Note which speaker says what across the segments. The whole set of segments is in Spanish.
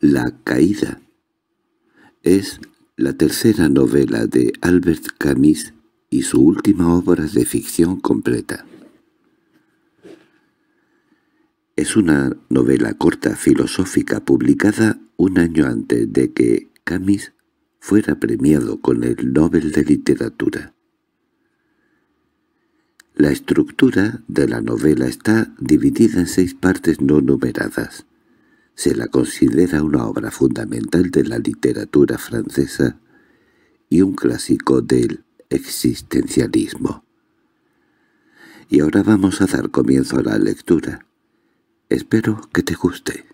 Speaker 1: La caída es la tercera novela de Albert Camus y su última obra de ficción completa. Es una novela corta filosófica publicada un año antes de que Camus fuera premiado con el Nobel de Literatura. La estructura de la novela está dividida en seis partes no numeradas se la considera una obra fundamental de la literatura francesa y un clásico del existencialismo. Y ahora vamos a dar comienzo a la lectura. Espero
Speaker 2: que te guste.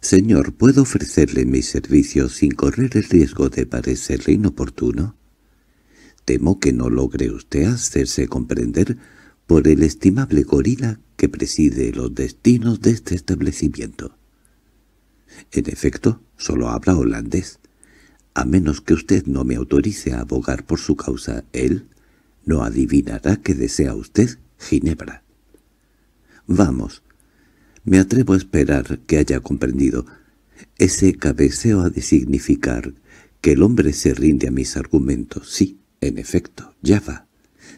Speaker 2: Señor, ¿puedo ofrecerle mis servicios
Speaker 1: sin correr el riesgo de parecerle inoportuno? Temo que no logre usted hacerse comprender por el estimable gorila que preside los destinos de este establecimiento. En efecto, solo habla holandés. A menos que usted no me autorice a abogar por su causa, él no adivinará que desea usted Ginebra. Vamos, me atrevo a esperar que haya comprendido. Ese cabeceo ha de significar que el hombre se rinde a mis argumentos, sí, en efecto, ya va.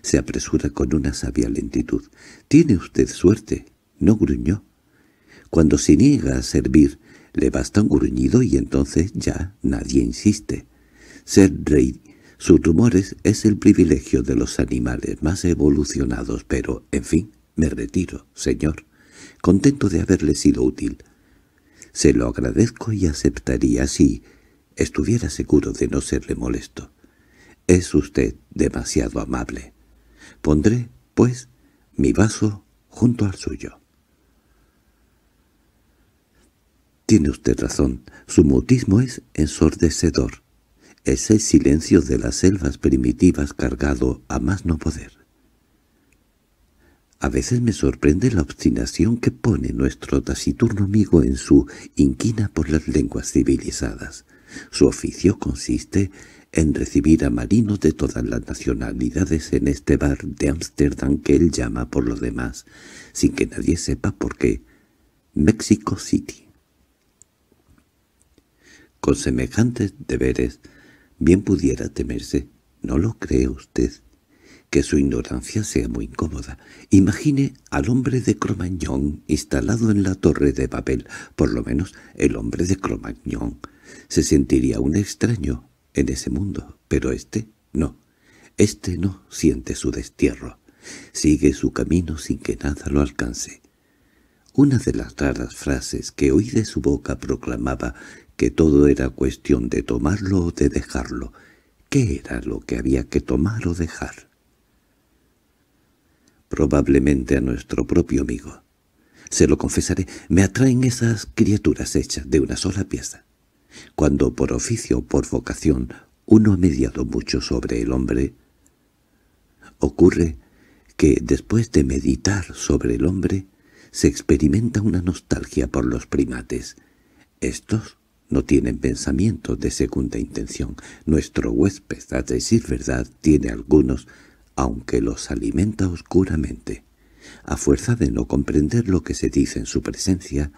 Speaker 1: Se apresura con una sabia lentitud. Tiene usted suerte. No gruñó. Cuando se niega a servir, le basta un gruñido y entonces ya nadie insiste. Ser rey, sus rumores es el privilegio de los animales más evolucionados, pero, en fin, me retiro, señor, contento de haberle sido útil. Se lo agradezco y aceptaría si estuviera seguro de no serle molesto. Es usted demasiado amable. Pondré, pues, mi vaso junto al suyo. Tiene usted razón. Su mutismo es ensordecedor. Es el silencio de las selvas primitivas cargado a más no poder. A veces me sorprende la obstinación que pone nuestro taciturno amigo en su inquina por las lenguas civilizadas. Su oficio consiste en recibir a marinos de todas las nacionalidades en este bar de Ámsterdam que él llama por lo demás, sin que nadie sepa por qué, Mexico City. Con semejantes deberes, bien pudiera temerse, ¿no lo cree usted? que su ignorancia sea muy incómoda. Imagine al hombre de Cromañón instalado en la torre de Babel, por lo menos el hombre de Cromañón. Se sentiría un extraño, en ese mundo, pero este no. Este no siente su destierro. Sigue su camino sin que nada lo alcance. Una de las raras frases que oí de su boca proclamaba que todo era cuestión de tomarlo o de dejarlo. ¿Qué era lo que había que tomar o dejar? Probablemente a nuestro propio amigo. Se lo confesaré, me atraen esas criaturas hechas de una sola pieza. Cuando por oficio o por vocación uno ha mediado mucho sobre el hombre, ocurre que después de meditar sobre el hombre se experimenta una nostalgia por los primates. Estos no tienen pensamientos de segunda intención. Nuestro huésped, a decir verdad, tiene algunos, aunque los alimenta oscuramente. A fuerza de no comprender lo que se dice en su presencia,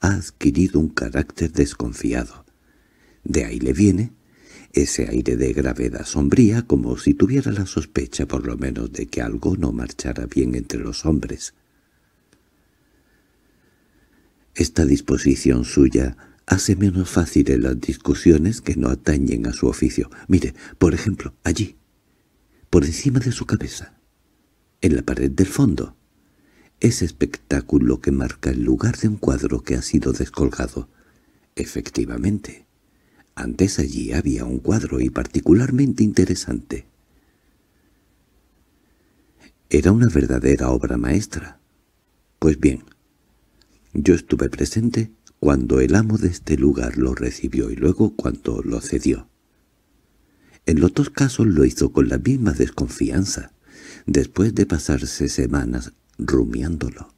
Speaker 1: ha adquirido un carácter desconfiado, de ahí le viene ese aire de gravedad sombría como si tuviera la sospecha por lo menos de que algo no marchara bien entre los hombres. Esta disposición suya hace menos fáciles las discusiones que no atañen a su oficio. Mire, por ejemplo, allí, por encima de su cabeza, en la pared del fondo, ese espectáculo que marca el lugar de un cuadro que ha sido descolgado. Efectivamente, antes allí había un cuadro y particularmente interesante. Era una verdadera obra maestra. Pues bien, yo estuve presente cuando el amo de este lugar lo recibió y luego cuando lo cedió. En los dos casos lo hizo con la misma desconfianza, después de pasarse semanas rumiándolo.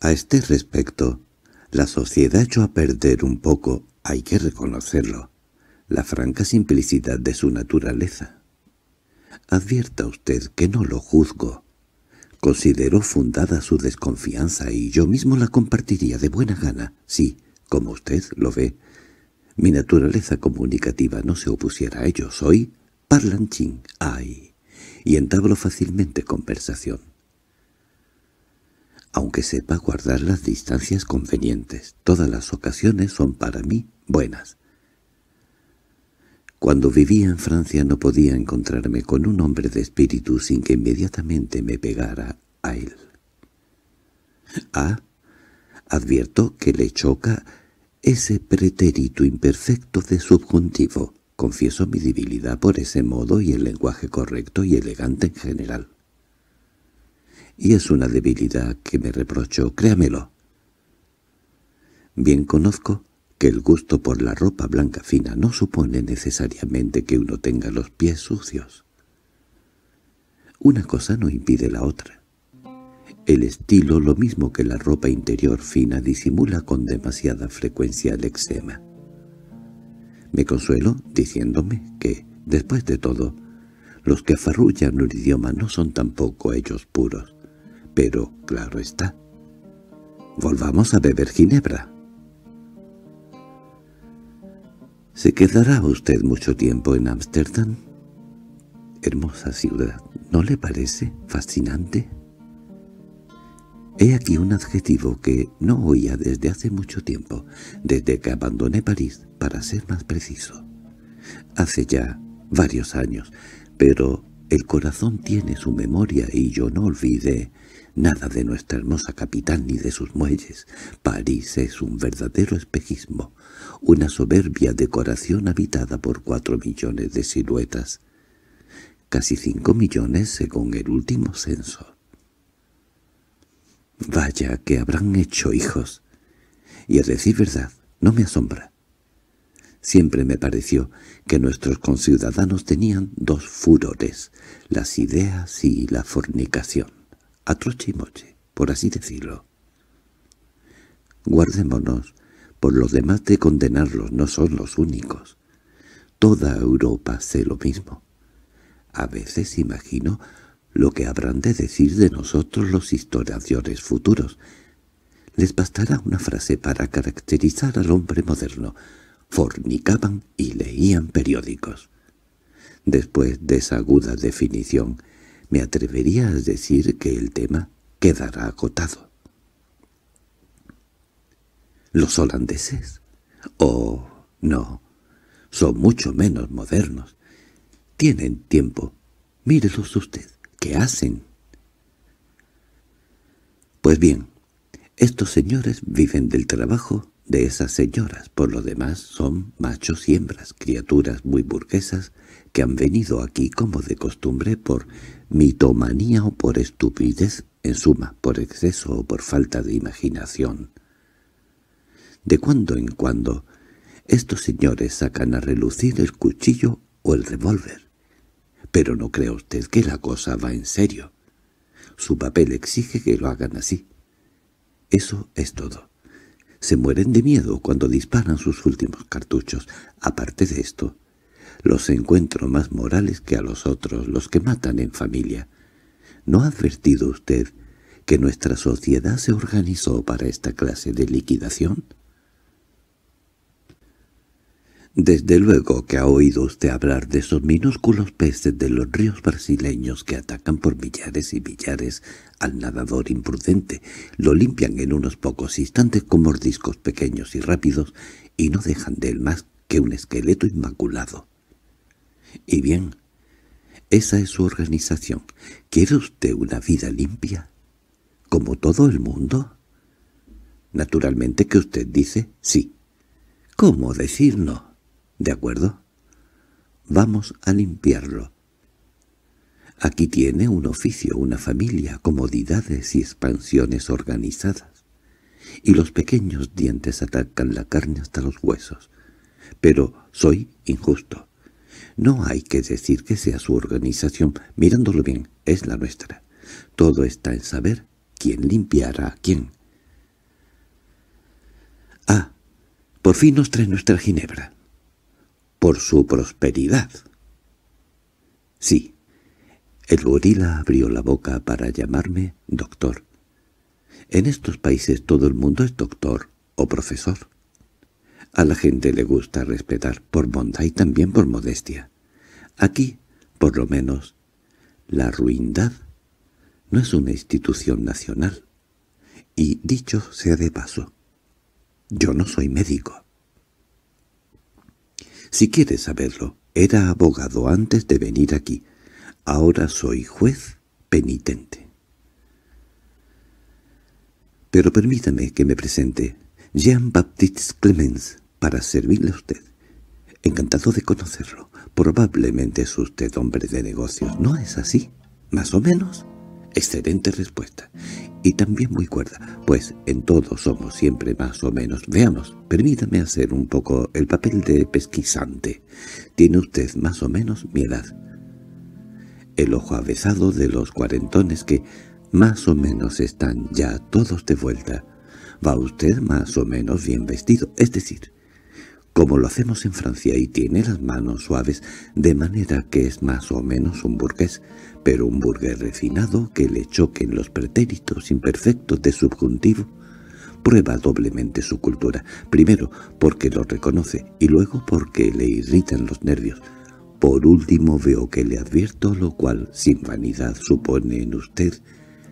Speaker 1: A este respecto, la sociedad echó a perder un poco, hay que reconocerlo, la franca simplicidad de su naturaleza. Advierta usted que no lo juzgo. Considero fundada su desconfianza y yo mismo la compartiría de buena gana, si, como usted lo ve, mi naturaleza comunicativa no se opusiera a ello. Soy parlanchín, ay, y entablo fácilmente conversación aunque sepa guardar las distancias convenientes. Todas las ocasiones son para mí buenas. Cuando vivía en Francia no podía encontrarme con un hombre de espíritu sin que inmediatamente me pegara a él. Ah, Advierto que le choca ese pretérito imperfecto de subjuntivo. Confieso mi debilidad por ese modo y el lenguaje correcto y elegante en general y es una debilidad que me reprocho, créamelo. Bien conozco que el gusto por la ropa blanca fina no supone necesariamente que uno tenga los pies sucios. Una cosa no impide la otra. El estilo, lo mismo que la ropa interior fina, disimula con demasiada frecuencia el eczema. Me consuelo diciéndome que, después de todo, los que afarrullan un idioma no son tampoco ellos puros pero claro está. Volvamos a beber ginebra. —¿Se quedará usted mucho tiempo en Ámsterdam? —Hermosa ciudad, ¿no le parece fascinante? He aquí un adjetivo que no oía desde hace mucho tiempo, desde que abandoné París, para ser más preciso. Hace ya varios años, pero el corazón tiene su memoria y yo no olvidé Nada de nuestra hermosa capital ni de sus muelles. París es un verdadero espejismo, una soberbia decoración habitada por cuatro millones de siluetas. Casi cinco millones según el último censo. Vaya que habrán hecho hijos. Y a decir verdad, no me asombra. Siempre me pareció que nuestros conciudadanos tenían dos furores, las ideas y la fornicación a moche, por así decirlo. Guardémonos, por lo demás de condenarlos no son los únicos. Toda Europa sé lo mismo. A veces imagino lo que habrán de decir de nosotros los historiadores futuros. Les bastará una frase para caracterizar al hombre moderno. Fornicaban y leían periódicos. Después de esa aguda definición, me atrevería a decir que el tema quedará acotado. Los holandeses, oh, no, son mucho menos modernos. Tienen tiempo. Mírelos usted. ¿Qué hacen? Pues bien, estos señores viven del trabajo de esas señoras. Por lo demás son machos y hembras, criaturas muy burguesas, que han venido aquí como de costumbre por mitomanía o por estupidez, en suma, por exceso o por falta de imaginación. De cuando en cuando, estos señores sacan a relucir el cuchillo o el revólver. Pero no crea usted que la cosa va en serio. Su papel exige que lo hagan así. Eso es todo. Se mueren de miedo cuando disparan sus últimos cartuchos. Aparte de esto, los encuentro más morales que a los otros, los que matan en familia. ¿No ha advertido usted que nuestra sociedad se organizó para esta clase de liquidación? Desde luego que ha oído usted hablar de esos minúsculos peces de los ríos brasileños que atacan por millares y millares al nadador imprudente, lo limpian en unos pocos instantes con mordiscos pequeños y rápidos y no dejan de él más que un esqueleto inmaculado. Y bien, esa es su organización. ¿Quiere usted una vida limpia? ¿Como todo el mundo? Naturalmente que usted dice sí. ¿Cómo decir no? ¿De acuerdo? Vamos a limpiarlo. Aquí tiene un oficio, una familia, comodidades y expansiones organizadas. Y los pequeños dientes atacan la carne hasta los huesos. Pero soy injusto. No hay que decir que sea su organización. Mirándolo bien, es la nuestra. Todo está en saber quién limpiará a quién. Ah, por fin nos trae nuestra ginebra por su prosperidad. Sí, el gorila abrió la boca para llamarme doctor. En estos países todo el mundo es doctor o profesor. A la gente le gusta respetar por bondad y también por modestia. Aquí, por lo menos, la ruindad no es una institución nacional. Y dicho sea de paso, yo no soy médico. Si quiere saberlo, era abogado antes de venir aquí. Ahora soy juez penitente. Pero permítame que me presente. Jean-Baptiste Clemens, para servirle a usted. Encantado de conocerlo. Probablemente es usted hombre de negocios, ¿no es así? ¿Más o menos? Excelente respuesta. Y también muy cuerda, pues en todo somos siempre más o menos. Veamos, permítame hacer un poco el papel de pesquisante. Tiene usted más o menos mi edad. El ojo avesado de los cuarentones que más o menos están ya todos de vuelta. Va usted más o menos bien vestido, es decir, como lo hacemos en Francia y tiene las manos suaves, de manera que es más o menos un burgués, pero un burgués refinado que le choquen los pretéritos imperfectos de subjuntivo, prueba doblemente su cultura, primero porque lo reconoce y luego porque le irritan los nervios. Por último veo que le advierto lo cual, sin vanidad, supone en usted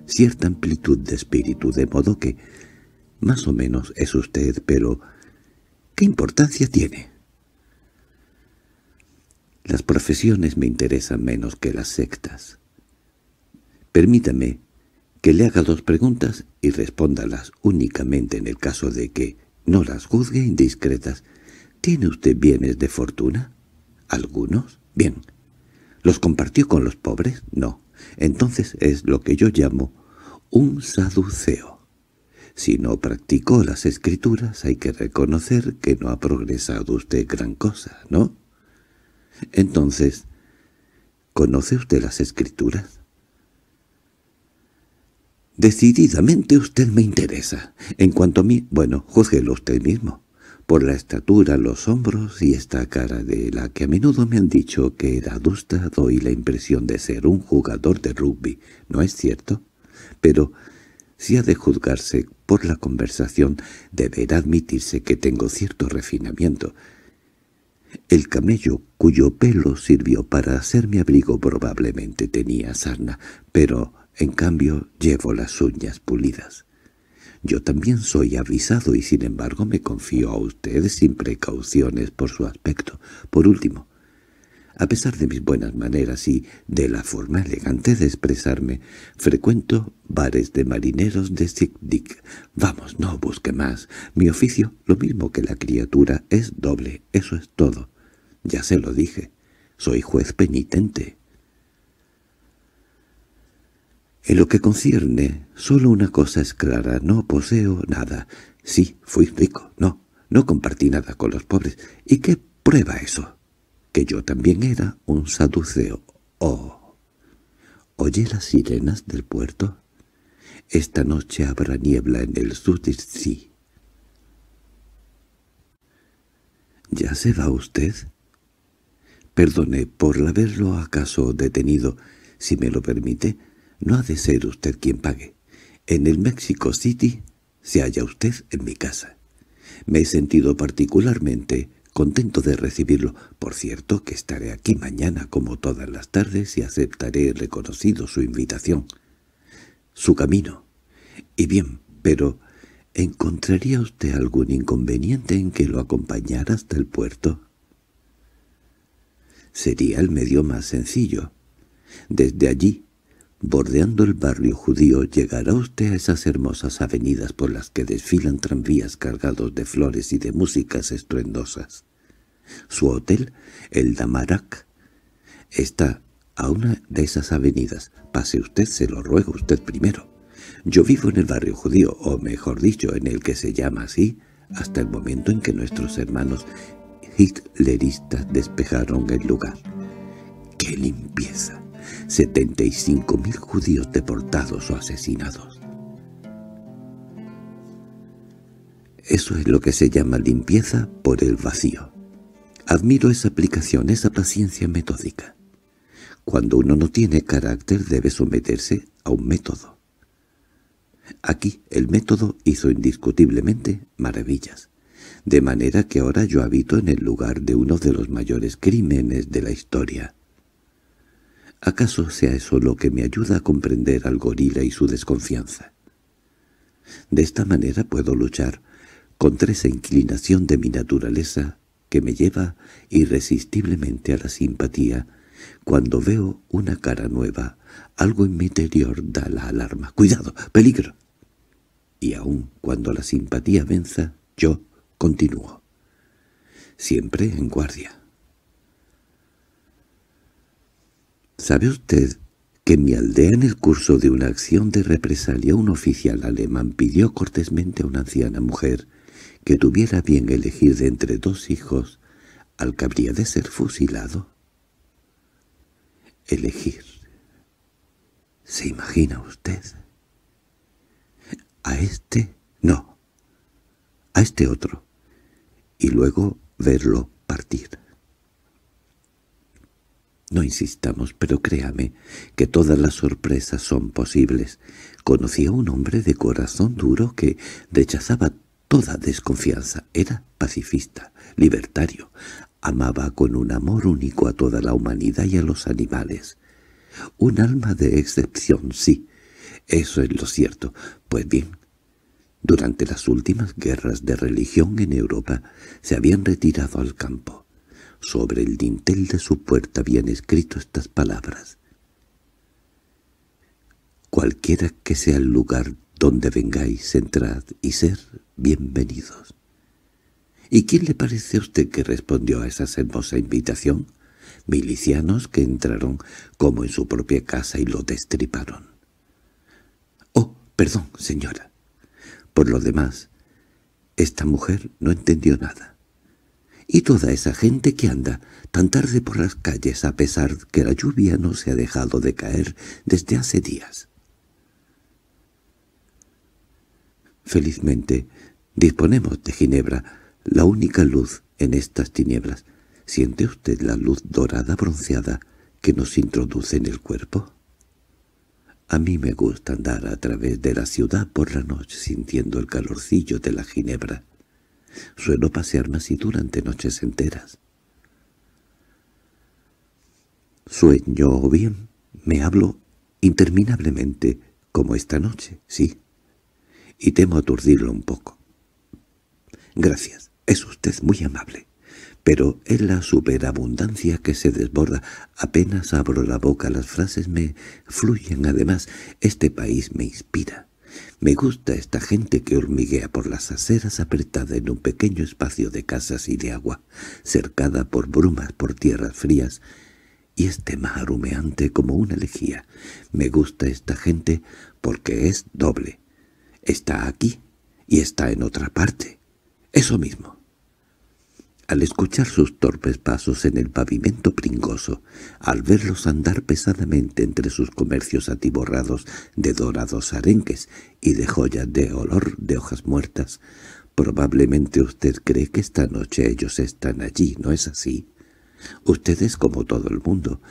Speaker 1: cierta amplitud de espíritu, de modo que, más o menos es usted, pero ¿Qué importancia tiene? Las profesiones me interesan menos que las sectas. Permítame que le haga dos preguntas y respóndalas únicamente en el caso de que no las juzgue indiscretas. ¿Tiene usted bienes de fortuna? ¿Algunos? Bien. ¿Los compartió con los pobres? No. Entonces es lo que yo llamo un saduceo. Si no practicó las escrituras hay que reconocer que no ha progresado usted gran cosa, ¿no? Entonces, ¿conoce usted las escrituras? Decididamente usted me interesa. En cuanto a mí, bueno, júzguelo usted mismo. Por la estatura, los hombros y esta cara de la que a menudo me han dicho que era adusta doy la impresión de ser un jugador de rugby, ¿no es cierto? Pero si ha de juzgarse por la conversación, deberá admitirse que tengo cierto refinamiento. El camello, cuyo pelo sirvió para hacer mi abrigo, probablemente tenía sarna, pero, en cambio, llevo las uñas pulidas. Yo también soy avisado y sin embargo me confío a usted sin precauciones por su aspecto. Por último, a pesar de mis buenas maneras y de la forma elegante de expresarme, frecuento bares de marineros de Sigdic. Vamos, no busque más. Mi oficio, lo mismo que la criatura, es doble, eso es todo. Ya se lo dije. Soy juez penitente. En lo que concierne, solo una cosa es clara, no poseo nada. Sí, fui rico, no, no compartí nada con los pobres. ¿Y qué prueba eso? que yo también era un saduceo. ¡Oh! ¿Oye las sirenas del puerto? Esta noche habrá niebla en el sí. —¿Ya se va usted? —Perdone por haberlo acaso detenido. Si me lo permite, no ha de ser usted quien pague. En el Mexico City se halla usted en mi casa. Me he sentido particularmente Contento de recibirlo. Por cierto que estaré aquí mañana como todas las tardes y aceptaré reconocido su invitación. Su camino. Y bien, pero ¿encontraría usted algún inconveniente en que lo acompañara hasta el puerto? Sería el medio más sencillo. Desde allí Bordeando el barrio judío llegará usted a esas hermosas avenidas por las que desfilan tranvías cargados de flores y de músicas estruendosas. Su hotel, el Damarak, está a una de esas avenidas. Pase usted, se lo ruego usted primero. Yo vivo en el barrio judío, o mejor dicho, en el que se llama así, hasta el momento en que nuestros hermanos hitleristas despejaron el lugar. ¡Qué limpieza! 75.000 judíos deportados o asesinados. Eso es lo que se llama limpieza por el vacío. Admiro esa aplicación, esa paciencia metódica. Cuando uno no tiene carácter debe someterse a un método. Aquí el método hizo indiscutiblemente maravillas, de manera que ahora yo habito en el lugar de uno de los mayores crímenes de la historia. ¿Acaso sea eso lo que me ayuda a comprender al gorila y su desconfianza? De esta manera puedo luchar contra esa inclinación de mi naturaleza que me lleva irresistiblemente a la simpatía cuando veo una cara nueva. Algo en mi interior da la alarma. ¡Cuidado! ¡Peligro! Y aun cuando la simpatía venza, yo continúo. Siempre en guardia. ¿Sabe usted que en mi aldea en el curso de una acción de represalia un oficial alemán pidió cortésmente a una anciana mujer que tuviera bien elegir de entre dos hijos al que habría de ser fusilado? Elegir. ¿Se imagina usted? A este no, a este otro, y luego verlo partir. No insistamos, pero créame que todas las sorpresas son posibles. Conocí a un hombre de corazón duro que rechazaba toda desconfianza. Era pacifista, libertario. Amaba con un amor único a toda la humanidad y a los animales. Un alma de excepción, sí. Eso es lo cierto. Pues bien, durante las últimas guerras de religión en Europa se habían retirado al campo. Sobre el dintel de su puerta habían escrito estas palabras. Cualquiera que sea el lugar donde vengáis, entrad y ser bienvenidos. ¿Y quién le parece a usted que respondió a esa hermosa invitación? Milicianos que entraron como en su propia casa y lo destriparon. —Oh, perdón, señora. Por lo demás, esta mujer no entendió nada y toda esa gente que anda tan tarde por las calles a pesar que la lluvia no se ha dejado de caer desde hace días. Felizmente, disponemos de Ginebra, la única luz en estas tinieblas. ¿Siente usted la luz dorada bronceada que nos introduce en el cuerpo? A mí me gusta andar a través de la ciudad por la noche sintiendo el calorcillo de la ginebra. Suelo pasear más y durante noches enteras. Sueño bien me hablo interminablemente, como esta noche, sí. Y temo aturdirlo un poco. Gracias, es usted muy amable. Pero es la superabundancia que se desborda. Apenas abro la boca, las frases me fluyen. Además, este país me inspira. Me gusta esta gente que hormiguea por las aceras apretada en un pequeño espacio de casas y de agua, cercada por brumas por tierras frías, y este mar humeante como una lejía. Me gusta esta gente porque es doble. Está aquí y está en otra parte. Eso mismo. Al escuchar sus torpes pasos en el pavimento pringoso, al verlos andar pesadamente entre sus comercios atiborrados de dorados arenques y de joyas de olor de hojas muertas, probablemente usted cree que esta noche ellos están allí, ¿no es así? Ustedes, como todo el mundo,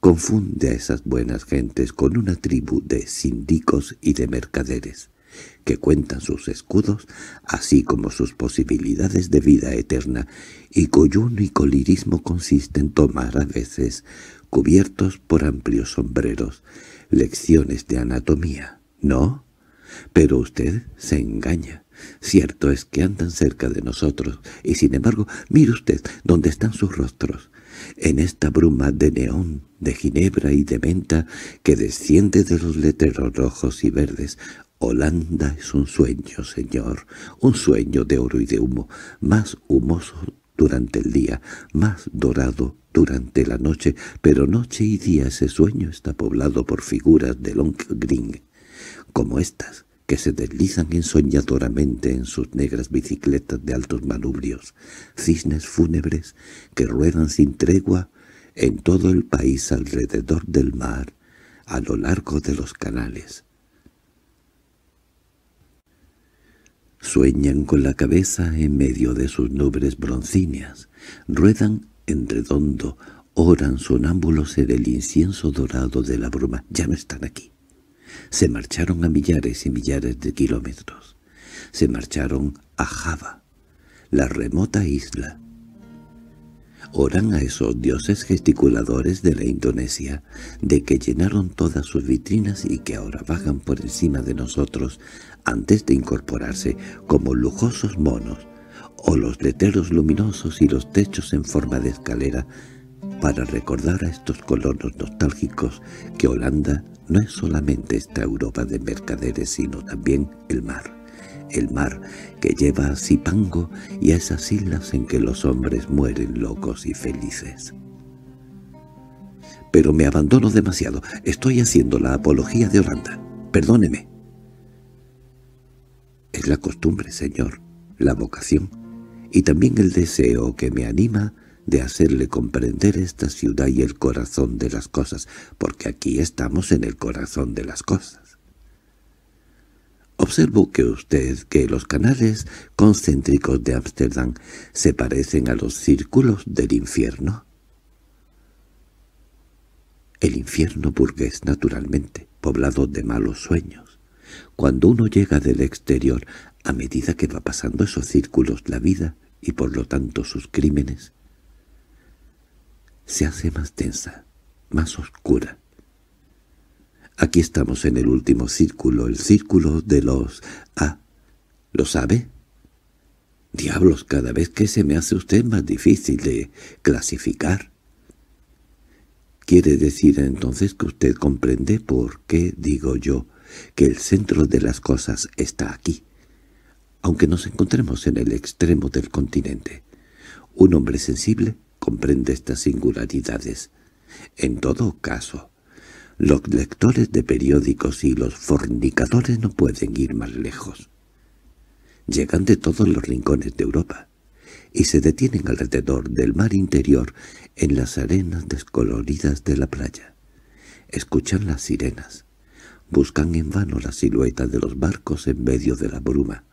Speaker 1: confunde a esas buenas gentes con una tribu de síndicos y de mercaderes que cuentan sus escudos, así como sus posibilidades de vida eterna, y cuyo único lirismo consiste en tomar a veces, cubiertos por amplios sombreros, lecciones de anatomía. ¿No? Pero usted se engaña. Cierto es que andan cerca de nosotros, y sin embargo, mire usted dónde están sus rostros. En esta bruma de neón, de ginebra y de menta que desciende de los letreros rojos y verdes, Holanda es un sueño, señor, un sueño de oro y de humo, más humoso durante el día, más dorado durante la noche, pero noche y día ese sueño está poblado por figuras de long green, como estas, que se deslizan ensoñadoramente en sus negras bicicletas de altos manubrios, cisnes fúnebres que ruedan sin tregua en todo el país alrededor del mar, a lo largo de los canales. Sueñan con la cabeza en medio de sus nubes broncíneas, ruedan en redondo, oran sonámbulos en el incienso dorado de la bruma. Ya no están aquí. Se marcharon a millares y millares de kilómetros. Se marcharon a Java, la remota isla oran a esos dioses gesticuladores de la Indonesia, de que llenaron todas sus vitrinas y que ahora bajan por encima de nosotros antes de incorporarse como lujosos monos, o los letreros luminosos y los techos en forma de escalera, para recordar a estos colonos nostálgicos que Holanda no es solamente esta Europa de mercaderes sino también el mar el mar que lleva a Zipango y a esas islas en que los hombres mueren locos y felices. Pero me abandono demasiado. Estoy haciendo la apología de Holanda. Perdóneme. Es la costumbre, señor, la vocación, y también el deseo que me anima de hacerle comprender esta ciudad y el corazón de las cosas, porque aquí estamos en el corazón de las cosas. Observo que usted que los canales concéntricos de Ámsterdam se parecen a los círculos del infierno. El infierno burgués, naturalmente, poblado de malos sueños. Cuando uno llega del exterior, a medida que va pasando esos círculos la vida, y por lo tanto sus crímenes, se hace más densa, más oscura, Aquí estamos en el último círculo, el círculo de los A. ¿Lo sabe? Diablos, cada vez que se me hace usted más difícil de clasificar. Quiere decir entonces que usted comprende por qué digo yo que el centro de las cosas está aquí, aunque nos encontremos en el extremo del continente. Un hombre sensible comprende estas singularidades. En todo caso, los lectores de periódicos y los fornicadores no pueden ir más lejos. Llegan de todos los rincones de Europa y se detienen alrededor del mar interior en las arenas descoloridas de la playa. Escuchan las sirenas. Buscan en vano la silueta de los barcos en medio de la bruma.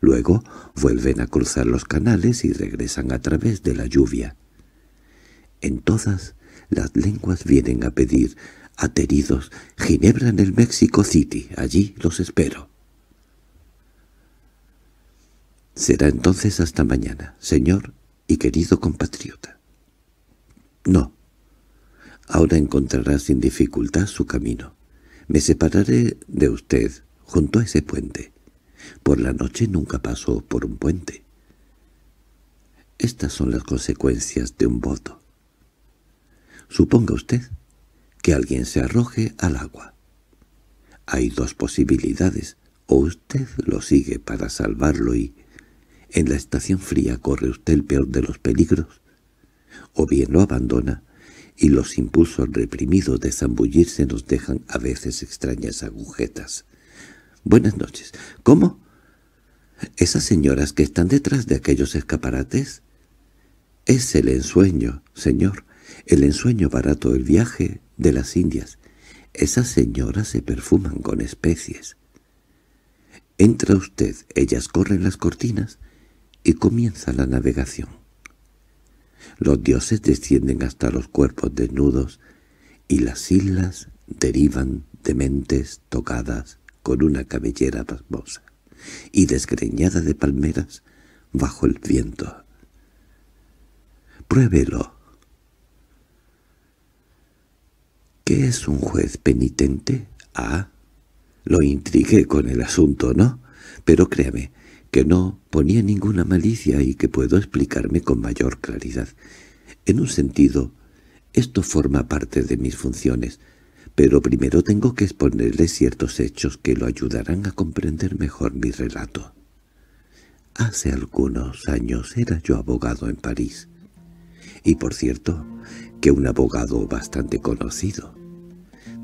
Speaker 1: Luego vuelven a cruzar los canales y regresan a través de la lluvia. En todas las lenguas vienen a pedir ateridos, Ginebra en el México City. Allí los espero. Será entonces hasta mañana, señor y querido compatriota. No. Ahora encontrará sin dificultad su camino. Me separaré de usted junto a ese puente. Por la noche nunca paso por un puente. Estas son las consecuencias de un voto. Suponga usted que alguien se arroje al agua. Hay dos posibilidades, o usted lo sigue para salvarlo y en la estación fría corre usted el peor de los peligros, o bien lo abandona y los impulsos reprimidos de zambullirse nos dejan a veces extrañas agujetas. Buenas noches. ¿Cómo? ¿Esas señoras que están detrás de aquellos escaparates? Es el ensueño, señor, el ensueño barato del viaje, de las Indias. Esas señoras se perfuman con especies. Entra usted, ellas corren las cortinas y comienza la navegación. Los dioses descienden hasta los cuerpos desnudos y las islas derivan de mentes tocadas con una cabellera pasmosa y desgreñada de palmeras bajo el viento. Pruébelo, ¿Qué es un juez penitente? Ah, lo intrigué con el asunto, ¿no? Pero créame, que no ponía ninguna malicia y que puedo explicarme con mayor claridad. En un sentido, esto forma parte de mis funciones, pero primero tengo que exponerle ciertos hechos que lo ayudarán a comprender mejor mi relato. Hace algunos años era yo abogado en París, y por cierto, que un abogado bastante conocido.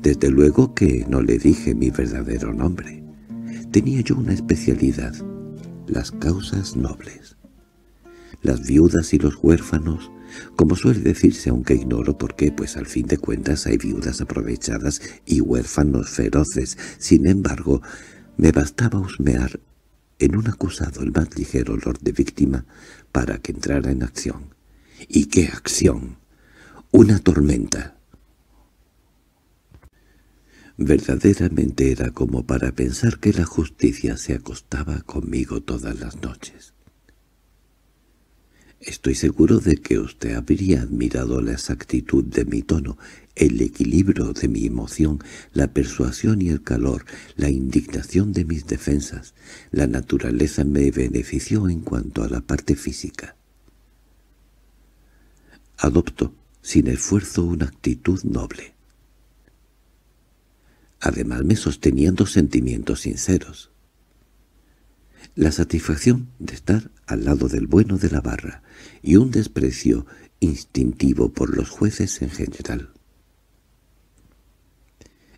Speaker 1: Desde luego que no le dije mi verdadero nombre. Tenía yo una especialidad, las causas nobles. Las viudas y los huérfanos, como suele decirse, aunque ignoro por qué, pues al fin de cuentas hay viudas aprovechadas y huérfanos feroces. Sin embargo, me bastaba husmear en un acusado el más ligero olor de víctima para que entrara en acción. —¿Y qué acción? —Una tormenta Verdaderamente era como para pensar que la justicia se acostaba conmigo todas las noches. Estoy seguro de que usted habría admirado la exactitud de mi tono, el equilibrio de mi emoción, la persuasión y el calor, la indignación de mis defensas. La naturaleza me benefició en cuanto a la parte física. Adopto, sin esfuerzo, una actitud noble. Además me sostenían dos sentimientos sinceros. La satisfacción de estar al lado del bueno de la barra y un desprecio instintivo por los jueces en general.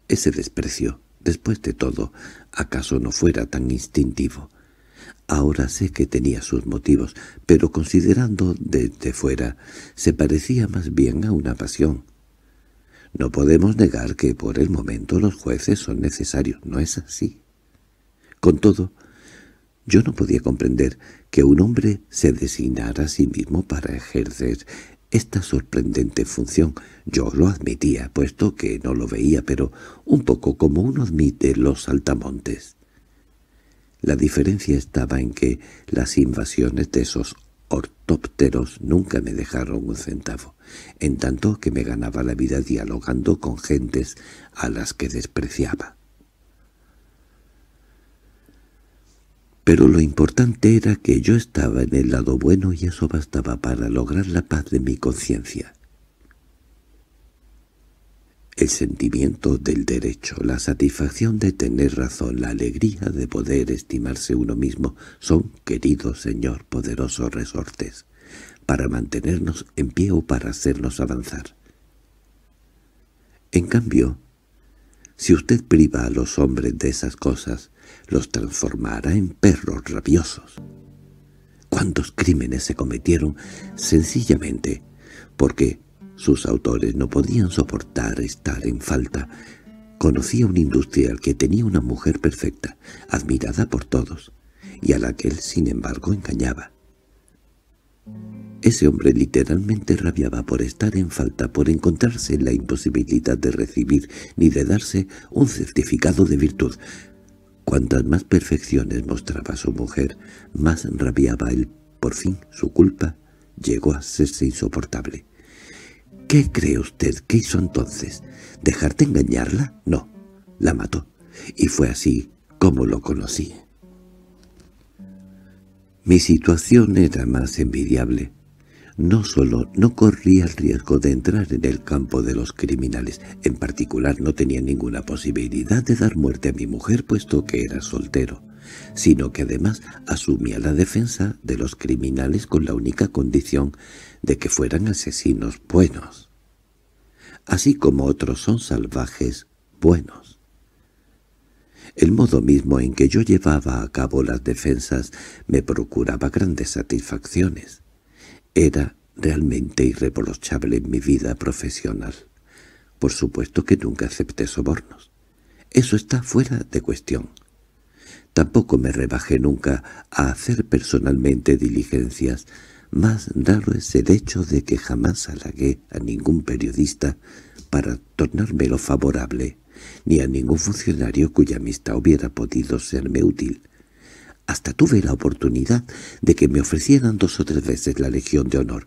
Speaker 1: Ese desprecio, después de todo, acaso no fuera tan instintivo. Ahora sé que tenía sus motivos, pero considerando desde fuera, se parecía más bien a una pasión, no podemos negar que por el momento los jueces son necesarios, no es así. Con todo, yo no podía comprender que un hombre se designara a sí mismo para ejercer esta sorprendente función. Yo lo admitía, puesto que no lo veía, pero un poco como uno admite los altamontes. La diferencia estaba en que las invasiones de esos ortópteros nunca me dejaron un centavo, en tanto que me ganaba la vida dialogando con gentes a las que despreciaba. Pero lo importante era que yo estaba en el lado bueno y eso bastaba para lograr la paz de mi conciencia el sentimiento del derecho, la satisfacción de tener razón, la alegría de poder estimarse uno mismo, son, querido Señor, poderosos resortes, para mantenernos en pie o para hacernos avanzar. En cambio, si usted priva a los hombres de esas cosas, los transformará en perros rabiosos. ¿Cuántos crímenes se cometieron sencillamente porque sus autores no podían soportar estar en falta. Conocía un industrial que tenía una mujer perfecta, admirada por todos, y a la que él, sin embargo, engañaba. Ese hombre literalmente rabiaba por estar en falta, por encontrarse en la imposibilidad de recibir ni de darse un certificado de virtud. Cuantas más perfecciones mostraba su mujer, más rabiaba él. Por fin su culpa llegó a serse insoportable. —¿Qué cree usted que hizo entonces? ¿Dejarte engañarla? No, la mató. Y fue así como lo conocí. Mi situación era más envidiable. No solo no corría el riesgo de entrar en el campo de los criminales, en particular no tenía ninguna posibilidad de dar muerte a mi mujer puesto que era soltero, sino que además asumía la defensa de los criminales con la única condición de que fueran asesinos buenos, así como otros son salvajes buenos. El modo mismo en que yo llevaba a cabo las defensas me procuraba grandes satisfacciones. Era realmente irreprochable en mi vida profesional. Por supuesto que nunca acepté sobornos. Eso está fuera de cuestión. Tampoco me rebajé nunca a hacer personalmente diligencias más raro es el hecho de que jamás halagué a ningún periodista para tornármelo favorable, ni a ningún funcionario cuya amistad hubiera podido serme útil. Hasta tuve la oportunidad de que me ofrecieran dos o tres veces la Legión de Honor,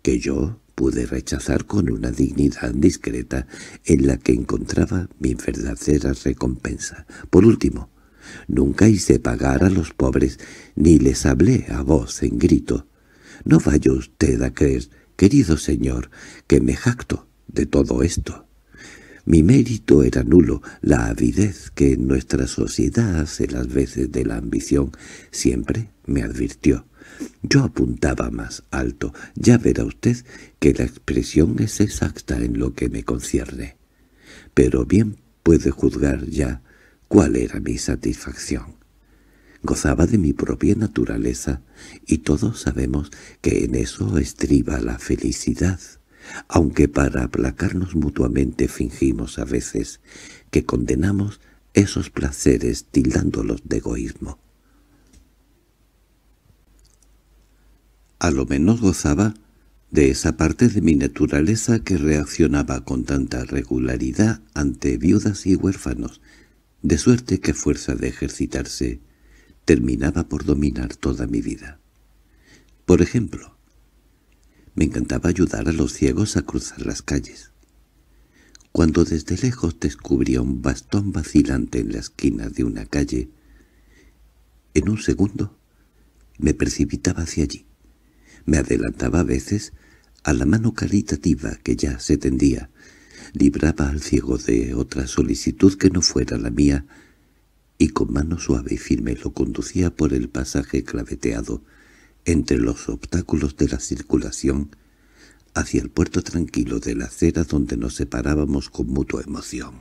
Speaker 1: que yo pude rechazar con una dignidad discreta en la que encontraba mi verdadera recompensa. Por último, nunca hice pagar a los pobres, ni les hablé a voz en grito. No vaya usted a creer, querido señor, que me jacto de todo esto. Mi mérito era nulo, la avidez que en nuestra sociedad hace las veces de la ambición siempre me advirtió. Yo apuntaba más alto. Ya verá usted que la expresión es exacta en lo que me concierne. Pero bien puede juzgar ya cuál era mi satisfacción gozaba de mi propia naturaleza, y todos sabemos que en eso estriba la felicidad, aunque para aplacarnos mutuamente fingimos a veces que condenamos esos placeres tildándolos de egoísmo. A lo menos gozaba de esa parte de mi naturaleza que reaccionaba con tanta regularidad ante viudas y huérfanos, de suerte que fuerza de ejercitarse terminaba por dominar toda mi vida. Por ejemplo, me encantaba ayudar a los ciegos a cruzar las calles. Cuando desde lejos descubría un bastón vacilante en la esquina de una calle, en un segundo me precipitaba hacia allí. Me adelantaba a veces a la mano caritativa que ya se tendía. Libraba al ciego de otra solicitud que no fuera la mía y con mano suave y firme lo conducía por el pasaje claveteado entre los obstáculos de la circulación hacia el puerto tranquilo de la acera donde nos separábamos con mutua emoción.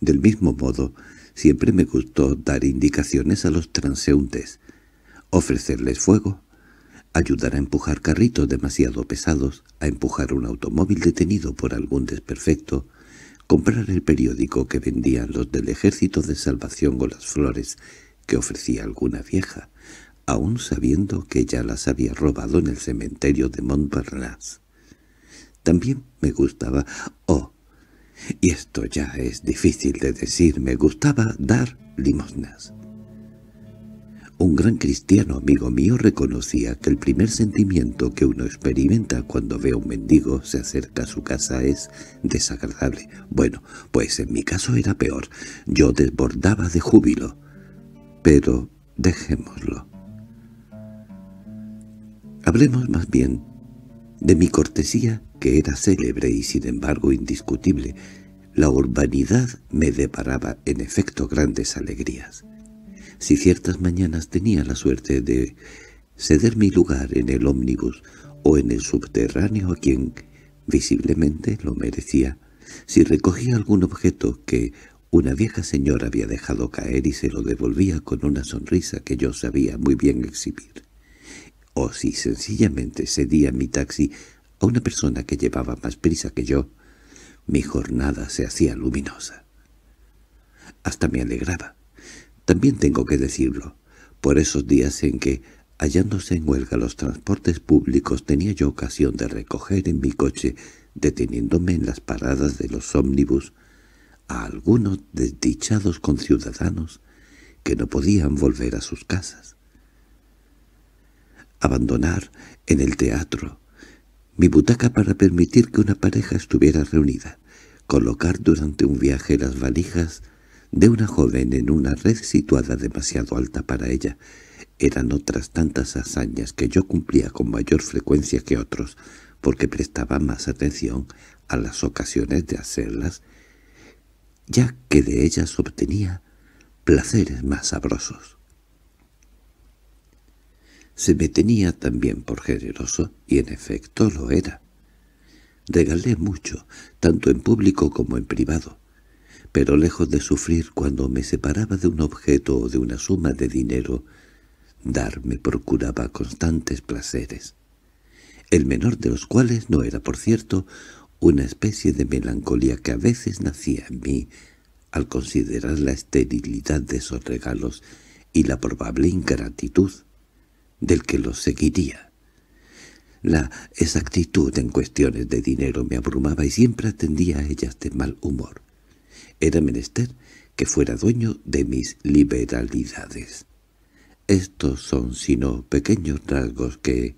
Speaker 1: Del mismo modo, siempre me gustó dar indicaciones a los transeúntes, ofrecerles fuego, ayudar a empujar carritos demasiado pesados, a empujar un automóvil detenido por algún desperfecto, comprar el periódico que vendían los del Ejército de Salvación o las flores que ofrecía alguna vieja, aún sabiendo que ya las había robado en el cementerio de Montparnasse. También me gustaba, oh, y esto ya es difícil de decir, me gustaba dar limosnas. Un gran cristiano amigo mío reconocía que el primer sentimiento que uno experimenta cuando ve a un mendigo se acerca a su casa es desagradable. Bueno, pues en mi caso era peor. Yo desbordaba de júbilo. Pero dejémoslo. Hablemos más bien de mi cortesía, que era célebre y sin embargo indiscutible. La urbanidad me deparaba en efecto grandes alegrías. Si ciertas mañanas tenía la suerte de ceder mi lugar en el ómnibus o en el subterráneo a quien visiblemente lo merecía, si recogía algún objeto que una vieja señora había dejado caer y se lo devolvía con una sonrisa que yo sabía muy bien exhibir, o si sencillamente cedía mi taxi a una persona que llevaba más prisa que yo, mi jornada se hacía luminosa. Hasta me alegraba, también tengo que decirlo. Por esos días en que, hallándose en huelga los transportes públicos, tenía yo ocasión de recoger en mi coche, deteniéndome en las paradas de los ómnibus, a algunos desdichados conciudadanos que no podían volver a sus casas. Abandonar en el teatro mi butaca para permitir que una pareja estuviera reunida, colocar durante un viaje las valijas de una joven en una red situada demasiado alta para ella. Eran otras tantas hazañas que yo cumplía con mayor frecuencia que otros, porque prestaba más atención a las ocasiones de hacerlas, ya que de ellas obtenía placeres más sabrosos. Se me tenía también por generoso, y en efecto lo era. Regalé mucho, tanto en público como en privado. Pero lejos de sufrir cuando me separaba de un objeto o de una suma de dinero, dar me procuraba constantes placeres, el menor de los cuales no era, por cierto, una especie de melancolía que a veces nacía en mí al considerar la esterilidad de esos regalos y la probable ingratitud del que los seguiría. La exactitud en cuestiones de dinero me abrumaba y siempre atendía a ellas de mal humor. Era menester que fuera dueño de mis liberalidades. Estos son sino pequeños rasgos que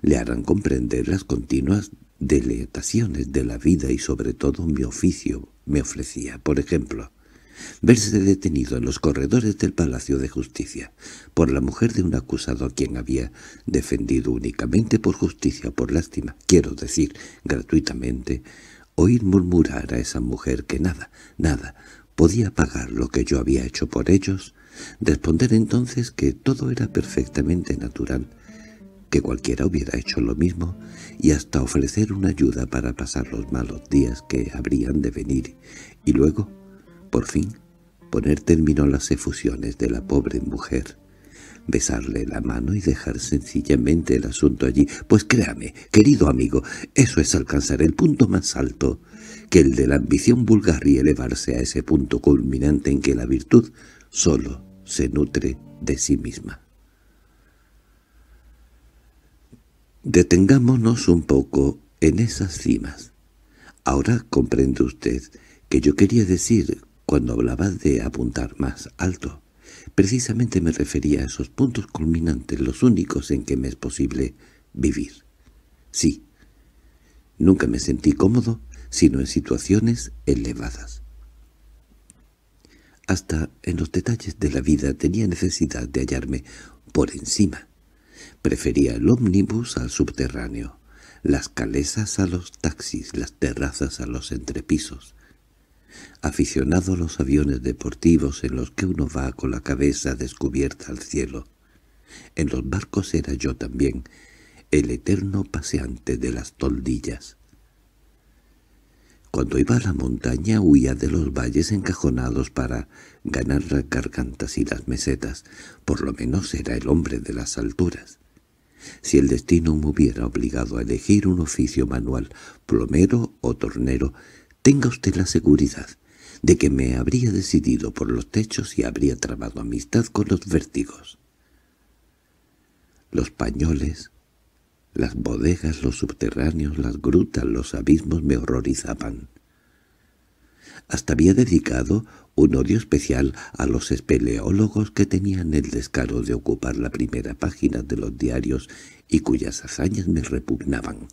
Speaker 1: le harán comprender las continuas deletaciones de la vida y sobre todo mi oficio me ofrecía, por ejemplo, verse detenido en los corredores del Palacio de Justicia por la mujer de un acusado a quien había defendido únicamente por justicia, por lástima, quiero decir, gratuitamente, oír murmurar a esa mujer que nada, nada, podía pagar lo que yo había hecho por ellos, responder entonces que todo era perfectamente natural, que cualquiera hubiera hecho lo mismo, y hasta ofrecer una ayuda para pasar los malos días que habrían de venir, y luego, por fin, poner término a las efusiones de la pobre mujer besarle la mano y dejar sencillamente el asunto allí. Pues créame, querido amigo, eso es alcanzar el punto más alto que el de la ambición vulgar y elevarse a ese punto culminante en que la virtud solo se nutre de sí misma. Detengámonos un poco en esas cimas. Ahora comprende usted que yo quería decir cuando hablaba de apuntar más alto. Precisamente me refería a esos puntos culminantes, los únicos en que me es posible vivir. Sí, nunca me sentí cómodo, sino en situaciones elevadas. Hasta en los detalles de la vida tenía necesidad de hallarme por encima. Prefería el ómnibus al subterráneo, las calesas a los taxis, las terrazas a los entrepisos, aficionado a los aviones deportivos en los que uno va con la cabeza descubierta al cielo. En los barcos era yo también, el eterno paseante de las toldillas. Cuando iba a la montaña huía de los valles encajonados para ganar las gargantas y las mesetas, por lo menos era el hombre de las alturas. Si el destino me hubiera obligado a elegir un oficio manual, plomero o tornero, Tenga usted la seguridad de que me habría decidido por los techos y habría trabado amistad con los vértigos. Los pañoles, las bodegas, los subterráneos, las grutas, los abismos me horrorizaban. Hasta había dedicado un odio especial a los espeleólogos que tenían el descaro de ocupar la primera página de los diarios y cuyas hazañas me repugnaban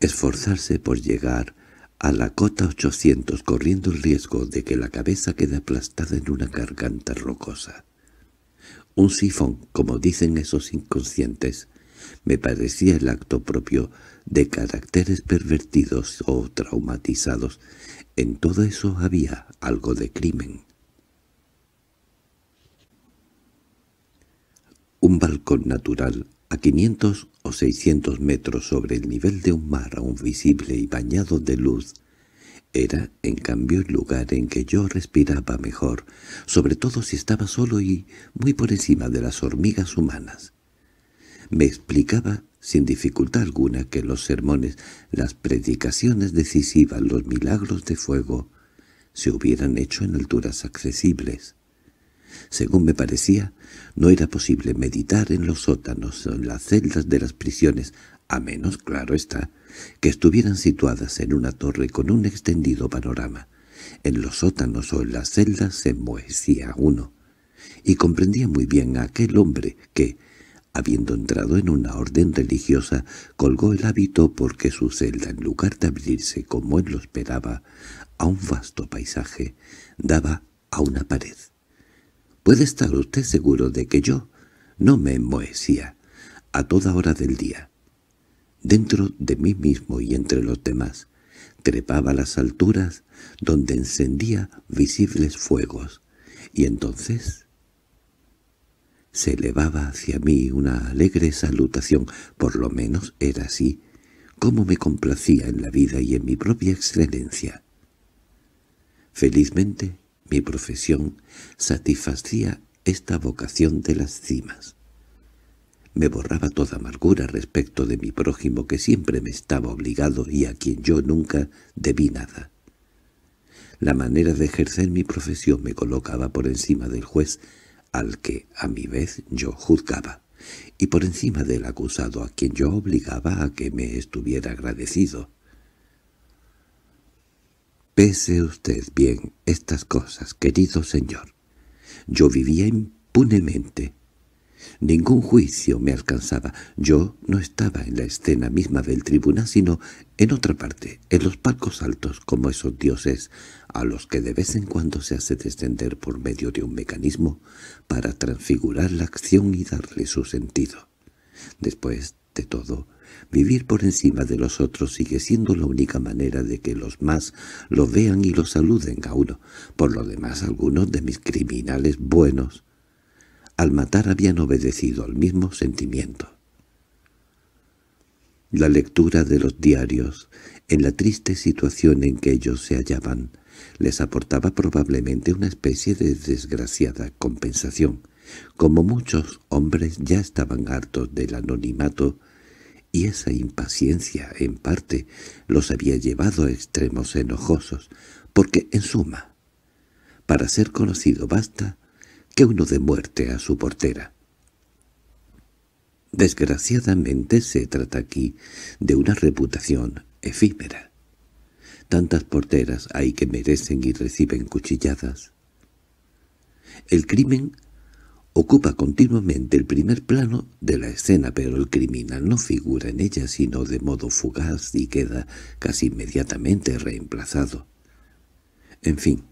Speaker 1: esforzarse por llegar a la cota 800 corriendo el riesgo de que la cabeza quede aplastada en una garganta rocosa. Un sifón, como dicen esos inconscientes, me parecía el acto propio de caracteres pervertidos o traumatizados. En todo eso había algo de crimen. Un balcón natural a 500 o 600 metros sobre el nivel de un mar aún visible y bañado de luz, era, en cambio, el lugar en que yo respiraba mejor, sobre todo si estaba solo y muy por encima de las hormigas humanas. Me explicaba sin dificultad alguna que los sermones, las predicaciones decisivas, los milagros de fuego, se hubieran hecho en alturas accesibles. Según me parecía, no era posible meditar en los sótanos o en las celdas de las prisiones, a menos, claro está, que estuvieran situadas en una torre con un extendido panorama. En los sótanos o en las celdas se enmohecía uno, y comprendía muy bien a aquel hombre que, habiendo entrado en una orden religiosa, colgó el hábito porque su celda, en lugar de abrirse como él lo esperaba, a un vasto paisaje, daba a una pared. Puede estar usted seguro de que yo no me enmohecía a toda hora del día. Dentro de mí mismo y entre los demás, trepaba las alturas donde encendía visibles fuegos, y entonces se elevaba hacia mí una alegre salutación, por lo menos era así, como me complacía en la vida y en mi propia excelencia. Felizmente, mi profesión satisfacía esta vocación de las cimas. Me borraba toda amargura respecto de mi prójimo que siempre me estaba obligado y a quien yo nunca debí nada. La manera de ejercer mi profesión me colocaba por encima del juez al que a mi vez yo juzgaba, y por encima del acusado a quien yo obligaba a que me estuviera agradecido. Pese usted bien estas cosas, querido señor. Yo vivía impunemente. Ningún juicio me alcanzaba. Yo no estaba en la escena misma del tribunal, sino en otra parte, en los palcos altos, como esos dioses a los que de vez en cuando se hace descender por medio de un mecanismo para transfigurar la acción y darle su sentido. Después de todo, Vivir por encima de los otros sigue siendo la única manera de que los más lo vean y lo saluden a uno. Por lo demás, algunos de mis criminales buenos al matar habían obedecido al mismo sentimiento. La lectura de los diarios, en la triste situación en que ellos se hallaban, les aportaba probablemente una especie de desgraciada compensación. Como muchos hombres ya estaban hartos del anonimato, y esa impaciencia, en parte, los había llevado a extremos enojosos, porque, en suma, para ser conocido basta que uno dé muerte a su portera. Desgraciadamente se trata aquí de una reputación efímera. Tantas porteras hay que merecen y reciben cuchilladas. El crimen ocupa continuamente el primer plano de la escena, pero el criminal no figura en ella sino de modo fugaz y queda casi inmediatamente reemplazado. En fin,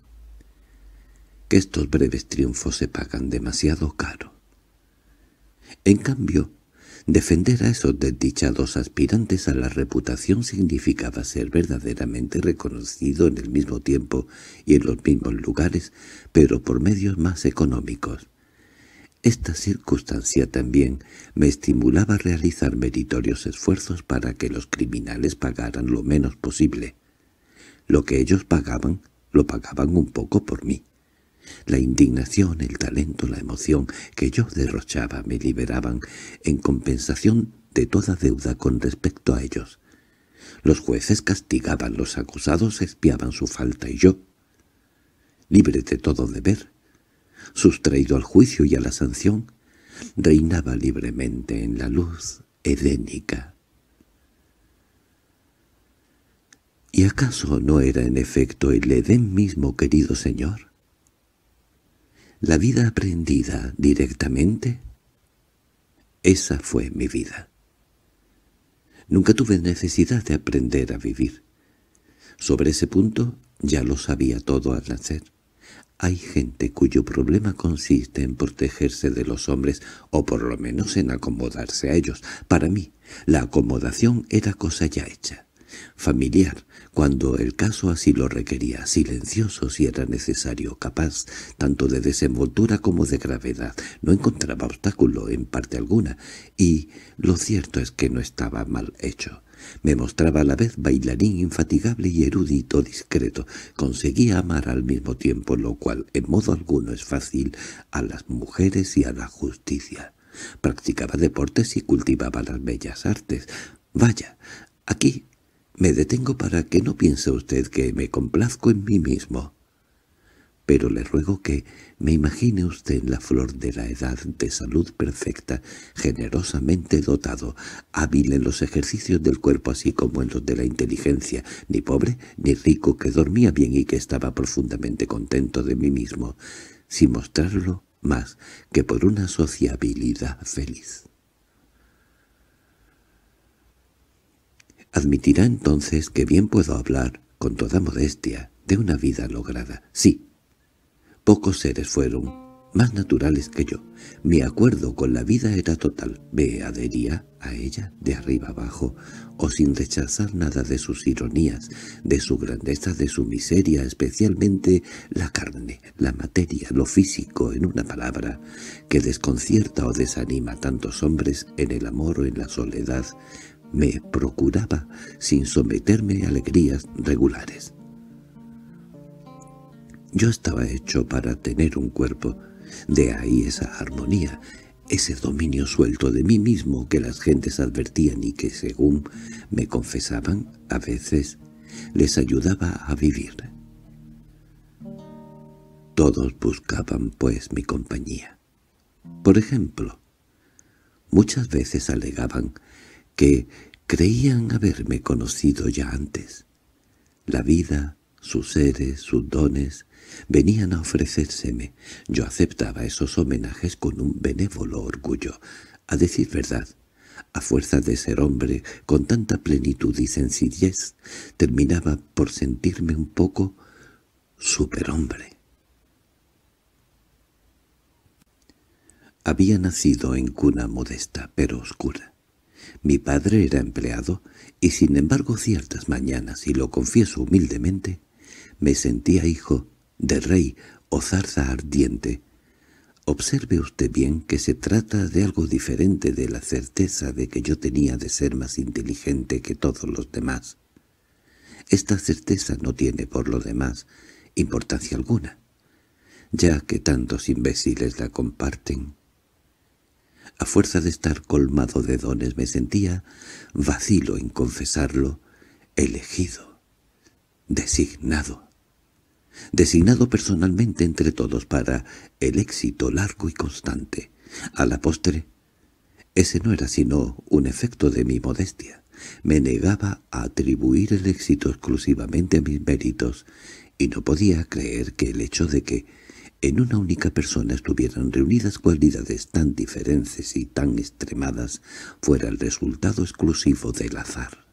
Speaker 1: que estos breves triunfos se pagan demasiado caro. En cambio, defender a esos desdichados aspirantes a la reputación significaba ser verdaderamente reconocido en el mismo tiempo y en los mismos lugares, pero por medios más económicos. Esta circunstancia también me estimulaba a realizar meritorios esfuerzos para que los criminales pagaran lo menos posible. Lo que ellos pagaban, lo pagaban un poco por mí. La indignación, el talento, la emoción que yo derrochaba me liberaban en compensación de toda deuda con respecto a ellos. Los jueces castigaban, los acusados espiaban su falta y yo, libre de todo deber, sustraído al juicio y a la sanción, reinaba libremente en la luz edénica. ¿Y acaso no era en efecto el Edén mismo, querido señor? ¿La vida aprendida directamente? Esa fue mi vida. Nunca tuve necesidad de aprender a vivir. Sobre ese punto ya lo sabía todo al nacer. Hay gente cuyo problema consiste en protegerse de los hombres, o por lo menos en acomodarse a ellos. Para mí, la acomodación era cosa ya hecha familiar, cuando el caso así lo requería, silencioso si era necesario, capaz tanto de desenvoltura como de gravedad. No encontraba obstáculo en parte alguna, y lo cierto es que no estaba mal hecho. Me mostraba a la vez bailarín infatigable y erudito discreto. Conseguía amar al mismo tiempo, lo cual en modo alguno es fácil a las mujeres y a la justicia. Practicaba deportes y cultivaba las bellas artes. Vaya, aquí me detengo para que no piense usted que me complazco en mí mismo pero le ruego que me imagine usted en la flor de la edad de salud perfecta, generosamente dotado, hábil en los ejercicios del cuerpo así como en los de la inteligencia, ni pobre ni rico, que dormía bien y que estaba profundamente contento de mí mismo, sin mostrarlo más que por una sociabilidad feliz. Admitirá entonces que bien puedo hablar, con toda modestia, de una vida lograda. Sí, Pocos seres fueron más naturales que yo. Mi acuerdo con la vida era total. Me adhería a ella de arriba abajo, o sin rechazar nada de sus ironías, de su grandeza, de su miseria, especialmente la carne, la materia, lo físico, en una palabra, que desconcierta o desanima a tantos hombres en el amor o en la soledad, me procuraba sin someterme a alegrías regulares. Yo estaba hecho para tener un cuerpo, de ahí esa armonía, ese dominio suelto de mí mismo que las gentes advertían y que, según me confesaban, a veces les ayudaba a vivir. Todos buscaban, pues, mi compañía. Por ejemplo, muchas veces alegaban que creían haberme conocido ya antes. La vida, sus seres, sus dones, Venían a ofrecérseme. Yo aceptaba esos homenajes con un benévolo orgullo. A decir verdad, a fuerza de ser hombre, con tanta plenitud y sencillez, terminaba por sentirme un poco superhombre. Había nacido en cuna modesta, pero oscura. Mi padre era empleado, y sin embargo ciertas mañanas, y lo confieso humildemente, me sentía hijo de rey o zarza ardiente. Observe usted bien que se trata de algo diferente de la certeza de que yo tenía de ser más inteligente que todos los demás. Esta certeza no tiene, por lo demás, importancia alguna, ya que tantos imbéciles la comparten. A fuerza de estar colmado de dones me sentía, vacilo en confesarlo, elegido, designado designado personalmente entre todos para el éxito largo y constante. A la postre, ese no era sino un efecto de mi modestia. Me negaba a atribuir el éxito exclusivamente a mis méritos, y no podía creer que el hecho de que en una única persona estuvieran reunidas cualidades tan diferentes y tan extremadas fuera el resultado exclusivo del azar.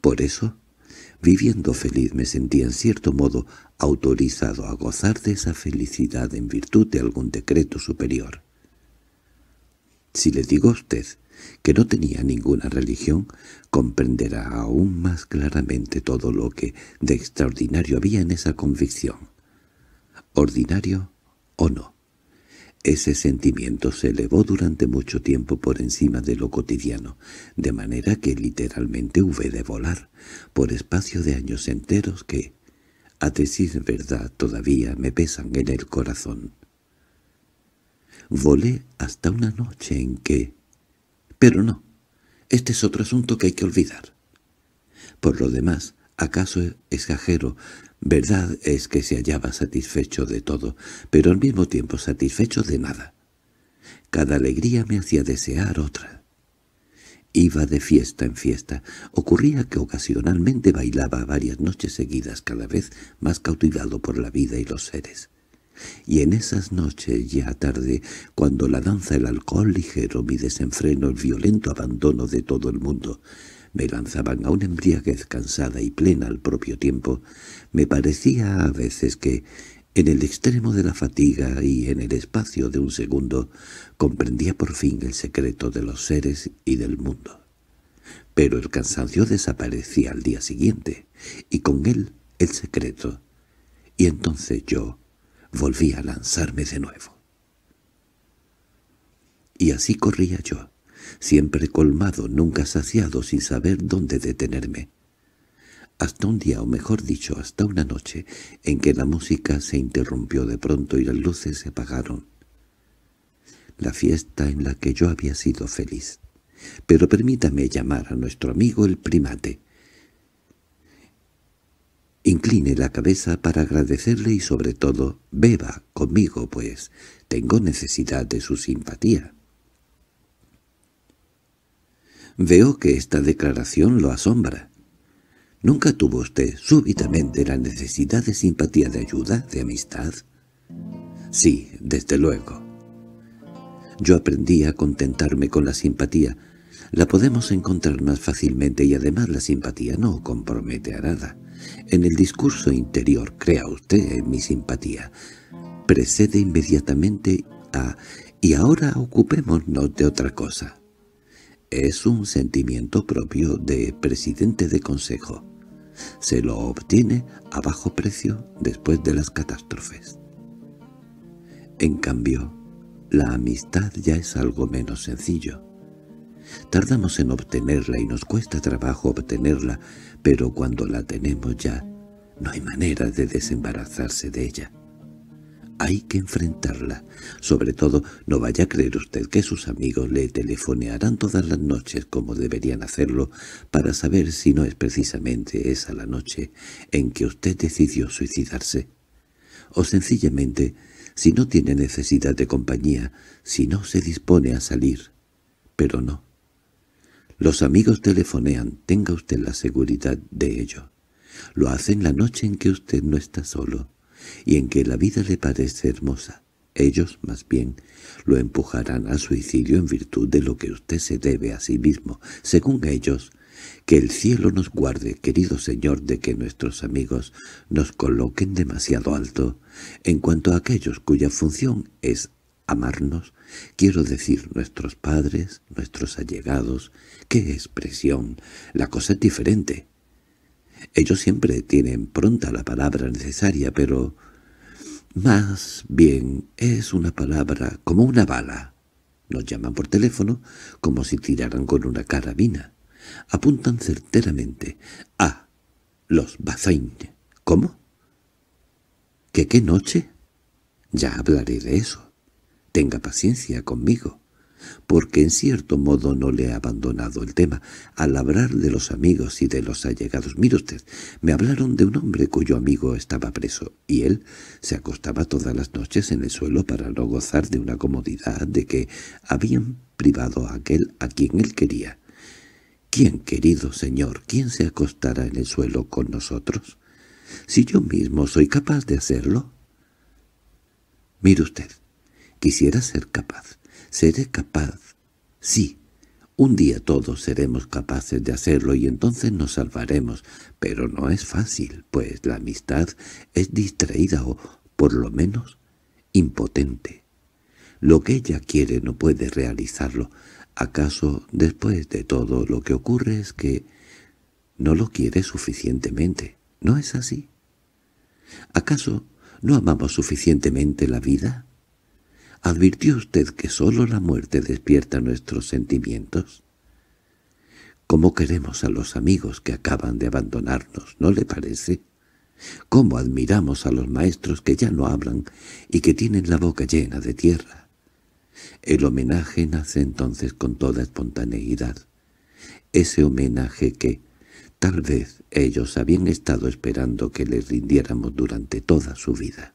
Speaker 1: Por eso, Viviendo feliz me sentía en cierto modo autorizado a gozar de esa felicidad en virtud de algún decreto superior. Si le digo a usted que no tenía ninguna religión, comprenderá aún más claramente todo lo que de extraordinario había en esa convicción. Ordinario o no. Ese sentimiento se elevó durante mucho tiempo por encima de lo cotidiano, de manera que literalmente hube de volar, por espacio de años enteros que, a decir verdad, todavía me pesan en el corazón. Volé hasta una noche en que... Pero no, este es otro asunto que hay que olvidar. Por lo demás, acaso exagero, Verdad es que se hallaba satisfecho de todo, pero al mismo tiempo satisfecho de nada. Cada alegría me hacía desear otra. Iba de fiesta en fiesta. Ocurría que ocasionalmente bailaba varias noches seguidas, cada vez más cautivado por la vida y los seres. Y en esas noches ya tarde, cuando la danza, el alcohol ligero, mi desenfreno, el violento abandono de todo el mundo, me lanzaban a una embriaguez cansada y plena al propio tiempo, me parecía a veces que, en el extremo de la fatiga y en el espacio de un segundo, comprendía por fin el secreto de los seres y del mundo. Pero el cansancio desaparecía al día siguiente, y con él el secreto. Y entonces yo volví a lanzarme de nuevo. Y así corría yo, siempre colmado, nunca saciado, sin saber dónde detenerme. Hasta un día, o mejor dicho, hasta una noche, en que la música se interrumpió de pronto y las luces se apagaron. La fiesta en la que yo había sido feliz. Pero permítame llamar a nuestro amigo el primate. Incline la cabeza para agradecerle y sobre todo beba conmigo, pues tengo necesidad de su simpatía. Veo que esta declaración lo asombra. ¿Nunca tuvo usted súbitamente la necesidad de simpatía, de ayuda, de amistad? Sí, desde luego. Yo aprendí a contentarme con la simpatía. La podemos encontrar más fácilmente y además la simpatía no compromete a nada. En el discurso interior, crea usted en mi simpatía, precede inmediatamente a «y ahora ocupémonos de otra cosa» es un sentimiento propio de presidente de consejo. Se lo obtiene a bajo precio después de las catástrofes. En cambio, la amistad ya es algo menos sencillo. Tardamos en obtenerla y nos cuesta trabajo obtenerla, pero cuando la tenemos ya, no hay manera de desembarazarse de ella. Hay que enfrentarla. Sobre todo, no vaya a creer usted que sus amigos le telefonearán todas las noches como deberían hacerlo para saber si no es precisamente esa la noche en que usted decidió suicidarse. O sencillamente, si no tiene necesidad de compañía, si no se dispone a salir. Pero no. Los amigos telefonean, tenga usted la seguridad de ello. Lo hacen la noche en que usted no está solo y en que la vida le parece hermosa. Ellos, más bien, lo empujarán al suicidio en virtud de lo que usted se debe a sí mismo, según ellos, que el cielo nos guarde, querido Señor, de que nuestros amigos nos coloquen demasiado alto. En cuanto a aquellos cuya función es amarnos, quiero decir nuestros padres, nuestros allegados, qué expresión, la cosa es diferente. Ellos siempre tienen pronta la palabra necesaria, pero más bien es una palabra como una bala. Nos llaman por teléfono como si tiraran con una carabina. Apuntan certeramente a los Bazain. ¿Cómo? ¿Que qué noche? Ya hablaré de eso. Tenga paciencia conmigo porque en cierto modo no le he abandonado el tema, al hablar de los amigos y de los allegados. Mire usted, me hablaron de un hombre cuyo amigo estaba preso, y él se acostaba todas las noches en el suelo para no gozar de una comodidad de que habían privado a aquel a quien él quería. ¿Quién, querido señor, quién se acostará en el suelo con nosotros? Si yo mismo soy capaz de hacerlo. Mire usted, quisiera ser capaz Seré capaz. Sí, un día todos seremos capaces de hacerlo y entonces nos salvaremos, pero no es fácil, pues la amistad es distraída o, por lo menos, impotente. Lo que ella quiere no puede realizarlo. ¿Acaso, después de todo, lo que ocurre es que no lo quiere suficientemente? ¿No es así? ¿Acaso no amamos suficientemente la vida? ¿Advirtió usted que sólo la muerte despierta nuestros sentimientos? ¿Cómo queremos a los amigos que acaban de abandonarnos, no le parece? ¿Cómo admiramos a los maestros que ya no hablan y que tienen la boca llena de tierra? El homenaje nace entonces con toda espontaneidad. Ese homenaje que, tal vez, ellos habían estado esperando que les rindiéramos durante toda su vida.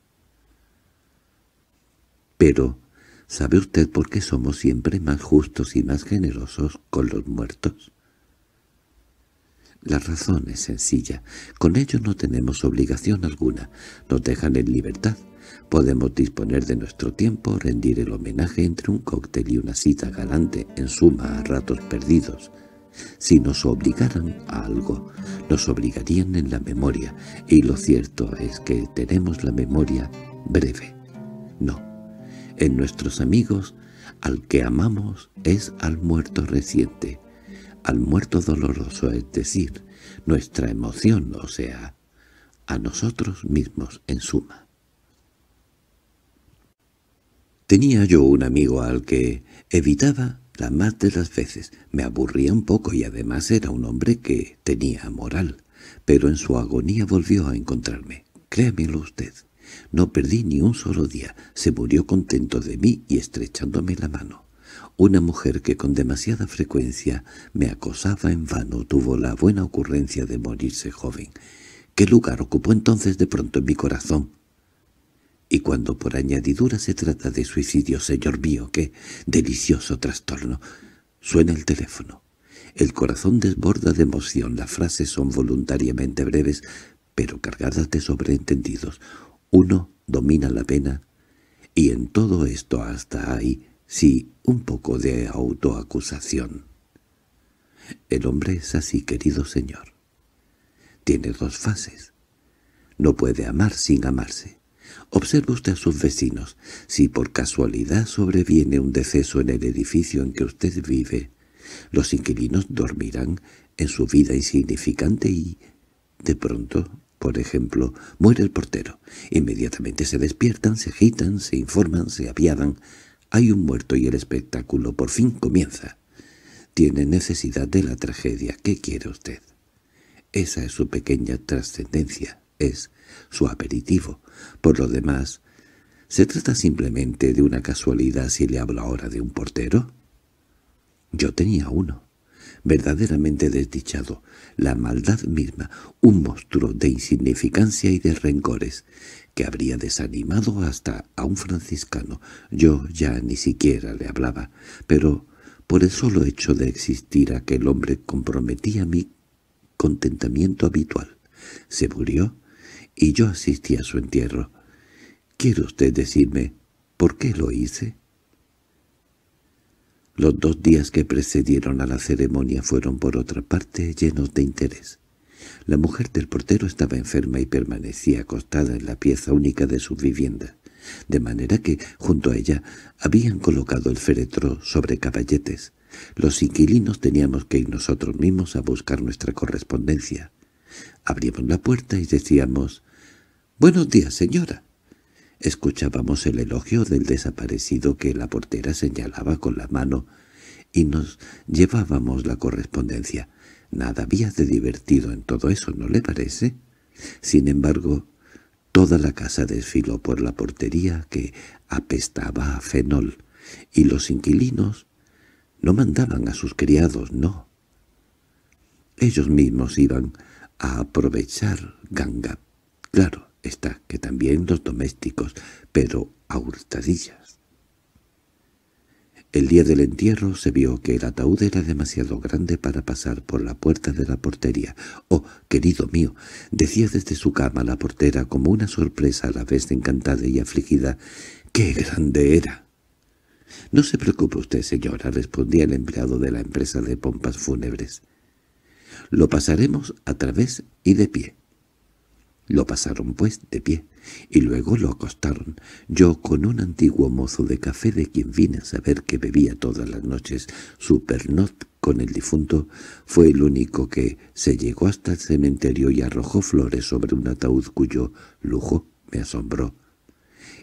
Speaker 1: Pero, ¿sabe usted por qué somos siempre más justos y más generosos con los muertos? La razón es sencilla. Con ellos no tenemos obligación alguna. Nos dejan en libertad. Podemos disponer de nuestro tiempo, rendir el homenaje entre un cóctel y una cita galante, en suma a ratos perdidos. Si nos obligaran a algo, nos obligarían en la memoria, y lo cierto es que tenemos la memoria breve. No, en nuestros amigos, al que amamos es al muerto reciente, al muerto doloroso, es decir, nuestra emoción, o sea, a nosotros mismos en suma. Tenía yo un amigo al que evitaba la más de las veces. Me aburría un poco y además era un hombre que tenía moral, pero en su agonía volvió a encontrarme. Créamelo usted. No perdí ni un solo día. Se murió contento de mí y estrechándome la mano. Una mujer que con demasiada frecuencia me acosaba en vano tuvo la buena ocurrencia de morirse joven. ¿Qué lugar ocupó entonces de pronto en mi corazón? Y cuando por añadidura se trata de suicidio, señor mío, qué delicioso trastorno. Suena el teléfono. El corazón desborda de emoción. Las frases son voluntariamente breves, pero cargadas de sobreentendidos uno domina la pena, y en todo esto hasta hay, sí, un poco de autoacusación. El hombre es así, querido señor. Tiene dos fases. No puede amar sin amarse. Observe usted a sus vecinos. Si por casualidad sobreviene un deceso en el edificio en que usted vive, los inquilinos dormirán en su vida insignificante y, de pronto, por ejemplo, muere el portero. Inmediatamente se despiertan, se agitan, se informan, se apiadan. Hay un muerto y el espectáculo por fin comienza. Tiene necesidad de la tragedia. ¿Qué quiere usted? Esa es su pequeña trascendencia, es su aperitivo. Por lo demás, ¿se trata simplemente de una casualidad si le hablo ahora de un portero? Yo tenía uno, verdaderamente desdichado, la maldad misma, un monstruo de insignificancia y de rencores, que habría desanimado hasta a un franciscano. Yo ya ni siquiera le hablaba, pero por el solo hecho de existir aquel hombre comprometía mi contentamiento habitual. Se murió y yo asistí a su entierro. ¿Quiere usted decirme por qué lo hice?» Los dos días que precedieron a la ceremonia fueron por otra parte llenos de interés. La mujer del portero estaba enferma y permanecía acostada en la pieza única de su vivienda, de manera que, junto a ella, habían colocado el féretro sobre caballetes. Los inquilinos teníamos que ir nosotros mismos a buscar nuestra correspondencia. Abrimos la puerta y decíamos, «Buenos días, señora». Escuchábamos el elogio del desaparecido que la portera señalaba con la mano y nos llevábamos la correspondencia. Nada había de divertido en todo eso, ¿no le parece? Sin embargo, toda la casa desfiló por la portería que apestaba a fenol, y los inquilinos no mandaban a sus criados, no. Ellos mismos iban a aprovechar ganga, claro está que también los domésticos, pero a hurtadillas. El día del entierro se vio que el ataúd era demasiado grande para pasar por la puerta de la portería. «Oh, querido mío», decía desde su cama la portera como una sorpresa a la vez encantada y afligida, «¡qué grande era!». «No se preocupe usted, señora», respondía el empleado de la empresa de pompas fúnebres. «Lo pasaremos a través y de pie». Lo pasaron pues de pie, y luego lo acostaron. Yo, con un antiguo mozo de café de quien vine a saber que bebía todas las noches supernot con el difunto, fue el único que se llegó hasta el cementerio y arrojó flores sobre un ataúd cuyo lujo me asombró.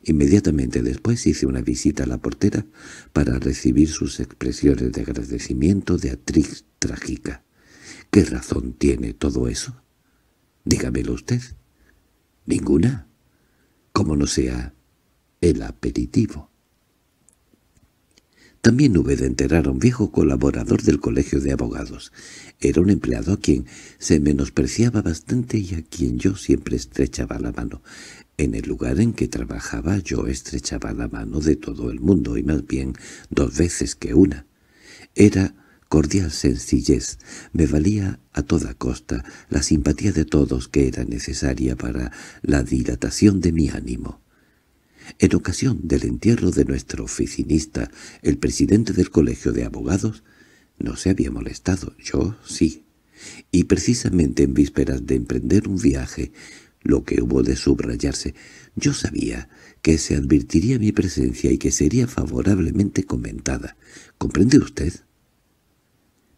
Speaker 1: Inmediatamente después hice una visita a la portera para recibir sus expresiones de agradecimiento de actriz trágica. ¿Qué razón tiene todo eso? Dígamelo usted. Ninguna, como no sea el aperitivo. También hube de enterar a un viejo colaborador del colegio de abogados. Era un empleado a quien se menospreciaba bastante y a quien yo siempre estrechaba la mano. En el lugar en que trabajaba yo estrechaba la mano de todo el mundo, y más bien dos veces que una. Era cordial sencillez, me valía a toda costa la simpatía de todos que era necesaria para la dilatación de mi ánimo. En ocasión del entierro de nuestro oficinista, el presidente del colegio de abogados, no se había molestado, yo sí, y precisamente en vísperas de emprender un viaje, lo que hubo de subrayarse, yo sabía que se advertiría mi presencia y que sería favorablemente comentada. ¿Comprende usted?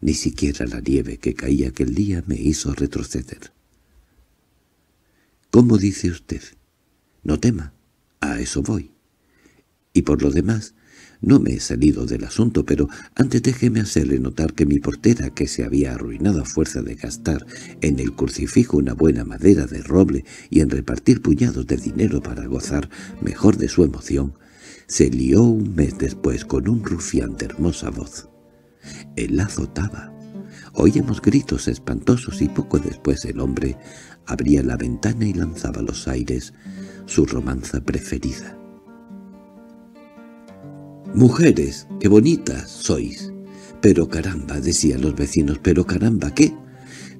Speaker 1: Ni siquiera la nieve que caía aquel día me hizo retroceder. —¿Cómo dice usted? —No tema, a eso voy. Y por lo demás, no me he salido del asunto, pero antes déjeme hacerle notar que mi portera, que se había arruinado a fuerza de gastar en el crucifijo una buena madera de roble y en repartir puñados de dinero para gozar mejor de su emoción, se lió un mes después con un rufián de hermosa voz. El azotaba. Oíamos gritos espantosos y poco después el hombre abría la ventana y lanzaba los aires su romanza preferida. «Mujeres, qué bonitas sois». «Pero caramba», decían los vecinos, «pero caramba, ¿qué?»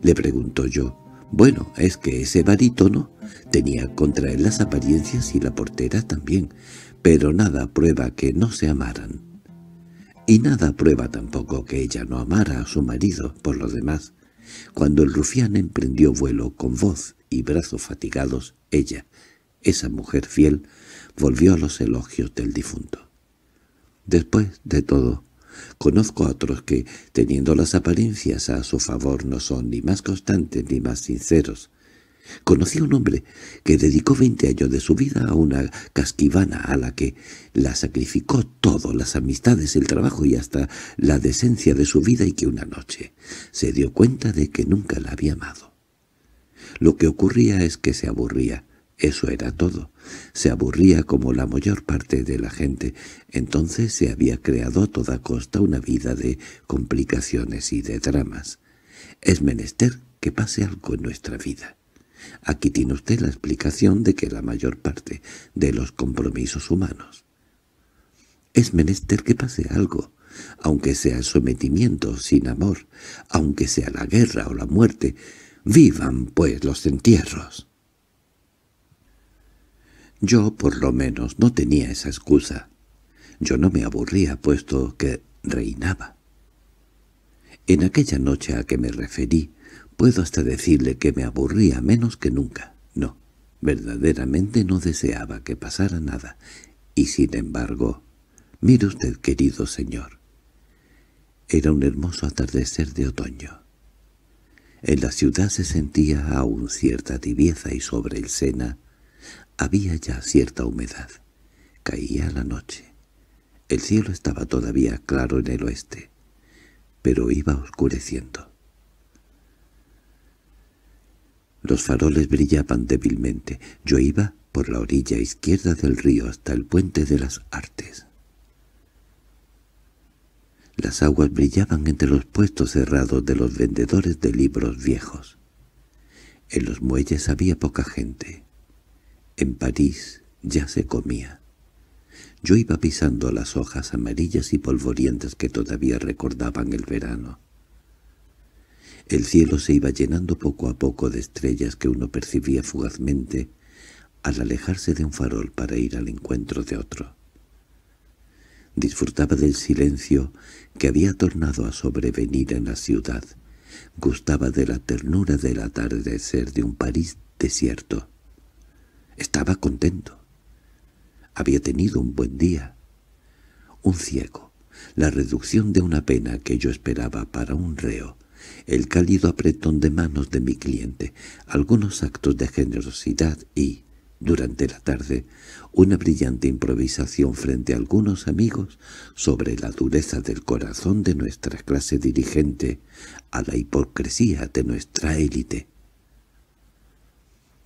Speaker 1: le pregunto yo. Bueno, es que ese barítono tenía contra él las apariencias y la portera también, pero nada prueba que no se amaran. Y nada prueba tampoco que ella no amara a su marido por los demás. Cuando el rufián emprendió vuelo con voz y brazos fatigados, ella, esa mujer fiel, volvió a los elogios del difunto. Después de todo, conozco a otros que, teniendo las apariencias a su favor, no son ni más constantes ni más sinceros, Conocí a un hombre que dedicó veinte años de su vida a una casquivana a la que la sacrificó todo, las amistades, el trabajo y hasta la decencia de su vida y que una noche se dio cuenta de que nunca la había amado. Lo que ocurría es que se aburría, eso era todo. Se aburría como la mayor parte de la gente. Entonces se había creado a toda costa una vida de complicaciones y de dramas. Es menester que pase algo en nuestra vida. Aquí tiene usted la explicación de que la mayor parte de los compromisos humanos. Es menester que pase algo, aunque sea el sometimiento sin amor, aunque sea la guerra o la muerte, vivan pues los entierros. Yo, por lo menos, no tenía esa excusa. Yo no me aburría, puesto que reinaba. En aquella noche a que me referí, Puedo hasta decirle que me aburría menos que nunca. No, verdaderamente no deseaba que pasara nada. Y sin embargo, mire usted, querido señor. Era un hermoso atardecer de otoño. En la ciudad se sentía aún cierta tibieza y sobre el Sena había ya cierta humedad. Caía la noche. El cielo estaba todavía claro en el oeste, pero iba oscureciendo. Los faroles brillaban débilmente. Yo iba por la orilla izquierda del río hasta el puente de las artes. Las aguas brillaban entre los puestos cerrados de los vendedores de libros viejos. En los muelles había poca gente. En París ya se comía. Yo iba pisando las hojas amarillas y polvorientas que todavía recordaban el verano. El cielo se iba llenando poco a poco de estrellas que uno percibía fugazmente al alejarse de un farol para ir al encuentro de otro. Disfrutaba del silencio que había tornado a sobrevenir en la ciudad. Gustaba de la ternura del atardecer de un París desierto. Estaba contento. Había tenido un buen día. Un ciego, la reducción de una pena que yo esperaba para un reo, el cálido apretón de manos de mi cliente, algunos actos de generosidad y, durante la tarde, una brillante improvisación frente a algunos amigos sobre la dureza del corazón de nuestra clase dirigente a la hipocresía de nuestra élite.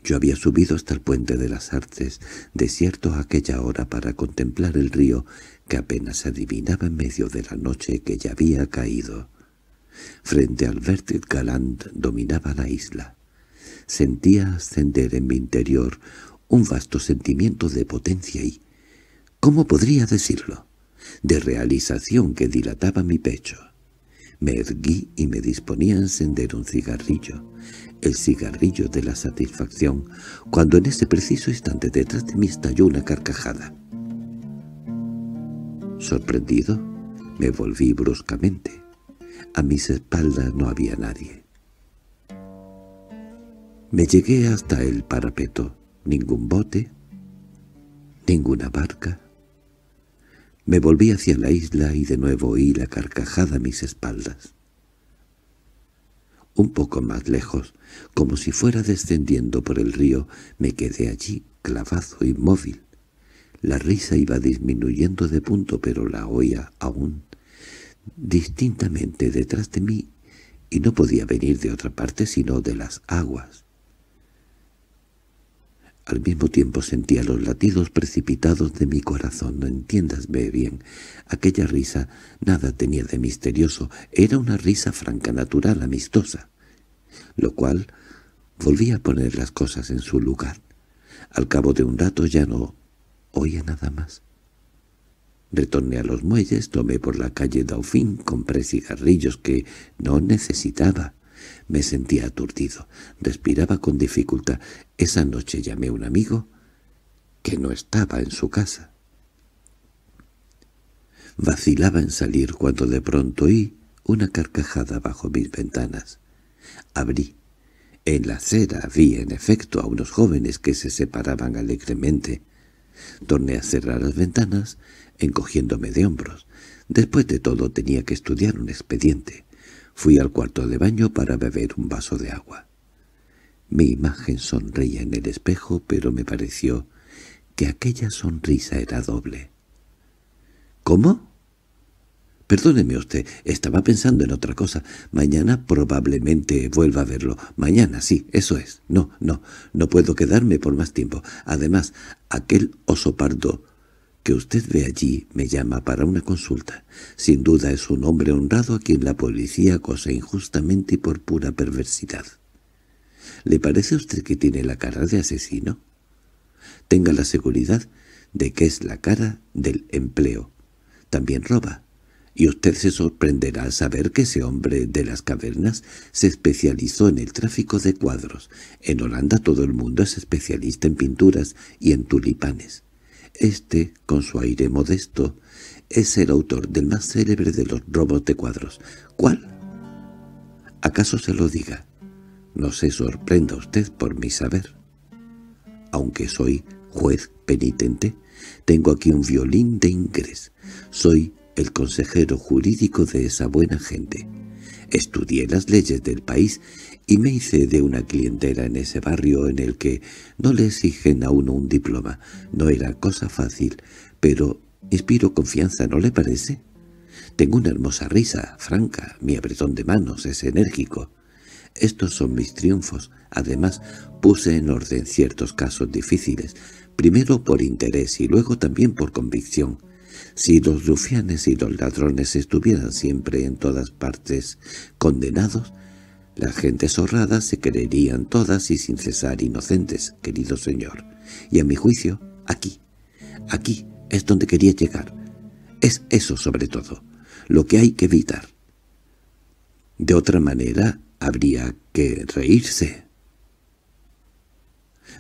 Speaker 1: Yo había subido hasta el puente de las artes, desierto a aquella hora para contemplar el río que apenas adivinaba en medio de la noche que ya había caído. Frente al vértigo Galant dominaba la isla. Sentía ascender en mi interior un vasto sentimiento de potencia y, ¿cómo podría decirlo?, de realización que dilataba mi pecho. Me erguí y me disponía a encender un cigarrillo, el cigarrillo de la satisfacción, cuando en ese preciso instante detrás de mí estalló una carcajada. Sorprendido, me volví bruscamente. A mis espaldas no había nadie. Me llegué hasta el parapeto. Ningún bote, ninguna barca. Me volví hacia la isla y de nuevo oí la carcajada a mis espaldas. Un poco más lejos, como si fuera descendiendo por el río, me quedé allí, clavazo inmóvil. La risa iba disminuyendo de punto, pero la oía aún distintamente detrás de mí y no podía venir de otra parte sino de las aguas. Al mismo tiempo sentía los latidos precipitados de mi corazón, no entiéndasme bien. Aquella risa nada tenía de misterioso, era una risa franca, natural, amistosa, lo cual volvía a poner las cosas en su lugar. Al cabo de un rato ya no oía nada más. Retorné a los muelles, tomé por la calle Dauphin, compré cigarrillos que no necesitaba. Me sentía aturdido, respiraba con dificultad. Esa noche llamé a un amigo que no estaba en su casa. Vacilaba en salir cuando de pronto oí una carcajada bajo mis ventanas. Abrí. En la acera vi en efecto a unos jóvenes que se separaban alegremente. Torné a cerrar las ventanas, encogiéndome de hombros. Después de todo tenía que estudiar un expediente. Fui al cuarto de baño para beber un vaso de agua. Mi imagen sonreía en el espejo, pero me pareció que aquella sonrisa era doble. —¿Cómo? Perdóneme usted, estaba pensando en otra cosa. Mañana probablemente vuelva a verlo. Mañana, sí, eso es. No, no, no puedo quedarme por más tiempo. Además, aquel oso pardo que usted ve allí me llama para una consulta. Sin duda es un hombre honrado a quien la policía acosa injustamente y por pura perversidad. ¿Le parece a usted que tiene la cara de asesino? Tenga la seguridad de que es la cara del empleo. También roba y usted se sorprenderá al saber que ese hombre de las cavernas se especializó en el tráfico de cuadros. En Holanda todo el mundo es especialista en pinturas y en tulipanes. Este, con su aire modesto, es el autor del más célebre de los robos de cuadros. ¿Cuál? ¿Acaso se lo diga? No se sorprenda usted por mi saber. Aunque soy juez penitente, tengo aquí un violín de ingres. Soy el consejero jurídico de esa buena gente. Estudié las leyes del país y me hice de una clientela en ese barrio en el que no le exigen a uno un diploma. No era cosa fácil, pero inspiro confianza, ¿no le parece? Tengo una hermosa risa, franca, mi apretón de manos es enérgico. Estos son mis triunfos. Además, puse en orden ciertos casos difíciles, primero por interés y luego también por convicción. Si los rufianes y los ladrones estuvieran siempre en todas partes condenados, las gentes honradas se creerían todas y sin cesar inocentes, querido señor. Y a mi juicio, aquí, aquí es donde quería llegar. Es eso sobre todo, lo que hay que evitar. De otra manera, habría que reírse.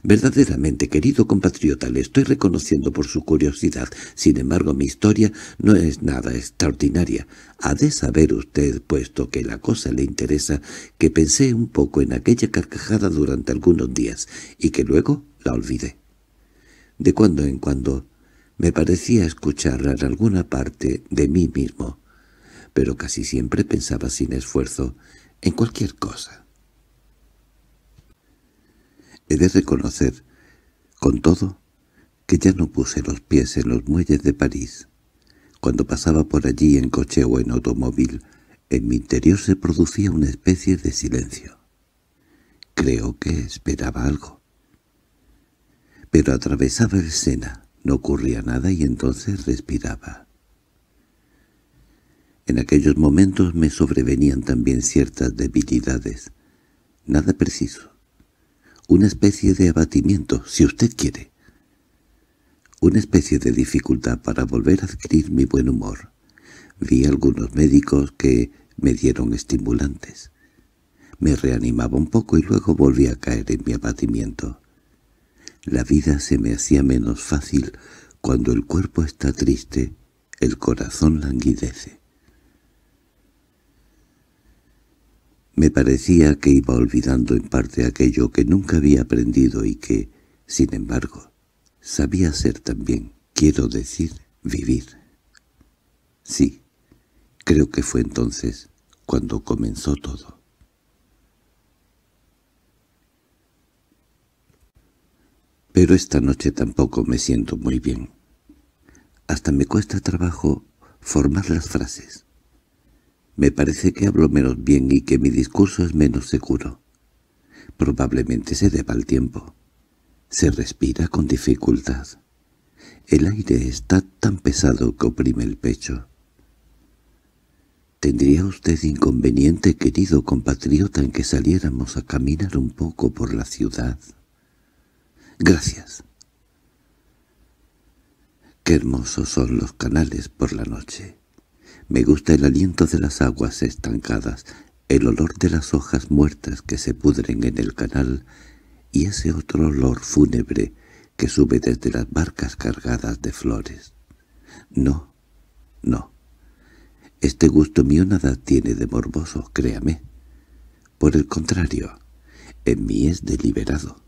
Speaker 1: Verdaderamente, querido compatriota, le estoy reconociendo por su curiosidad. Sin embargo, mi historia no es nada extraordinaria. Ha de saber usted, puesto que la cosa le interesa, que pensé un poco en aquella carcajada durante algunos días y que luego la olvidé. De cuando en cuando me parecía escucharla en alguna parte de mí mismo, pero casi siempre pensaba sin esfuerzo en cualquier cosa. He de reconocer, con todo, que ya no puse los pies en los muelles de París. Cuando pasaba por allí en coche o en automóvil, en mi interior se producía una especie de silencio. Creo que esperaba algo. Pero atravesaba el Sena, no ocurría nada y entonces respiraba. En aquellos momentos me sobrevenían también ciertas debilidades. Nada preciso, una especie de abatimiento, si usted quiere. Una especie de dificultad para volver a adquirir mi buen humor. Vi algunos médicos que me dieron estimulantes. Me reanimaba un poco y luego volví a caer en mi abatimiento. La vida se me hacía menos fácil cuando el cuerpo está triste, el corazón languidece. Me parecía que iba olvidando en parte aquello que nunca había aprendido y que, sin embargo, sabía ser también, quiero decir, vivir. Sí, creo que fue entonces cuando comenzó todo. Pero esta noche tampoco me siento muy bien. Hasta me cuesta trabajo formar las frases. Me parece que hablo menos bien y que mi discurso es menos seguro. Probablemente se deba al tiempo. Se respira con dificultad. El aire está tan pesado que oprime el pecho. ¿Tendría usted inconveniente, querido compatriota, en que saliéramos a caminar un poco por la ciudad? Gracias. Qué hermosos son los canales por la noche. Me gusta el aliento de las aguas estancadas, el olor de las hojas muertas que se pudren en el canal y ese otro olor fúnebre que sube desde las barcas cargadas de flores. No, no. Este gusto mío nada tiene de morboso, créame. Por el contrario, en mí es deliberado.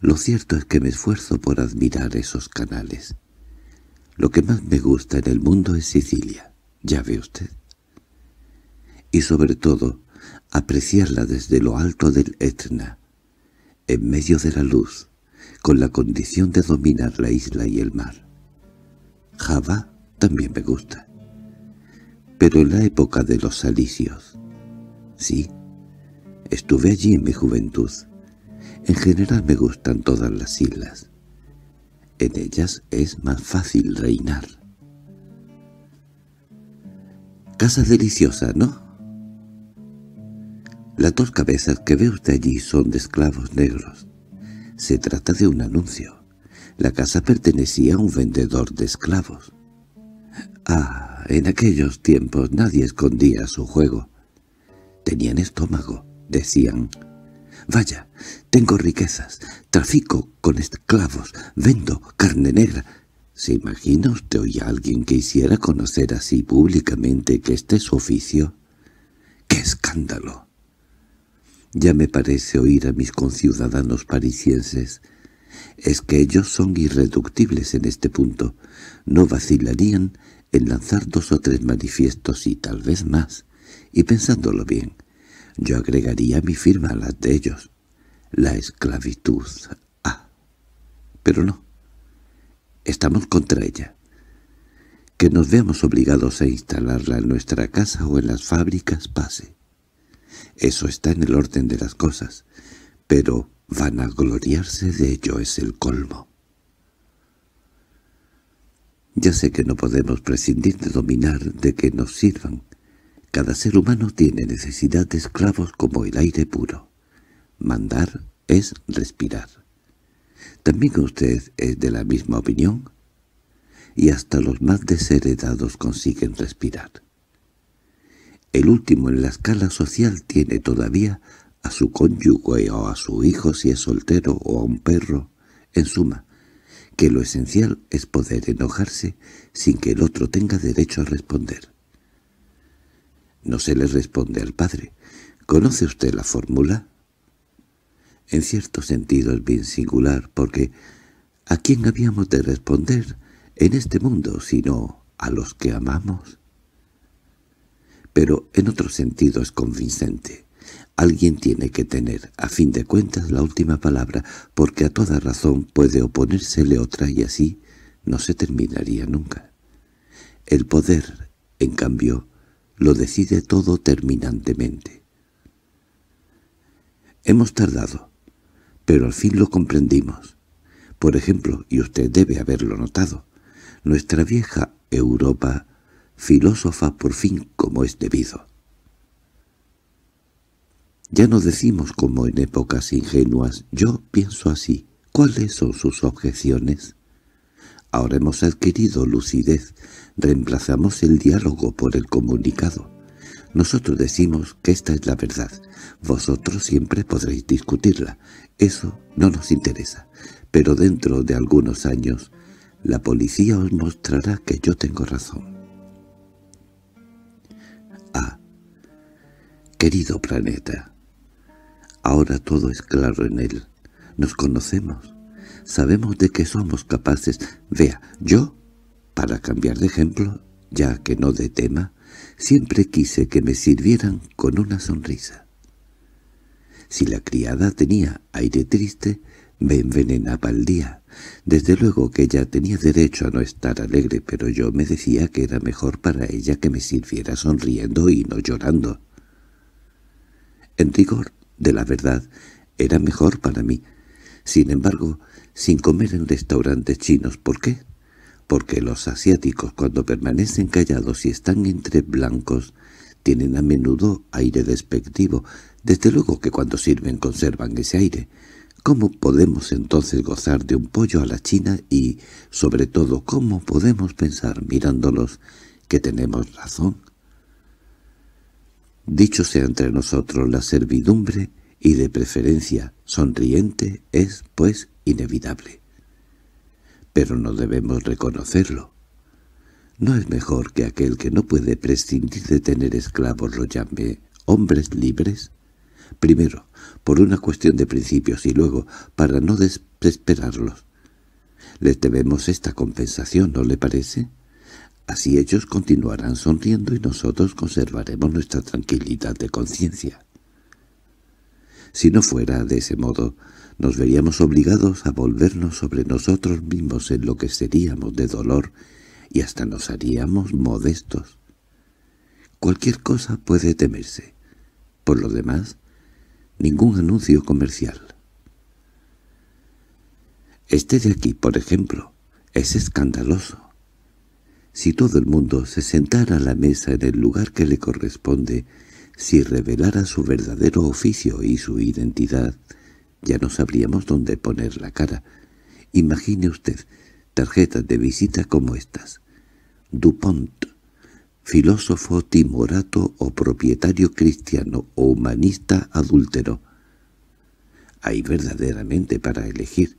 Speaker 1: Lo cierto es que me esfuerzo por admirar esos canales. Lo que más me gusta en el mundo es Sicilia, ya ve usted. Y sobre todo, apreciarla desde lo alto del Etna, en medio de la luz, con la condición de dominar la isla y el mar. Java también me gusta. Pero en la época de los salicios. Sí, estuve allí en mi juventud. En general me gustan todas las islas. En ellas es más fácil reinar. Casa deliciosa, ¿no? Las dos cabezas que ve usted allí son de esclavos negros. Se trata de un anuncio. La casa pertenecía a un vendedor de esclavos. Ah, en aquellos tiempos nadie escondía su juego. Tenían estómago, decían. Vaya, tengo riquezas, trafico con esclavos, vendo carne negra. ¿Se imagina usted hoy a alguien que hiciera conocer así públicamente que este es su oficio? ¡Qué escándalo! Ya me parece oír a mis conciudadanos parisienses. Es que ellos son irreductibles en este punto. No vacilarían en lanzar dos o tres manifiestos y tal vez más. Y pensándolo bien, yo agregaría mi firma a las de ellos. La esclavitud. Ah. Pero no. Estamos contra ella. Que nos veamos obligados a instalarla en nuestra casa o en las fábricas pase. Eso está en el orden de las cosas, pero van a gloriarse de ello es el colmo. Ya sé que no podemos prescindir de dominar, de que nos sirvan, cada ser humano tiene necesidad de esclavos como el aire puro. Mandar es respirar. ¿También usted es de la misma opinión? Y hasta los más desheredados consiguen respirar. El último en la escala social tiene todavía a su cónyuge o a su hijo si es soltero o a un perro. En suma, que lo esencial es poder enojarse sin que el otro tenga derecho a responder. No se le responde al padre. ¿Conoce usted la fórmula? En cierto sentido es bien singular, porque ¿a quién habíamos de responder en este mundo sino a los que amamos? Pero en otro sentido es convincente. Alguien tiene que tener, a fin de cuentas, la última palabra, porque a toda razón puede oponérsele otra y así no se terminaría nunca. El poder, en cambio, lo decide todo terminantemente. Hemos tardado, pero al fin lo comprendimos. Por ejemplo, y usted debe haberlo notado, nuestra vieja Europa filósofa por fin como es debido. Ya no decimos como en épocas ingenuas, yo pienso así, ¿cuáles son sus objeciones? Ahora hemos adquirido lucidez Reemplazamos el diálogo por el comunicado. Nosotros decimos que esta es la verdad. Vosotros siempre podréis discutirla. Eso no nos interesa. Pero dentro de algunos años, la policía os mostrará que yo tengo razón. Ah, Querido planeta, ahora todo es claro en él. Nos conocemos. Sabemos de qué somos capaces. Vea, yo para cambiar de ejemplo, ya que no de tema, siempre quise que me sirvieran con una sonrisa. Si la criada tenía aire triste, me envenenaba el día. Desde luego que ella tenía derecho a no estar alegre, pero yo me decía que era mejor para ella que me sirviera sonriendo y no llorando. En rigor, de la verdad, era mejor para mí. Sin embargo, sin comer en restaurantes chinos, ¿por qué? porque los asiáticos cuando permanecen callados y están entre blancos tienen a menudo aire despectivo, desde luego que cuando sirven conservan ese aire. ¿Cómo podemos entonces gozar de un pollo a la china y, sobre todo, cómo podemos pensar mirándolos que tenemos razón? Dicho sea entre nosotros, la servidumbre, y de preferencia sonriente, es, pues, inevitable pero no debemos reconocerlo. ¿No es mejor que aquel que no puede prescindir de tener esclavos lo llame hombres libres? Primero, por una cuestión de principios y luego, para no desesperarlos. Les debemos esta compensación, ¿no le parece? Así ellos continuarán sonriendo y nosotros conservaremos nuestra tranquilidad de conciencia. Si no fuera de ese modo, nos veríamos obligados a volvernos sobre nosotros mismos en lo que seríamos de dolor y hasta nos haríamos modestos. Cualquier cosa puede temerse. Por lo demás, ningún anuncio comercial. Este de aquí, por ejemplo, es escandaloso. Si todo el mundo se sentara a la mesa en el lugar que le corresponde, si revelara su verdadero oficio y su identidad, ya no sabríamos dónde poner la cara. Imagine usted tarjetas de visita como estas. Dupont, filósofo timorato o propietario cristiano o humanista adúltero. Hay verdaderamente para elegir,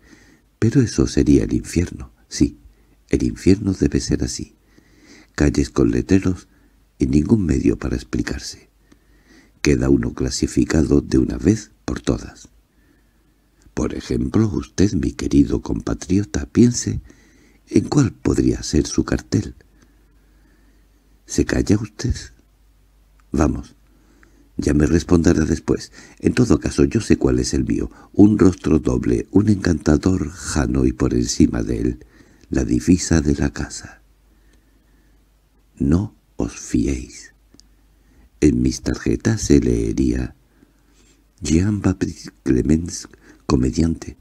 Speaker 1: pero eso sería el infierno, sí, el infierno debe ser así. Calles con letreros y ningún medio para explicarse. Queda uno clasificado de una vez por todas. Por ejemplo, usted, mi querido compatriota, piense en cuál podría ser su cartel. ¿Se calla usted? Vamos, ya me responderá después. En todo caso, yo sé cuál es el mío. Un rostro doble, un encantador jano y por encima de él, la divisa de la casa. No os fiéis. En mis tarjetas se leería Jean Baptiste Clemens comediante.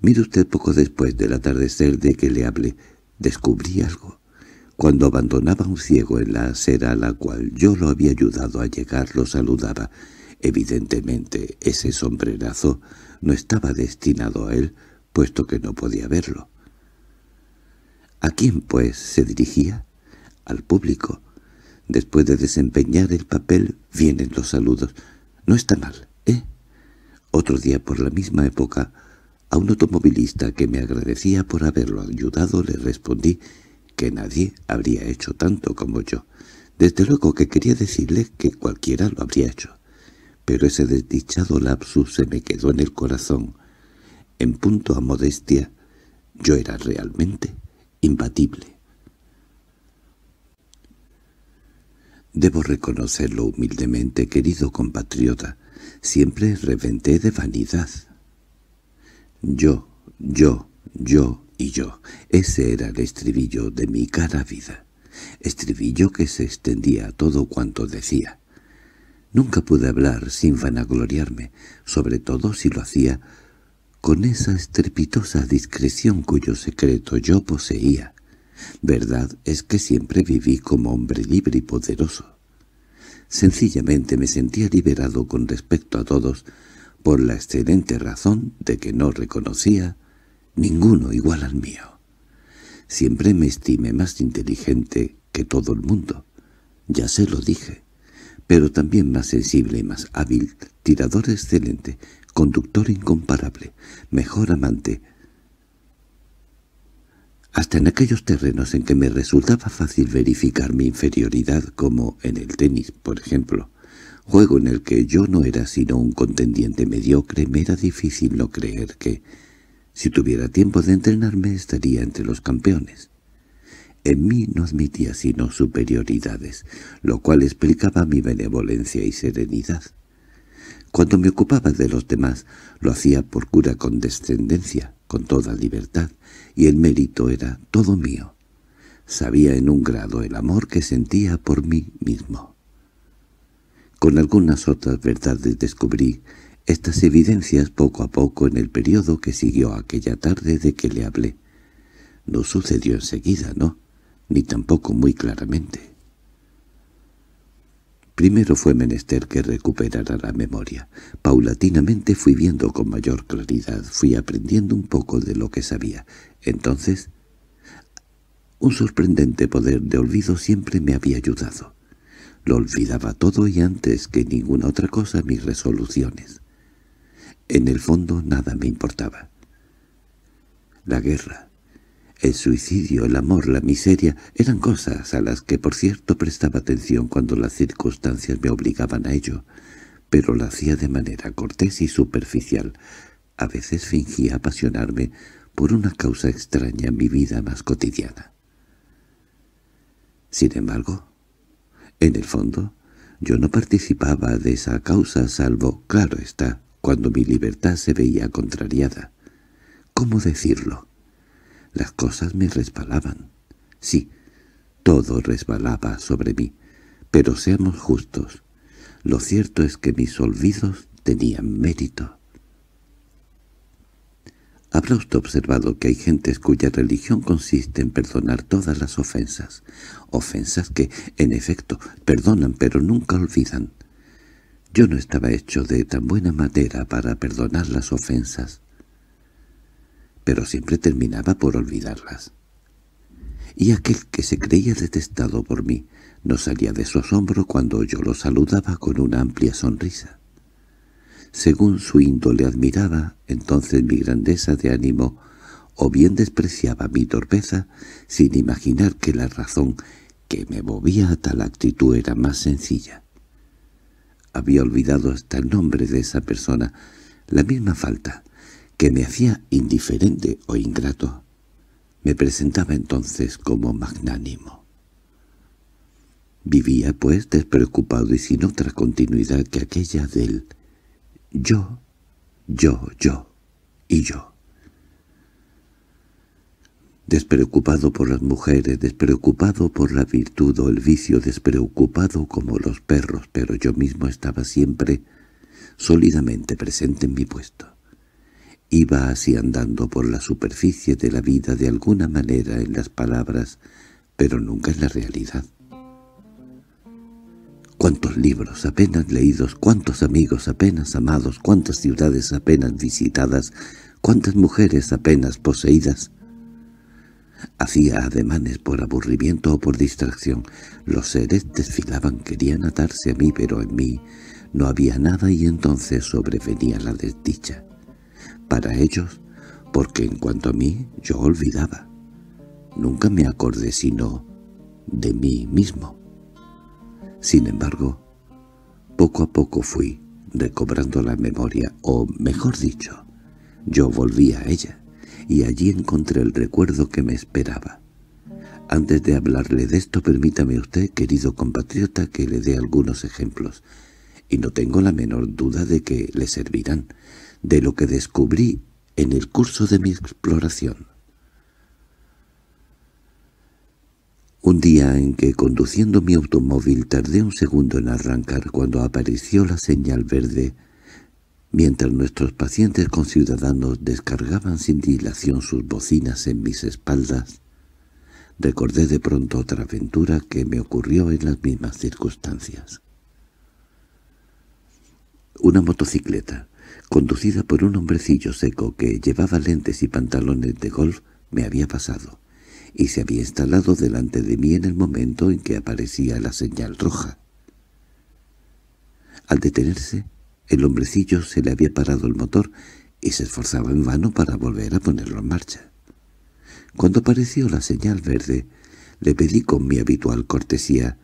Speaker 1: Mire usted poco después del atardecer de que le hablé, descubrí algo. Cuando abandonaba un ciego en la acera a la cual yo lo había ayudado a llegar, lo saludaba. Evidentemente ese sombrerazo no estaba destinado a él, puesto que no podía verlo. ¿A quién, pues, se dirigía? Al público. Después de desempeñar el papel vienen los saludos. No está mal, ¿eh? Otro día por la misma época, a un automovilista que me agradecía por haberlo ayudado le respondí que nadie habría hecho tanto como yo. Desde luego que quería decirle que cualquiera lo habría hecho. Pero ese desdichado lapsus se me quedó en el corazón. En punto a modestia, yo era realmente imbatible. Debo reconocerlo humildemente, querido compatriota, siempre reventé de vanidad. Yo, yo, yo y yo. Ese era el estribillo de mi cara vida. Estribillo que se extendía a todo cuanto decía. Nunca pude hablar sin vanagloriarme, sobre todo si lo hacía con esa estrepitosa discreción cuyo secreto yo poseía. Verdad es que siempre viví como hombre libre y poderoso. Sencillamente me sentía liberado con respecto a todos por la excelente razón de que no reconocía ninguno igual al mío. Siempre me estime más inteligente que todo el mundo, ya se lo dije, pero también más sensible y más hábil, tirador excelente, conductor incomparable, mejor amante, hasta en aquellos terrenos en que me resultaba fácil verificar mi inferioridad como en el tenis, por ejemplo, juego en el que yo no era sino un contendiente mediocre, me era difícil no creer que, si tuviera tiempo de entrenarme, estaría entre los campeones. En mí no admitía sino superioridades, lo cual explicaba mi benevolencia y serenidad. Cuando me ocupaba de los demás, lo hacía por cura condescendencia, con toda libertad, y el mérito era todo mío. Sabía en un grado el amor que sentía por mí mismo. Con algunas otras verdades descubrí estas evidencias poco a poco en el periodo que siguió aquella tarde de que le hablé. No sucedió enseguida, ¿no? Ni tampoco muy claramente. Primero fue menester que recuperara la memoria. Paulatinamente fui viendo con mayor claridad, fui aprendiendo un poco de lo que sabía. Entonces, un sorprendente poder de olvido siempre me había ayudado. Lo olvidaba todo y antes que ninguna otra cosa mis resoluciones. En el fondo nada me importaba. La guerra, el suicidio, el amor, la miseria, eran cosas a las que por cierto prestaba atención cuando las circunstancias me obligaban a ello, pero lo hacía de manera cortés y superficial. A veces fingía apasionarme por una causa extraña en mi vida más cotidiana. Sin embargo, en el fondo, yo no participaba de esa causa salvo, claro está, cuando mi libertad se veía contrariada. ¿Cómo decirlo? Las cosas me resbalaban. Sí, todo resbalaba sobre mí. Pero seamos justos. Lo cierto es que mis olvidos tenían mérito. Habrá usted observado que hay gentes cuya religión consiste en perdonar todas las ofensas, ofensas que, en efecto, perdonan pero nunca olvidan. Yo no estaba hecho de tan buena madera para perdonar las ofensas pero siempre terminaba por olvidarlas. Y aquel que se creía detestado por mí no salía de su asombro cuando yo lo saludaba con una amplia sonrisa. Según su índole admiraba entonces mi grandeza de ánimo o bien despreciaba mi torpeza sin imaginar que la razón que me movía a tal actitud era más sencilla. Había olvidado hasta el nombre de esa persona, la misma falta, que me hacía indiferente o ingrato, me presentaba entonces como magnánimo. Vivía, pues, despreocupado y sin otra continuidad que aquella del yo, yo, yo y yo. Despreocupado por las mujeres, despreocupado por la virtud o el vicio, despreocupado como los perros, pero yo mismo estaba siempre sólidamente presente en mi puesto. Iba así andando por la superficie de la vida de alguna manera en las palabras, pero nunca en la realidad. Cuántos libros apenas leídos, cuántos amigos apenas amados, cuántas ciudades apenas visitadas, cuántas mujeres apenas poseídas. Hacía ademanes por aburrimiento o por distracción. Los seres desfilaban, querían atarse a mí, pero en mí no había nada y entonces sobrevenía la desdicha para ellos, porque en cuanto a mí yo olvidaba. Nunca me acordé sino de mí mismo. Sin embargo, poco a poco fui recobrando la memoria, o mejor dicho, yo volví a ella, y allí encontré el recuerdo que me esperaba. Antes de hablarle de esto, permítame usted, querido compatriota, que le dé algunos ejemplos, y no tengo la menor duda de que le servirán, de lo que descubrí en el curso de mi exploración. Un día en que conduciendo mi automóvil tardé un segundo en arrancar cuando apareció la señal verde, mientras nuestros pacientes conciudadanos descargaban sin dilación sus bocinas en mis espaldas, recordé de pronto otra aventura que me ocurrió en las mismas circunstancias. Una motocicleta, conducida por un hombrecillo seco que llevaba lentes y pantalones de golf, me había pasado, y se había instalado delante de mí en el momento en que aparecía la señal roja. Al detenerse, el hombrecillo se le había parado el motor y se esforzaba en vano para volver a ponerlo en marcha. Cuando apareció la señal verde, le pedí con mi habitual cortesía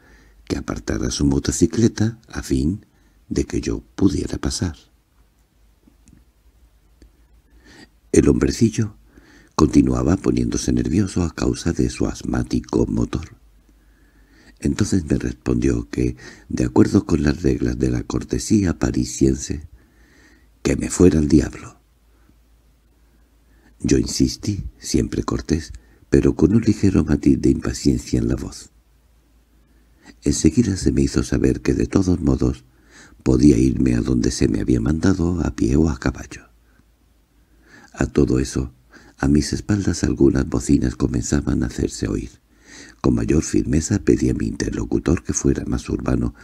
Speaker 1: que apartara su motocicleta a fin de que yo pudiera pasar. El hombrecillo continuaba poniéndose nervioso a causa de su asmático motor. Entonces me respondió que, de acuerdo con las reglas de la cortesía parisiense, que me fuera el diablo. Yo insistí, siempre cortés, pero con un ligero matiz de impaciencia en la voz. Enseguida se me hizo saber que de todos modos podía irme a donde se me había mandado a pie o a caballo. A todo eso, a mis espaldas algunas bocinas comenzaban a hacerse oír. Con mayor firmeza pedí a mi interlocutor que fuera más urbano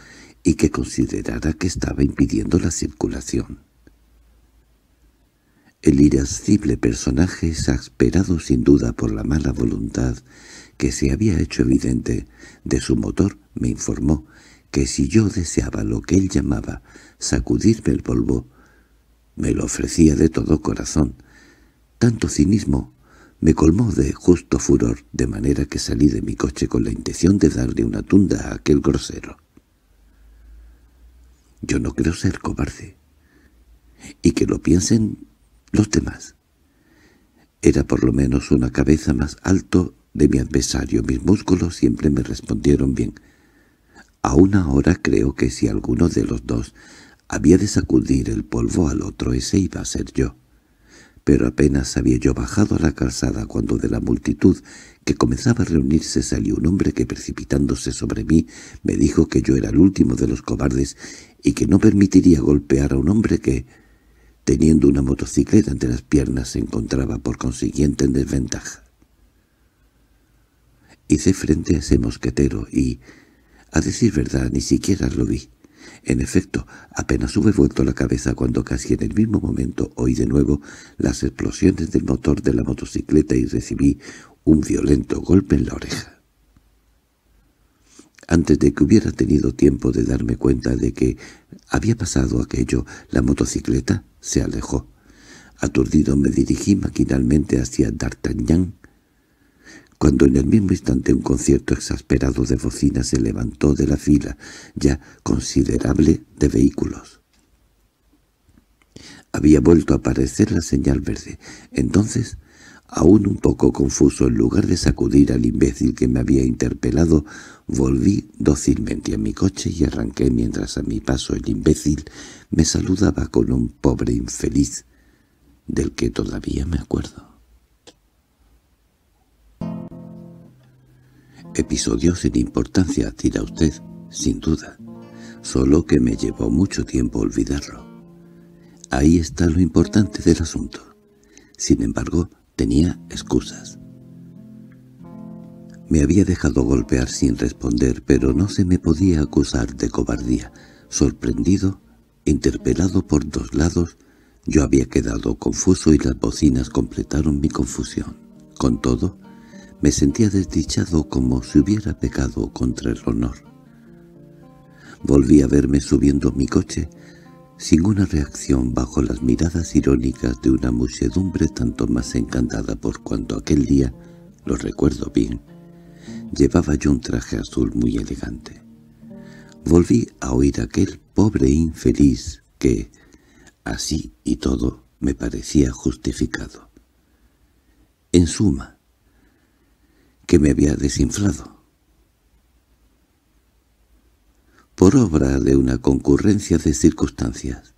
Speaker 1: y que considerara que estaba impidiendo la circulación. El irascible personaje, exasperado sin duda por la mala voluntad que se había hecho evidente de su motor, me informó que si yo deseaba lo que él llamaba sacudirme el polvo, me lo ofrecía de todo corazón, tanto cinismo me colmó de justo furor, de manera que salí de mi coche con la intención de darle una tunda a aquel grosero. Yo no creo ser cobarde. Y que lo piensen los demás. Era por lo menos una cabeza más alto de mi adversario. Mis músculos siempre me respondieron bien. Aún ahora creo que si alguno de los dos había de sacudir el polvo al otro, ese iba a ser yo pero apenas había yo bajado a la calzada cuando de la multitud que comenzaba a reunirse salió un hombre que precipitándose sobre mí me dijo que yo era el último de los cobardes y que no permitiría golpear a un hombre que, teniendo una motocicleta entre las piernas, se encontraba por consiguiente en desventaja. Hice frente a ese mosquetero y, a decir verdad, ni siquiera lo vi. En efecto, apenas hube vuelto la cabeza cuando casi en el mismo momento oí de nuevo las explosiones del motor de la motocicleta y recibí un violento golpe en la oreja. Antes de que hubiera tenido tiempo de darme cuenta de que había pasado aquello, la motocicleta se alejó. Aturdido me dirigí maquinalmente hacia D'Artagnan, cuando en el mismo instante un concierto exasperado de bocinas se levantó de la fila ya considerable de vehículos. Había vuelto a aparecer la señal verde. Entonces, aún un poco confuso, en lugar de sacudir al imbécil que me había interpelado, volví dócilmente a mi coche y arranqué mientras a mi paso el imbécil me saludaba con un pobre infeliz del que todavía me acuerdo. Episodio sin importancia, tira usted, sin duda, solo que me llevó mucho tiempo olvidarlo. Ahí está lo importante del asunto. Sin embargo, tenía excusas. Me había dejado golpear sin responder, pero no se me podía acusar de cobardía. Sorprendido, interpelado por dos lados, yo había quedado confuso y las bocinas completaron mi confusión. Con todo, me sentía desdichado como si hubiera pecado contra el honor. Volví a verme subiendo mi coche, sin una reacción bajo las miradas irónicas de una muchedumbre tanto más encantada por cuanto aquel día, lo recuerdo bien, llevaba yo un traje azul muy elegante. Volví a oír aquel pobre infeliz que, así y todo, me parecía justificado. En suma, que me había desinflado. Por obra de una concurrencia de circunstancias,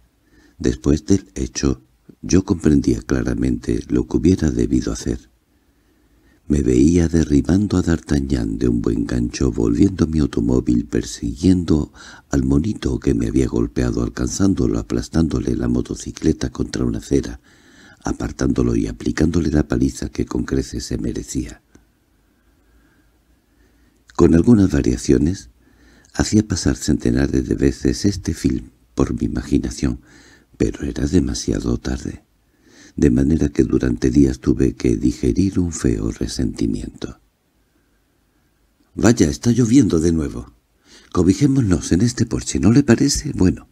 Speaker 1: después del hecho, yo comprendía claramente lo que hubiera debido hacer. Me veía derribando a D'Artagnan de un buen gancho, volviendo mi automóvil, persiguiendo al monito que me había golpeado, alcanzándolo, aplastándole la motocicleta contra una cera, apartándolo y aplicándole la paliza que con creces se merecía. Con algunas variaciones, hacía pasar centenares de veces este film por mi imaginación, pero era demasiado tarde, de manera que durante días tuve que digerir un feo resentimiento. «Vaya, está lloviendo de nuevo. Cobijémonos en este porche, ¿no le parece? Bueno.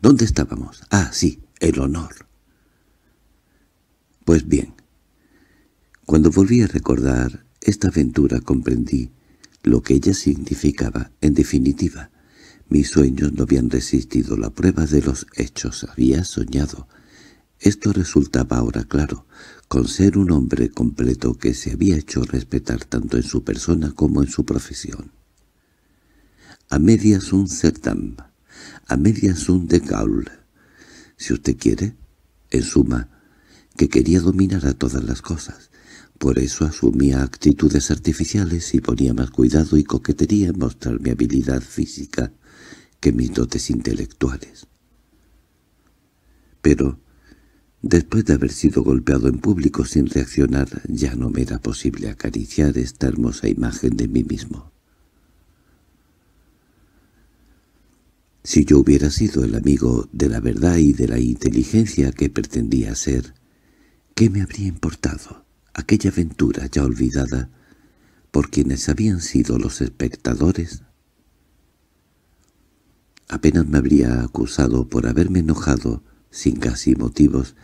Speaker 1: ¿Dónde estábamos? Ah, sí, el honor». Pues bien, cuando volví a recordar esta aventura comprendí lo que ella significaba, en definitiva. Mis sueños no habían resistido la prueba de los hechos, había soñado. Esto resultaba ahora claro, con ser un hombre completo que se había hecho respetar tanto en su persona como en su profesión. A medias un certam, a medias un de Si usted quiere, en suma, que quería dominar a todas las cosas, por eso asumía actitudes artificiales y ponía más cuidado y coquetería en mostrar mi habilidad física que mis dotes intelectuales. Pero, después de haber sido golpeado en público sin reaccionar, ya no me era posible acariciar esta hermosa imagen de mí mismo. Si yo hubiera sido el amigo de la verdad y de la inteligencia que pretendía ser, ¿qué me habría importado? aquella aventura ya olvidada por quienes habían sido los espectadores. Apenas me habría acusado por haberme enojado sin casi motivos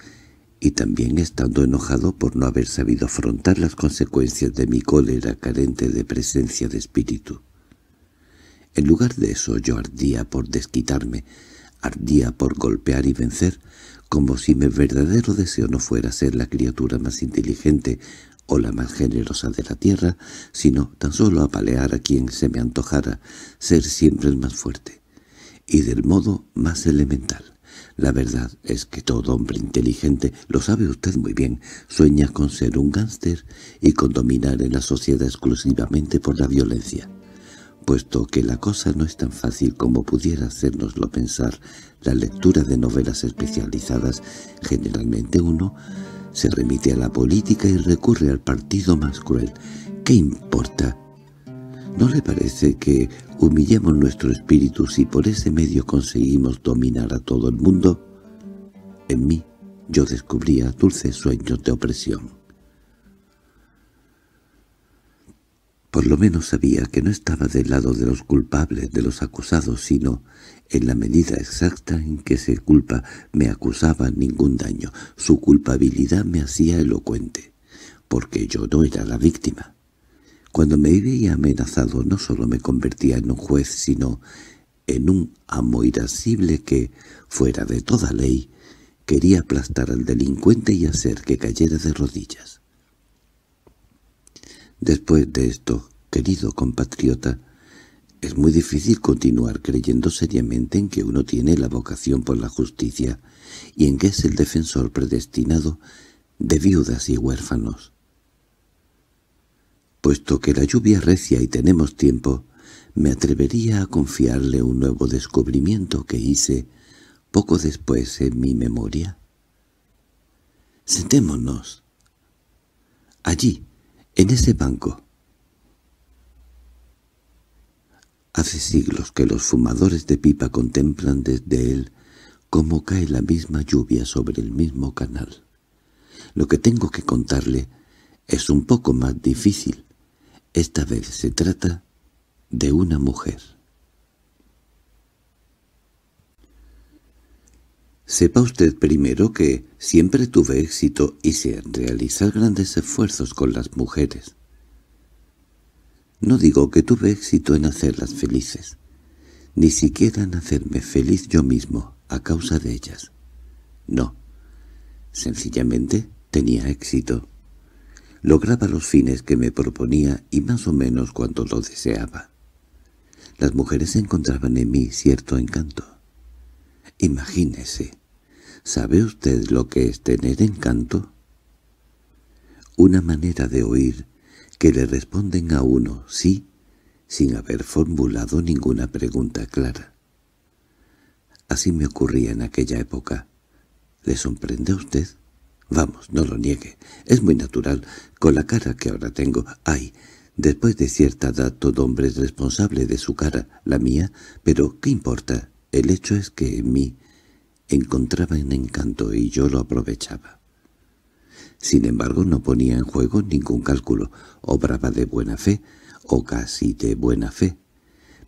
Speaker 1: y también estando enojado por no haber sabido afrontar las consecuencias de mi cólera carente de presencia de espíritu. En lugar de eso yo ardía por desquitarme, ardía por golpear y vencer, como si mi verdadero deseo no fuera ser la criatura más inteligente o la más generosa de la tierra, sino tan solo apalear a quien se me antojara, ser siempre el más fuerte, y del modo más elemental. La verdad es que todo hombre inteligente, lo sabe usted muy bien, sueña con ser un gánster y con dominar en la sociedad exclusivamente por la violencia puesto que la cosa no es tan fácil como pudiera hacernoslo pensar la lectura de novelas especializadas, generalmente uno se remite a la política y recurre al partido más cruel. ¿Qué importa? ¿No le parece que humillemos nuestro espíritu si por ese medio conseguimos dominar a todo el mundo? En mí yo descubría dulces sueños de opresión. Por lo menos sabía que no estaba del lado de los culpables, de los acusados, sino en la medida exacta en que se culpa me acusaba ningún daño. Su culpabilidad me hacía elocuente, porque yo no era la víctima. Cuando me veía amenazado no solo me convertía en un juez, sino en un amo irascible que, fuera de toda ley, quería aplastar al delincuente y hacer que cayera de rodillas. Después de esto, querido compatriota, es muy difícil continuar creyendo seriamente en que uno tiene la vocación por la justicia y en que es el defensor predestinado de viudas y huérfanos. Puesto que la lluvia recia y tenemos tiempo, me atrevería a confiarle un nuevo descubrimiento que hice poco después en mi memoria. —Sentémonos. —Allí en ese banco. Hace siglos que los fumadores de pipa contemplan desde él cómo cae la misma lluvia sobre el mismo canal. Lo que tengo que contarle es un poco más difícil. Esta vez se trata de una mujer. Sepa usted primero que siempre tuve éxito y sé realizar grandes esfuerzos con las mujeres. No digo que tuve éxito en hacerlas felices, ni siquiera en hacerme feliz yo mismo a causa de ellas. No, sencillamente tenía éxito. Lograba los fines que me proponía y más o menos cuando lo deseaba. Las mujeres encontraban en mí cierto encanto Imagínese, ¿sabe usted lo que es tener encanto? Una manera de oír que le responden a uno sí sin haber formulado ninguna pregunta clara. Así me ocurría en aquella época. ¿Le sorprende a usted? Vamos, no lo niegue. Es muy natural. Con la cara que ahora tengo, ay, después de cierta edad todo hombre es responsable de su cara, la mía, pero ¿qué importa? El hecho es que en mí encontraba un encanto y yo lo aprovechaba. Sin embargo, no ponía en juego ningún cálculo, obraba de buena fe, o casi de buena fe.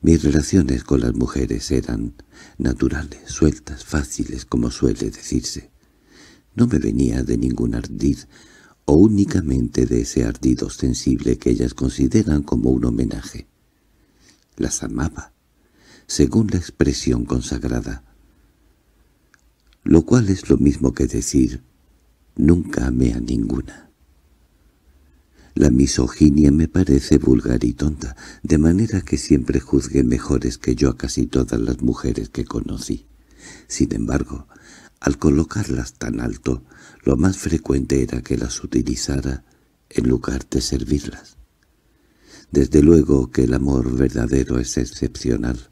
Speaker 1: Mis relaciones con las mujeres eran naturales, sueltas, fáciles, como suele decirse. No me venía de ningún ardid, o únicamente de ese ardido ostensible que ellas consideran como un homenaje. Las amaba, según la expresión consagrada. Lo cual es lo mismo que decir, nunca amé a ninguna. La misoginia me parece vulgar y tonta, de manera que siempre juzgué mejores que yo a casi todas las mujeres que conocí. Sin embargo, al colocarlas tan alto, lo más frecuente era que las utilizara en lugar de servirlas. Desde luego que el amor verdadero es excepcional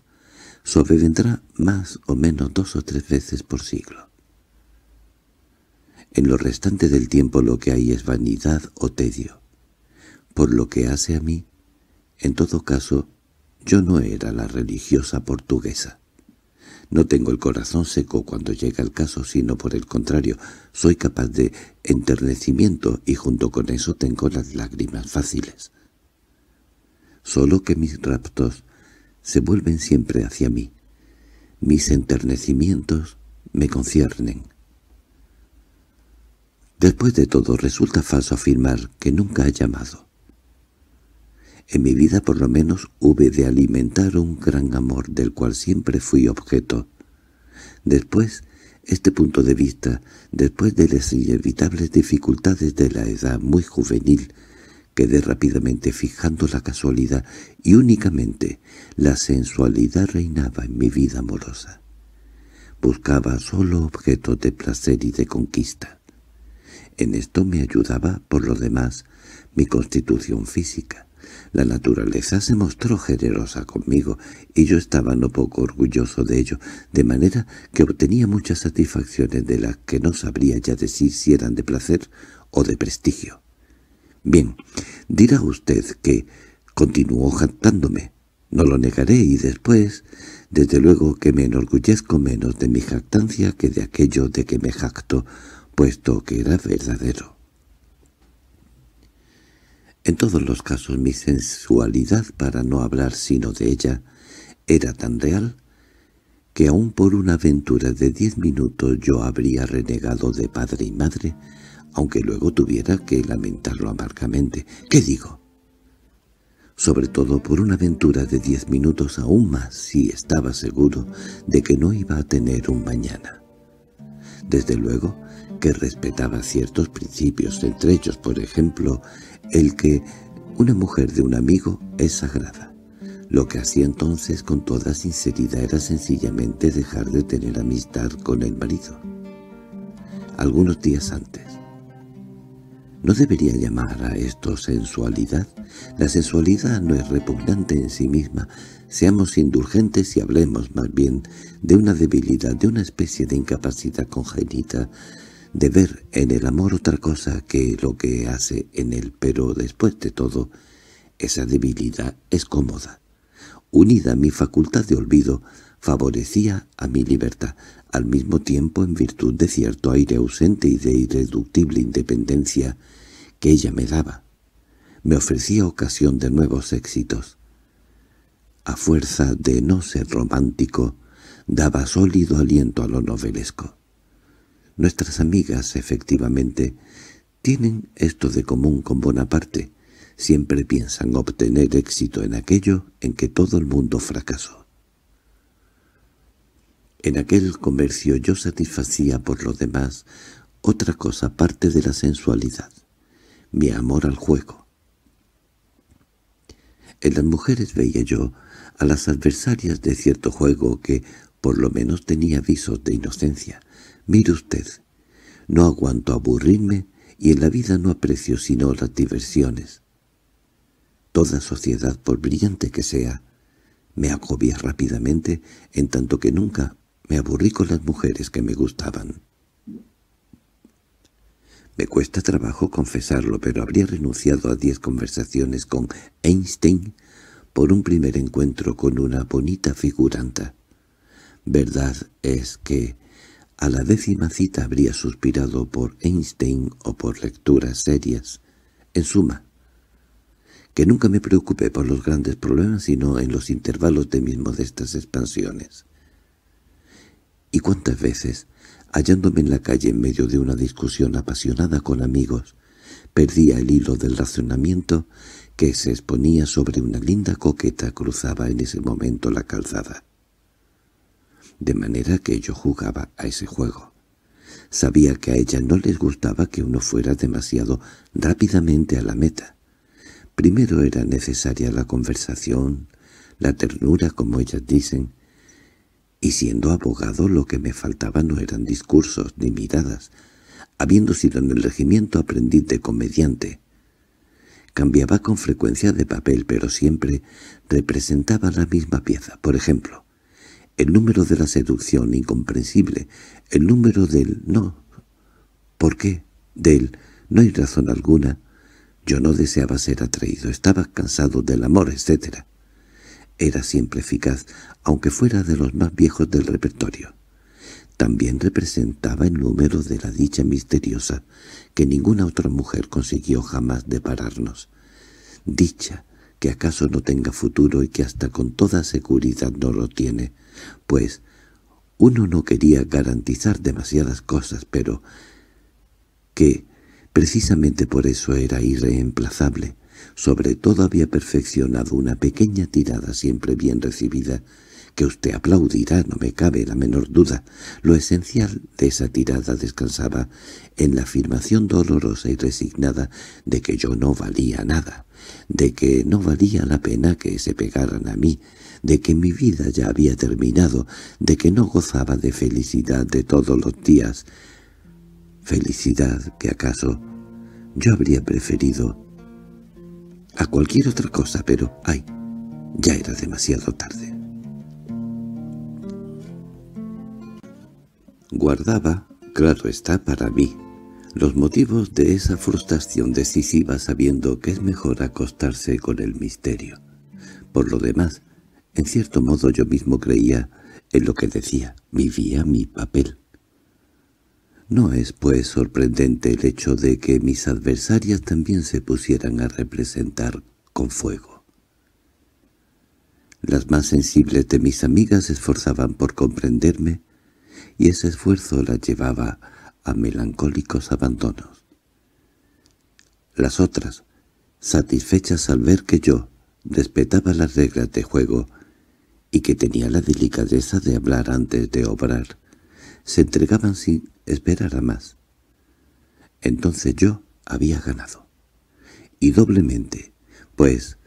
Speaker 1: sobrevendrá más o menos dos o tres veces por siglo. En lo restante del tiempo lo que hay es vanidad o tedio. Por lo que hace a mí, en todo caso, yo no era la religiosa portuguesa. No tengo el corazón seco cuando llega el caso, sino por el contrario, soy capaz de enternecimiento y junto con eso tengo las lágrimas fáciles. Solo que mis raptos se vuelven siempre hacia mí. Mis enternecimientos me conciernen. Después de todo, resulta falso afirmar que nunca ha llamado. En mi vida por lo menos hube de alimentar un gran amor del cual siempre fui objeto. Después, este punto de vista, después de las inevitables dificultades de la edad muy juvenil, Quedé rápidamente fijando la casualidad y únicamente la sensualidad reinaba en mi vida amorosa. Buscaba solo objetos de placer y de conquista. En esto me ayudaba, por lo demás, mi constitución física. La naturaleza se mostró generosa conmigo, y yo estaba no poco orgulloso de ello, de manera que obtenía muchas satisfacciones de las que no sabría ya decir si eran de placer o de prestigio. Bien, dirá usted que continuó jactándome. No lo negaré y después, desde luego que me enorgullezco menos de mi jactancia que de aquello de que me jacto, puesto que era verdadero. En todos los casos mi sensualidad, para no hablar sino de ella, era tan real que aun por una aventura de diez minutos yo habría renegado de padre y madre, aunque luego tuviera que lamentarlo amargamente. ¿Qué digo? Sobre todo por una aventura de diez minutos aún más si estaba seguro de que no iba a tener un mañana. Desde luego que respetaba ciertos principios, entre ellos, por ejemplo, el que una mujer de un amigo es sagrada. Lo que hacía entonces con toda sinceridad era sencillamente dejar de tener amistad con el marido. Algunos días antes, ¿No debería llamar a esto sensualidad? La sensualidad no es repugnante en sí misma. Seamos indulgentes y hablemos más bien de una debilidad, de una especie de incapacidad congénita, de ver en el amor otra cosa que lo que hace en él, pero después de todo, esa debilidad es cómoda. Unida a mi facultad de olvido, favorecía a mi libertad, al mismo tiempo en virtud de cierto aire ausente y de irreductible independencia ella me daba. Me ofrecía ocasión de nuevos éxitos. A fuerza de no ser romántico, daba sólido aliento a lo novelesco. Nuestras amigas, efectivamente, tienen esto de común con Bonaparte. Siempre piensan obtener éxito en aquello en que todo el mundo fracasó. En aquel comercio yo satisfacía por lo demás otra cosa aparte de la sensualidad mi amor al juego. En las mujeres veía yo a las adversarias de cierto juego que por lo menos tenía visos de inocencia. Mire usted, no aguanto aburrirme y en la vida no aprecio sino las diversiones. Toda sociedad, por brillante que sea, me agobia rápidamente en tanto que nunca me aburrí con las mujeres que me gustaban. Me cuesta trabajo confesarlo, pero habría renunciado a diez conversaciones con Einstein por un primer encuentro con una bonita figuranta. Verdad es que a la décima cita habría suspirado por Einstein o por lecturas serias. En suma, que nunca me preocupé por los grandes problemas sino en los intervalos de mis modestas expansiones. ¿Y cuántas veces hallándome en la calle en medio de una discusión apasionada con amigos, perdía el hilo del razonamiento que se exponía sobre una linda coqueta cruzaba en ese momento la calzada. De manera que yo jugaba a ese juego. Sabía que a ella no les gustaba que uno fuera demasiado rápidamente a la meta. Primero era necesaria la conversación, la ternura, como ellas dicen, y siendo abogado lo que me faltaba no eran discursos ni miradas, habiendo sido en el regimiento aprendiz de comediante. Cambiaba con frecuencia de papel, pero siempre representaba la misma pieza. Por ejemplo, el número de la seducción incomprensible, el número del no. ¿Por qué? Del no hay razón alguna. Yo no deseaba ser atraído, estaba cansado del amor, etcétera era siempre eficaz, aunque fuera de los más viejos del repertorio. También representaba el número de la dicha misteriosa que ninguna otra mujer consiguió jamás depararnos. Dicha que acaso no tenga futuro y que hasta con toda seguridad no lo tiene, pues uno no quería garantizar demasiadas cosas, pero que precisamente por eso era irreemplazable, sobre todo había perfeccionado una pequeña tirada siempre bien recibida, que usted aplaudirá, no me cabe la menor duda. Lo esencial de esa tirada descansaba en la afirmación dolorosa y resignada de que yo no valía nada, de que no valía la pena que se pegaran a mí, de que mi vida ya había terminado, de que no gozaba de felicidad de todos los días. Felicidad que acaso yo habría preferido a cualquier otra cosa, pero ay, ya era demasiado tarde. Guardaba, claro está, para mí, los motivos de esa frustración decisiva sabiendo que es mejor acostarse con el misterio. Por lo demás, en cierto modo yo mismo creía en lo que decía, vivía mi papel. No es, pues, sorprendente el hecho de que mis adversarias también se pusieran a representar con fuego. Las más sensibles de mis amigas se esforzaban por comprenderme, y ese esfuerzo las llevaba a melancólicos abandonos. Las otras, satisfechas al ver que yo respetaba las reglas de juego y que tenía la delicadeza de hablar antes de obrar, se entregaban sin esperar a más. Entonces yo había ganado. Y doblemente, pues,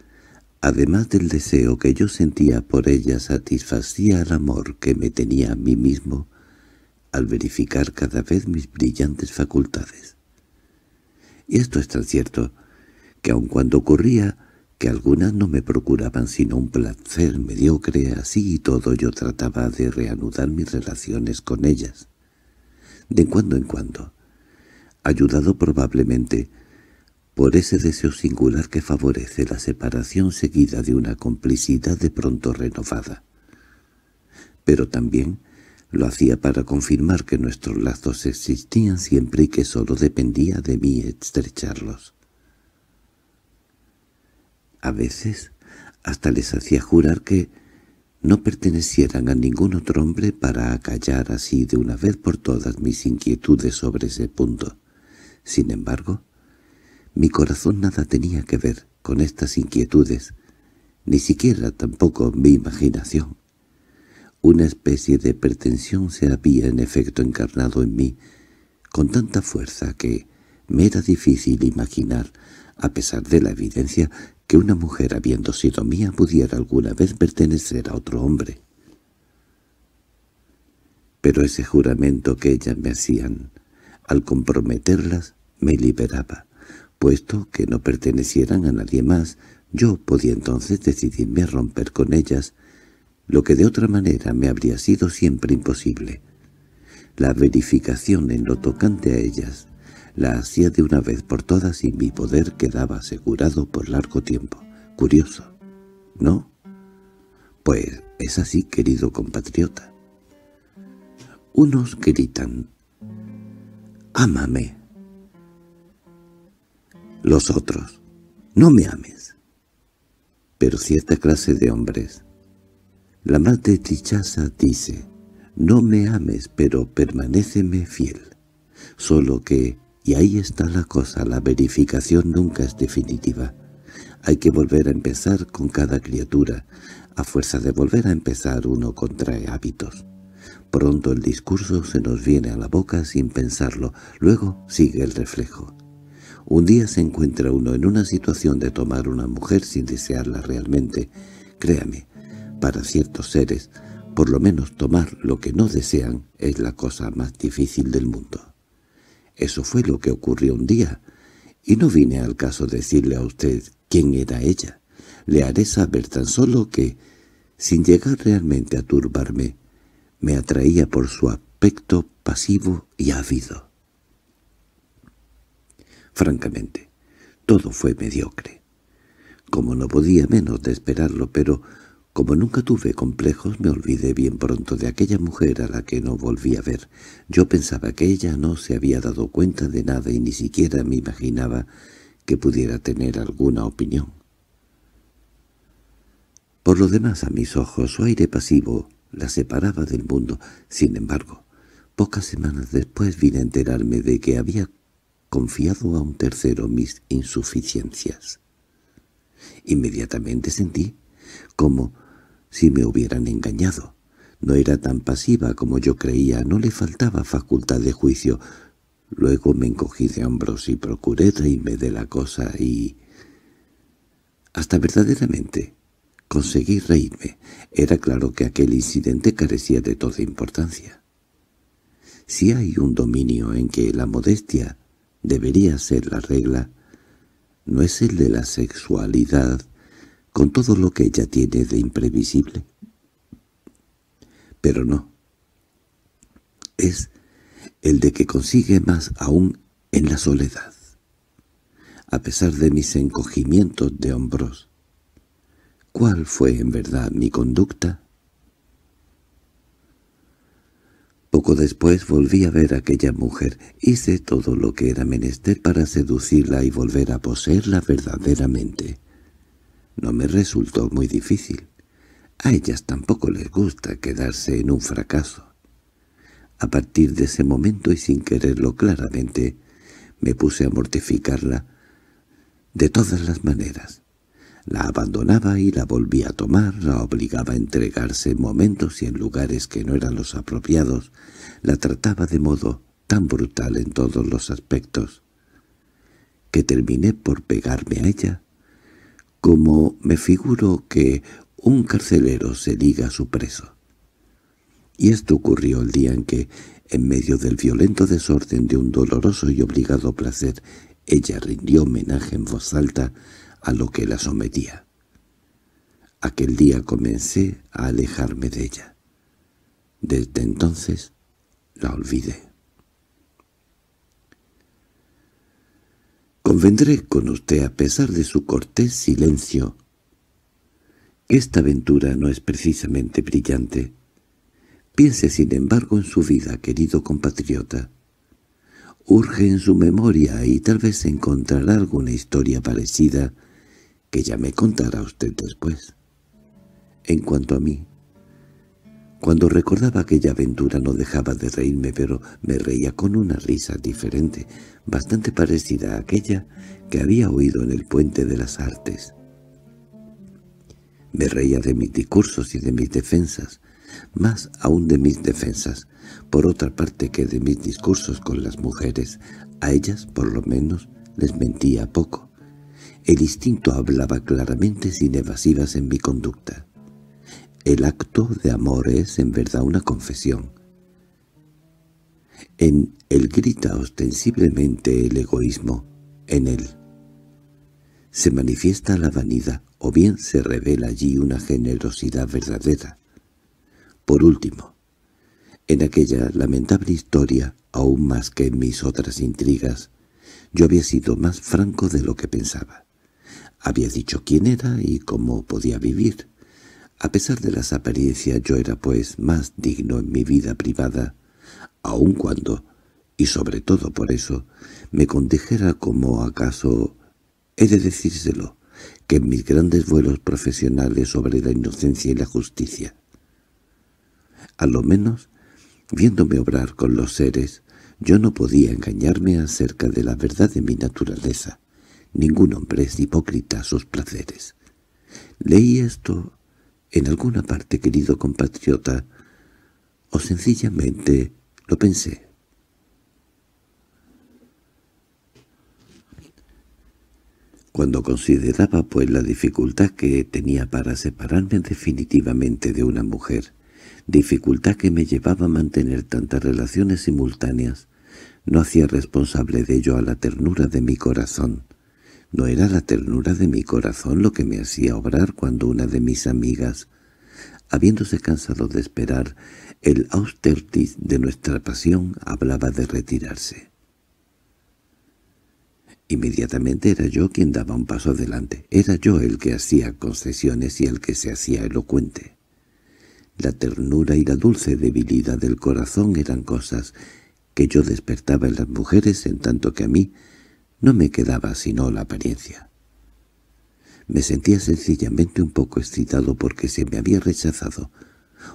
Speaker 1: además del deseo que yo sentía por ella satisfacía el amor que me tenía a mí mismo al verificar cada vez mis brillantes facultades. Y esto es tan cierto que aun cuando ocurría que algunas no me procuraban sino un placer mediocre, así y todo yo trataba de reanudar mis relaciones con ellas. De cuando en cuando, ayudado probablemente por ese deseo singular que favorece la separación seguida de una complicidad de pronto renovada. Pero también lo hacía para confirmar que nuestros lazos existían siempre y que solo dependía de mí estrecharlos. A veces hasta les hacía jurar que no pertenecieran a ningún otro hombre para acallar así de una vez por todas mis inquietudes sobre ese punto. Sin embargo, mi corazón nada tenía que ver con estas inquietudes, ni siquiera tampoco mi imaginación. Una especie de pretensión se había en efecto encarnado en mí, con tanta fuerza que me era difícil imaginar, a pesar de la evidencia, que una mujer habiendo sido mía pudiera alguna vez pertenecer a otro hombre. Pero ese juramento que ellas me hacían, al comprometerlas, me liberaba, puesto que no pertenecieran a nadie más, yo podía entonces decidirme a romper con ellas, lo que de otra manera me habría sido siempre imposible. La verificación en lo tocante a ellas la hacía de una vez por todas y mi poder quedaba asegurado por largo tiempo. Curioso, ¿no? Pues es así, querido compatriota. Unos gritan, «¡Ámame!» Los otros, «No me ames!» Pero cierta clase de hombres, la más desdichaza, dice, «No me ames, pero permanéceme fiel». Solo que y ahí está la cosa, la verificación nunca es definitiva. Hay que volver a empezar con cada criatura, a fuerza de volver a empezar uno contrae hábitos. Pronto el discurso se nos viene a la boca sin pensarlo, luego sigue el reflejo. Un día se encuentra uno en una situación de tomar una mujer sin desearla realmente. Créame, para ciertos seres, por lo menos tomar lo que no desean es la cosa más difícil del mundo. Eso fue lo que ocurrió un día, y no vine al caso decirle a usted quién era ella. Le haré saber tan solo que, sin llegar realmente a turbarme, me atraía por su aspecto pasivo y ávido. Francamente, todo fue mediocre. Como no podía menos de esperarlo, pero como nunca tuve complejos, me olvidé bien pronto de aquella mujer a la que no volví a ver. Yo pensaba que ella no se había dado cuenta de nada y ni siquiera me imaginaba que pudiera tener alguna opinión. Por lo demás, a mis ojos, su aire pasivo la separaba del mundo. Sin embargo, pocas semanas después vine a enterarme de que había confiado a un tercero mis insuficiencias. Inmediatamente sentí como si me hubieran engañado. No era tan pasiva como yo creía, no le faltaba facultad de juicio. Luego me encogí de hombros y procuré reírme de la cosa y... Hasta verdaderamente conseguí reírme. Era claro que aquel incidente carecía de toda importancia. Si hay un dominio en que la modestia debería ser la regla, no es el de la sexualidad, con todo lo que ella tiene de imprevisible. Pero no. Es el de que consigue más aún en la soledad. A pesar de mis encogimientos de hombros, ¿cuál fue en verdad mi conducta? Poco después volví a ver a aquella mujer. Hice todo lo que era menester para seducirla y volver a poseerla verdaderamente. No me resultó muy difícil. A ellas tampoco les gusta quedarse en un fracaso. A partir de ese momento y sin quererlo claramente, me puse a mortificarla de todas las maneras. La abandonaba y la volvía a tomar, la obligaba a entregarse en momentos y en lugares que no eran los apropiados, la trataba de modo tan brutal en todos los aspectos, que terminé por pegarme a ella como me figuro que un carcelero se liga a su preso. Y esto ocurrió el día en que, en medio del violento desorden de un doloroso y obligado placer, ella rindió homenaje en voz alta a lo que la sometía. Aquel día comencé a alejarme de ella. Desde entonces la olvidé. Convendré con usted a pesar de su cortés silencio. Esta aventura no es precisamente brillante. Piense sin embargo en su vida, querido compatriota. Urge en su memoria y tal vez encontrará alguna historia parecida que ya me contará usted después. En cuanto a mí, cuando recordaba aquella aventura no dejaba de reírme, pero me reía con una risa diferente, bastante parecida a aquella que había oído en el Puente de las Artes. Me reía de mis discursos y de mis defensas, más aún de mis defensas, por otra parte que de mis discursos con las mujeres. A ellas, por lo menos, les mentía poco. El instinto hablaba claramente sin evasivas en mi conducta. El acto de amor es en verdad una confesión. En él grita ostensiblemente el egoísmo, en él. Se manifiesta la vanidad, o bien se revela allí una generosidad verdadera. Por último, en aquella lamentable historia, aún más que en mis otras intrigas, yo había sido más franco de lo que pensaba. Había dicho quién era y cómo podía vivir. A pesar de las apariencias yo era pues más digno en mi vida privada, aun cuando, y sobre todo por eso, me condijera como acaso, he de decírselo, que en mis grandes vuelos profesionales sobre la inocencia y la justicia. A lo menos, viéndome obrar con los seres, yo no podía engañarme acerca de la verdad de mi naturaleza. Ningún hombre es hipócrita a sus placeres. Leí esto en alguna parte, querido compatriota, o sencillamente lo pensé. Cuando consideraba pues la dificultad que tenía para separarme definitivamente de una mujer, dificultad que me llevaba a mantener tantas relaciones simultáneas, no hacía responsable de ello a la ternura de mi corazón. No era la ternura de mi corazón lo que me hacía obrar cuando una de mis amigas, habiéndose cansado de esperar, el austertis de nuestra pasión hablaba de retirarse. Inmediatamente era yo quien daba un paso adelante, era yo el que hacía concesiones y el que se hacía elocuente. La ternura y la dulce debilidad del corazón eran cosas que yo despertaba en las mujeres en tanto que a mí no me quedaba sino la apariencia. Me sentía sencillamente un poco excitado porque se me había rechazado,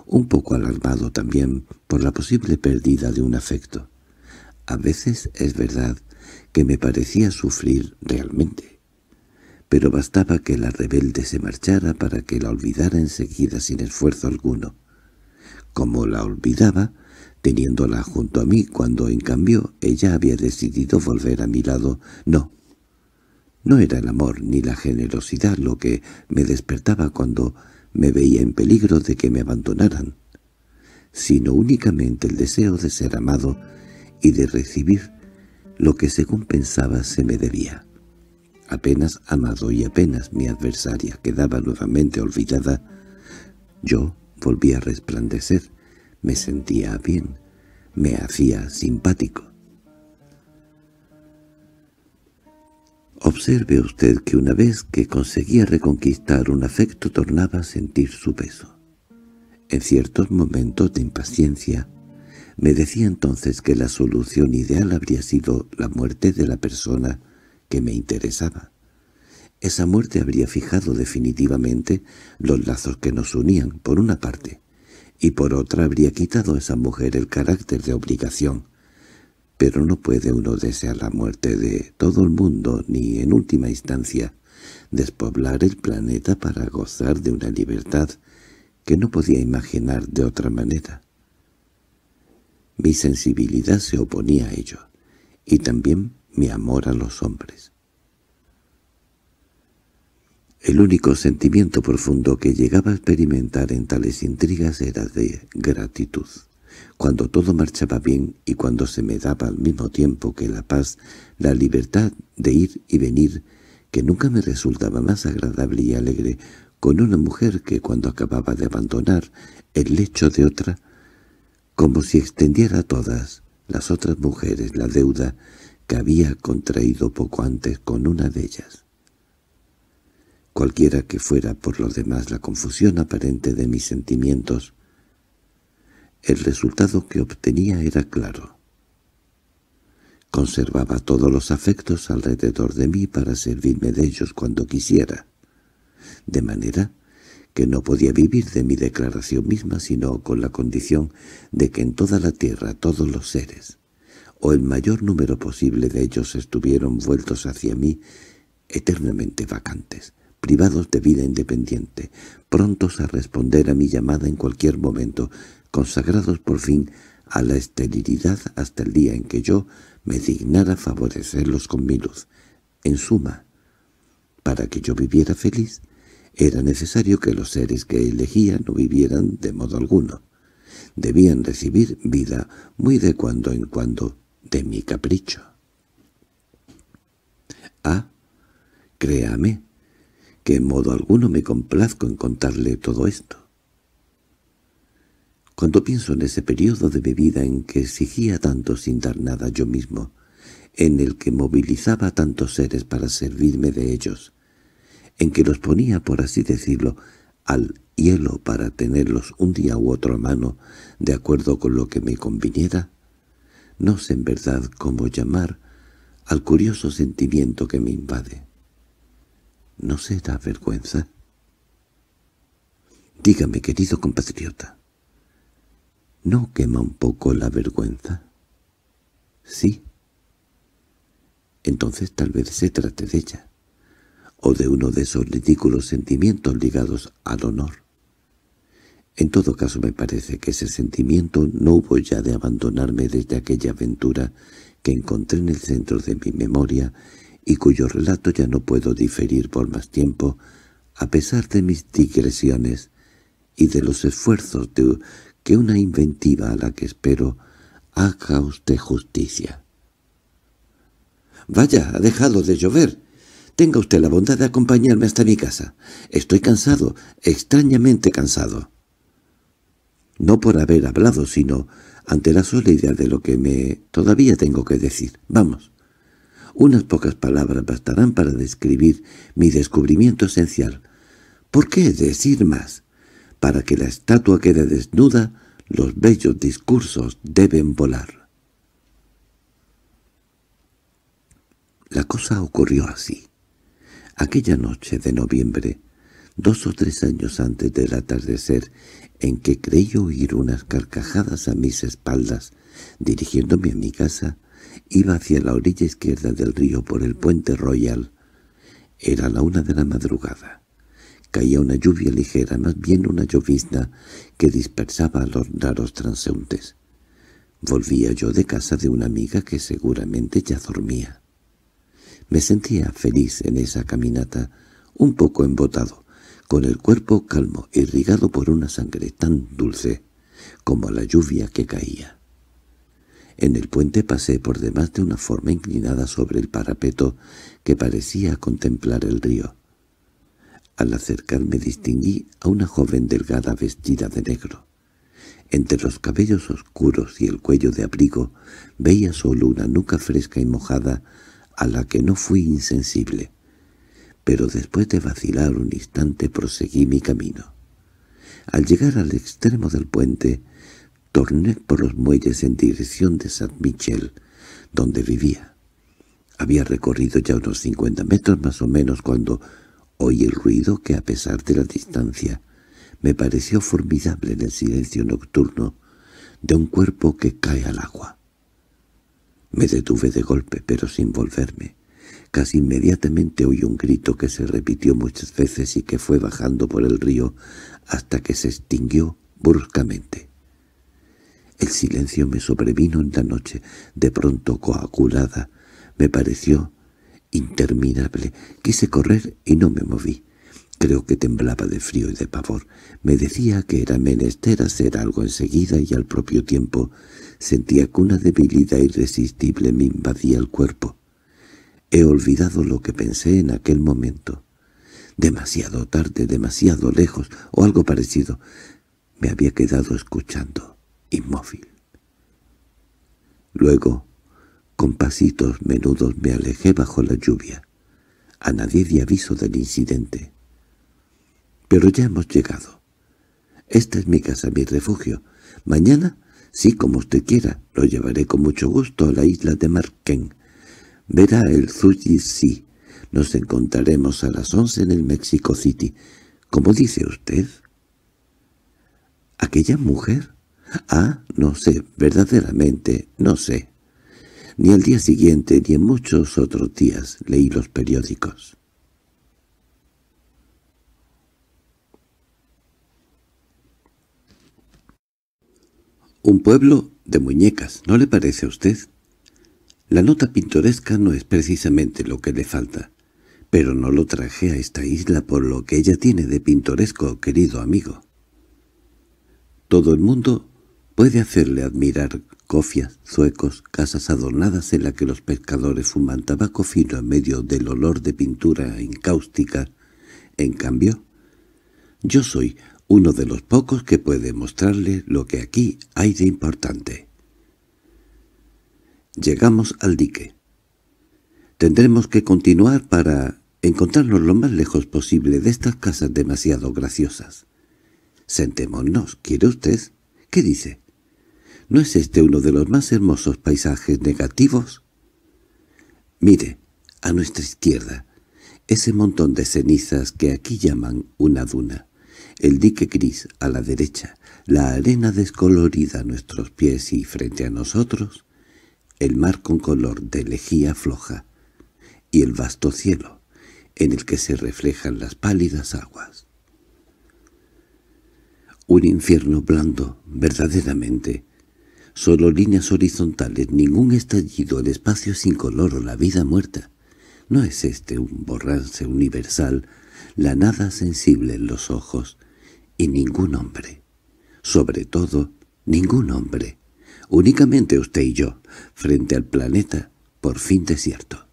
Speaker 1: un poco alarmado también por la posible pérdida de un afecto. A veces es verdad que me parecía sufrir realmente, pero bastaba que la rebelde se marchara para que la olvidara enseguida sin esfuerzo alguno. Como la olvidaba, teniéndola junto a mí cuando, en cambio, ella había decidido volver a mi lado. No, no era el amor ni la generosidad lo que me despertaba cuando me veía en peligro de que me abandonaran, sino únicamente el deseo de ser amado y de recibir lo que según pensaba se me debía. Apenas amado y apenas mi adversaria quedaba nuevamente olvidada, yo volví a resplandecer, me sentía bien, me hacía simpático. Observe usted que una vez que conseguía reconquistar un afecto tornaba a sentir su peso. En ciertos momentos de impaciencia, me decía entonces que la solución ideal habría sido la muerte de la persona que me interesaba. Esa muerte habría fijado definitivamente los lazos que nos unían, por una parte, y por otra habría quitado a esa mujer el carácter de obligación. Pero no puede uno desear la muerte de todo el mundo ni, en última instancia, despoblar el planeta para gozar de una libertad que no podía imaginar de otra manera. Mi sensibilidad se oponía a ello, y también mi amor a los hombres. El único sentimiento profundo que llegaba a experimentar en tales intrigas era de gratitud. Cuando todo marchaba bien y cuando se me daba al mismo tiempo que la paz, la libertad de ir y venir, que nunca me resultaba más agradable y alegre, con una mujer que cuando acababa de abandonar el lecho de otra, como si extendiera a todas las otras mujeres la deuda que había contraído poco antes con una de ellas cualquiera que fuera por lo demás la confusión aparente de mis sentimientos, el resultado que obtenía era claro. Conservaba todos los afectos alrededor de mí para servirme de ellos cuando quisiera, de manera que no podía vivir de mi declaración misma sino con la condición de que en toda la tierra todos los seres, o el mayor número posible de ellos estuvieron vueltos hacia mí eternamente vacantes, privados de vida independiente, prontos a responder a mi llamada en cualquier momento, consagrados por fin a la esterilidad hasta el día en que yo me dignara favorecerlos con mi luz. En suma, para que yo viviera feliz, era necesario que los seres que elegía no vivieran de modo alguno. Debían recibir vida muy de cuando en cuando de mi capricho. Ah, créame, que en modo alguno me complazco en contarle todo esto. Cuando pienso en ese periodo de mi vida en que exigía tanto sin dar nada yo mismo, en el que movilizaba tantos seres para servirme de ellos, en que los ponía, por así decirlo, al hielo para tenerlos un día u otro a mano, de acuerdo con lo que me conviniera, no sé en verdad cómo llamar al curioso sentimiento que me invade. ¿No será vergüenza? Dígame, querido compatriota, ¿no quema un poco la vergüenza? Sí. Entonces tal vez se trate de ella, o de uno de esos ridículos sentimientos ligados al honor. En todo caso me parece que ese sentimiento no hubo ya de abandonarme desde aquella aventura que encontré en el centro de mi memoria y cuyo relato ya no puedo diferir por más tiempo, a pesar de mis digresiones y de los esfuerzos de que una inventiva a la que espero haga usted justicia. —¡Vaya, ha dejado de llover! Tenga usted la bondad de acompañarme hasta mi casa. Estoy cansado, extrañamente cansado. No por haber hablado, sino ante la sola idea de lo que me todavía tengo que decir. Vamos. Unas pocas palabras bastarán para describir mi descubrimiento esencial. ¿Por qué decir más? Para que la estatua quede desnuda, los bellos discursos deben volar. La cosa ocurrió así. Aquella noche de noviembre, dos o tres años antes del atardecer, en que creí oír unas carcajadas a mis espaldas, dirigiéndome a mi casa, Iba hacia la orilla izquierda del río por el puente Royal. Era la una de la madrugada. Caía una lluvia ligera, más bien una llovizna, que dispersaba a los raros transeúntes. Volvía yo de casa de una amiga que seguramente ya dormía. Me sentía feliz en esa caminata, un poco embotado, con el cuerpo calmo, irrigado por una sangre tan dulce como la lluvia que caía. En el puente pasé por demás de una forma inclinada sobre el parapeto que parecía contemplar el río. Al acercarme distinguí a una joven delgada vestida de negro. Entre los cabellos oscuros y el cuello de abrigo veía solo una nuca fresca y mojada a la que no fui insensible. Pero después de vacilar un instante proseguí mi camino. Al llegar al extremo del puente torné por los muelles en dirección de San Michel, donde vivía. Había recorrido ya unos cincuenta metros más o menos cuando oí el ruido que, a pesar de la distancia, me pareció formidable en el silencio nocturno de un cuerpo que cae al agua. Me detuve de golpe, pero sin volverme. Casi inmediatamente oí un grito que se repitió muchas veces y que fue bajando por el río hasta que se extinguió bruscamente. El silencio me sobrevino en la noche, de pronto coagulada. Me pareció interminable. Quise correr y no me moví. Creo que temblaba de frío y de pavor. Me decía que era menester hacer algo enseguida y al propio tiempo sentía que una debilidad irresistible me invadía el cuerpo. He olvidado lo que pensé en aquel momento. Demasiado tarde, demasiado lejos, o algo parecido. Me había quedado escuchando inmóvil. Luego, con pasitos menudos me alejé bajo la lluvia. A nadie di aviso del incidente. Pero ya hemos llegado. Esta es mi casa, mi refugio. Mañana, sí, como usted quiera, lo llevaré con mucho gusto a la isla de Marquén. Verá el Zully, si Nos encontraremos a las once en el Mexico City. ¿Cómo dice usted? Aquella mujer Ah, no sé, verdaderamente, no sé. Ni al día siguiente ni en muchos otros días leí los periódicos. Un pueblo de muñecas, ¿no le parece a usted? La nota pintoresca no es precisamente lo que le falta, pero no lo traje a esta isla por lo que ella tiene de pintoresco, querido amigo. Todo el mundo Puede hacerle admirar cofias, zuecos, casas adornadas en las que los pescadores fuman tabaco fino en medio del olor de pintura incáustica. En cambio, yo soy uno de los pocos que puede mostrarle lo que aquí hay de importante. Llegamos al dique. Tendremos que continuar para encontrarnos lo más lejos posible de estas casas demasiado graciosas. Sentémonos, ¿quiere usted? ¿Qué dice? ¿No es este uno de los más hermosos paisajes negativos? Mire, a nuestra izquierda, ese montón de cenizas que aquí llaman una duna, el dique gris a la derecha, la arena descolorida a nuestros pies y frente a nosotros, el mar con color de lejía floja, y el vasto cielo, en el que se reflejan las pálidas aguas. Un infierno blando, verdaderamente, Solo líneas horizontales, ningún estallido, el espacio sin color o la vida muerta. ¿No es este un borrance universal, la nada sensible en los ojos? Y ningún hombre. Sobre todo, ningún hombre. Únicamente usted y yo, frente al planeta, por fin desierto.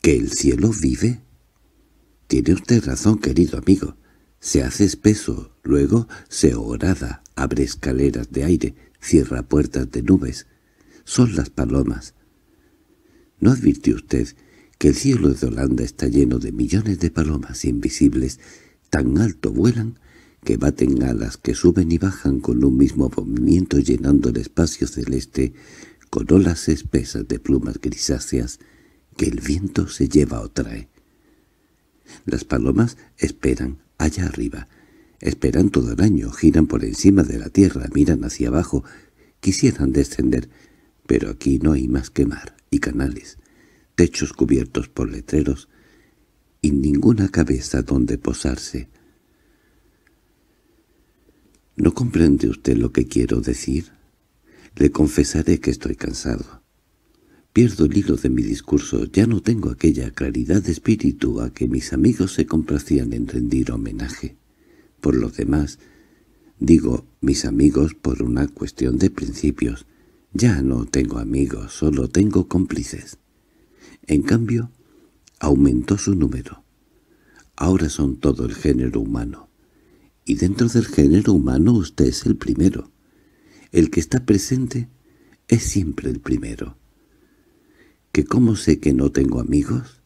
Speaker 1: ¿Que el cielo vive? Tiene usted razón, querido amigo. Se hace espeso, luego se horada, abre escaleras de aire, cierra puertas de nubes. Son las palomas. ¿No advirtió usted que el cielo de Holanda está lleno de millones de palomas invisibles? Tan alto vuelan que baten alas que suben y bajan con un mismo movimiento llenando el espacio celeste con olas espesas de plumas grisáceas que el viento se lleva o trae. Las palomas esperan, allá arriba. Esperan todo el año, giran por encima de la tierra, miran hacia abajo, quisieran descender, pero aquí no hay más que mar y canales, techos cubiertos por letreros y ninguna cabeza donde posarse. ¿No comprende usted lo que quiero decir? Le confesaré que estoy cansado. Pierdo el hilo de mi discurso, ya no tengo aquella claridad de espíritu a que mis amigos se complacían en rendir homenaje. Por lo demás, digo mis amigos por una cuestión de principios, ya no tengo amigos, solo tengo cómplices. En cambio, aumentó su número. Ahora son todo el género humano. Y dentro del género humano usted es el primero. El que está presente es siempre el primero. ¿Que cómo sé que no tengo amigos?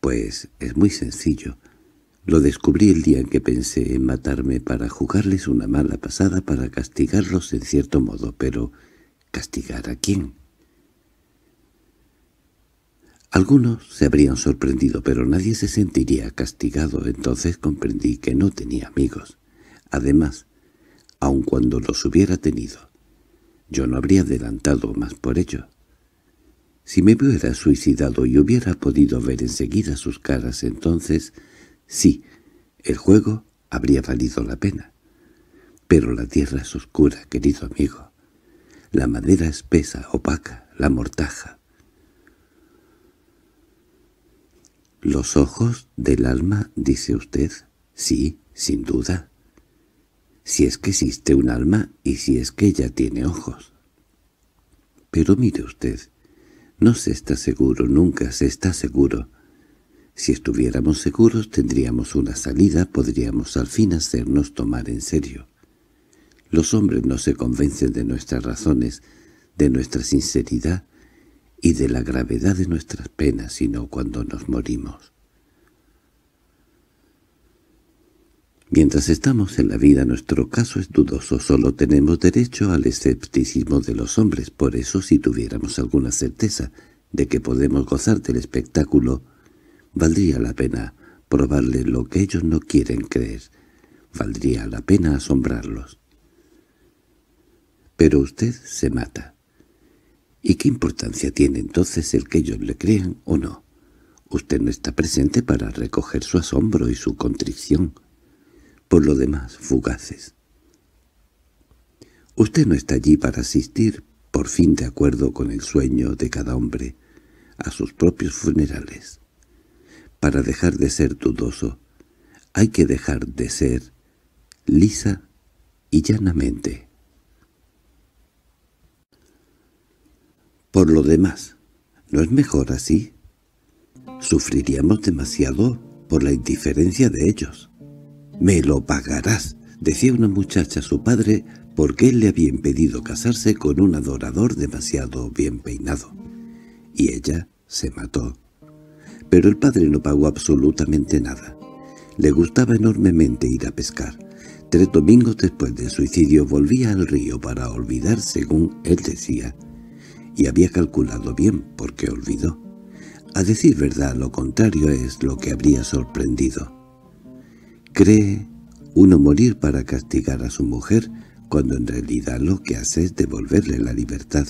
Speaker 1: Pues es muy sencillo. Lo descubrí el día en que pensé en matarme para jugarles una mala pasada para castigarlos en cierto modo, pero ¿castigar a quién? Algunos se habrían sorprendido, pero nadie se sentiría castigado, entonces comprendí que no tenía amigos. Además, aun cuando los hubiera tenido, yo no habría adelantado más por ello. Si me hubiera suicidado y hubiera podido ver enseguida sus caras entonces, sí, el juego habría valido la pena. Pero la tierra es oscura, querido amigo. La madera espesa, opaca, la mortaja. Los ojos del alma, dice usted. Sí, sin duda. Si es que existe un alma y si es que ella tiene ojos. Pero mire usted, no se está seguro, nunca se está seguro. Si estuviéramos seguros tendríamos una salida, podríamos al fin hacernos tomar en serio. Los hombres no se convencen de nuestras razones, de nuestra sinceridad y de la gravedad de nuestras penas, sino cuando nos morimos. Mientras estamos en la vida nuestro caso es dudoso, solo tenemos derecho al escepticismo de los hombres, por eso si tuviéramos alguna certeza de que podemos gozar del espectáculo, valdría la pena probarle lo que ellos no quieren creer, valdría la pena asombrarlos. Pero usted se mata. ¿Y qué importancia tiene entonces el que ellos le crean o no? Usted no está presente para recoger su asombro y su contrición por lo demás fugaces. Usted no está allí para asistir, por fin de acuerdo con el sueño de cada hombre, a sus propios funerales. Para dejar de ser dudoso, hay que dejar de ser lisa y llanamente. Por lo demás, ¿no es mejor así? Sufriríamos demasiado por la indiferencia de ellos. «Me lo pagarás», decía una muchacha a su padre porque él le había impedido casarse con un adorador demasiado bien peinado. Y ella se mató. Pero el padre no pagó absolutamente nada. Le gustaba enormemente ir a pescar. Tres domingos después del suicidio volvía al río para olvidar según él decía. Y había calculado bien porque olvidó. A decir verdad, lo contrario es lo que habría sorprendido. Cree uno morir para castigar a su mujer cuando en realidad lo que hace es devolverle la libertad.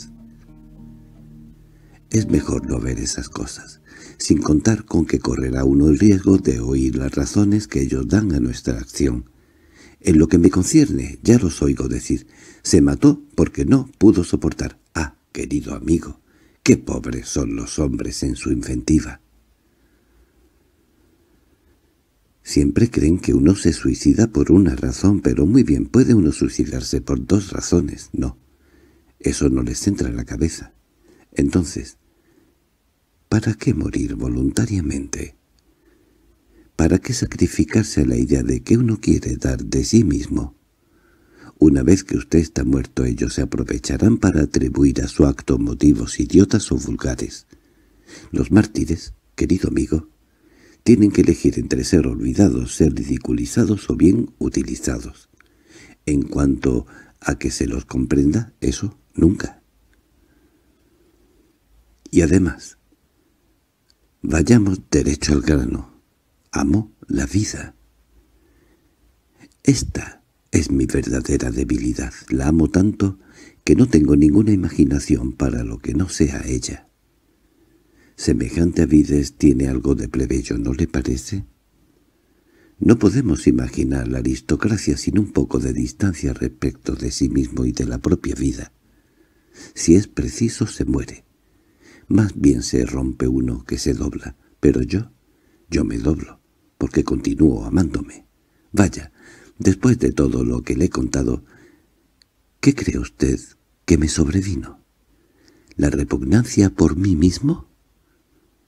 Speaker 1: Es mejor no ver esas cosas, sin contar con que correrá uno el riesgo de oír las razones que ellos dan a nuestra acción. En lo que me concierne, ya los oigo decir, se mató porque no pudo soportar. Ah, querido amigo, qué pobres son los hombres en su inventiva. Siempre creen que uno se suicida por una razón, pero muy bien, puede uno suicidarse por dos razones. No, eso no les entra en la cabeza. Entonces, ¿para qué morir voluntariamente? ¿Para qué sacrificarse a la idea de que uno quiere dar de sí mismo? Una vez que usted está muerto ellos se aprovecharán para atribuir a su acto motivos idiotas o vulgares. Los mártires, querido amigo, tienen que elegir entre ser olvidados, ser ridiculizados o bien utilizados. En cuanto a que se los comprenda, eso nunca. Y además, vayamos derecho al grano. Amo la vida. Esta es mi verdadera debilidad. La amo tanto que no tengo ninguna imaginación para lo que no sea ella. Semejante Vides tiene algo de plebeyo, ¿no le parece? No podemos imaginar la aristocracia sin un poco de distancia respecto de sí mismo y de la propia vida. Si es preciso, se muere. Más bien se rompe uno que se dobla, pero yo, yo me doblo, porque continúo amándome. Vaya, después de todo lo que le he contado, ¿qué cree usted que me sobrevino? ¿La repugnancia por mí mismo?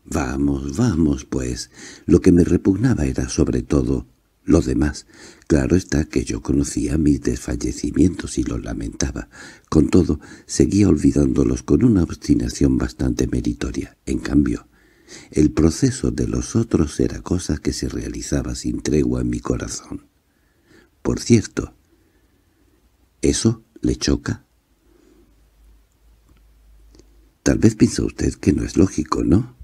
Speaker 1: Vamos, vamos, pues. Lo que me repugnaba era sobre todo lo demás. Claro está que yo conocía mis desfallecimientos y los lamentaba. Con todo, seguía olvidándolos con una obstinación bastante meritoria. En cambio, el proceso de los otros era cosa que se realizaba sin tregua en mi corazón. Por cierto, ¿eso le choca? Tal vez piensa usted que no es lógico, ¿no?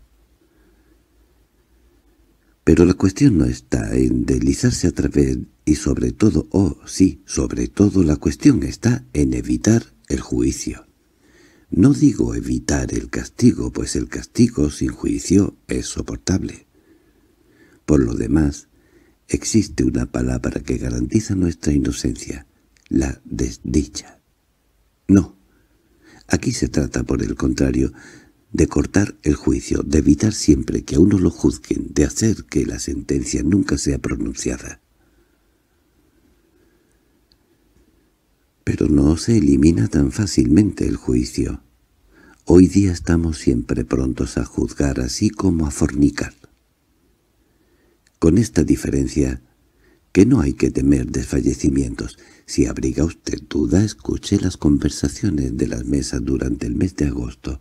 Speaker 1: Pero la cuestión no está en deslizarse a través y sobre todo, oh sí, sobre todo la cuestión está en evitar el juicio. No digo evitar el castigo, pues el castigo sin juicio es soportable. Por lo demás, existe una palabra que garantiza nuestra inocencia, la desdicha. No. Aquí se trata, por el contrario, de cortar el juicio, de evitar siempre que a uno lo juzguen, de hacer que la sentencia nunca sea pronunciada. Pero no se elimina tan fácilmente el juicio. Hoy día estamos siempre prontos a juzgar así como a fornicar. Con esta diferencia, que no hay que temer desfallecimientos. Si abriga usted duda, escuche las conversaciones de las mesas durante el mes de agosto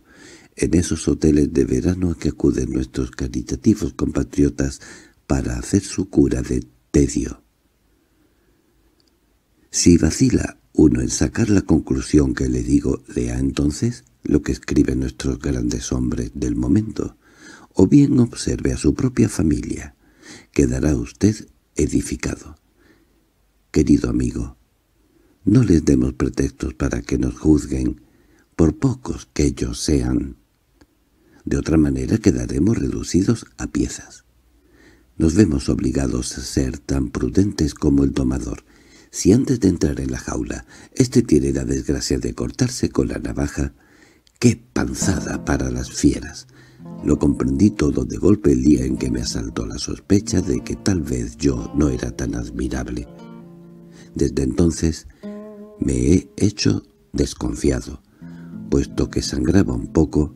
Speaker 1: en esos hoteles de verano a que acuden nuestros caritativos compatriotas para hacer su cura de tedio. Si vacila uno en sacar la conclusión que le digo, lea entonces lo que escriben nuestros grandes hombres del momento, o bien observe a su propia familia. Quedará usted edificado. Querido amigo, no les demos pretextos para que nos juzguen, por pocos que ellos sean. De otra manera quedaremos reducidos a piezas. Nos vemos obligados a ser tan prudentes como el tomador. Si antes de entrar en la jaula, éste tiene la desgracia de cortarse con la navaja, ¡qué panzada para las fieras! Lo comprendí todo de golpe el día en que me asaltó la sospecha de que tal vez yo no era tan admirable. Desde entonces me he hecho desconfiado. Puesto que sangraba un poco,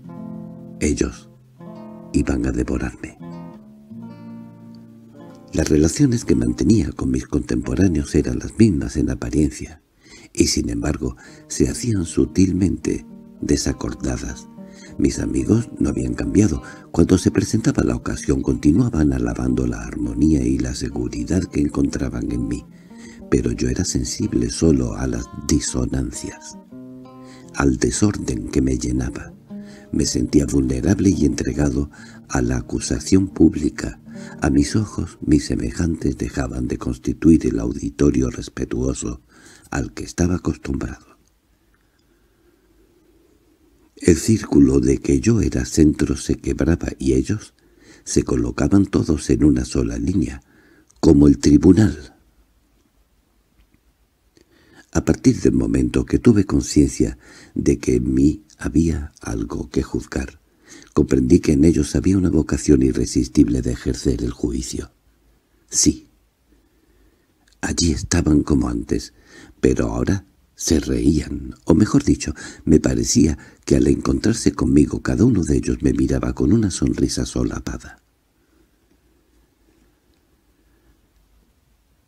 Speaker 1: ellos iban a devorarme. Las relaciones que mantenía con mis contemporáneos eran las mismas en apariencia, y sin embargo se hacían sutilmente desacordadas. Mis amigos no habían cambiado. Cuando se presentaba la ocasión continuaban alabando la armonía y la seguridad que encontraban en mí, pero yo era sensible solo a las disonancias, al desorden que me llenaba. Me sentía vulnerable y entregado a la acusación pública. A mis ojos mis semejantes dejaban de constituir el auditorio respetuoso al que estaba acostumbrado. El círculo de que yo era centro se quebraba y ellos se colocaban todos en una sola línea, como el tribunal. A partir del momento que tuve conciencia de que mi había algo que juzgar. Comprendí que en ellos había una vocación irresistible de ejercer el juicio. Sí. Allí estaban como antes, pero ahora se reían, o mejor dicho, me parecía que al encontrarse conmigo cada uno de ellos me miraba con una sonrisa solapada.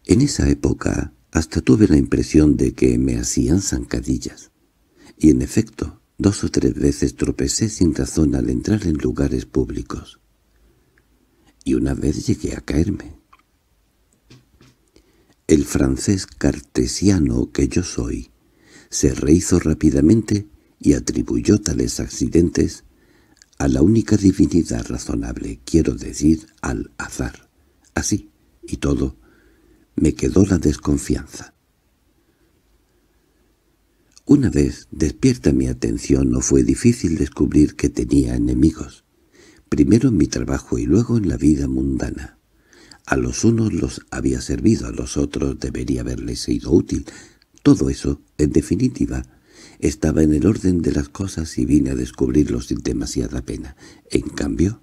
Speaker 1: En esa época hasta tuve la impresión de que me hacían zancadillas. Y en efecto, Dos o tres veces tropecé sin razón al entrar en lugares públicos. Y una vez llegué a caerme. El francés cartesiano que yo soy se rehizo rápidamente y atribuyó tales accidentes a la única divinidad razonable, quiero decir, al azar. Así, y todo, me quedó la desconfianza. Una vez despierta mi atención no fue difícil descubrir que tenía enemigos, primero en mi trabajo y luego en la vida mundana. A los unos los había servido, a los otros debería haberles sido útil. Todo eso, en definitiva, estaba en el orden de las cosas y vine a descubrirlo sin demasiada pena. En cambio,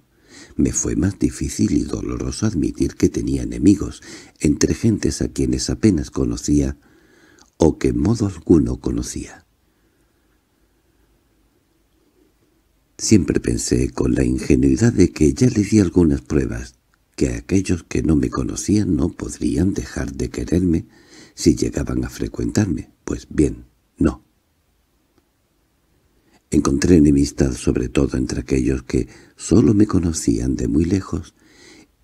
Speaker 1: me fue más difícil y doloroso admitir que tenía enemigos, entre gentes a quienes apenas conocía, o que modo alguno conocía. Siempre pensé con la ingenuidad de que ya le di algunas pruebas, que aquellos que no me conocían no podrían dejar de quererme si llegaban a frecuentarme. Pues bien, no. Encontré enemistad sobre todo entre aquellos que sólo me conocían de muy lejos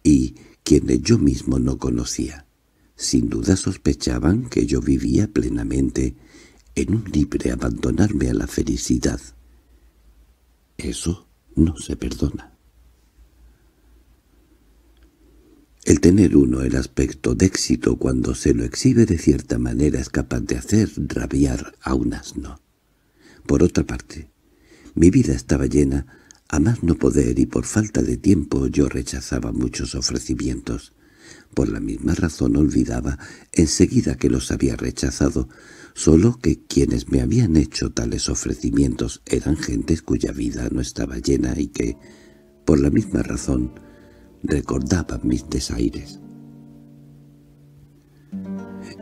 Speaker 1: y quienes yo mismo no conocía. Sin duda sospechaban que yo vivía plenamente en un libre abandonarme a la felicidad. Eso no se perdona. El tener uno el aspecto de éxito cuando se lo exhibe de cierta manera es capaz de hacer rabiar a un asno. Por otra parte, mi vida estaba llena, a más no poder y por falta de tiempo yo rechazaba muchos ofrecimientos. Por la misma razón olvidaba, enseguida que los había rechazado, solo que quienes me habían hecho tales ofrecimientos eran gentes cuya vida no estaba llena y que, por la misma razón, recordaban mis desaires.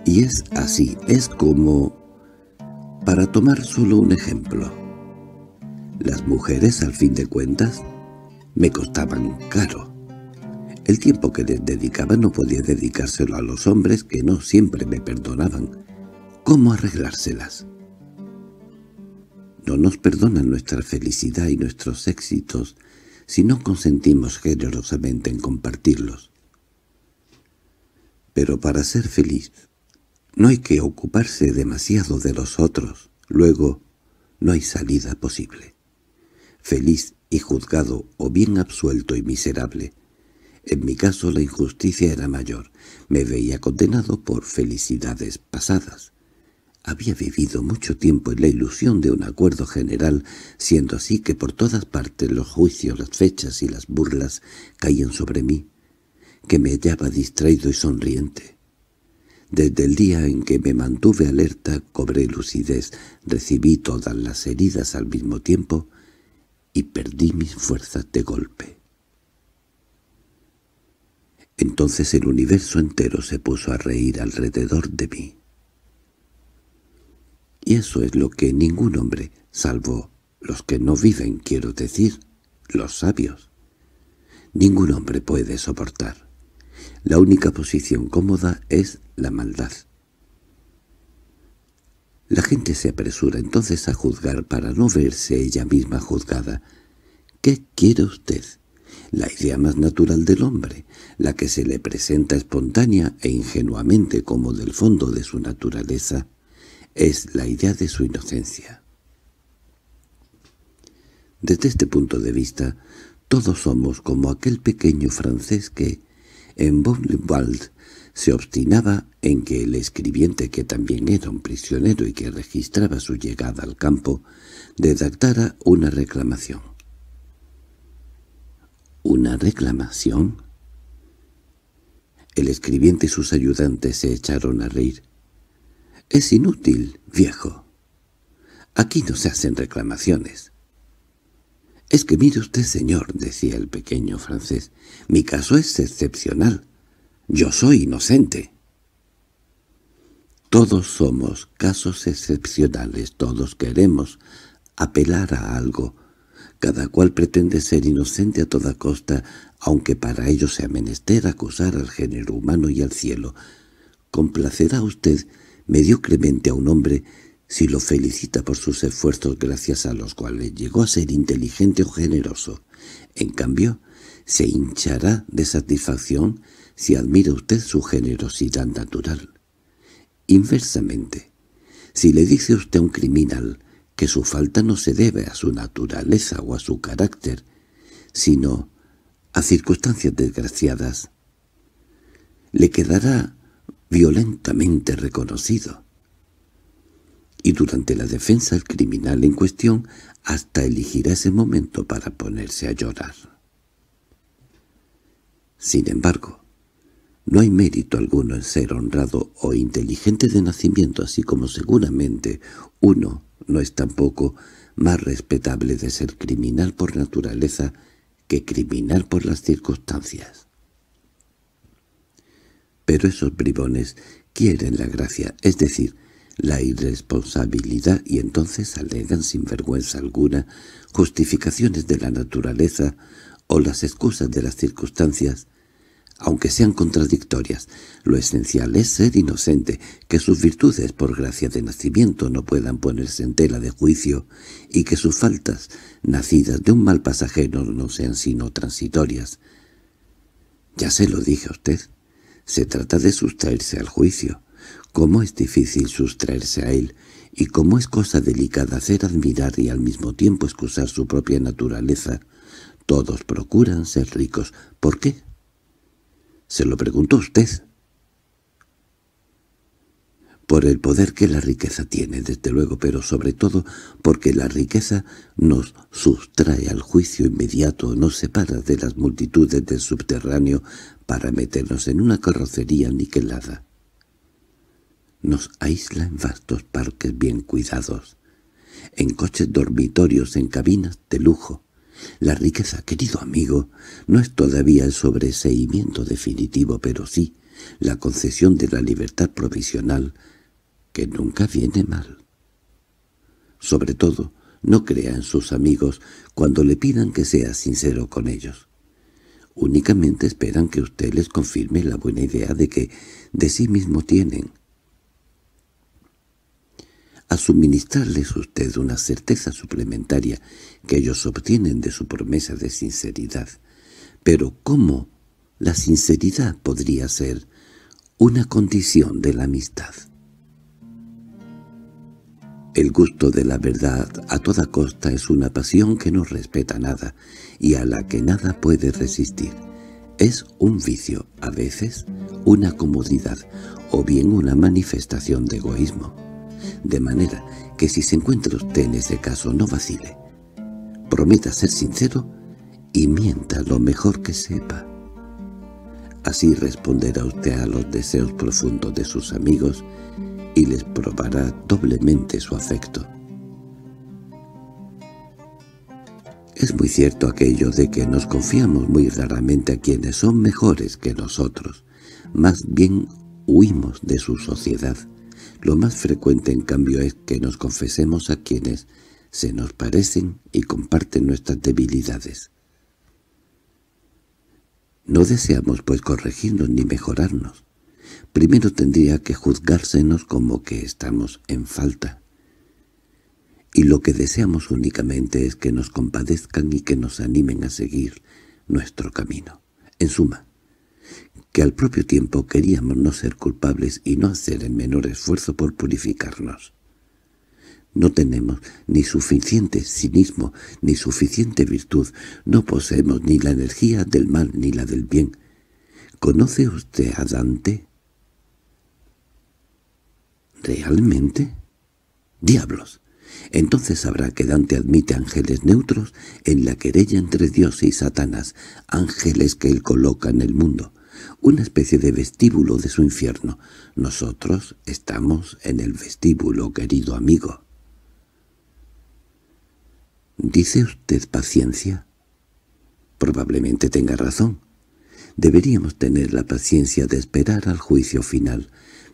Speaker 1: Y es así, es como... Para tomar solo un ejemplo, las mujeres al fin de cuentas me costaban caro. El tiempo que les dedicaba no podía dedicárselo a los hombres que no siempre me perdonaban. ¿Cómo arreglárselas? No nos perdonan nuestra felicidad y nuestros éxitos si no consentimos generosamente en compartirlos. Pero para ser feliz no hay que ocuparse demasiado de los otros. Luego no hay salida posible. Feliz y juzgado o bien absuelto y miserable, en mi caso la injusticia era mayor. Me veía condenado por felicidades pasadas. Había vivido mucho tiempo en la ilusión de un acuerdo general, siendo así que por todas partes los juicios, las fechas y las burlas caían sobre mí, que me hallaba distraído y sonriente. Desde el día en que me mantuve alerta cobré lucidez, recibí todas las heridas al mismo tiempo y perdí mis fuerzas de golpe. Entonces el universo entero se puso a reír alrededor de mí. Y eso es lo que ningún hombre, salvo los que no viven, quiero decir, los sabios, ningún hombre puede soportar. La única posición cómoda es la maldad. La gente se apresura entonces a juzgar para no verse ella misma juzgada. ¿Qué quiere usted? la idea más natural del hombre, la que se le presenta espontánea e ingenuamente como del fondo de su naturaleza, es la idea de su inocencia. Desde este punto de vista, todos somos como aquel pequeño francés que, en Bonlewald, se obstinaba en que el escribiente, que también era un prisionero y que registraba su llegada al campo, redactara una reclamación una reclamación. El escribiente y sus ayudantes se echaron a reír. —Es inútil, viejo. Aquí no se hacen reclamaciones. —Es que mire usted, señor —decía el pequeño francés—, mi caso es excepcional. Yo soy inocente. Todos somos casos excepcionales, todos queremos apelar a algo, cada cual pretende ser inocente a toda costa, aunque para ello sea menester acusar al género humano y al cielo. Complacerá usted mediocremente a un hombre si lo felicita por sus esfuerzos gracias a los cuales llegó a ser inteligente o generoso. En cambio, se hinchará de satisfacción si admira usted su generosidad natural. Inversamente, si le dice usted a un criminal que su falta no se debe a su naturaleza o a su carácter, sino a circunstancias desgraciadas. Le quedará violentamente reconocido. Y durante la defensa el criminal en cuestión hasta elegirá ese momento para ponerse a llorar. Sin embargo, no hay mérito alguno en ser honrado o inteligente de nacimiento, así como seguramente uno no es tampoco más respetable de ser criminal por naturaleza que criminal por las circunstancias. Pero esos bribones quieren la gracia, es decir, la irresponsabilidad y entonces alegan sin vergüenza alguna justificaciones de la naturaleza o las excusas de las circunstancias aunque sean contradictorias. Lo esencial es ser inocente, que sus virtudes por gracia de nacimiento no puedan ponerse en tela de juicio y que sus faltas, nacidas de un mal pasajero, no sean sino transitorias. Ya se lo dije a usted. Se trata de sustraerse al juicio. Cómo es difícil sustraerse a él, y cómo es cosa delicada hacer admirar y al mismo tiempo excusar su propia naturaleza. Todos procuran ser ricos. ¿Por qué? Se lo preguntó usted. Por el poder que la riqueza tiene, desde luego, pero sobre todo porque la riqueza nos sustrae al juicio inmediato, nos separa de las multitudes del subterráneo para meternos en una carrocería aniquilada. Nos aísla en vastos parques bien cuidados, en coches dormitorios, en cabinas de lujo, la riqueza, querido amigo, no es todavía el sobreseimiento definitivo, pero sí la concesión de la libertad provisional, que nunca viene mal. Sobre todo, no crea en sus amigos cuando le pidan que sea sincero con ellos. Únicamente esperan que usted les confirme la buena idea de que de sí mismo tienen, a suministrarles usted una certeza suplementaria que ellos obtienen de su promesa de sinceridad. Pero ¿cómo la sinceridad podría ser una condición de la amistad? El gusto de la verdad a toda costa es una pasión que no respeta nada y a la que nada puede resistir. Es un vicio, a veces una comodidad o bien una manifestación de egoísmo de manera que si se encuentra usted en ese caso no vacile. Prometa ser sincero y mienta lo mejor que sepa. Así responderá usted a los deseos profundos de sus amigos y les probará doblemente su afecto. Es muy cierto aquello de que nos confiamos muy raramente a quienes son mejores que nosotros, más bien huimos de su sociedad. Lo más frecuente en cambio es que nos confesemos a quienes se nos parecen y comparten nuestras debilidades. No deseamos pues corregirnos ni mejorarnos. Primero tendría que juzgársenos como que estamos en falta. Y lo que deseamos únicamente es que nos compadezcan y que nos animen a seguir nuestro camino. En suma, que al propio tiempo queríamos no ser culpables y no hacer el menor esfuerzo por purificarnos. No tenemos ni suficiente cinismo, ni suficiente virtud, no poseemos ni la energía del mal ni la del bien. ¿Conoce usted a Dante? ¿Realmente? ¡Diablos! Entonces sabrá que Dante admite ángeles neutros en la querella entre Dios y Satanás, ángeles que él coloca en el mundo una especie de vestíbulo de su infierno. Nosotros estamos en el vestíbulo, querido amigo. —¿Dice usted paciencia? —Probablemente tenga razón. Deberíamos tener la paciencia de esperar al juicio final,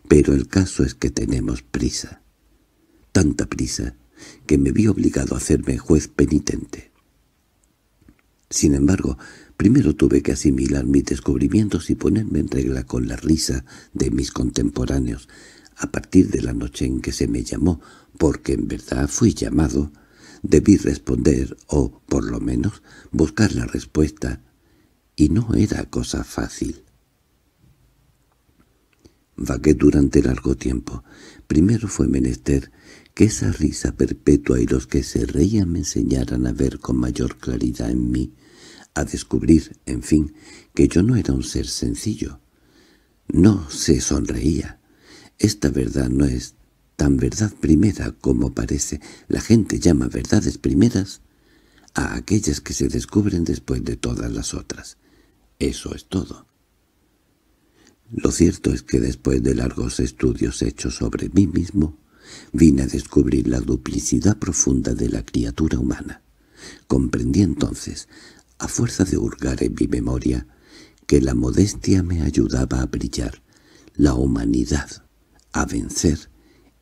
Speaker 1: pero el caso es que tenemos prisa. Tanta prisa que me vi obligado a hacerme juez penitente. Sin embargo, Primero tuve que asimilar mis descubrimientos y ponerme en regla con la risa de mis contemporáneos a partir de la noche en que se me llamó, porque en verdad fui llamado. Debí responder, o, por lo menos, buscar la respuesta, y no era cosa fácil. Vagué durante largo tiempo. Primero fue menester que esa risa perpetua y los que se reían me enseñaran a ver con mayor claridad en mí a descubrir, en fin, que yo no era un ser sencillo. No se sonreía. Esta verdad no es tan verdad primera como parece. La gente llama verdades primeras a aquellas que se descubren después de todas las otras. Eso es todo. Lo cierto es que después de largos estudios hechos sobre mí mismo, vine a descubrir la duplicidad profunda de la criatura humana. Comprendí entonces a fuerza de hurgar en mi memoria, que la modestia me ayudaba a brillar, la humanidad a vencer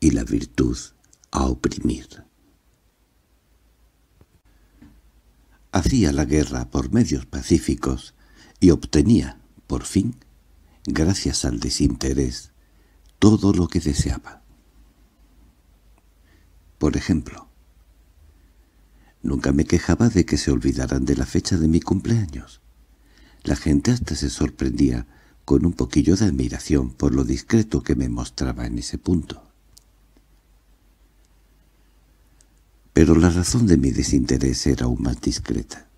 Speaker 1: y la virtud a oprimir. Hacía la guerra por medios pacíficos y obtenía, por fin, gracias al desinterés, todo lo que deseaba. Por ejemplo, Nunca me quejaba de que se olvidaran de la fecha de mi cumpleaños. La gente hasta se sorprendía con un poquillo de admiración por lo discreto que me mostraba en ese punto. Pero la razón de mi desinterés era aún más discreta.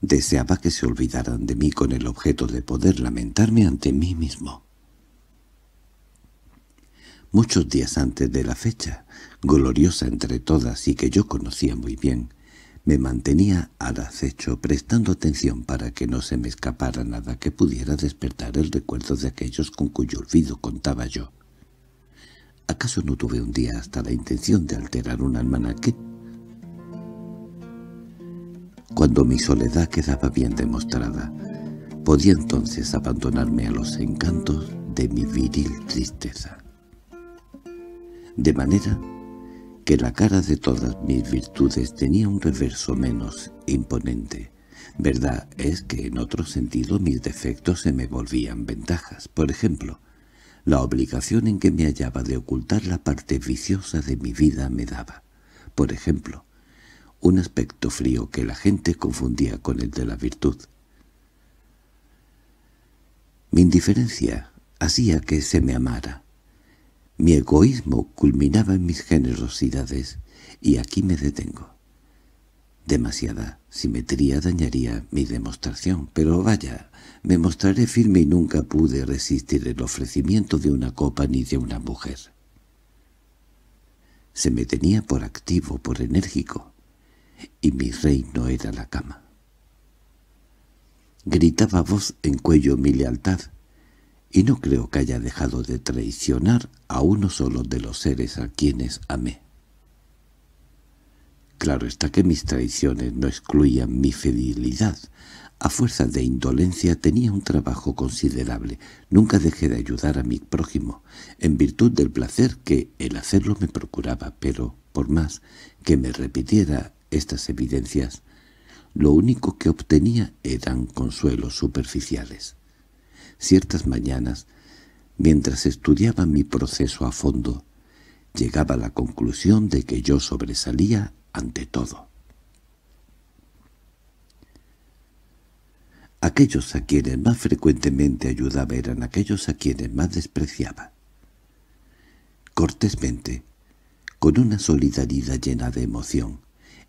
Speaker 1: Deseaba que se olvidaran de mí con el objeto de poder lamentarme ante mí mismo. Muchos días antes de la fecha, gloriosa entre todas y que yo conocía muy bien, me mantenía al acecho prestando atención para que no se me escapara nada que pudiera despertar el recuerdo de aquellos con cuyo olvido contaba yo. ¿Acaso no tuve un día hasta la intención de alterar un almanaque? Cuando mi soledad quedaba bien demostrada, podía entonces abandonarme a los encantos de mi viril tristeza. De manera que la cara de todas mis virtudes tenía un reverso menos imponente. Verdad es que en otro sentido mis defectos se me volvían ventajas. Por ejemplo, la obligación en que me hallaba de ocultar la parte viciosa de mi vida me daba. Por ejemplo, un aspecto frío que la gente confundía con el de la virtud. Mi indiferencia hacía que se me amara. Mi egoísmo culminaba en mis generosidades, y aquí me detengo. Demasiada simetría dañaría mi demostración, pero vaya, me mostraré firme y nunca pude resistir el ofrecimiento de una copa ni de una mujer. Se me tenía por activo, por enérgico, y mi reino era la cama. Gritaba voz en cuello mi lealtad, y no creo que haya dejado de traicionar a uno solo de los seres a quienes amé. Claro está que mis traiciones no excluían mi fidelidad. A fuerza de indolencia tenía un trabajo considerable. Nunca dejé de ayudar a mi prójimo, en virtud del placer que el hacerlo me procuraba, pero, por más que me repitiera estas evidencias, lo único que obtenía eran consuelos superficiales. Ciertas mañanas, mientras estudiaba mi proceso a fondo, llegaba a la conclusión de que yo sobresalía ante todo. Aquellos a quienes más frecuentemente ayudaba eran aquellos a quienes más despreciaba. Cortésmente, con una solidaridad llena de emoción,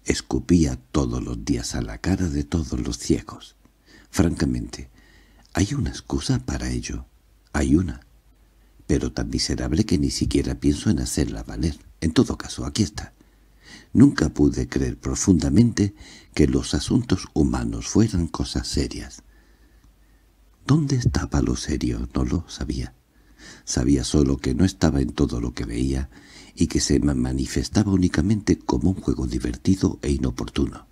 Speaker 1: escupía todos los días a la cara de todos los ciegos. Francamente, hay una excusa para ello. Hay una. Pero tan miserable que ni siquiera pienso en hacerla valer. En todo caso, aquí está. Nunca pude creer profundamente que los asuntos humanos fueran cosas serias. ¿Dónde estaba lo serio? No lo sabía. Sabía solo que no estaba en todo lo que veía y que se manifestaba únicamente como un juego divertido e inoportuno.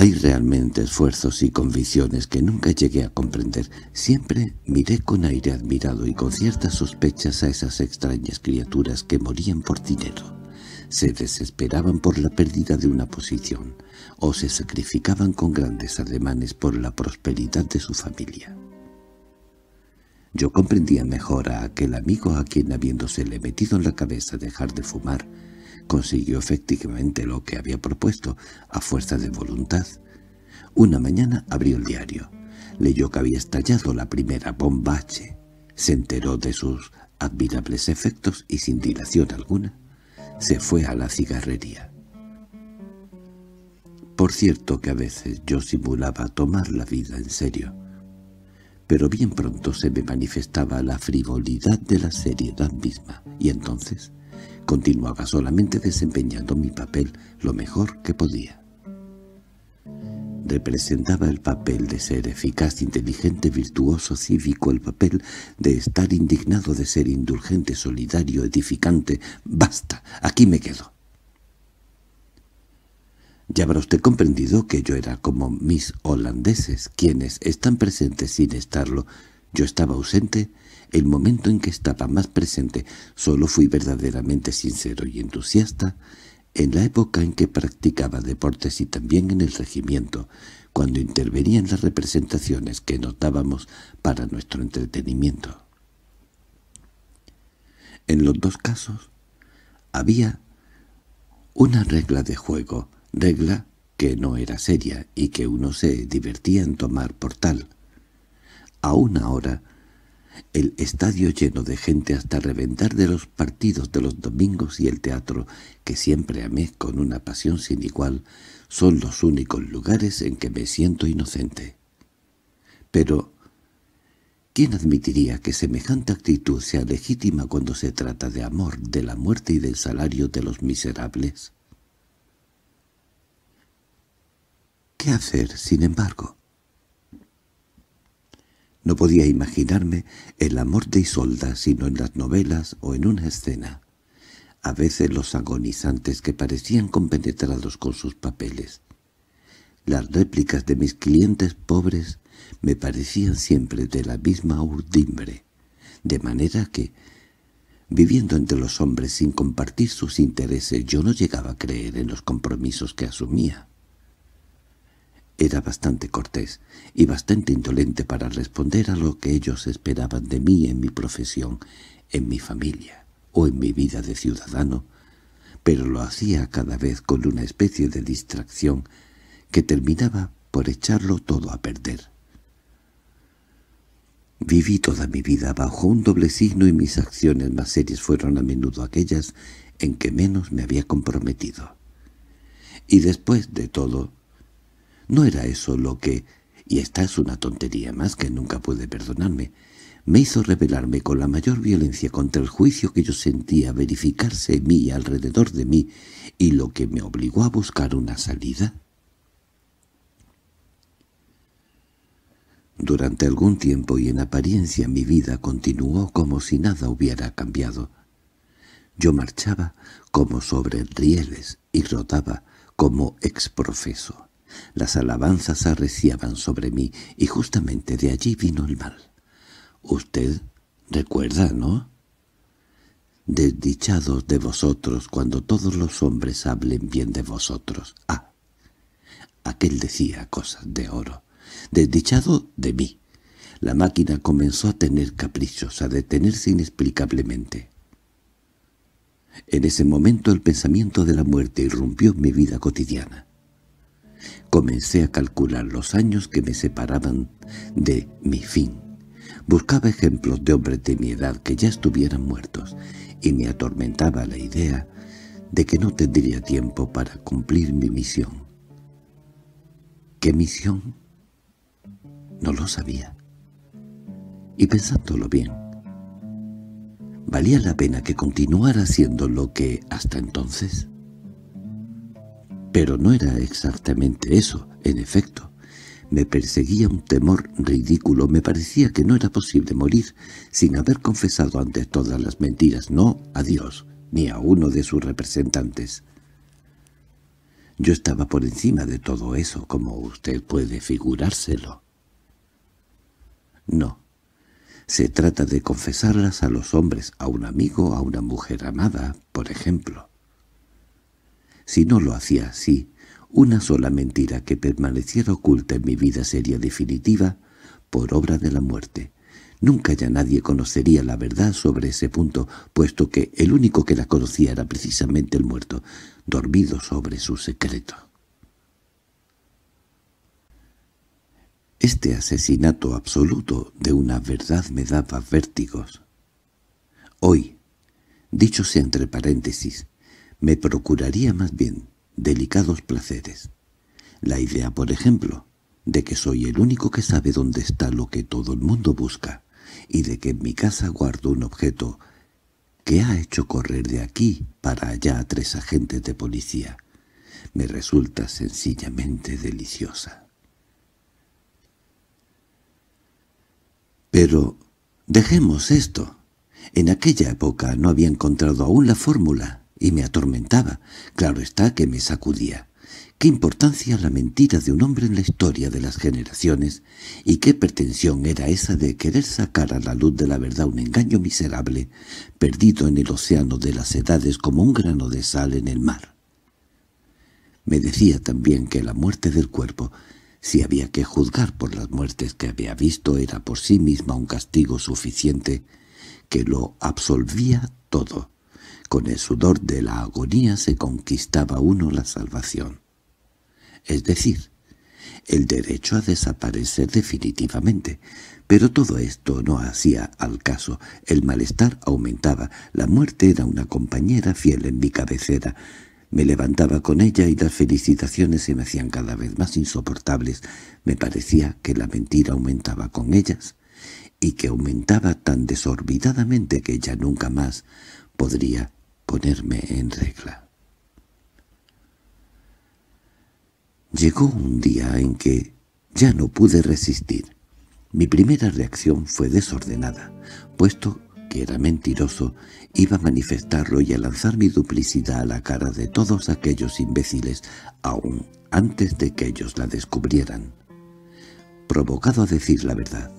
Speaker 1: Hay realmente esfuerzos y convicciones que nunca llegué a comprender. Siempre miré con aire admirado y con ciertas sospechas a esas extrañas criaturas que morían por dinero. Se desesperaban por la pérdida de una posición, o se sacrificaban con grandes ademanes por la prosperidad de su familia. Yo comprendía mejor a aquel amigo a quien habiéndosele metido en la cabeza dejar de fumar, consiguió efectivamente lo que había propuesto, a fuerza de voluntad. Una mañana abrió el diario. Leyó que había estallado la primera bomba H. Se enteró de sus admirables efectos y sin dilación alguna se fue a la cigarrería. Por cierto que a veces yo simulaba tomar la vida en serio, pero bien pronto se me manifestaba la frivolidad de la seriedad misma, y entonces Continuaba solamente desempeñando mi papel lo mejor que podía. Representaba el papel de ser eficaz, inteligente, virtuoso, cívico, el papel de estar indignado, de ser indulgente, solidario, edificante. ¡Basta! Aquí me quedo. Ya habrá usted comprendido que yo era como mis holandeses, quienes están presentes sin estarlo. Yo estaba ausente el momento en que estaba más presente, solo fui verdaderamente sincero y entusiasta, en la época en que practicaba deportes y también en el regimiento, cuando intervenían las representaciones que notábamos para nuestro entretenimiento. En los dos casos había una regla de juego, regla que no era seria y que uno se divertía en tomar por tal. A ahora el estadio lleno de gente hasta reventar de los partidos de los domingos y el teatro, que siempre amé con una pasión sin igual, son los únicos lugares en que me siento inocente. Pero, ¿quién admitiría que semejante actitud sea legítima cuando se trata de amor, de la muerte y del salario de los miserables? ¿Qué hacer, sin embargo? No podía imaginarme el amor de Isolda sino en las novelas o en una escena. A veces los agonizantes que parecían compenetrados con sus papeles. Las réplicas de mis clientes pobres me parecían siempre de la misma urdimbre, de manera que, viviendo entre los hombres sin compartir sus intereses, yo no llegaba a creer en los compromisos que asumía. Era bastante cortés y bastante indolente para responder a lo que ellos esperaban de mí en mi profesión, en mi familia o en mi vida de ciudadano, pero lo hacía cada vez con una especie de distracción que terminaba por echarlo todo a perder. Viví toda mi vida bajo un doble signo y mis acciones más serias fueron a menudo aquellas en que menos me había comprometido. Y después de todo, no era eso lo que, y esta es una tontería más que nunca puede perdonarme, me hizo rebelarme con la mayor violencia contra el juicio que yo sentía verificarse en mí y alrededor de mí, y lo que me obligó a buscar una salida. Durante algún tiempo y en apariencia mi vida continuó como si nada hubiera cambiado. Yo marchaba como sobre rieles y rotaba como exprofeso. Las alabanzas arreciaban sobre mí, y justamente de allí vino el mal. Usted recuerda, ¿no? Desdichados de vosotros cuando todos los hombres hablen bien de vosotros. Ah, aquel decía cosas de oro. Desdichado de mí. La máquina comenzó a tener caprichos, a detenerse inexplicablemente. En ese momento el pensamiento de la muerte irrumpió en mi vida cotidiana. Comencé a calcular los años que me separaban de mi fin. Buscaba ejemplos de hombres de mi edad que ya estuvieran muertos, y me atormentaba la idea de que no tendría tiempo para cumplir mi misión. ¿Qué misión? No lo sabía. Y pensándolo bien, ¿valía la pena que continuara haciendo lo que hasta entonces? Pero no era exactamente eso, en efecto. Me perseguía un temor ridículo, me parecía que no era posible morir sin haber confesado antes todas las mentiras, no a Dios, ni a uno de sus representantes. Yo estaba por encima de todo eso, como usted puede figurárselo. No. Se trata de confesarlas a los hombres, a un amigo, a una mujer amada, por ejemplo. Si no lo hacía así, una sola mentira que permaneciera oculta en mi vida sería definitiva por obra de la muerte. Nunca ya nadie conocería la verdad sobre ese punto, puesto que el único que la conocía era precisamente el muerto, dormido sobre su secreto. Este asesinato absoluto de una verdad me daba vértigos. Hoy, dicho sea entre paréntesis, me procuraría más bien delicados placeres. La idea, por ejemplo, de que soy el único que sabe dónde está lo que todo el mundo busca, y de que en mi casa guardo un objeto que ha hecho correr de aquí para allá a tres agentes de policía, me resulta sencillamente deliciosa. Pero dejemos esto. En aquella época no había encontrado aún la fórmula y me atormentaba. Claro está que me sacudía. ¿Qué importancia la mentira de un hombre en la historia de las generaciones? ¿Y qué pretensión era esa de querer sacar a la luz de la verdad un engaño miserable, perdido en el océano de las edades como un grano de sal en el mar? Me decía también que la muerte del cuerpo, si había que juzgar por las muertes que había visto, era por sí misma un castigo suficiente que lo absolvía todo con el sudor de la agonía se conquistaba uno la salvación. Es decir, el derecho a desaparecer definitivamente. Pero todo esto no hacía al caso. El malestar aumentaba. La muerte era una compañera fiel en mi cabecera. Me levantaba con ella y las felicitaciones se me hacían cada vez más insoportables. Me parecía que la mentira aumentaba con ellas y que aumentaba tan desorbitadamente que ya nunca más podría ponerme en regla. Llegó un día en que ya no pude resistir. Mi primera reacción fue desordenada, puesto que era mentiroso, iba a manifestarlo y a lanzar mi duplicidad a la cara de todos aquellos imbéciles, aún antes de que ellos la descubrieran. Provocado a decir la verdad,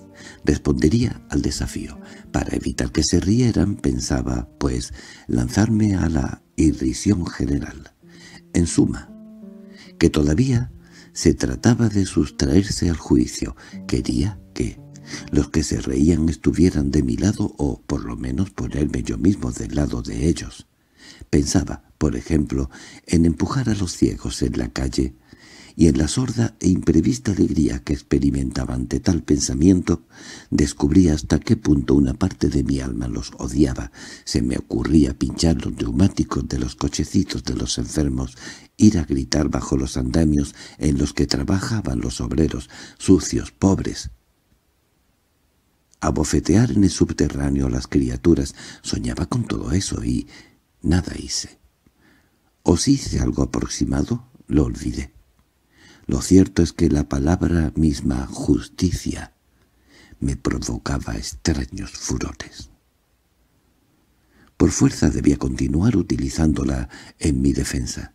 Speaker 1: respondería al desafío. Para evitar que se rieran pensaba, pues, lanzarme a la irrisión general. En suma, que todavía se trataba de sustraerse al juicio. Quería que los que se reían estuvieran de mi lado o, por lo menos, ponerme yo mismo del lado de ellos. Pensaba, por ejemplo, en empujar a los ciegos en la calle y en la sorda e imprevista alegría que experimentaba ante tal pensamiento, descubrí hasta qué punto una parte de mi alma los odiaba. Se me ocurría pinchar los neumáticos de los cochecitos de los enfermos, ir a gritar bajo los andamios en los que trabajaban los obreros, sucios, pobres, abofetear en el subterráneo a las criaturas. Soñaba con todo eso y nada hice. O si hice algo aproximado, lo olvidé. Lo cierto es que la palabra misma justicia me provocaba extraños furores. Por fuerza debía continuar utilizándola en mi defensa,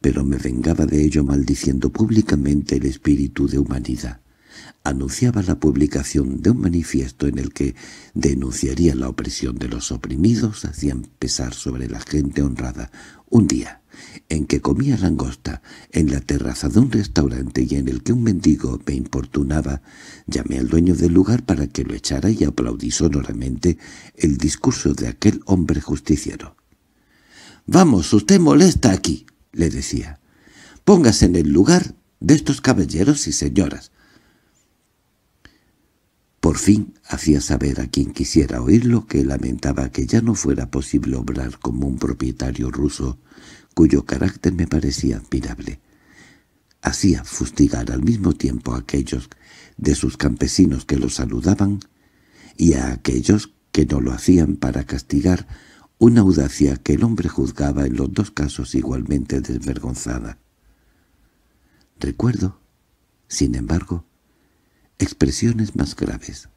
Speaker 1: pero me vengaba de ello maldiciendo públicamente el espíritu de humanidad. Anunciaba la publicación de un manifiesto en el que denunciaría la opresión de los oprimidos hacían pesar sobre la gente honrada. Un día, en que comía langosta en la terraza de un restaurante y en el que un mendigo me importunaba, llamé al dueño del lugar para que lo echara y aplaudí sonoramente el discurso de aquel hombre justiciero. «¡Vamos, usted molesta aquí!» le decía. «Póngase en el lugar de estos caballeros y señoras». Por fin hacía saber a quien quisiera oírlo que lamentaba que ya no fuera posible obrar como un propietario ruso, cuyo carácter me parecía admirable. Hacía fustigar al mismo tiempo a aquellos de sus campesinos que lo saludaban y a aquellos que no lo hacían para castigar una audacia que el hombre juzgaba en los dos casos igualmente desvergonzada. Recuerdo, sin embargo, expresiones más graves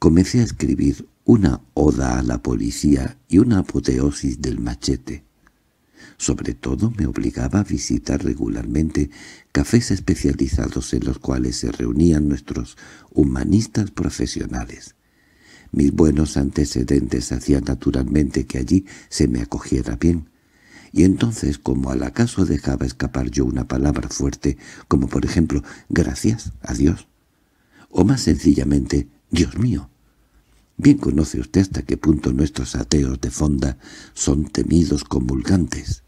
Speaker 1: comencé a escribir una oda a la policía y una apoteosis del machete. Sobre todo me obligaba a visitar regularmente cafés especializados en los cuales se reunían nuestros humanistas profesionales. Mis buenos antecedentes hacían naturalmente que allí se me acogiera bien, y entonces como al acaso dejaba escapar yo una palabra fuerte, como por ejemplo «gracias a Dios», o más sencillamente «Dios mío», Bien conoce usted hasta qué punto nuestros ateos de fonda son temidos comulgantes.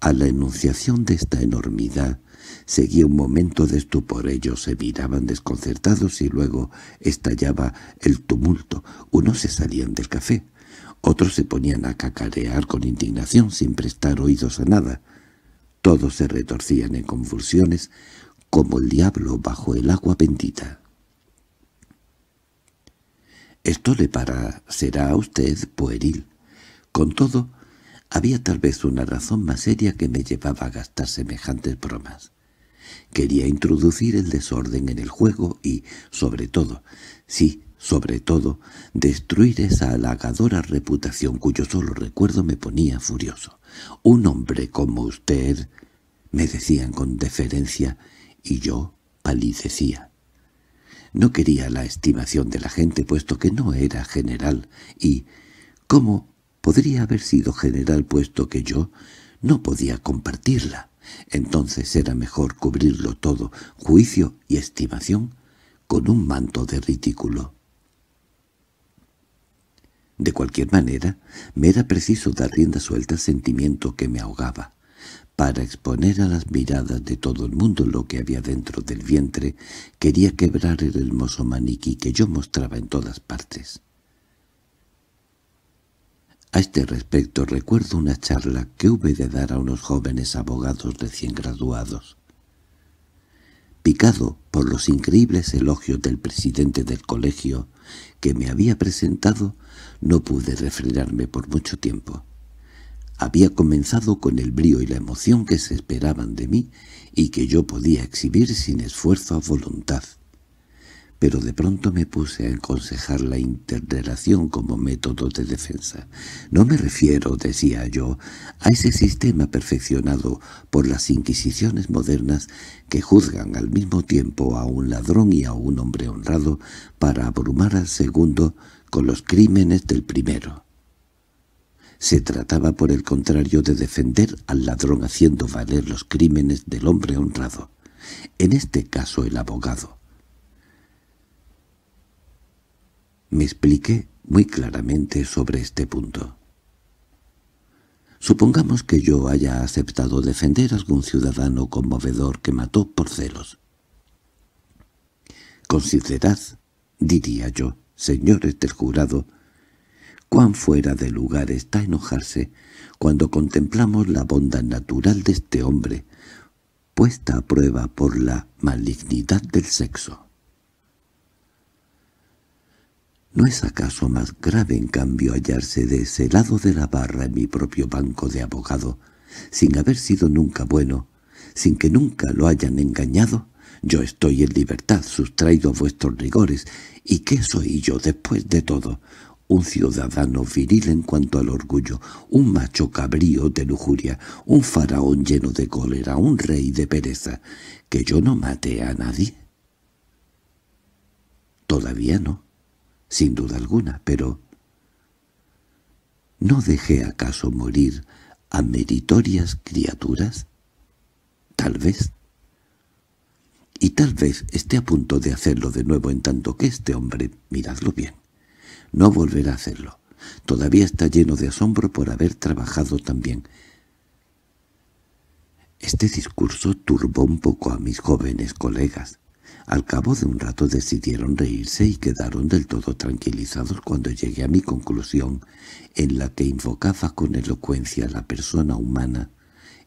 Speaker 1: A la enunciación de esta enormidad seguía un momento de estupor. Ellos se miraban desconcertados y luego estallaba el tumulto. Unos se salían del café, otros se ponían a cacarear con indignación sin prestar oídos a nada. Todos se retorcían en convulsiones como el diablo bajo el agua bendita. Esto le será a usted pueril. Con todo, había tal vez una razón más seria que me llevaba a gastar semejantes bromas. Quería introducir el desorden en el juego y, sobre todo, sí, sobre todo, destruir esa halagadora reputación cuyo solo recuerdo me ponía furioso. «Un hombre como usted», me decían con deferencia, y yo palidecía. No quería la estimación de la gente, puesto que no era general, y ¿cómo podría haber sido general puesto que yo no podía compartirla? Entonces era mejor cubrirlo todo, juicio y estimación, con un manto de ridículo. De cualquier manera, me era preciso dar rienda suelta al sentimiento que me ahogaba. Para exponer a las miradas de todo el mundo lo que había dentro del vientre, quería quebrar el hermoso maniquí que yo mostraba en todas partes. A este respecto recuerdo una charla que hube de dar a unos jóvenes abogados recién graduados. Picado por los increíbles elogios del presidente del colegio que me había presentado, no pude refrenarme por mucho tiempo. Había comenzado con el brío y la emoción que se esperaban de mí y que yo podía exhibir sin esfuerzo a voluntad. Pero de pronto me puse a aconsejar la interrelación como método de defensa. No me refiero, decía yo, a ese sistema perfeccionado por las inquisiciones modernas que juzgan al mismo tiempo a un ladrón y a un hombre honrado para abrumar al segundo con los crímenes del primero. Se trataba por el contrario de defender al ladrón haciendo valer los crímenes del hombre honrado, en este caso el abogado. Me expliqué muy claramente sobre este punto. Supongamos que yo haya aceptado defender a algún ciudadano conmovedor que mató por celos. Considerad, diría yo, señores del jurado, cuán fuera de lugar está enojarse cuando contemplamos la bondad natural de este hombre, puesta a prueba por la malignidad del sexo. ¿No es acaso más grave en cambio hallarse de ese lado de la barra en mi propio banco de abogado, sin haber sido nunca bueno, sin que nunca lo hayan engañado? Yo estoy en libertad, sustraído a vuestros rigores, ¿y qué soy yo después de todo? un ciudadano viril en cuanto al orgullo, un macho cabrío de lujuria, un faraón lleno de cólera, un rey de pereza, que yo no maté a nadie. Todavía no, sin duda alguna, pero... ¿No dejé acaso morir a meritorias criaturas? Tal vez. Y tal vez esté a punto de hacerlo de nuevo en tanto que este hombre, miradlo bien, no volverá a hacerlo. Todavía está lleno de asombro por haber trabajado tan bien. Este discurso turbó un poco a mis jóvenes colegas. Al cabo de un rato decidieron reírse y quedaron del todo tranquilizados cuando llegué a mi conclusión, en la que invocaba con elocuencia la persona humana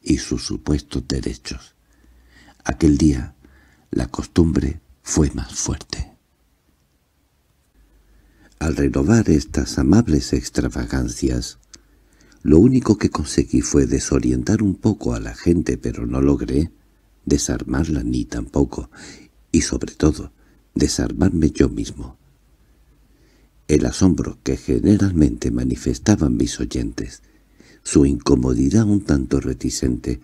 Speaker 1: y sus supuestos derechos. Aquel día, la costumbre fue más fuerte. Al renovar estas amables extravagancias, lo único que conseguí fue desorientar un poco a la gente, pero no logré desarmarla ni tampoco, y sobre todo, desarmarme yo mismo. El asombro que generalmente manifestaban mis oyentes, su incomodidad un tanto reticente,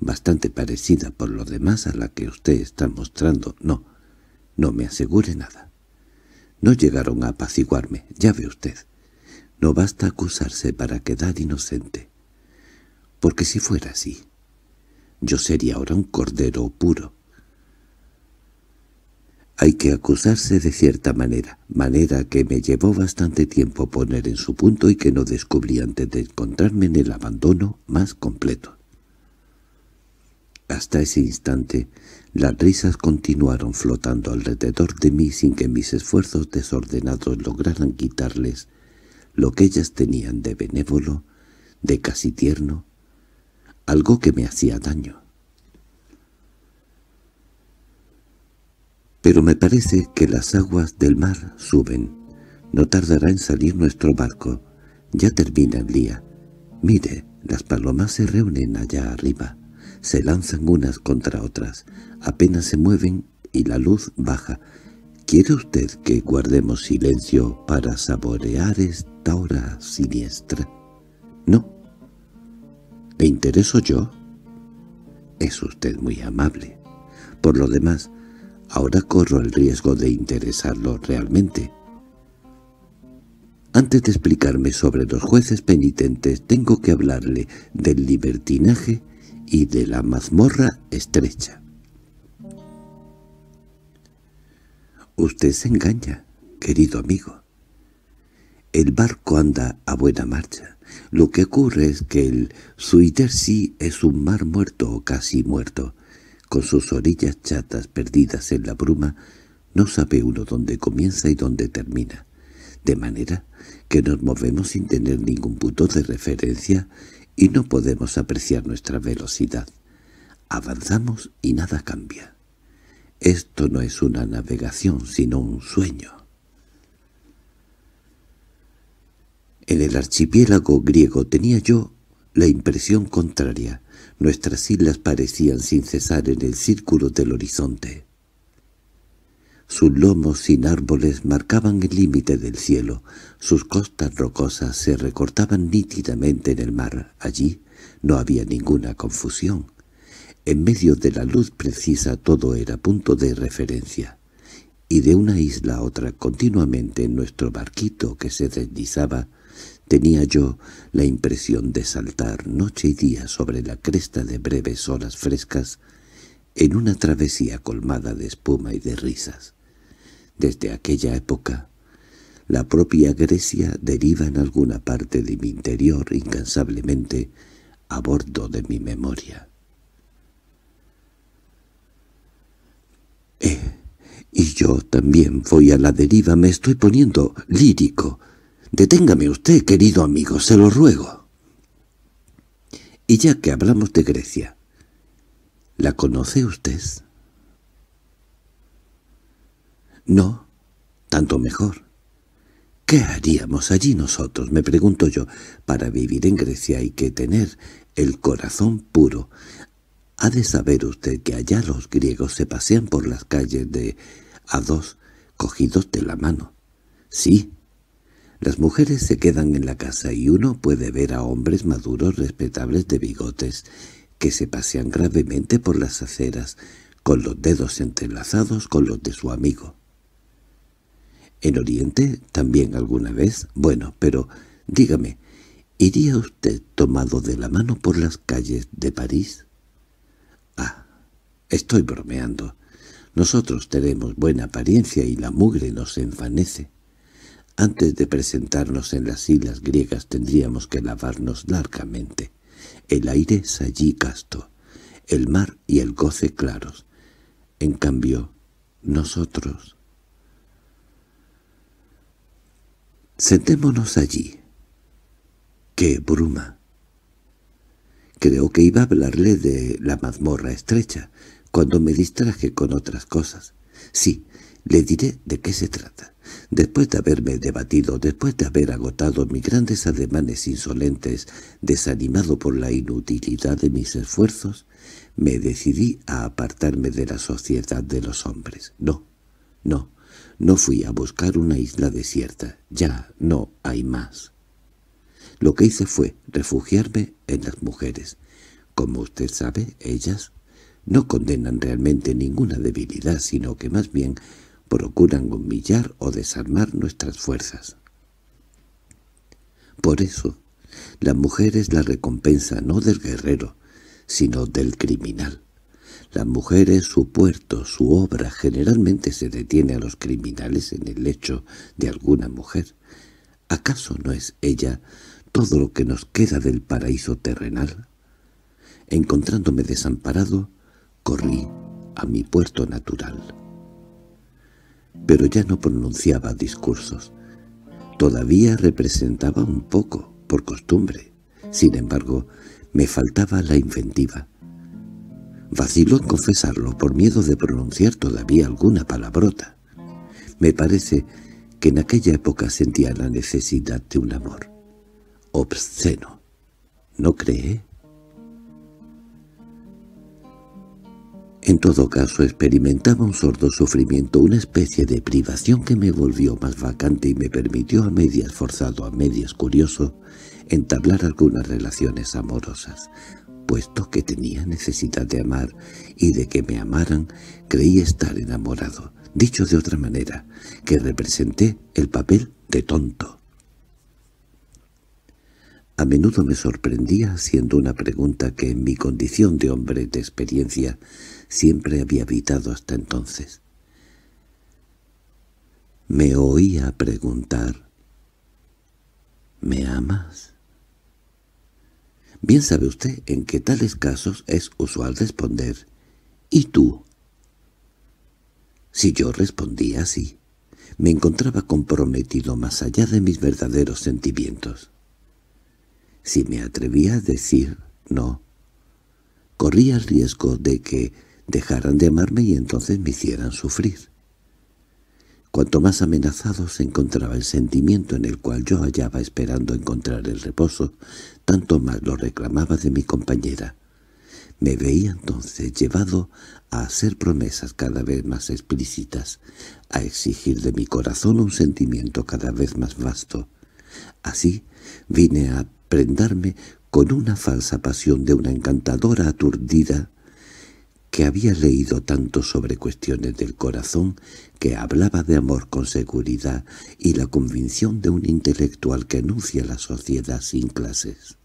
Speaker 1: bastante parecida por lo demás a la que usted está mostrando, no, no me asegure nada. No llegaron a apaciguarme, ya ve usted. No basta acusarse para quedar inocente. Porque si fuera así, yo sería ahora un cordero puro. Hay que acusarse de cierta manera, manera que me llevó bastante tiempo poner en su punto y que no descubrí antes de encontrarme en el abandono más completo. Hasta ese instante las risas continuaron flotando alrededor de mí sin que mis esfuerzos desordenados lograran quitarles lo que ellas tenían de benévolo, de casi tierno, algo que me hacía daño. Pero me parece que las aguas del mar suben. No tardará en salir nuestro barco. Ya termina el día. Mire, las palomas se reúnen allá arriba. Se lanzan unas contra otras. Apenas se mueven y la luz baja. ¿Quiere usted que guardemos silencio para saborear esta hora siniestra? No. ¿Le intereso yo? Es usted muy amable. Por lo demás, ahora corro el riesgo de interesarlo realmente. Antes de explicarme sobre los jueces penitentes, tengo que hablarle del libertinaje y de la mazmorra estrecha. Usted se engaña, querido amigo. El barco anda a buena marcha. Lo que ocurre es que el sí es un mar muerto o casi muerto. Con sus orillas chatas perdidas en la bruma, no sabe uno dónde comienza y dónde termina. De manera que nos movemos sin tener ningún punto de referencia y no podemos apreciar nuestra velocidad. Avanzamos y nada cambia. Esto no es una navegación, sino un sueño. En el archipiélago griego tenía yo la impresión contraria. Nuestras islas parecían sin cesar en el círculo del horizonte. Sus lomos sin árboles marcaban el límite del cielo. Sus costas rocosas se recortaban nítidamente en el mar. Allí no había ninguna confusión. En medio de la luz precisa todo era punto de referencia, y de una isla a otra continuamente en nuestro barquito que se deslizaba, tenía yo la impresión de saltar noche y día sobre la cresta de breves olas frescas en una travesía colmada de espuma y de risas. Desde aquella época, la propia Grecia deriva en alguna parte de mi interior incansablemente a bordo de mi memoria. Eh, y yo también voy a la deriva, me estoy poniendo lírico. Deténgame usted, querido amigo, se lo ruego. Y ya que hablamos de Grecia, ¿la conoce usted? No, tanto mejor. ¿Qué haríamos allí nosotros, me pregunto yo, para vivir en Grecia hay que tener el corazón puro, ha de saber usted que allá los griegos se pasean por las calles de a dos cogidos de la mano. Sí, las mujeres se quedan en la casa y uno puede ver a hombres maduros respetables de bigotes que se pasean gravemente por las aceras, con los dedos entrelazados con los de su amigo. En Oriente también alguna vez, bueno, pero dígame, ¿iría usted tomado de la mano por las calles de París? Estoy bromeando. Nosotros tenemos buena apariencia y la mugre nos enfanece. Antes de presentarnos en las islas griegas tendríamos que lavarnos largamente. El aire es allí casto, el mar y el goce claros. En cambio, nosotros... Sentémonos allí. ¡Qué bruma! Creo que iba a hablarle de la mazmorra estrecha, cuando me distraje con otras cosas. Sí, le diré de qué se trata. Después de haberme debatido, después de haber agotado mis grandes ademanes insolentes, desanimado por la inutilidad de mis esfuerzos, me decidí a apartarme de la sociedad de los hombres. No, no, no fui a buscar una isla desierta. Ya no hay más. Lo que hice fue refugiarme en las mujeres. Como usted sabe, ellas no condenan realmente ninguna debilidad, sino que más bien procuran humillar o desarmar nuestras fuerzas. Por eso, la mujer es la recompensa no del guerrero, sino del criminal. La mujer es su puerto, su obra. Generalmente se detiene a los criminales en el lecho de alguna mujer. ¿Acaso no es ella todo lo que nos queda del paraíso terrenal? Encontrándome desamparado, corrí a mi puerto natural. Pero ya no pronunciaba discursos. Todavía representaba un poco, por costumbre. Sin embargo, me faltaba la inventiva. Vaciló en confesarlo por miedo de pronunciar todavía alguna palabrota. Me parece que en aquella época sentía la necesidad de un amor. Obsceno. ¿No cree? En todo caso experimentaba un sordo sufrimiento, una especie de privación que me volvió más vacante y me permitió a medias forzado, a medias curioso, entablar algunas relaciones amorosas. Puesto que tenía necesidad de amar y de que me amaran, creí estar enamorado. Dicho de otra manera, que representé el papel de tonto. A menudo me sorprendía haciendo una pregunta que en mi condición de hombre de experiencia siempre había evitado hasta entonces. Me oía preguntar, ¿me amas? Bien sabe usted en qué tales casos es usual responder, ¿y tú? Si yo respondía así, me encontraba comprometido más allá de mis verdaderos sentimientos. Si me atrevía a decir no, corría el riesgo de que dejaran de amarme y entonces me hicieran sufrir. Cuanto más amenazado se encontraba el sentimiento en el cual yo hallaba esperando encontrar el reposo, tanto más lo reclamaba de mi compañera. Me veía entonces llevado a hacer promesas cada vez más explícitas, a exigir de mi corazón un sentimiento cada vez más vasto. Así vine a prendarme con una falsa pasión de una encantadora aturdida que había leído tanto sobre cuestiones del corazón que hablaba de amor con seguridad y la convicción de un intelectual que anuncia la sociedad sin clases.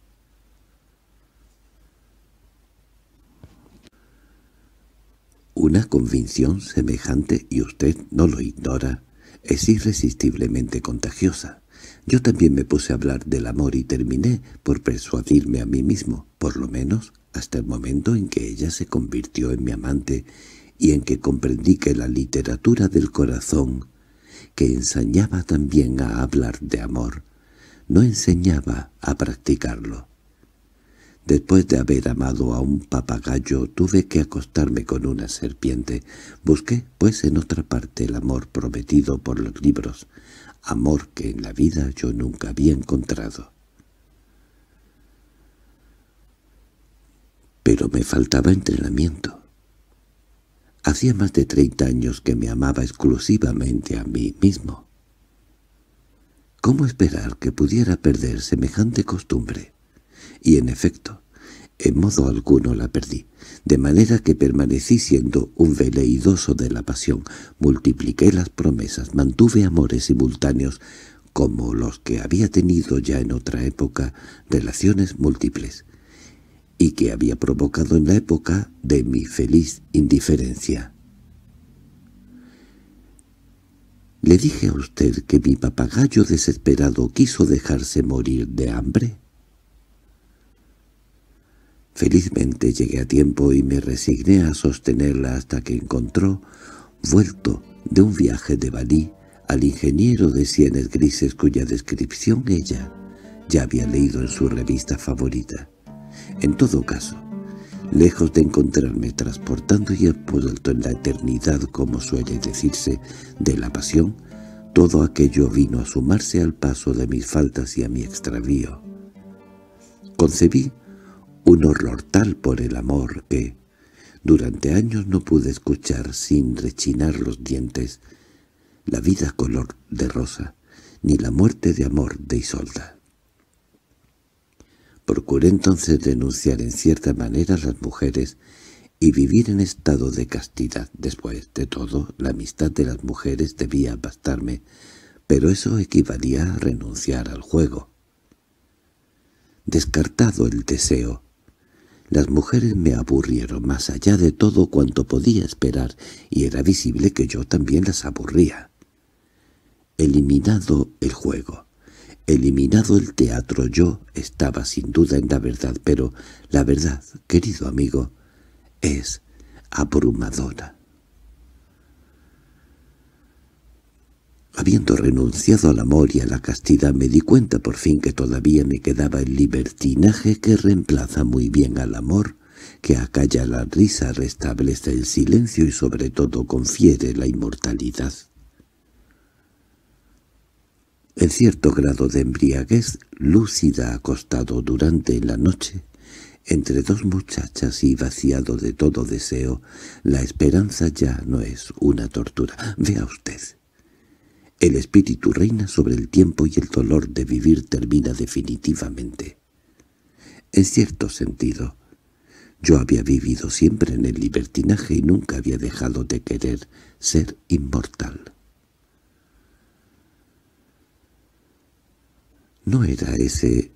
Speaker 1: Una convicción semejante, y usted no lo ignora, es irresistiblemente contagiosa. Yo también me puse a hablar del amor y terminé por persuadirme a mí mismo, por lo menos hasta el momento en que ella se convirtió en mi amante y en que comprendí que la literatura del corazón, que enseñaba también a hablar de amor, no enseñaba a practicarlo. Después de haber amado a un papagayo tuve que acostarme con una serpiente. Busqué, pues, en otra parte el amor prometido por los libros, amor que en la vida yo nunca había encontrado. Pero me faltaba entrenamiento. Hacía más de treinta años que me amaba exclusivamente a mí mismo. ¿Cómo esperar que pudiera perder semejante costumbre? Y en efecto, en modo alguno la perdí, de manera que permanecí siendo un veleidoso de la pasión. Multipliqué las promesas, mantuve amores simultáneos, como los que había tenido ya en otra época, relaciones múltiples, y que había provocado en la época de mi feliz indiferencia. —¿Le dije a usted que mi papagayo desesperado quiso dejarse morir de hambre? Felizmente llegué a tiempo y me resigné a sostenerla hasta que encontró, vuelto de un viaje de Balí, al ingeniero de sienes grises cuya descripción ella ya había leído en su revista favorita. En todo caso, lejos de encontrarme transportando y envuelto en la eternidad, como suele decirse, de la pasión, todo aquello vino a sumarse al paso de mis faltas y a mi extravío. Concebí un horror tal por el amor que, durante años no pude escuchar sin rechinar los dientes la vida color de rosa, ni la muerte de amor de Isolda. Procuré entonces denunciar en cierta manera a las mujeres y vivir en estado de castidad. Después de todo, la amistad de las mujeres debía bastarme, pero eso equivalía a renunciar al juego. Descartado el deseo, las mujeres me aburrieron más allá de todo cuanto podía esperar, y era visible que yo también las aburría. Eliminado el juego, eliminado el teatro, yo estaba sin duda en la verdad, pero la verdad, querido amigo, es abrumadora. Habiendo renunciado al amor y a la castidad me di cuenta por fin que todavía me quedaba el libertinaje que reemplaza muy bien al amor, que acalla la risa, restablece el silencio y sobre todo confiere la inmortalidad. En cierto grado de embriaguez lúcida acostado durante la noche, entre dos muchachas y vaciado de todo deseo, la esperanza ya no es una tortura. Vea usted, el espíritu reina sobre el tiempo y el dolor de vivir termina definitivamente. En cierto sentido, yo había vivido siempre en el libertinaje y nunca había dejado de querer ser inmortal. No era ese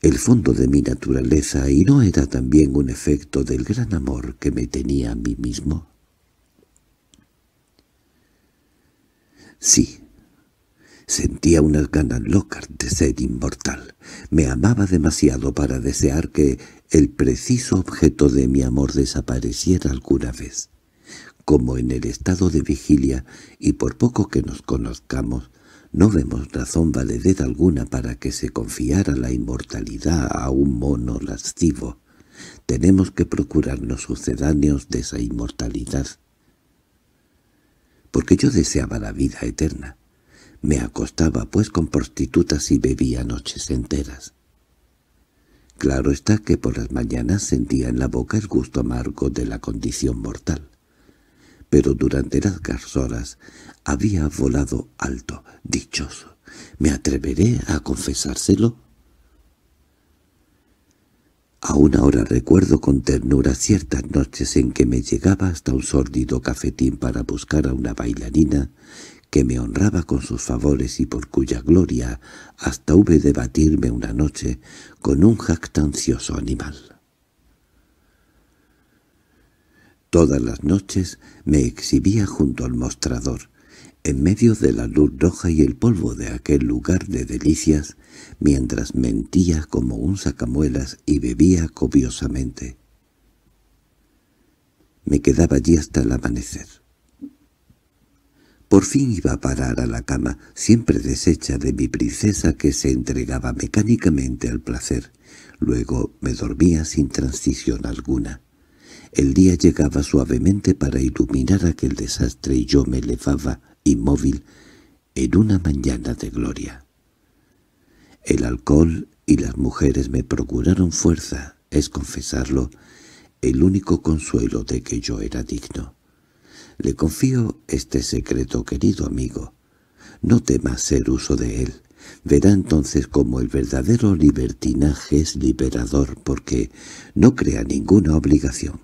Speaker 1: el fondo de mi naturaleza y no era también un efecto del gran amor que me tenía a mí mismo. Sí, Sentía unas ganas locas de ser inmortal. Me amaba demasiado para desear que el preciso objeto de mi amor desapareciera alguna vez. Como en el estado de vigilia, y por poco que nos conozcamos, no vemos razón valedera alguna para que se confiara la inmortalidad a un mono lascivo. Tenemos que procurarnos sucedáneos de esa inmortalidad. Porque yo deseaba la vida eterna, me acostaba pues con prostitutas y bebía noches enteras. Claro está que por las mañanas sentía en la boca el gusto amargo de la condición mortal. Pero durante las horas había volado alto, dichoso. ¿Me atreveré a confesárselo? Aún ahora recuerdo con ternura ciertas noches en que me llegaba hasta un sórdido cafetín para buscar a una bailarina que me honraba con sus favores y por cuya gloria hasta hube de batirme una noche con un jactancioso animal. Todas las noches me exhibía junto al mostrador. En medio de la luz roja y el polvo de aquel lugar de delicias, mientras mentía como un sacamuelas y bebía copiosamente. Me quedaba allí hasta el amanecer. Por fin iba a parar a la cama, siempre deshecha de mi princesa que se entregaba mecánicamente al placer. Luego me dormía sin transición alguna. El día llegaba suavemente para iluminar aquel desastre y yo me elevaba, inmóvil, en una mañana de gloria. El alcohol y las mujeres me procuraron fuerza, es confesarlo, el único consuelo de que yo era digno. Le confío este secreto, querido amigo. No temas ser uso de él. Verá entonces cómo el verdadero libertinaje es liberador, porque no crea ninguna obligación.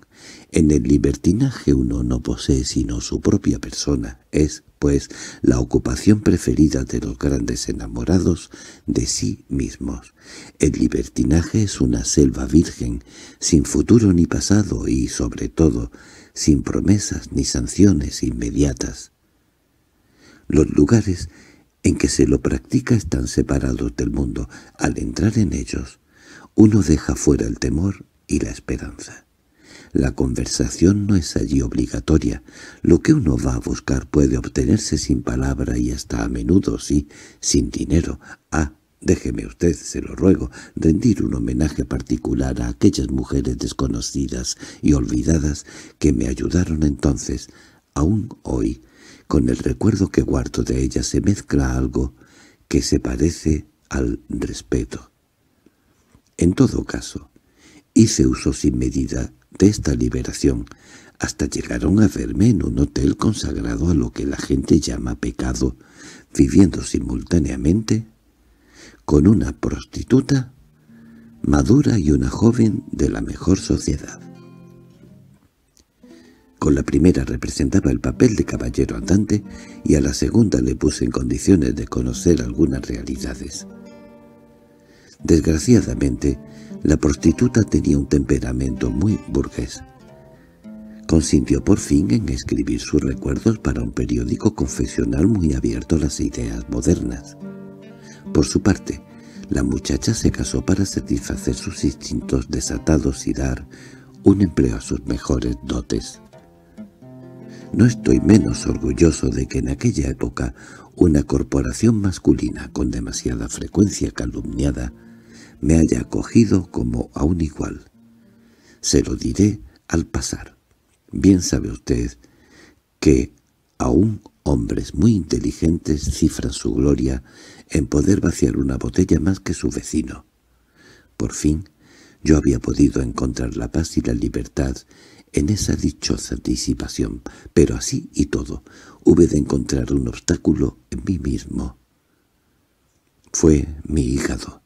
Speaker 1: En el libertinaje uno no posee sino su propia persona, es pues, la ocupación preferida de los grandes enamorados de sí mismos. El libertinaje es una selva virgen, sin futuro ni pasado y, sobre todo, sin promesas ni sanciones inmediatas. Los lugares en que se lo practica están separados del mundo. Al entrar en ellos, uno deja fuera el temor y la esperanza. La conversación no es allí obligatoria. Lo que uno va a buscar puede obtenerse sin palabra y hasta a menudo, sí, sin dinero. Ah, déjeme usted, se lo ruego, rendir un homenaje particular a aquellas mujeres desconocidas y olvidadas que me ayudaron entonces, aún hoy. Con el recuerdo que guardo de ellas se mezcla algo que se parece al respeto. En todo caso, hice uso sin medida de esta liberación, hasta llegaron a verme en un hotel consagrado a lo que la gente llama pecado, viviendo simultáneamente con una prostituta madura y una joven de la mejor sociedad. Con la primera representaba el papel de caballero andante y a la segunda le puse en condiciones de conocer algunas realidades. Desgraciadamente, la prostituta tenía un temperamento muy burgués. Consintió por fin en escribir sus recuerdos para un periódico confesional muy abierto a las ideas modernas. Por su parte, la muchacha se casó para satisfacer sus instintos desatados y dar un empleo a sus mejores dotes. No estoy menos orgulloso de que en aquella época una corporación masculina con demasiada frecuencia calumniada me haya acogido como a un igual. Se lo diré al pasar. Bien sabe usted que aún hombres muy inteligentes cifran su gloria en poder vaciar una botella más que su vecino. Por fin, yo había podido encontrar la paz y la libertad en esa dichosa disipación, pero así y todo, hube de encontrar un obstáculo en mí mismo. Fue mi hígado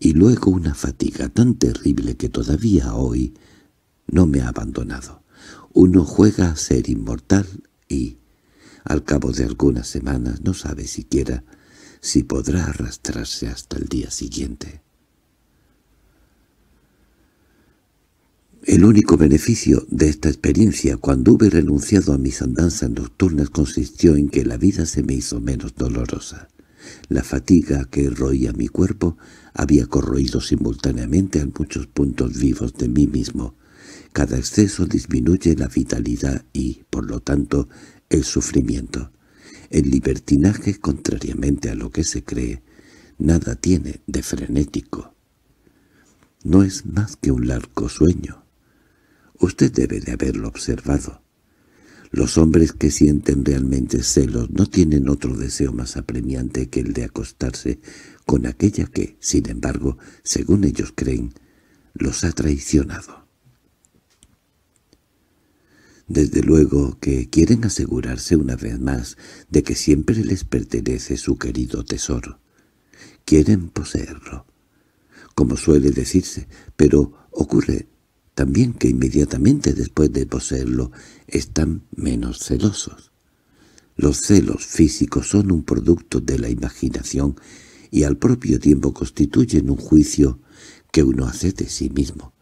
Speaker 1: y luego una fatiga tan terrible que todavía hoy no me ha abandonado. Uno juega a ser inmortal y, al cabo de algunas semanas, no sabe siquiera si podrá arrastrarse hasta el día siguiente. El único beneficio de esta experiencia cuando hube renunciado a mis andanzas nocturnas consistió en que la vida se me hizo menos dolorosa. La fatiga que roía mi cuerpo había corroído simultáneamente a muchos puntos vivos de mí mismo. Cada exceso disminuye la vitalidad y, por lo tanto, el sufrimiento. El libertinaje, contrariamente a lo que se cree, nada tiene de frenético. No es más que un largo sueño. Usted debe de haberlo observado. Los hombres que sienten realmente celos no tienen otro deseo más apremiante que el de acostarse con aquella que, sin embargo, según ellos creen, los ha traicionado. Desde luego que quieren asegurarse una vez más de que siempre les pertenece su querido tesoro. Quieren poseerlo, como suele decirse, pero ocurre también que inmediatamente después de poseerlo están menos celosos. Los celos físicos son un producto de la imaginación y al propio tiempo constituyen un juicio que uno hace de sí mismo.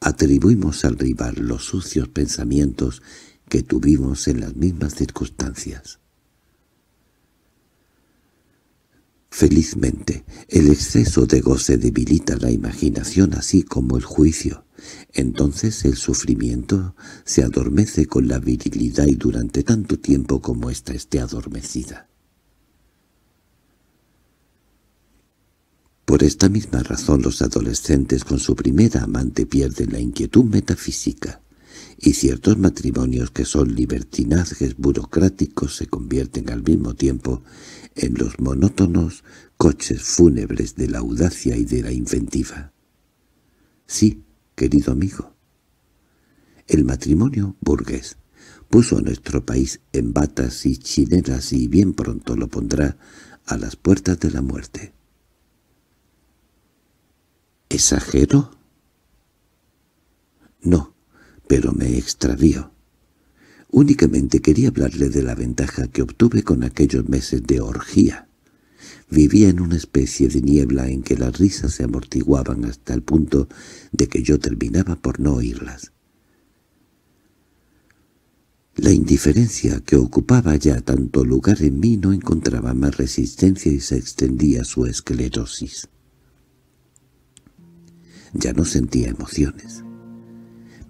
Speaker 1: Atribuimos al rival los sucios pensamientos que tuvimos en las mismas circunstancias. Felizmente, el exceso de goce debilita la imaginación así como el juicio. Entonces el sufrimiento se adormece con la virilidad y durante tanto tiempo como ésta esté adormecida. Por esta misma razón los adolescentes con su primera amante pierden la inquietud metafísica, y ciertos matrimonios que son libertinajes burocráticos se convierten al mismo tiempo en los monótonos coches fúnebres de la audacia y de la inventiva. Sí, querido amigo, el matrimonio burgués puso a nuestro país en batas y chinelas y bien pronto lo pondrá a las puertas de la muerte. —¿Exagero? —No, pero me extravío. Únicamente quería hablarle de la ventaja que obtuve con aquellos meses de orgía. Vivía en una especie de niebla en que las risas se amortiguaban hasta el punto de que yo terminaba por no oírlas. La indiferencia que ocupaba ya tanto lugar en mí no encontraba más resistencia y se extendía su esclerosis. Ya no sentía emociones.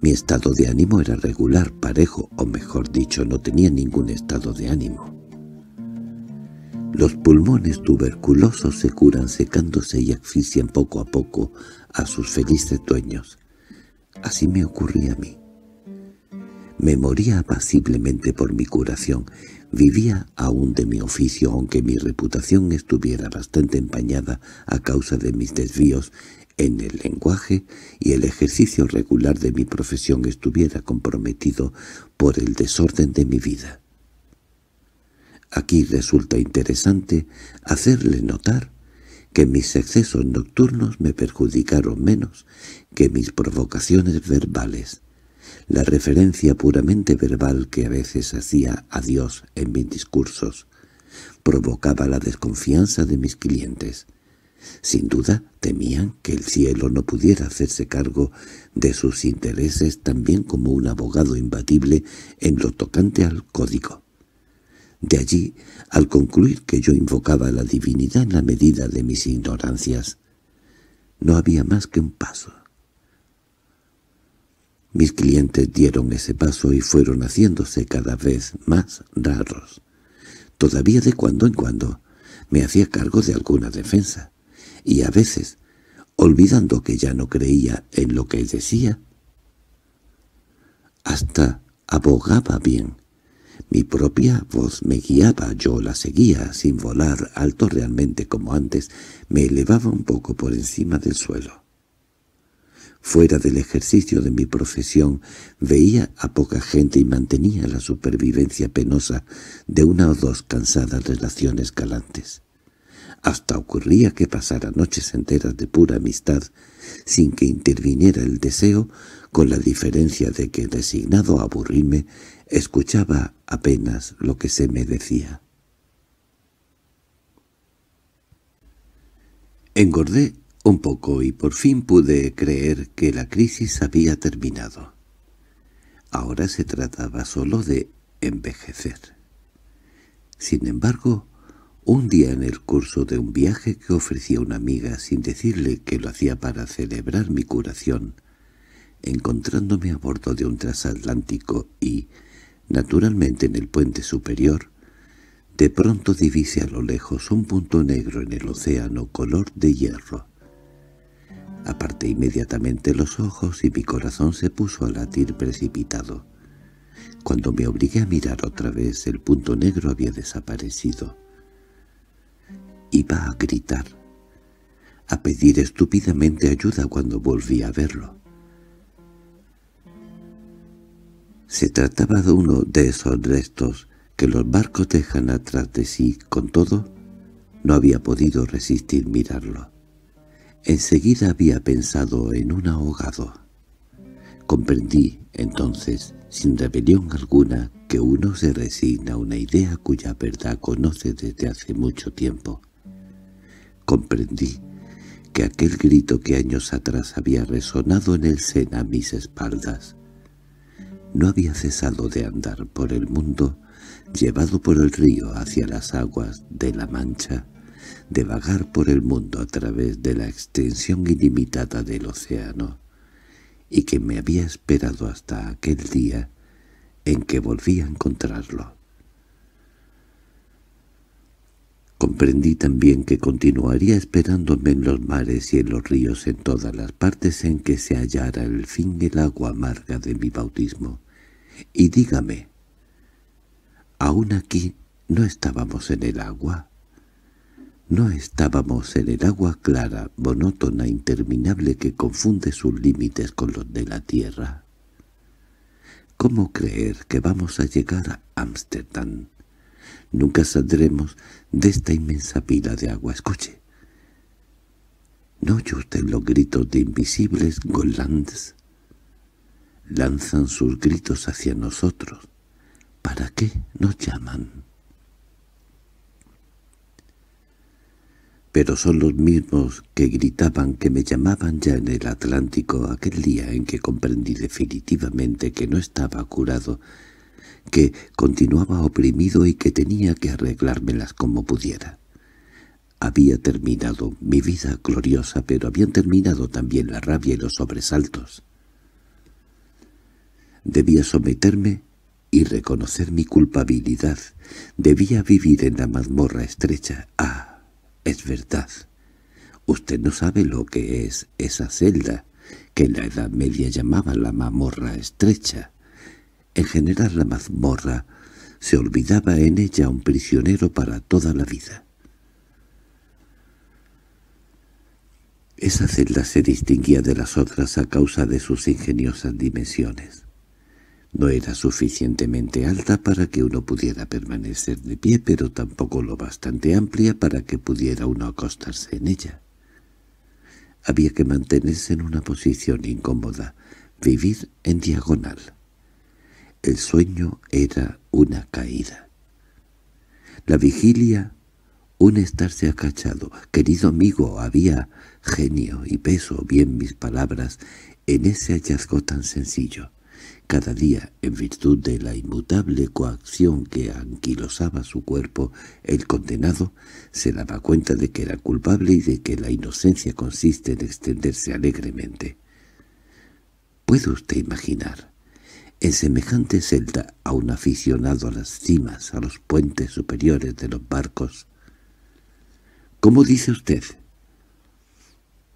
Speaker 1: Mi estado de ánimo era regular, parejo, o mejor dicho, no tenía ningún estado de ánimo. Los pulmones tuberculosos se curan secándose y asfixian poco a poco a sus felices dueños. Así me ocurría a mí. Me moría apaciblemente por mi curación. Vivía aún de mi oficio, aunque mi reputación estuviera bastante empañada a causa de mis desvíos en el lenguaje y el ejercicio regular de mi profesión estuviera comprometido por el desorden de mi vida. Aquí resulta interesante hacerle notar que mis excesos nocturnos me perjudicaron menos que mis provocaciones verbales. La referencia puramente verbal que a veces hacía a Dios en mis discursos provocaba la desconfianza de mis clientes. Sin duda temían que el cielo no pudiera hacerse cargo de sus intereses también como un abogado imbatible en lo tocante al código. De allí, al concluir que yo invocaba la divinidad en la medida de mis ignorancias, no había más que un paso. Mis clientes dieron ese paso y fueron haciéndose cada vez más raros. Todavía de cuando en cuando me hacía cargo de alguna defensa, y a veces, olvidando que ya no creía en lo que decía, hasta abogaba bien. Mi propia voz me guiaba, yo la seguía, sin volar alto realmente como antes, me elevaba un poco por encima del suelo. Fuera del ejercicio de mi profesión, veía a poca gente y mantenía la supervivencia penosa de una o dos cansadas relaciones galantes. Hasta ocurría que pasara noches enteras de pura amistad, sin que interviniera el deseo, con la diferencia de que, designado a aburrirme, escuchaba apenas lo que se me decía. Engordé un poco y por fin pude creer que la crisis había terminado. Ahora se trataba solo de envejecer. Sin embargo, un día en el curso de un viaje que ofrecía una amiga sin decirle que lo hacía para celebrar mi curación, encontrándome a bordo de un transatlántico y, naturalmente en el puente superior, de pronto divise a lo lejos un punto negro en el océano color de hierro. Aparté inmediatamente los ojos y mi corazón se puso a latir precipitado. Cuando me obligué a mirar otra vez, el punto negro había desaparecido. Iba a gritar, a pedir estúpidamente ayuda cuando volví a verlo. Se trataba de uno de esos restos que los barcos dejan atrás de sí, con todo, no había podido resistir mirarlo. Enseguida había pensado en un ahogado. Comprendí, entonces, sin rebelión alguna, que uno se resigna a una idea cuya verdad conoce desde hace mucho tiempo comprendí que aquel grito que años atrás había resonado en el Sena a mis espaldas no había cesado de andar por el mundo, llevado por el río hacia las aguas de la Mancha, de vagar por el mundo a través de la extensión ilimitada del océano, y que me había esperado hasta aquel día en que volví a encontrarlo. Comprendí también que continuaría esperándome en los mares y en los ríos en todas las partes en que se hallara el fin del agua amarga de mi bautismo. Y dígame, ¿aún aquí no estábamos en el agua? No estábamos en el agua clara, monótona, interminable que confunde sus límites con los de la tierra. ¿Cómo creer que vamos a llegar a Ámsterdam? Nunca saldremos de esta inmensa pila de agua. Escuche. ¿No oye usted los gritos de invisibles gollandes? Lanzan sus gritos hacia nosotros. ¿Para qué nos llaman? Pero son los mismos que gritaban que me llamaban ya en el Atlántico aquel día en que comprendí definitivamente que no estaba curado que continuaba oprimido y que tenía que arreglármelas como pudiera. Había terminado mi vida gloriosa, pero habían terminado también la rabia y los sobresaltos. Debía someterme y reconocer mi culpabilidad. Debía vivir en la mazmorra estrecha. Ah, es verdad. Usted no sabe lo que es esa celda, que en la Edad Media llamaban la mazmorra estrecha. En general la mazmorra se olvidaba en ella un prisionero para toda la vida. Esa celda se distinguía de las otras a causa de sus ingeniosas dimensiones. No era suficientemente alta para que uno pudiera permanecer de pie, pero tampoco lo bastante amplia para que pudiera uno acostarse en ella. Había que mantenerse en una posición incómoda, vivir en diagonal. El sueño era una caída. La vigilia, un estarse acachado. Querido amigo, había genio y peso, bien mis palabras, en ese hallazgo tan sencillo. Cada día, en virtud de la inmutable coacción que anquilosaba su cuerpo, el condenado se daba cuenta de que era culpable y de que la inocencia consiste en extenderse alegremente. —¿Puede usted imaginar? En semejante celda, a un aficionado a las cimas, a los puentes superiores de los barcos. ¿Cómo dice usted?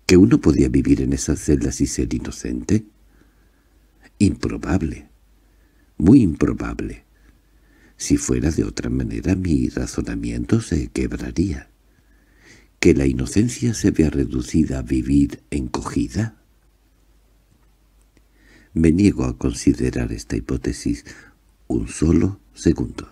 Speaker 1: ¿Que uno podía vivir en esas celdas y ser inocente? Improbable. Muy improbable. Si fuera de otra manera, mi razonamiento se quebraría. ¿Que la inocencia se vea reducida a vivir encogida? Me niego a considerar esta hipótesis un solo segundo.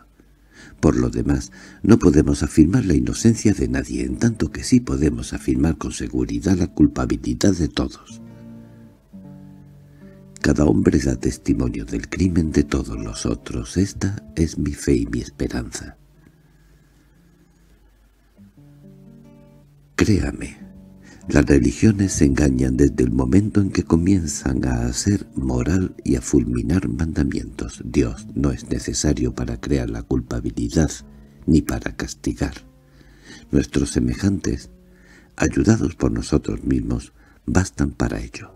Speaker 1: Por lo demás, no podemos afirmar la inocencia de nadie, en tanto que sí podemos afirmar con seguridad la culpabilidad de todos. Cada hombre da testimonio del crimen de todos los otros. Esta es mi fe y mi esperanza. Créame, las religiones se engañan desde el momento en que comienzan a hacer moral y a fulminar mandamientos. Dios no es necesario para crear la culpabilidad ni para castigar. Nuestros semejantes, ayudados por nosotros mismos, bastan para ello.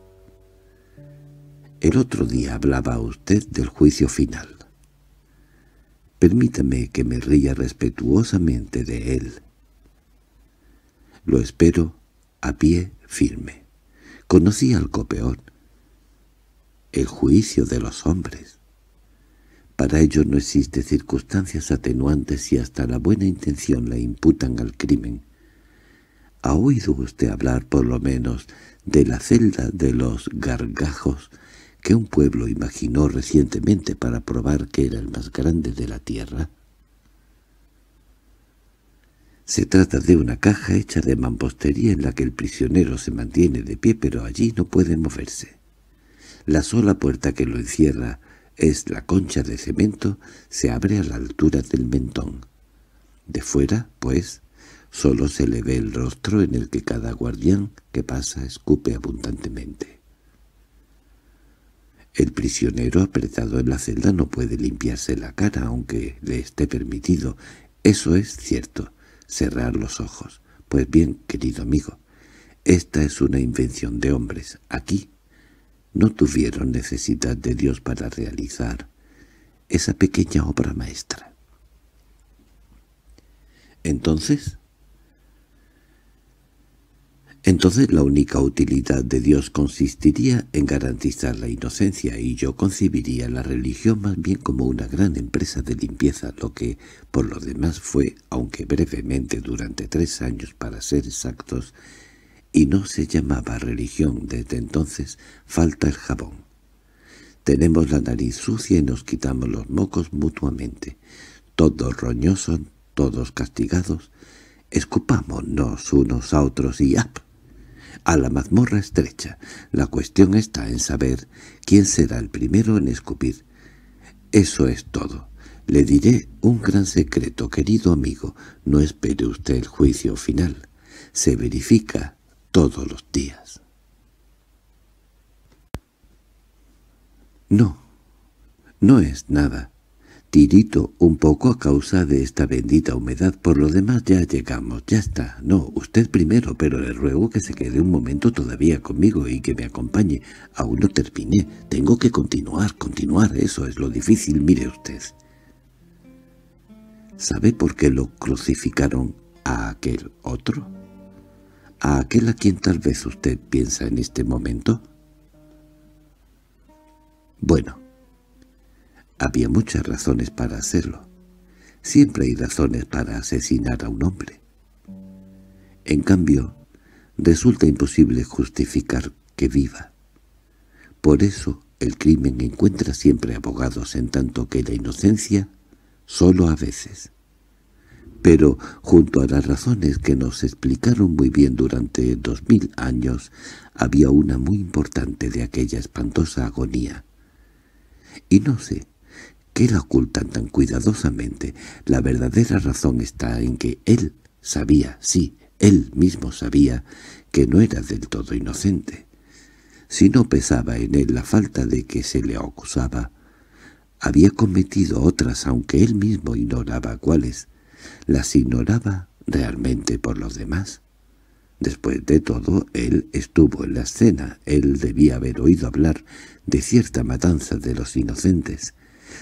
Speaker 1: El otro día hablaba usted del juicio final. Permítame que me ría respetuosamente de él. Lo espero a pie firme. conocí algo peor el juicio de los hombres. Para ello no existe circunstancias atenuantes y hasta la buena intención la imputan al crimen. ¿Ha oído usted hablar por lo menos de la celda de los gargajos que un pueblo imaginó recientemente para probar que era el más grande de la tierra? Se trata de una caja hecha de mampostería en la que el prisionero se mantiene de pie pero allí no puede moverse. La sola puerta que lo encierra es la concha de cemento, se abre a la altura del mentón. De fuera, pues, solo se le ve el rostro en el que cada guardián que pasa escupe abundantemente. El prisionero apretado en la celda no puede limpiarse la cara, aunque le esté permitido. Eso es cierto cerrar los ojos. Pues bien, querido amigo, esta es una invención de hombres. Aquí no tuvieron necesidad de Dios para realizar esa pequeña obra maestra. Entonces, entonces la única utilidad de Dios consistiría en garantizar la inocencia y yo concibiría la religión más bien como una gran empresa de limpieza, lo que por lo demás fue, aunque brevemente durante tres años para ser exactos, y no se llamaba religión desde entonces, falta el jabón. Tenemos la nariz sucia y nos quitamos los mocos mutuamente, todos roñosos, todos castigados, escupámonos unos a otros y ¡ap! a la mazmorra estrecha. La cuestión está en saber quién será el primero en escupir. Eso es todo. Le diré un gran secreto, querido amigo. No espere usted el juicio final. Se verifica todos los días. No, no es nada. Tirito un poco a causa de esta bendita humedad. Por lo demás ya llegamos, ya está. No, usted primero, pero le ruego que se quede un momento todavía conmigo y que me acompañe. Aún no terminé. Tengo que continuar, continuar. Eso es lo difícil, mire usted. ¿Sabe por qué lo crucificaron a aquel otro? ¿A aquel a quien tal vez usted piensa en este momento? Bueno, había muchas razones para hacerlo. Siempre hay razones para asesinar a un hombre. En cambio, resulta imposible justificar que viva. Por eso el crimen encuentra siempre abogados en tanto que la inocencia solo a veces. Pero junto a las razones que nos explicaron muy bien durante dos mil años, había una muy importante de aquella espantosa agonía. Y no sé que la ocultan tan cuidadosamente, la verdadera razón está en que él sabía, sí, él mismo sabía, que no era del todo inocente. Si no pesaba en él la falta de que se le acusaba, había cometido otras aunque él mismo ignoraba cuáles. Las ignoraba realmente por los demás. Después de todo, él estuvo en la escena, él debía haber oído hablar de cierta matanza de los inocentes.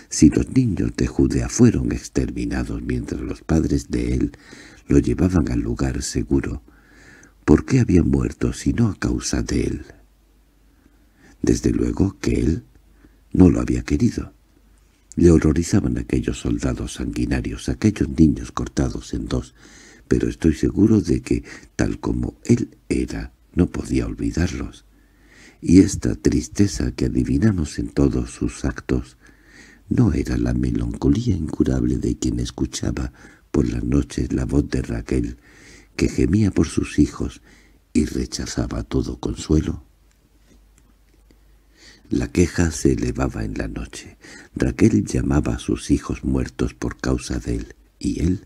Speaker 1: Si los niños de Judea fueron exterminados mientras los padres de él lo llevaban al lugar seguro, ¿por qué habían muerto si no a causa de él? Desde luego que él no lo había querido. Le horrorizaban aquellos soldados sanguinarios, aquellos niños cortados en dos, pero estoy seguro de que, tal como él era, no podía olvidarlos. Y esta tristeza que adivinamos en todos sus actos no era la melancolía incurable de quien escuchaba por las noches la voz de Raquel, que gemía por sus hijos y rechazaba todo consuelo. La queja se elevaba en la noche. Raquel llamaba a sus hijos muertos por causa de él, y él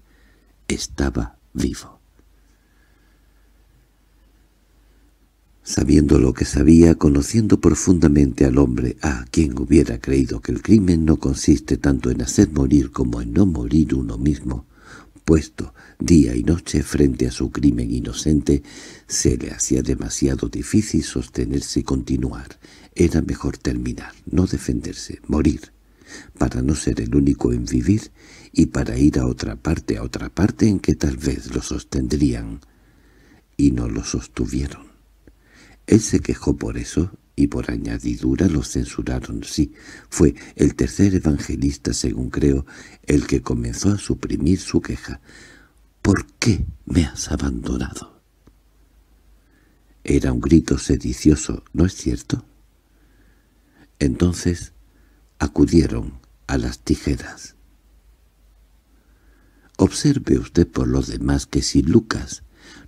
Speaker 1: estaba vivo. Sabiendo lo que sabía, conociendo profundamente al hombre, a quien hubiera creído que el crimen no consiste tanto en hacer morir como en no morir uno mismo, puesto día y noche frente a su crimen inocente, se le hacía demasiado difícil sostenerse y continuar. Era mejor terminar, no defenderse, morir, para no ser el único en vivir y para ir a otra parte, a otra parte en que tal vez lo sostendrían. Y no lo sostuvieron. Él se quejó por eso, y por añadidura lo censuraron. Sí, fue el tercer evangelista, según creo, el que comenzó a suprimir su queja. «¿Por qué me has abandonado?» Era un grito sedicioso, ¿no es cierto? Entonces acudieron a las tijeras. Observe usted por lo demás que si Lucas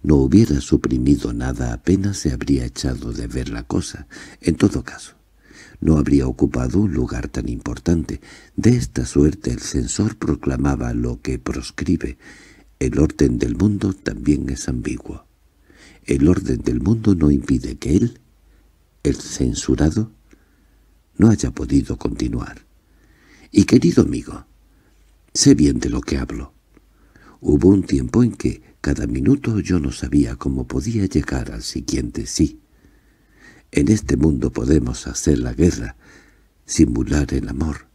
Speaker 1: no hubiera suprimido nada apenas se habría echado de ver la cosa. En todo caso, no habría ocupado un lugar tan importante. De esta suerte el censor proclamaba lo que proscribe. El orden del mundo también es ambiguo. El orden del mundo no impide que él, el censurado, no haya podido continuar. Y querido amigo, sé bien de lo que hablo. Hubo un tiempo en que cada minuto yo no sabía cómo podía llegar al siguiente sí. En este mundo podemos hacer la guerra, simular el amor,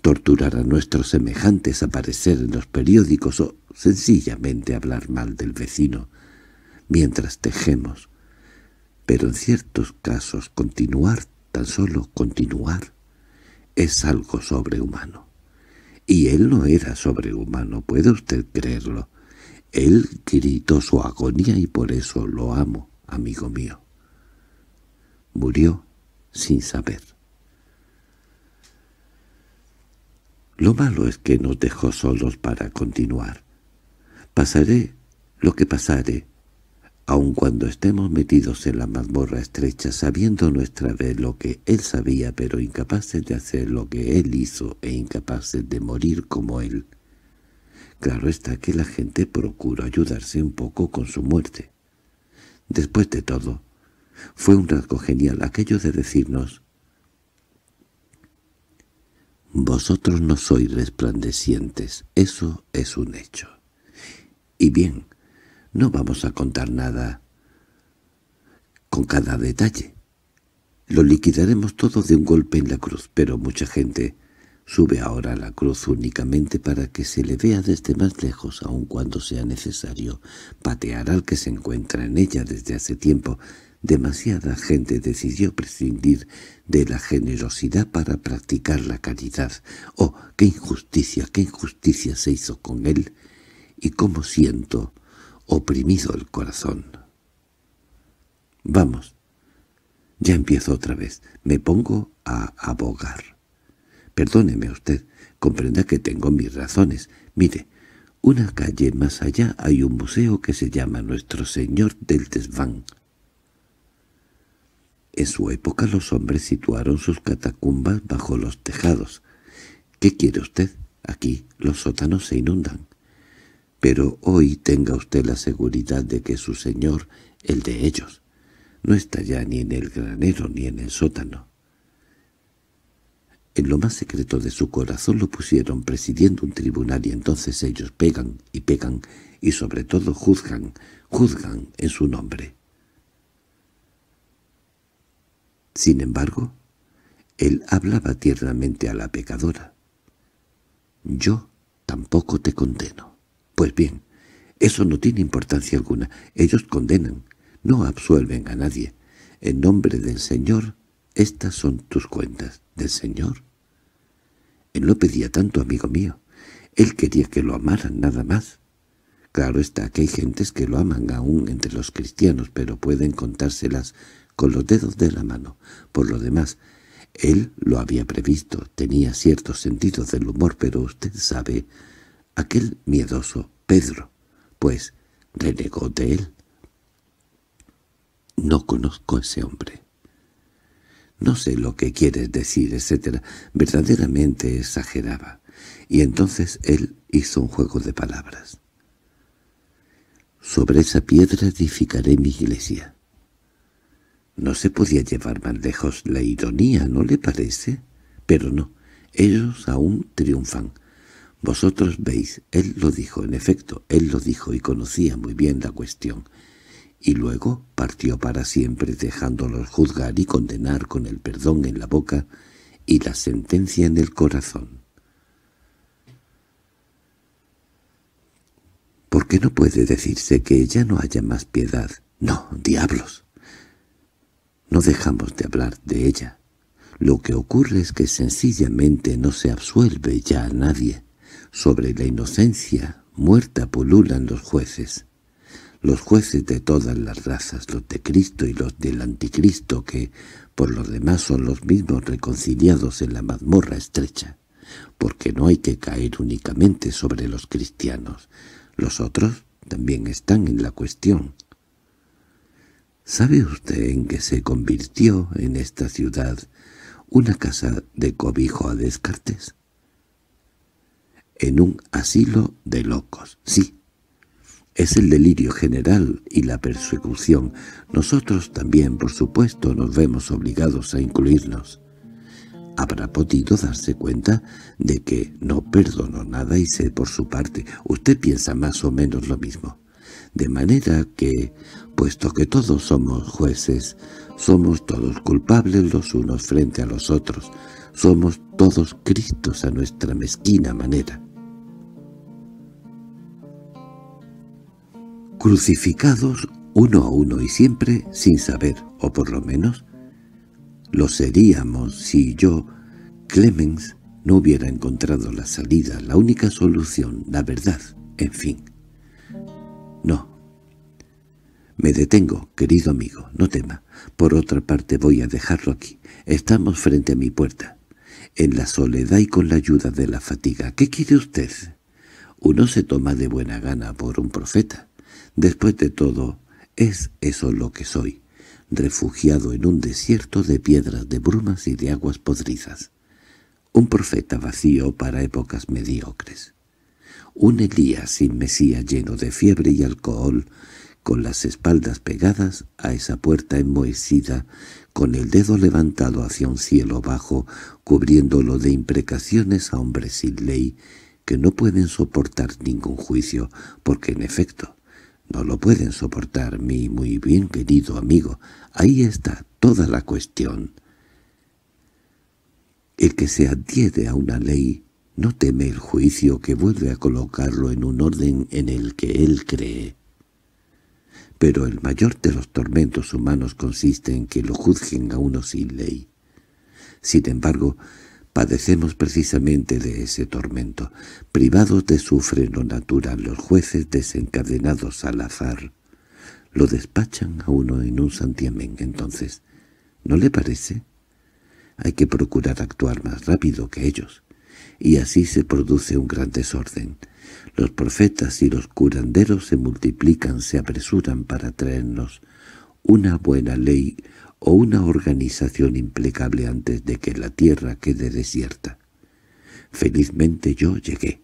Speaker 1: torturar a nuestros semejantes, aparecer en los periódicos o sencillamente hablar mal del vecino, mientras tejemos. Pero en ciertos casos continuar, tan solo continuar, es algo sobrehumano. Y él no era sobrehumano, puede usted creerlo. Él gritó su agonía y por eso lo amo, amigo mío. Murió sin saber. Lo malo es que nos dejó solos para continuar. Pasaré lo que pasare, aun cuando estemos metidos en la mazmorra estrecha sabiendo nuestra vez lo que él sabía pero incapaces de hacer lo que él hizo e incapaces de morir como él. Claro está que la gente procura ayudarse un poco con su muerte. Después de todo, fue un rasgo genial aquello de decirnos «Vosotros no sois resplandecientes, eso es un hecho. Y bien, no vamos a contar nada con cada detalle. Lo liquidaremos todo de un golpe en la cruz, pero mucha gente Sube ahora la cruz únicamente para que se le vea desde más lejos, aun cuando sea necesario patear al que se encuentra en ella desde hace tiempo. Demasiada gente decidió prescindir de la generosidad para practicar la caridad. ¡Oh, qué injusticia, qué injusticia se hizo con él! Y cómo siento oprimido el corazón. Vamos, ya empiezo otra vez. Me pongo a abogar. Perdóneme usted, comprenda que tengo mis razones. Mire, una calle más allá hay un museo que se llama Nuestro Señor del Desván. En su época los hombres situaron sus catacumbas bajo los tejados. ¿Qué quiere usted? Aquí los sótanos se inundan. Pero hoy tenga usted la seguridad de que su señor, el de ellos, no está ya ni en el granero ni en el sótano. En lo más secreto de su corazón lo pusieron presidiendo un tribunal y entonces ellos pegan y pegan y sobre todo juzgan, juzgan en su nombre. Sin embargo, él hablaba tiernamente a la pecadora. Yo tampoco te condeno. Pues bien, eso no tiene importancia alguna. Ellos condenan, no absuelven a nadie. En nombre del Señor, estas son tus cuentas del Señor. Él no pedía tanto, amigo mío. Él quería que lo amaran nada más. Claro está que hay gentes que lo aman aún entre los cristianos, pero pueden contárselas con los dedos de la mano. Por lo demás, él lo había previsto, tenía ciertos sentidos del humor, pero usted sabe, aquel miedoso Pedro, pues renegó de él. No conozco a ese hombre no sé lo que quieres decir, etcétera Verdaderamente exageraba. Y entonces él hizo un juego de palabras. Sobre esa piedra edificaré mi iglesia. No se podía llevar más lejos la ironía, ¿no le parece? Pero no, ellos aún triunfan. Vosotros veis, él lo dijo, en efecto, él lo dijo y conocía muy bien la cuestión y luego partió para siempre dejándolos juzgar y condenar con el perdón en la boca y la sentencia en el corazón. ¿Por qué no puede decirse que ya no haya más piedad? No, diablos. No dejamos de hablar de ella. Lo que ocurre es que sencillamente no se absuelve ya a nadie. Sobre la inocencia muerta pululan los jueces los jueces de todas las razas, los de Cristo y los del anticristo, que por lo demás son los mismos reconciliados en la mazmorra estrecha, porque no hay que caer únicamente sobre los cristianos, los otros también están en la cuestión. ¿Sabe usted en qué se convirtió en esta ciudad una casa de cobijo a Descartes? En un asilo de locos, sí, es el delirio general y la persecución. Nosotros también, por supuesto, nos vemos obligados a incluirnos. Habrá podido darse cuenta de que no perdono nada y sé por su parte. Usted piensa más o menos lo mismo. De manera que, puesto que todos somos jueces, somos todos culpables los unos frente a los otros, somos todos Cristos a nuestra mezquina manera. crucificados uno a uno y siempre sin saber, o por lo menos lo seríamos si yo, Clemens, no hubiera encontrado la salida, la única solución, la verdad, en fin. No. Me detengo, querido amigo, no tema. Por otra parte voy a dejarlo aquí. Estamos frente a mi puerta. En la soledad y con la ayuda de la fatiga. ¿Qué quiere usted? Uno se toma de buena gana por un profeta. Después de todo, es eso lo que soy, refugiado en un desierto de piedras, de brumas y de aguas podrizas. Un profeta vacío para épocas mediocres. Un Elías sin Mesías lleno de fiebre y alcohol, con las espaldas pegadas a esa puerta enmohecida, con el dedo levantado hacia un cielo bajo, cubriéndolo de imprecaciones a hombres sin ley, que no pueden soportar ningún juicio, porque en efecto, no lo pueden soportar, mi muy bien querido amigo. Ahí está toda la cuestión. El que se adhiere a una ley no teme el juicio que vuelve a colocarlo en un orden en el que él cree. Pero el mayor de los tormentos humanos consiste en que lo juzguen a uno sin ley. Sin embargo, Padecemos precisamente de ese tormento, privados de su freno natural, los jueces desencadenados al azar. Lo despachan a uno en un santiamén, entonces. ¿No le parece? Hay que procurar actuar más rápido que ellos. Y así se produce un gran desorden. Los profetas y los curanderos se multiplican, se apresuran para traernos una buena ley o una organización implacable antes de que la tierra quede desierta. Felizmente yo llegué.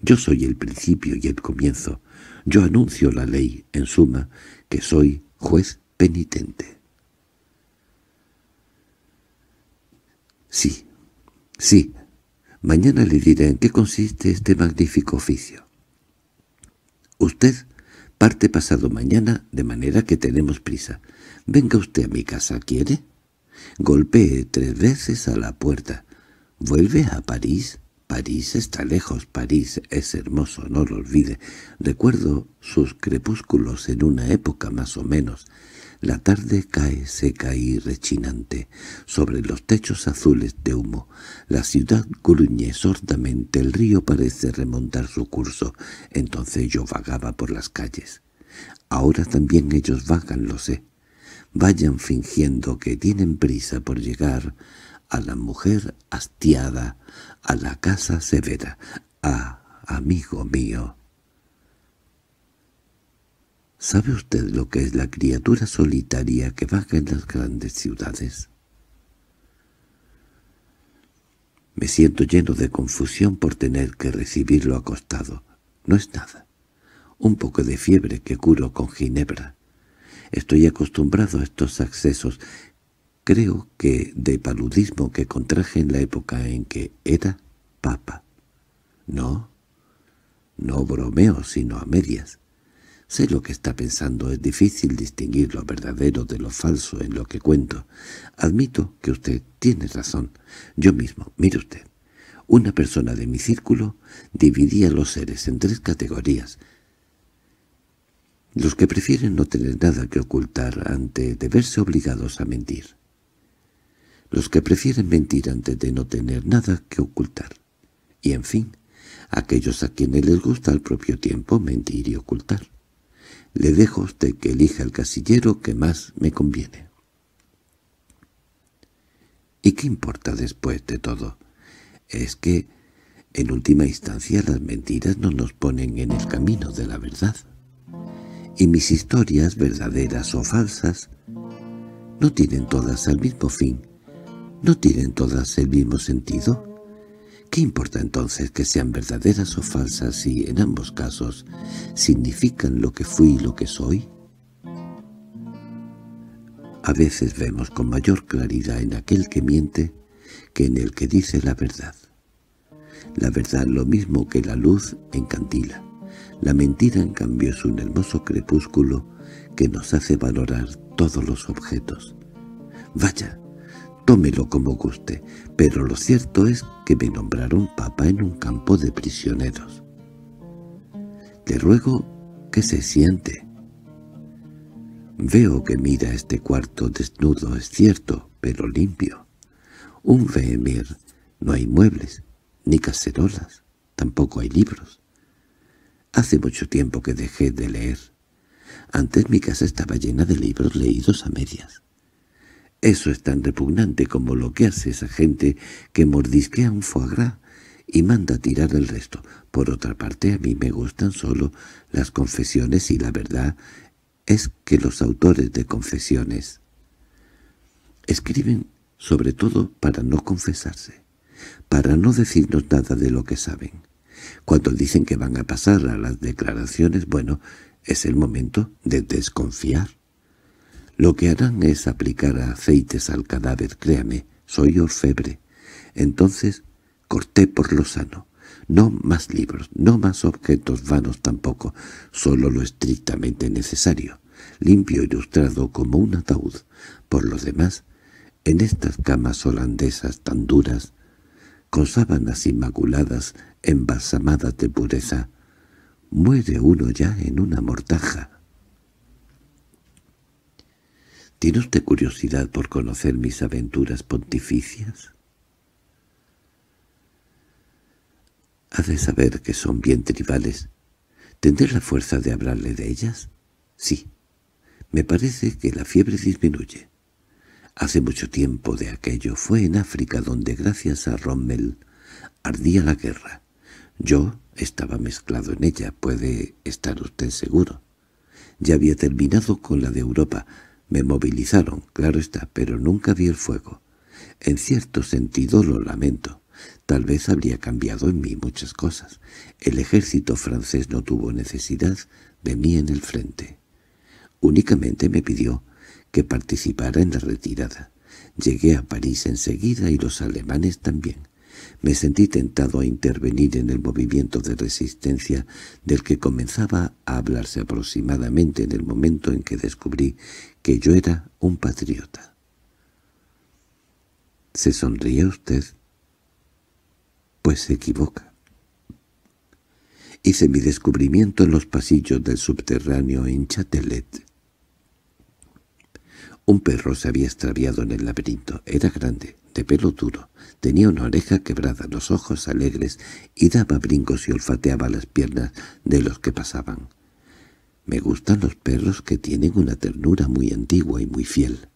Speaker 1: Yo soy el principio y el comienzo. Yo anuncio la ley, en suma, que soy juez penitente. Sí, sí, mañana le diré en qué consiste este magnífico oficio. Usted parte pasado mañana, de manera que tenemos prisa. «Venga usted a mi casa, ¿quiere?» Golpeé tres veces a la puerta. «¿Vuelve a París?» París está lejos, París es hermoso, no lo olvide. Recuerdo sus crepúsculos en una época más o menos. La tarde cae seca y rechinante sobre los techos azules de humo. La ciudad gruñe sordamente, el río parece remontar su curso. Entonces yo vagaba por las calles. Ahora también ellos vagan, lo sé vayan fingiendo que tienen prisa por llegar a la mujer hastiada, a la casa severa. Ah, amigo mío. ¿Sabe usted lo que es la criatura solitaria que baja en las grandes ciudades? Me siento lleno de confusión por tener que recibirlo acostado. No es nada. Un poco de fiebre que curo con ginebra. Estoy acostumbrado a estos accesos. Creo que de paludismo que contraje en la época en que era papa. No, no bromeo, sino a medias. Sé lo que está pensando, es difícil distinguir lo verdadero de lo falso en lo que cuento. Admito que usted tiene razón. Yo mismo, mire usted. Una persona de mi círculo dividía los seres en tres categorías, los que prefieren no tener nada que ocultar antes de verse obligados a mentir, los que prefieren mentir antes de no tener nada que ocultar, y en fin, aquellos a quienes les gusta al propio tiempo mentir y ocultar. Le dejo a usted que elija el casillero que más me conviene. ¿Y qué importa después de todo? Es que, en última instancia, las mentiras no nos ponen en el camino de la verdad y mis historias, verdaderas o falsas, no tienen todas el mismo fin, no tienen todas el mismo sentido. ¿Qué importa entonces que sean verdaderas o falsas si en ambos casos significan lo que fui y lo que soy? A veces vemos con mayor claridad en aquel que miente que en el que dice la verdad. La verdad lo mismo que la luz candila. La mentira en cambio es un hermoso crepúsculo que nos hace valorar todos los objetos. Vaya, tómelo como guste, pero lo cierto es que me nombraron papa en un campo de prisioneros. Te ruego que se siente. Veo que mira este cuarto desnudo, es cierto, pero limpio. Un vehemir, no hay muebles, ni cacerolas, tampoco hay libros. Hace mucho tiempo que dejé de leer. Antes mi casa estaba llena de libros leídos a medias. Eso es tan repugnante como lo que hace esa gente que mordisquea un foie gras y manda tirar el resto. Por otra parte, a mí me gustan solo las confesiones y la verdad es que los autores de confesiones escriben sobre todo para no confesarse, para no decirnos nada de lo que saben. Cuando dicen que van a pasar a las declaraciones, bueno, es el momento de desconfiar. Lo que harán es aplicar aceites al cadáver, créame, soy orfebre. Entonces corté por lo sano. No más libros, no más objetos vanos tampoco, solo lo estrictamente necesario, limpio y lustrado como un ataúd. Por lo demás, en estas camas holandesas tan duras, con sábanas inmaculadas, embalsamadas de pureza. Muere uno ya en una mortaja. ¿Tiene usted curiosidad por conocer mis aventuras pontificias? Ha de saber que son bien tribales. ¿Tendré la fuerza de hablarle de ellas? Sí. Me parece que la fiebre disminuye. Hace mucho tiempo de aquello fue en África donde gracias a Rommel ardía la guerra. Yo estaba mezclado en ella, puede estar usted seguro. Ya había terminado con la de Europa. Me movilizaron, claro está, pero nunca vi el fuego. En cierto sentido lo lamento. Tal vez habría cambiado en mí muchas cosas. El ejército francés no tuvo necesidad de mí en el frente. Únicamente me pidió que participara en la retirada. Llegué a París enseguida y los alemanes también. Me sentí tentado a intervenir en el movimiento de resistencia del que comenzaba a hablarse aproximadamente en el momento en que descubrí que yo era un patriota. ¿Se sonríe usted? Pues se equivoca. Hice mi descubrimiento en los pasillos del subterráneo en Chatelet. Un perro se había extraviado en el laberinto. Era grande, de pelo duro. Tenía una oreja quebrada, los ojos alegres, y daba brincos y olfateaba las piernas de los que pasaban. Me gustan los perros que tienen una ternura muy antigua y muy fiel.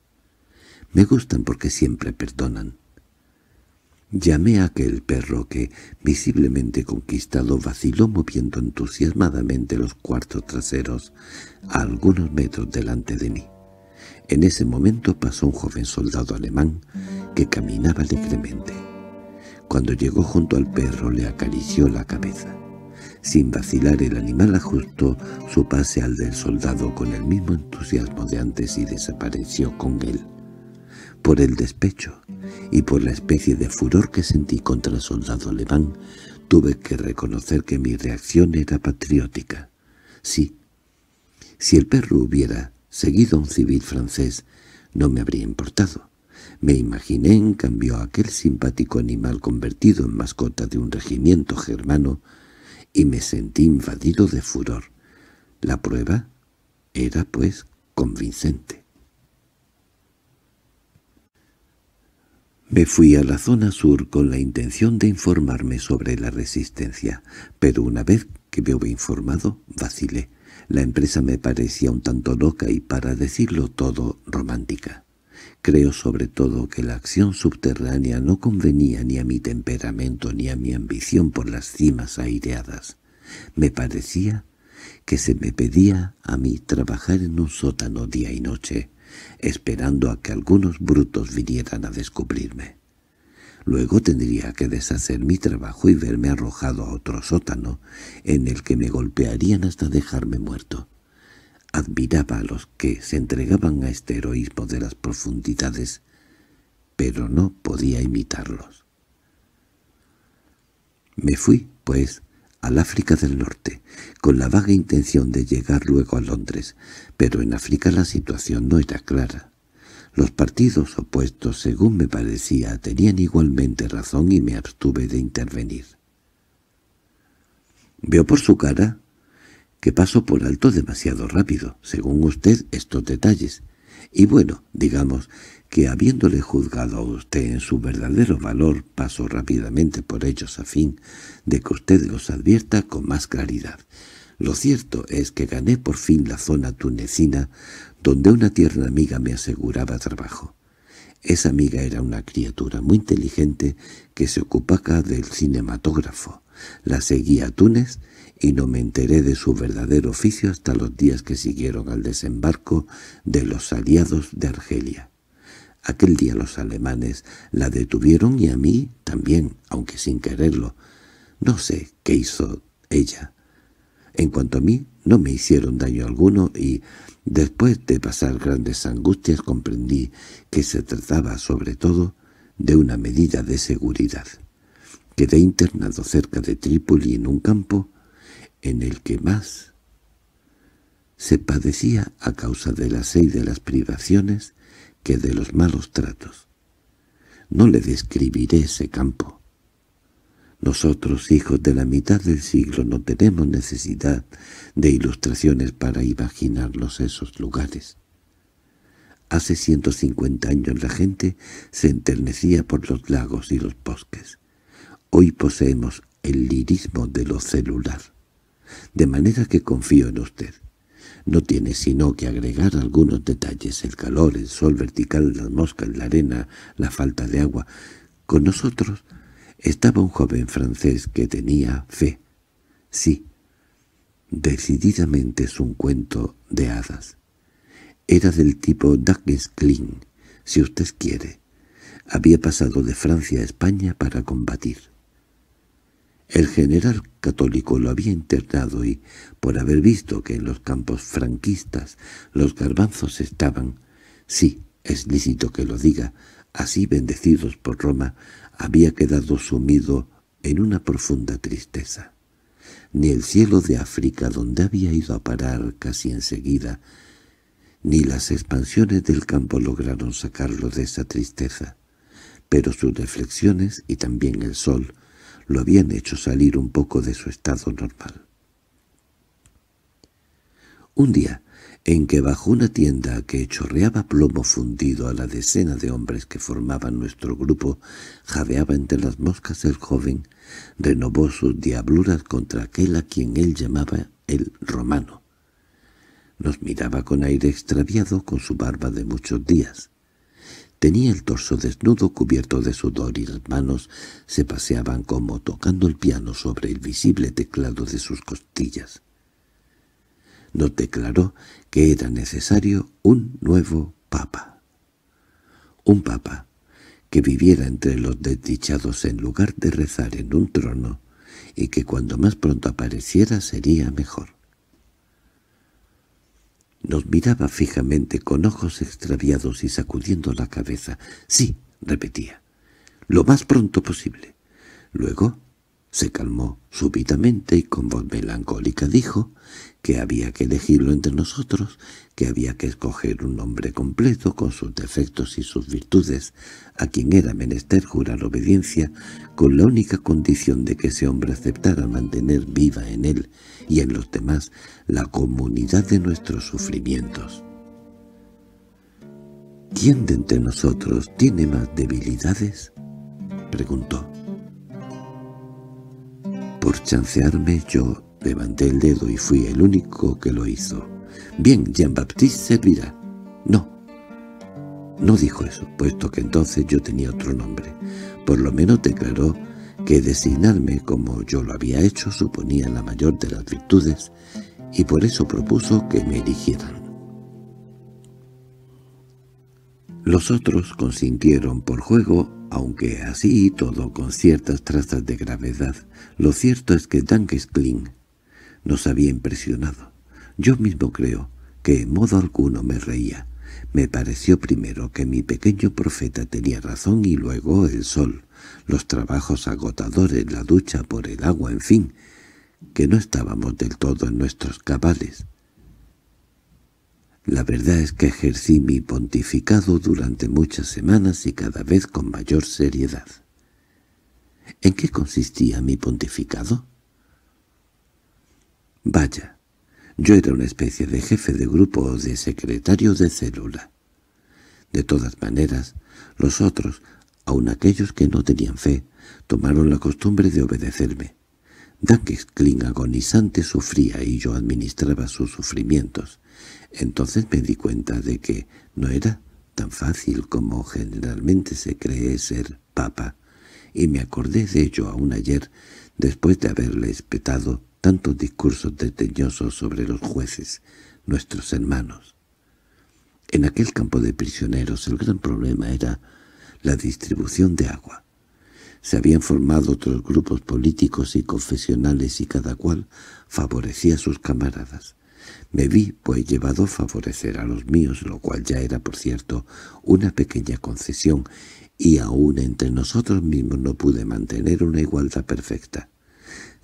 Speaker 1: Me gustan porque siempre perdonan. Llamé a aquel perro que, visiblemente conquistado, vaciló moviendo entusiasmadamente los cuartos traseros a algunos metros delante de mí. En ese momento pasó un joven soldado alemán que caminaba alegremente. Cuando llegó junto al perro le acarició la cabeza. Sin vacilar el animal ajustó su pase al del soldado con el mismo entusiasmo de antes y desapareció con él. Por el despecho y por la especie de furor que sentí contra el soldado alemán, tuve que reconocer que mi reacción era patriótica. Sí, si el perro hubiera seguido un civil francés, no me habría importado. Me imaginé, en cambio, a aquel simpático animal convertido en mascota de un regimiento germano y me sentí invadido de furor. La prueba era, pues, convincente. Me fui a la zona sur con la intención de informarme sobre la resistencia, pero una vez que me hubo informado, vacilé. La empresa me parecía un tanto loca y, para decirlo todo, romántica. Creo sobre todo que la acción subterránea no convenía ni a mi temperamento ni a mi ambición por las cimas aireadas. Me parecía que se me pedía a mí trabajar en un sótano día y noche, esperando a que algunos brutos vinieran a descubrirme. Luego tendría que deshacer mi trabajo y verme arrojado a otro sótano, en el que me golpearían hasta dejarme muerto. Admiraba a los que se entregaban a este heroísmo de las profundidades, pero no podía imitarlos. Me fui, pues, al África del Norte, con la vaga intención de llegar luego a Londres, pero en África la situación no era clara. Los partidos opuestos, según me parecía, tenían igualmente razón y me abstuve de intervenir. Veo por su cara que paso por alto demasiado rápido, según usted, estos detalles. Y bueno, digamos que habiéndole juzgado a usted en su verdadero valor, paso rápidamente por ellos a fin de que usted los advierta con más claridad. Lo cierto es que gané por fin la zona tunecina donde una tierna amiga me aseguraba trabajo. Esa amiga era una criatura muy inteligente que se ocupaba del cinematógrafo. La seguía a Túnez y no me enteré de su verdadero oficio hasta los días que siguieron al desembarco de los aliados de Argelia. Aquel día los alemanes la detuvieron y a mí también, aunque sin quererlo. No sé qué hizo ella. En cuanto a mí, no me hicieron daño alguno y, después de pasar grandes angustias, comprendí que se trataba sobre todo de una medida de seguridad. Quedé internado cerca de Trípoli en un campo en el que más se padecía a causa de la y de las privaciones que de los malos tratos. No le describiré ese campo. Nosotros, hijos de la mitad del siglo, no tenemos necesidad de ilustraciones para imaginarnos esos lugares. Hace 150 años la gente se enternecía por los lagos y los bosques. Hoy poseemos el lirismo de lo celular. De manera que confío en usted. No tiene sino que agregar algunos detalles, el calor, el sol vertical, las moscas, la arena, la falta de agua. Con nosotros estaba un joven francés que tenía fe. Sí, decididamente es un cuento de hadas. Era del tipo Douglas si usted quiere. Había pasado de Francia a España para combatir. El general católico lo había internado y, por haber visto que en los campos franquistas los garbanzos estaban, sí, es lícito que lo diga, así bendecidos por Roma, había quedado sumido en una profunda tristeza. Ni el cielo de África, donde había ido a parar casi enseguida, ni las expansiones del campo lograron sacarlo de esa tristeza. Pero sus reflexiones y también el sol lo habían hecho salir un poco de su estado normal. Un día, en que bajo una tienda que chorreaba plomo fundido a la decena de hombres que formaban nuestro grupo, jadeaba entre las moscas el joven, renovó sus diabluras contra aquel a quien él llamaba el romano. Nos miraba con aire extraviado con su barba de muchos días. Tenía el torso desnudo cubierto de sudor y las manos se paseaban como tocando el piano sobre el visible teclado de sus costillas. Nos declaró que era necesario un nuevo papa. Un papa que viviera entre los desdichados en lugar de rezar en un trono y que cuando más pronto apareciera sería mejor. Nos miraba fijamente con ojos extraviados y sacudiendo la cabeza. «Sí», repetía, «lo más pronto posible». Luego se calmó súbitamente y con voz melancólica dijo que había que elegirlo entre nosotros, que había que escoger un hombre completo con sus defectos y sus virtudes, a quien era menester jurar obediencia, con la única condición de que ese hombre aceptara mantener viva en él y en los demás la comunidad de nuestros sufrimientos. —¿Quién de entre nosotros tiene más debilidades? —preguntó. Por chancearme yo Levanté el dedo y fui el único que lo hizo. «Bien, Jean-Baptiste servirá». «No». No dijo eso, puesto que entonces yo tenía otro nombre. Por lo menos declaró que designarme como yo lo había hecho suponía la mayor de las virtudes y por eso propuso que me eligieran. Los otros consintieron por juego, aunque así y todo con ciertas trazas de gravedad. Lo cierto es que Dankesklin nos había impresionado. Yo mismo creo que en modo alguno me reía. Me pareció primero que mi pequeño profeta tenía razón y luego el sol, los trabajos agotadores, la ducha por el agua, en fin, que no estábamos del todo en nuestros cabales. La verdad es que ejercí mi pontificado durante muchas semanas y cada vez con mayor seriedad. ¿En qué consistía mi pontificado? Vaya, yo era una especie de jefe de grupo o de secretario de célula. De todas maneras, los otros, aun aquellos que no tenían fe, tomaron la costumbre de obedecerme. Kling agonizante sufría y yo administraba sus sufrimientos. Entonces me di cuenta de que no era tan fácil como generalmente se cree ser papa, y me acordé de ello aún ayer, después de haberle espetado tantos discursos desdeñosos sobre los jueces, nuestros hermanos. En aquel campo de prisioneros el gran problema era la distribución de agua. Se habían formado otros grupos políticos y confesionales y cada cual favorecía a sus camaradas. Me vi, pues, llevado a favorecer a los míos, lo cual ya era, por cierto, una pequeña concesión, y aún entre nosotros mismos no pude mantener una igualdad perfecta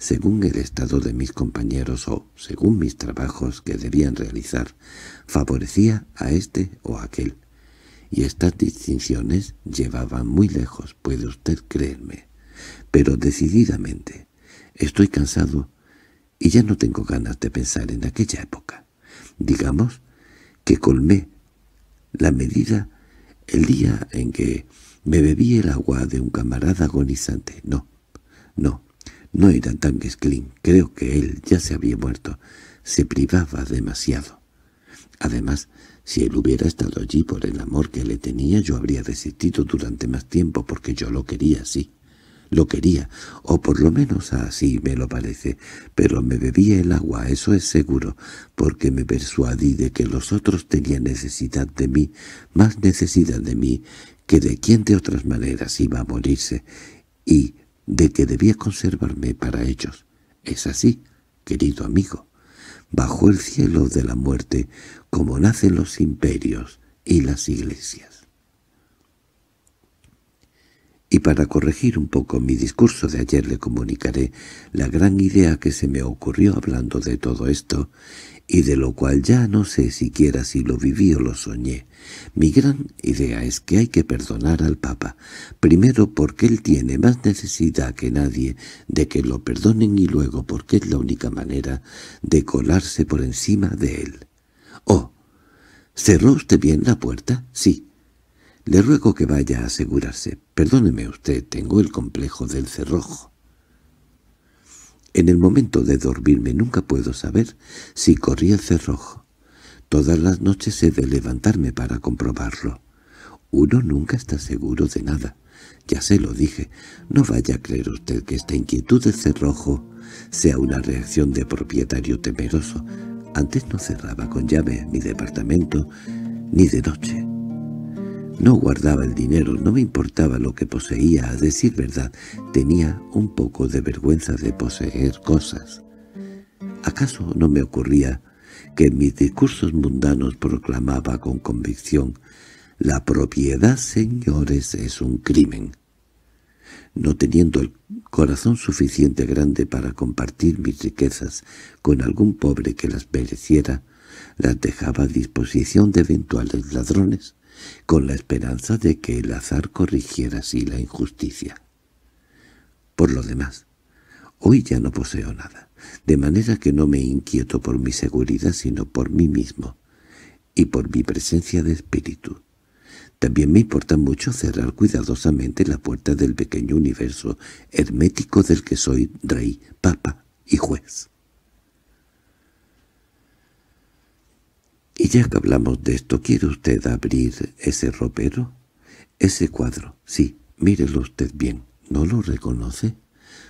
Speaker 1: según el estado de mis compañeros o según mis trabajos que debían realizar, favorecía a este o a aquel. Y estas distinciones llevaban muy lejos, puede usted creerme. Pero decididamente, estoy cansado y ya no tengo ganas de pensar en aquella época. Digamos que colmé la medida el día en que me bebí el agua de un camarada agonizante. No, no, no era tan esclín, creo que él ya se había muerto. Se privaba demasiado. Además, si él hubiera estado allí por el amor que le tenía, yo habría resistido durante más tiempo porque yo lo quería así. Lo quería, o por lo menos así me lo parece, pero me bebía el agua, eso es seguro, porque me persuadí de que los otros tenían necesidad de mí, más necesidad de mí, que de quien de otras maneras iba a morirse, y de que debía conservarme para ellos. Es así, querido amigo. Bajo el cielo de la muerte, como nacen los imperios y las iglesias. Y para corregir un poco mi discurso de ayer le comunicaré la gran idea que se me ocurrió hablando de todo esto y de lo cual ya no sé siquiera si lo viví o lo soñé. Mi gran idea es que hay que perdonar al Papa, primero porque él tiene más necesidad que nadie de que lo perdonen y luego porque es la única manera de colarse por encima de él. —Oh, ¿cerró usted bien la puerta? —Sí. —Le ruego que vaya a asegurarse. Perdóneme usted, tengo el complejo del cerrojo. En el momento de dormirme nunca puedo saber si corrí el cerrojo. Todas las noches he de levantarme para comprobarlo. Uno nunca está seguro de nada. Ya se lo dije, no vaya a creer usted que esta inquietud del cerrojo sea una reacción de propietario temeroso. Antes no cerraba con llave mi departamento ni de noche. No guardaba el dinero, no me importaba lo que poseía, a decir verdad, tenía un poco de vergüenza de poseer cosas. ¿Acaso no me ocurría que en mis discursos mundanos proclamaba con convicción «La propiedad, señores, es un crimen»? No teniendo el corazón suficiente grande para compartir mis riquezas con algún pobre que las mereciera, las dejaba a disposición de eventuales ladrones con la esperanza de que el azar corrigiera así la injusticia. Por lo demás, hoy ya no poseo nada, de manera que no me inquieto por mi seguridad sino por mí mismo y por mi presencia de espíritu. También me importa mucho cerrar cuidadosamente la puerta del pequeño universo hermético del que soy rey, papa y juez. Y ya que hablamos de esto, ¿quiere usted abrir ese ropero? Ese cuadro, sí, mírelo usted bien. ¿No lo reconoce?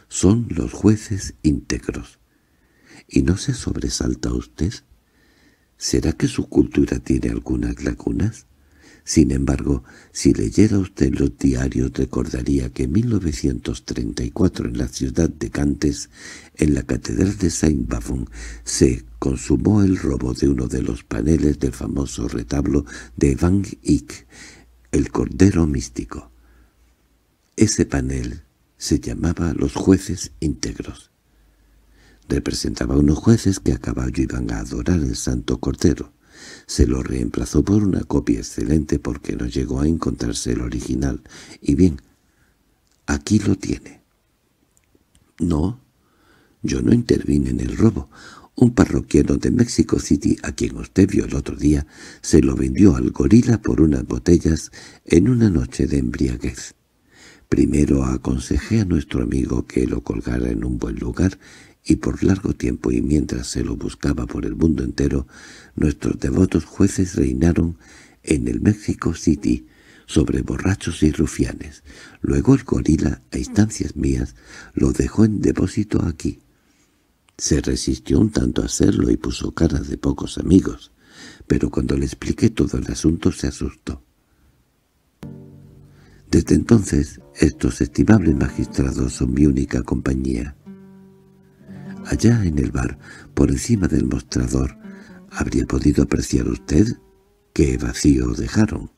Speaker 1: Son los jueces íntegros. ¿Y no se sobresalta usted? ¿Será que su cultura tiene algunas lagunas? Sin embargo, si leyera usted los diarios recordaría que en 1934 en la ciudad de Cantes, en la catedral de Saint-Bavon, se consumó el robo de uno de los paneles del famoso retablo de Van Eyck, el Cordero Místico. Ese panel se llamaba Los Jueces Íntegros. Representaba a unos jueces que a caballo iban a adorar el Santo Cordero. Se lo reemplazó por una copia excelente porque no llegó a encontrarse el original. Y bien, aquí lo tiene. No, yo no intervine en el robo. Un parroquiano de Mexico City, a quien usted vio el otro día, se lo vendió al gorila por unas botellas en una noche de embriaguez. Primero aconsejé a nuestro amigo que lo colgara en un buen lugar y por largo tiempo y mientras se lo buscaba por el mundo entero, nuestros devotos jueces reinaron en el México City sobre borrachos y rufianes. Luego el gorila, a instancias mías, lo dejó en depósito aquí. Se resistió un tanto a hacerlo y puso caras de pocos amigos, pero cuando le expliqué todo el asunto se asustó. Desde entonces, estos estimables magistrados son mi única compañía. Allá en el bar, por encima del mostrador, ¿habría podido apreciar usted qué vacío dejaron?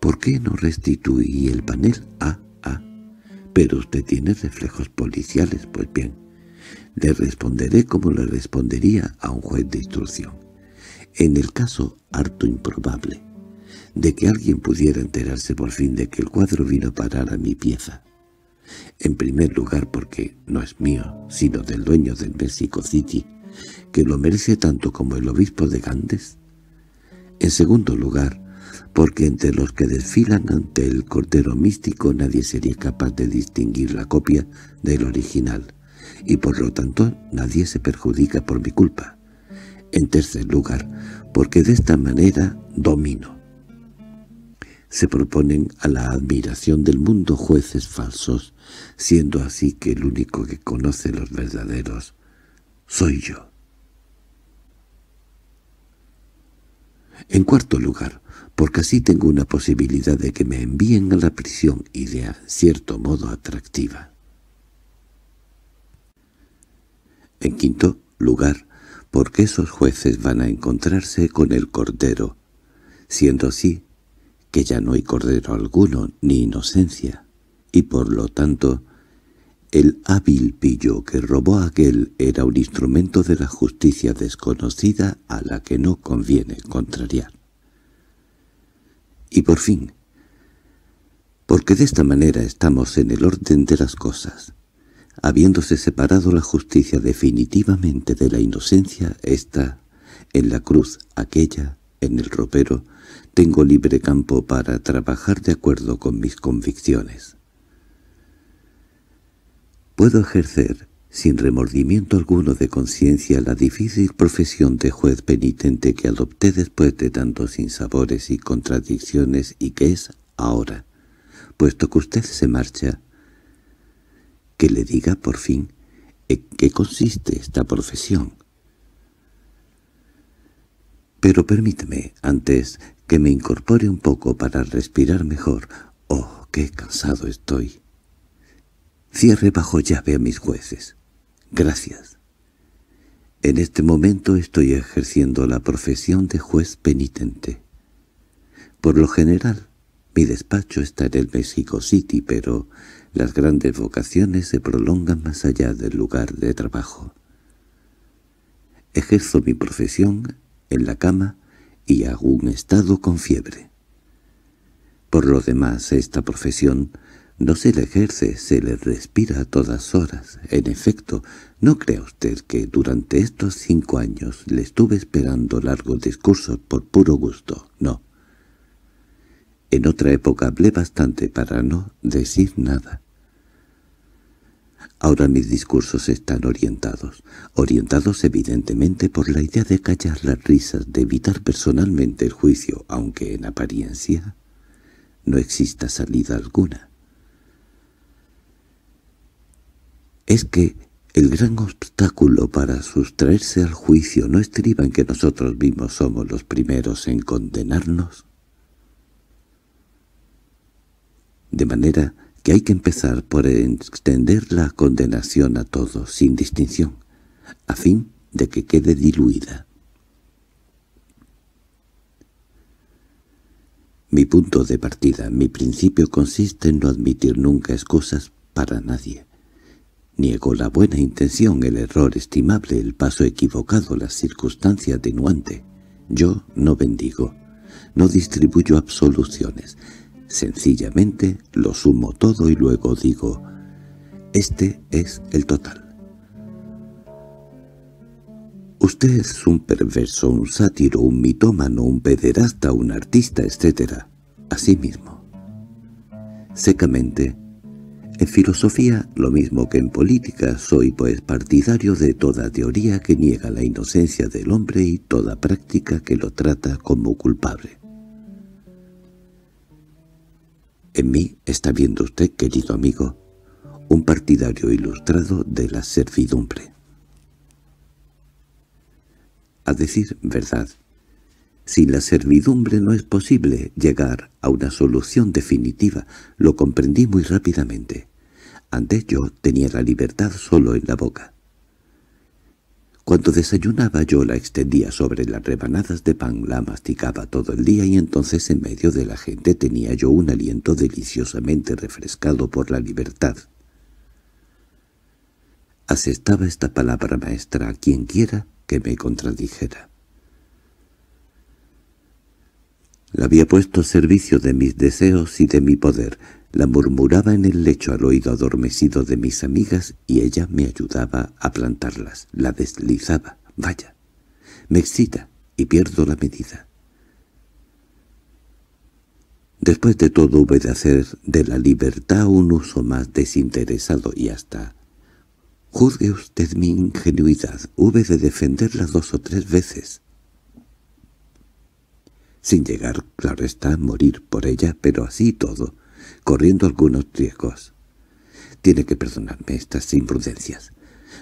Speaker 1: ¿Por qué no restituí el panel? a ah, ah. pero usted tiene reflejos policiales, pues bien. Le responderé como le respondería a un juez de instrucción. En el caso harto improbable de que alguien pudiera enterarse por fin de que el cuadro vino a parar a mi pieza. En primer lugar porque no es mío, sino del dueño del México City, que lo merece tanto como el obispo de Gandes. En segundo lugar, porque entre los que desfilan ante el cordero místico nadie sería capaz de distinguir la copia del original, y por lo tanto nadie se perjudica por mi culpa. En tercer lugar, porque de esta manera domino. Se proponen a la admiración del mundo jueces falsos siendo así que el único que conoce los verdaderos soy yo. En cuarto lugar, porque así tengo una posibilidad de que me envíen a la prisión, y de cierto modo atractiva. En quinto lugar, porque esos jueces van a encontrarse con el Cordero, siendo así que ya no hay Cordero alguno ni inocencia y por lo tanto el hábil pillo que robó a aquel era un instrumento de la justicia desconocida a la que no conviene contrariar. Y por fin, porque de esta manera estamos en el orden de las cosas. Habiéndose separado la justicia definitivamente de la inocencia, está en la cruz aquella, en el ropero, tengo libre campo para trabajar de acuerdo con mis convicciones puedo ejercer sin remordimiento alguno de conciencia la difícil profesión de juez penitente que adopté después de tantos sinsabores y contradicciones y que es ahora, puesto que usted se marcha. Que le diga por fin en qué consiste esta profesión. Pero permítame, antes, que me incorpore un poco para respirar mejor. ¡Oh, qué cansado estoy! Cierre bajo llave a mis jueces. Gracias. En este momento estoy ejerciendo la profesión de juez penitente. Por lo general, mi despacho está en el México City, pero las grandes vocaciones se prolongan más allá del lugar de trabajo. Ejerzo mi profesión en la cama y hago un estado con fiebre. Por lo demás, esta profesión no se le ejerce, se le respira a todas horas. En efecto, no crea usted que durante estos cinco años le estuve esperando largos discursos por puro gusto. No. En otra época hablé bastante para no decir nada. Ahora mis discursos están orientados, orientados evidentemente por la idea de callar las risas, de evitar personalmente el juicio, aunque en apariencia no exista salida alguna. es que el gran obstáculo para sustraerse al juicio no estriba en que nosotros mismos somos los primeros en condenarnos. De manera que hay que empezar por extender la condenación a todos, sin distinción, a fin de que quede diluida. Mi punto de partida, mi principio consiste en no admitir nunca excusas para nadie. Niego la buena intención, el error estimable, el paso equivocado, la circunstancia atenuante. Yo no bendigo, no distribuyo absoluciones. Sencillamente lo sumo todo y luego digo, este es el total. Usted es un perverso, un sátiro, un mitómano, un pederasta, un artista, etc. Así mismo. Secamente, en filosofía, lo mismo que en política, soy pues partidario de toda teoría que niega la inocencia del hombre y toda práctica que lo trata como culpable. En mí está viendo usted, querido amigo, un partidario ilustrado de la servidumbre. A decir verdad, sin la servidumbre no es posible llegar a una solución definitiva, lo comprendí muy rápidamente. Antes yo tenía la libertad solo en la boca. Cuando desayunaba yo la extendía sobre las rebanadas de pan, la masticaba todo el día y entonces en medio de la gente tenía yo un aliento deliciosamente refrescado por la libertad. Asestaba esta palabra maestra a quien quiera que me contradijera. La había puesto a servicio de mis deseos y de mi poder. La murmuraba en el lecho al oído adormecido de mis amigas y ella me ayudaba a plantarlas. La deslizaba. Vaya. Me excita y pierdo la medida. Después de todo hube de hacer de la libertad un uso más desinteresado y hasta... Juzgue usted mi ingenuidad, hube de defenderla dos o tres veces sin llegar, claro está, a morir por ella, pero así todo, corriendo algunos riesgos. Tiene que perdonarme estas imprudencias.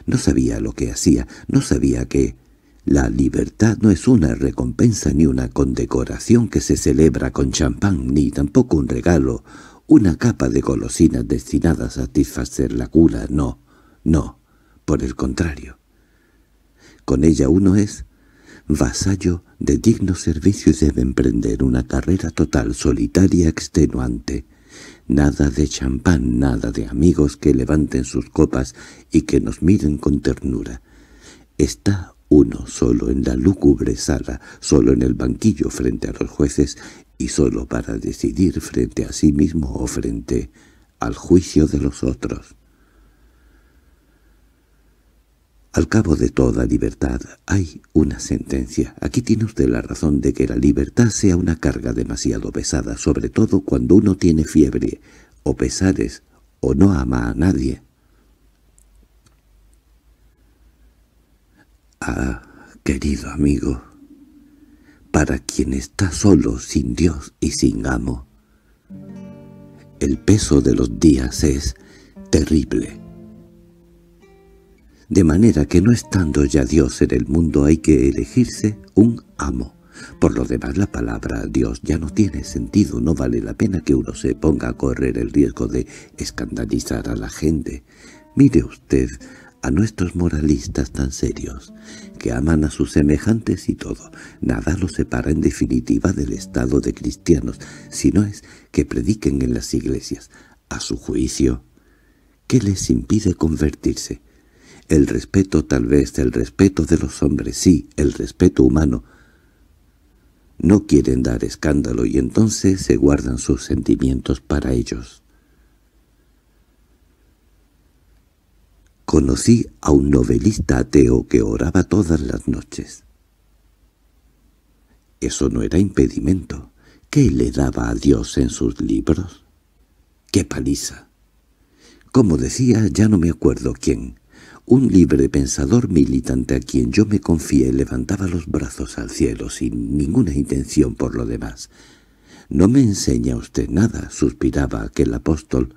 Speaker 1: No sabía lo que hacía, no sabía que... La libertad no es una recompensa ni una condecoración que se celebra con champán, ni tampoco un regalo, una capa de golosinas destinada a satisfacer la cura, no, no, por el contrario. Con ella uno es vasallo de digno servicio debe emprender una carrera total, solitaria, extenuante. Nada de champán, nada de amigos que levanten sus copas y que nos miren con ternura. Está uno solo en la lúgubre sala, solo en el banquillo frente a los jueces y solo para decidir frente a sí mismo o frente al juicio de los otros. Al cabo de toda libertad hay una sentencia. Aquí tiene usted la razón de que la libertad sea una carga demasiado pesada, sobre todo cuando uno tiene fiebre, o pesares, o no ama a nadie. Ah, querido amigo, para quien está solo sin Dios y sin amo, el peso de los días es terrible. De manera que no estando ya Dios en el mundo hay que elegirse un amo. Por lo demás la palabra Dios ya no tiene sentido, no vale la pena que uno se ponga a correr el riesgo de escandalizar a la gente. Mire usted a nuestros moralistas tan serios, que aman a sus semejantes y todo. Nada los separa en definitiva del estado de cristianos, si no es que prediquen en las iglesias, a su juicio. ¿Qué les impide convertirse? El respeto tal vez, el respeto de los hombres, sí, el respeto humano. No quieren dar escándalo y entonces se guardan sus sentimientos para ellos. Conocí a un novelista ateo que oraba todas las noches. Eso no era impedimento. ¿Qué le daba a Dios en sus libros? ¡Qué paliza! Como decía, ya no me acuerdo quién un libre pensador militante a quien yo me confié levantaba los brazos al cielo sin ninguna intención por lo demás. «No me enseña usted nada», suspiraba aquel apóstol.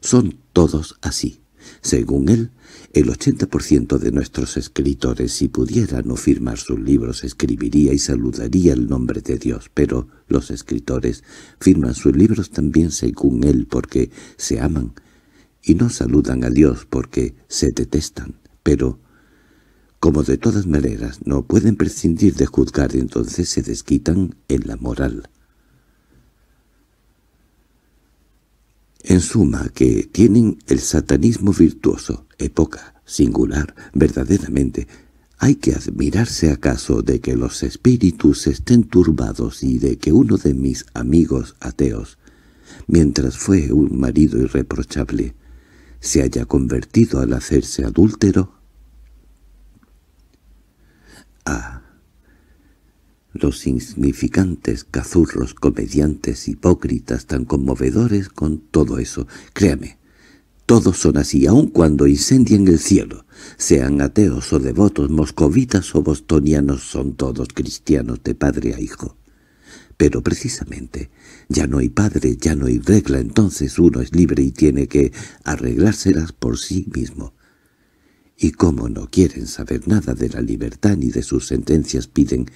Speaker 1: «Son todos así». Según él, el 80% de nuestros escritores, si pudiera no firmar sus libros, escribiría y saludaría el nombre de Dios, pero los escritores firman sus libros también según él porque se aman y no saludan a Dios porque se detestan, pero, como de todas maneras no pueden prescindir de juzgar entonces se desquitan en la moral. En suma, que tienen el satanismo virtuoso, época, singular, verdaderamente. Hay que admirarse acaso de que los espíritus estén turbados y de que uno de mis amigos ateos, mientras fue un marido irreprochable, se haya convertido al hacerse adúltero? Ah, los insignificantes cazurros comediantes hipócritas tan conmovedores con todo eso. Créame, todos son así, aun cuando incendien el cielo. Sean ateos o devotos, moscovitas o bostonianos, son todos cristianos de padre a hijo. Pero precisamente ya no hay padre, ya no hay regla, entonces uno es libre y tiene que arreglárselas por sí mismo. Y como no quieren saber nada de la libertad ni de sus sentencias, piden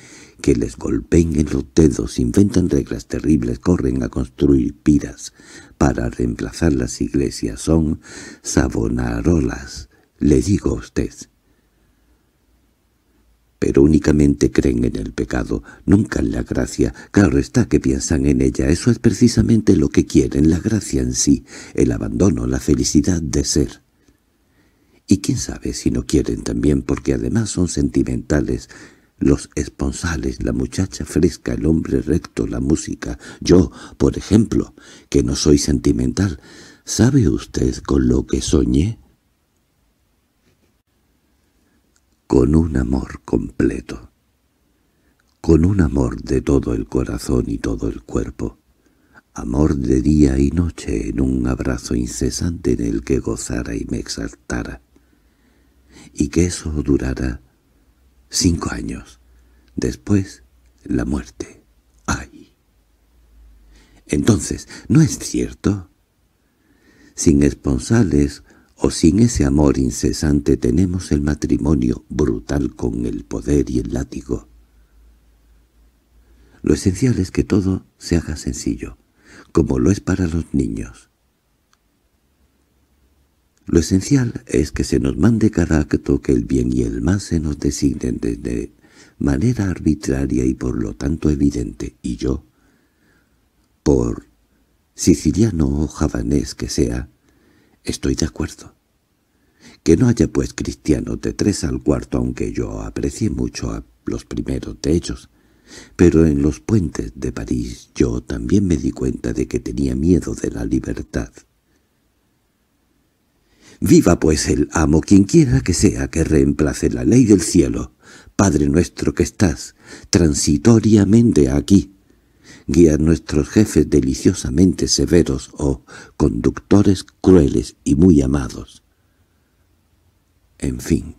Speaker 1: que les golpeen en los dedos, inventan reglas terribles, corren a construir piras para reemplazar las iglesias, son sabonarolas, le digo a usted pero únicamente creen en el pecado, nunca en la gracia. Claro está que piensan en ella, eso es precisamente lo que quieren, la gracia en sí, el abandono, la felicidad de ser. Y quién sabe si no quieren también, porque además son sentimentales, los esponsales, la muchacha fresca, el hombre recto, la música. Yo, por ejemplo, que no soy sentimental, ¿sabe usted con lo que soñé? con un amor completo, con un amor de todo el corazón y todo el cuerpo, amor de día y noche en un abrazo incesante en el que gozara y me exaltara, y que eso durara cinco años, después la muerte. ¡Ay! Entonces, ¿no es cierto? Sin esponsales, o sin ese amor incesante tenemos el matrimonio brutal con el poder y el látigo. Lo esencial es que todo se haga sencillo, como lo es para los niños. Lo esencial es que se nos mande cada acto que el bien y el mal se nos designen desde manera arbitraria y por lo tanto evidente, y yo, por siciliano o javanés que sea, Estoy de acuerdo. Que no haya pues cristianos de tres al cuarto, aunque yo aprecié mucho a los primeros de ellos. Pero en los puentes de París yo también me di cuenta de que tenía miedo de la libertad. Viva pues el amo, quien quiera que sea, que reemplace la ley del cielo. Padre nuestro que estás transitoriamente aquí, guía nuestros jefes deliciosamente severos o conductores crueles y muy amados. En fin,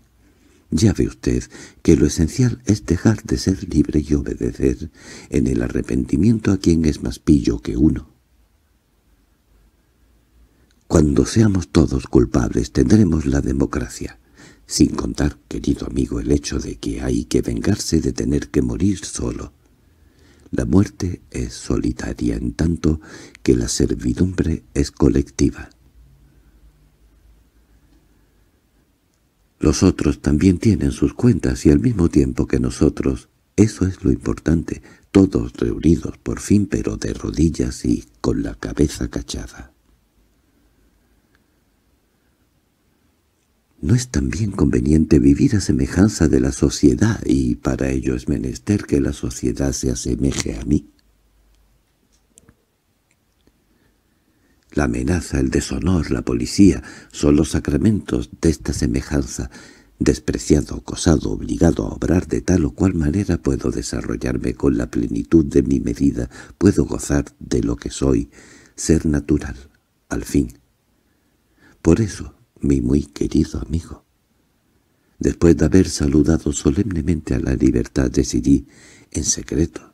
Speaker 1: ya ve usted que lo esencial es dejar de ser libre y obedecer en el arrepentimiento a quien es más pillo que uno. Cuando seamos todos culpables tendremos la democracia, sin contar, querido amigo, el hecho de que hay que vengarse de tener que morir solo. La muerte es solitaria en tanto que la servidumbre es colectiva. Los otros también tienen sus cuentas y al mismo tiempo que nosotros, eso es lo importante, todos reunidos por fin pero de rodillas y con la cabeza cachada. ¿No es también conveniente vivir a semejanza de la sociedad y para ello es menester que la sociedad se asemeje a mí? La amenaza, el deshonor, la policía son los sacramentos de esta semejanza. Despreciado, acosado, obligado a obrar de tal o cual manera puedo desarrollarme con la plenitud de mi medida, puedo gozar de lo que soy, ser natural, al fin. Por eso, mi muy querido amigo. Después de haber saludado solemnemente a la libertad decidí, en secreto,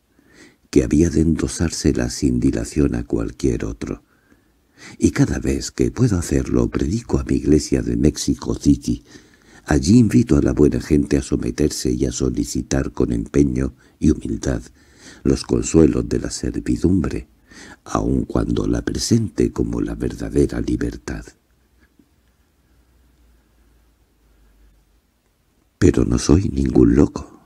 Speaker 1: que había de endosársela sin dilación a cualquier otro. Y cada vez que puedo hacerlo predico a mi iglesia de México City. Allí invito a la buena gente a someterse y a solicitar con empeño y humildad los consuelos de la servidumbre, aun cuando la presente como la verdadera libertad. pero no soy ningún loco.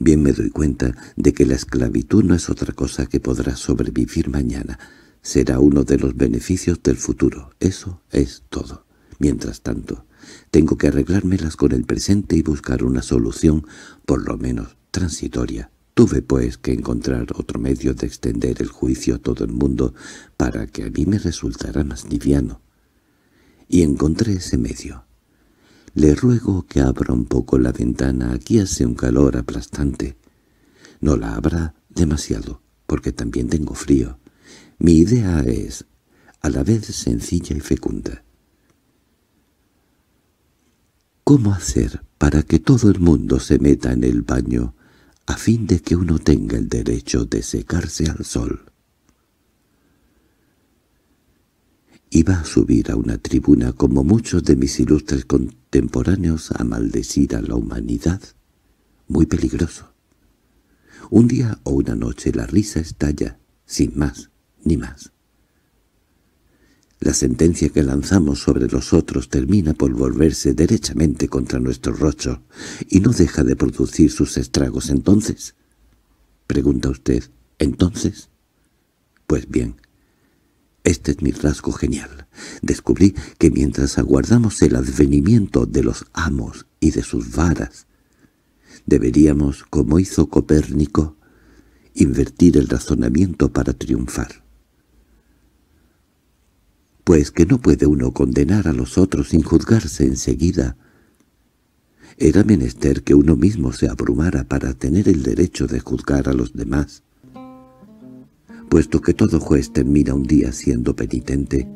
Speaker 1: Bien me doy cuenta de que la esclavitud no es otra cosa que podrá sobrevivir mañana. Será uno de los beneficios del futuro. Eso es todo. Mientras tanto, tengo que arreglármelas con el presente y buscar una solución, por lo menos transitoria. Tuve, pues, que encontrar otro medio de extender el juicio a todo el mundo para que a mí me resultara más liviano. Y encontré ese medio. Le ruego que abra un poco la ventana, aquí hace un calor aplastante. No la abra demasiado, porque también tengo frío. Mi idea es, a la vez sencilla y fecunda. ¿Cómo hacer para que todo el mundo se meta en el baño a fin de que uno tenga el derecho de secarse al sol? Iba a subir a una tribuna como muchos de mis ilustres contemporáneos a maldecir a la humanidad. Muy peligroso. Un día o una noche la risa estalla, sin más ni más. La sentencia que lanzamos sobre los otros termina por volverse derechamente contra nuestro rocho y no deja de producir sus estragos entonces. Pregunta usted, ¿entonces? Pues bien, este es mi rasgo genial. Descubrí que mientras aguardamos el advenimiento de los amos y de sus varas, deberíamos, como hizo Copérnico, invertir el razonamiento para triunfar. Pues que no puede uno condenar a los otros sin juzgarse enseguida. Era menester que uno mismo se abrumara para tener el derecho de juzgar a los demás. Puesto que todo juez termina un día siendo penitente,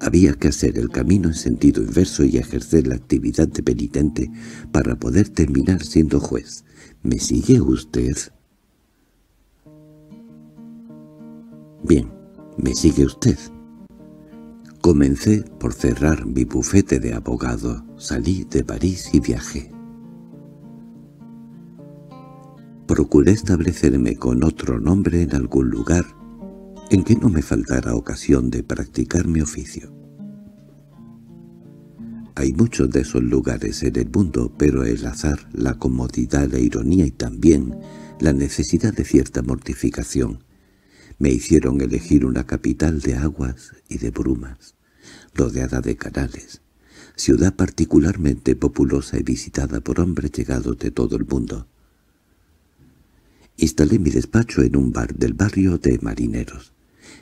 Speaker 1: había que hacer el camino en sentido inverso y ejercer la actividad de penitente para poder terminar siendo juez. ¿Me sigue usted? Bien, ¿me sigue usted? Comencé por cerrar mi bufete de abogado, salí de París y viajé. Procuré establecerme con otro nombre en algún lugar en que no me faltara ocasión de practicar mi oficio. Hay muchos de esos lugares en el mundo, pero el azar, la comodidad, la ironía y también la necesidad de cierta mortificación me hicieron elegir una capital de aguas y de brumas, rodeada de canales, ciudad particularmente populosa y visitada por hombres llegados de todo el mundo. Instalé mi despacho en un bar del barrio de marineros.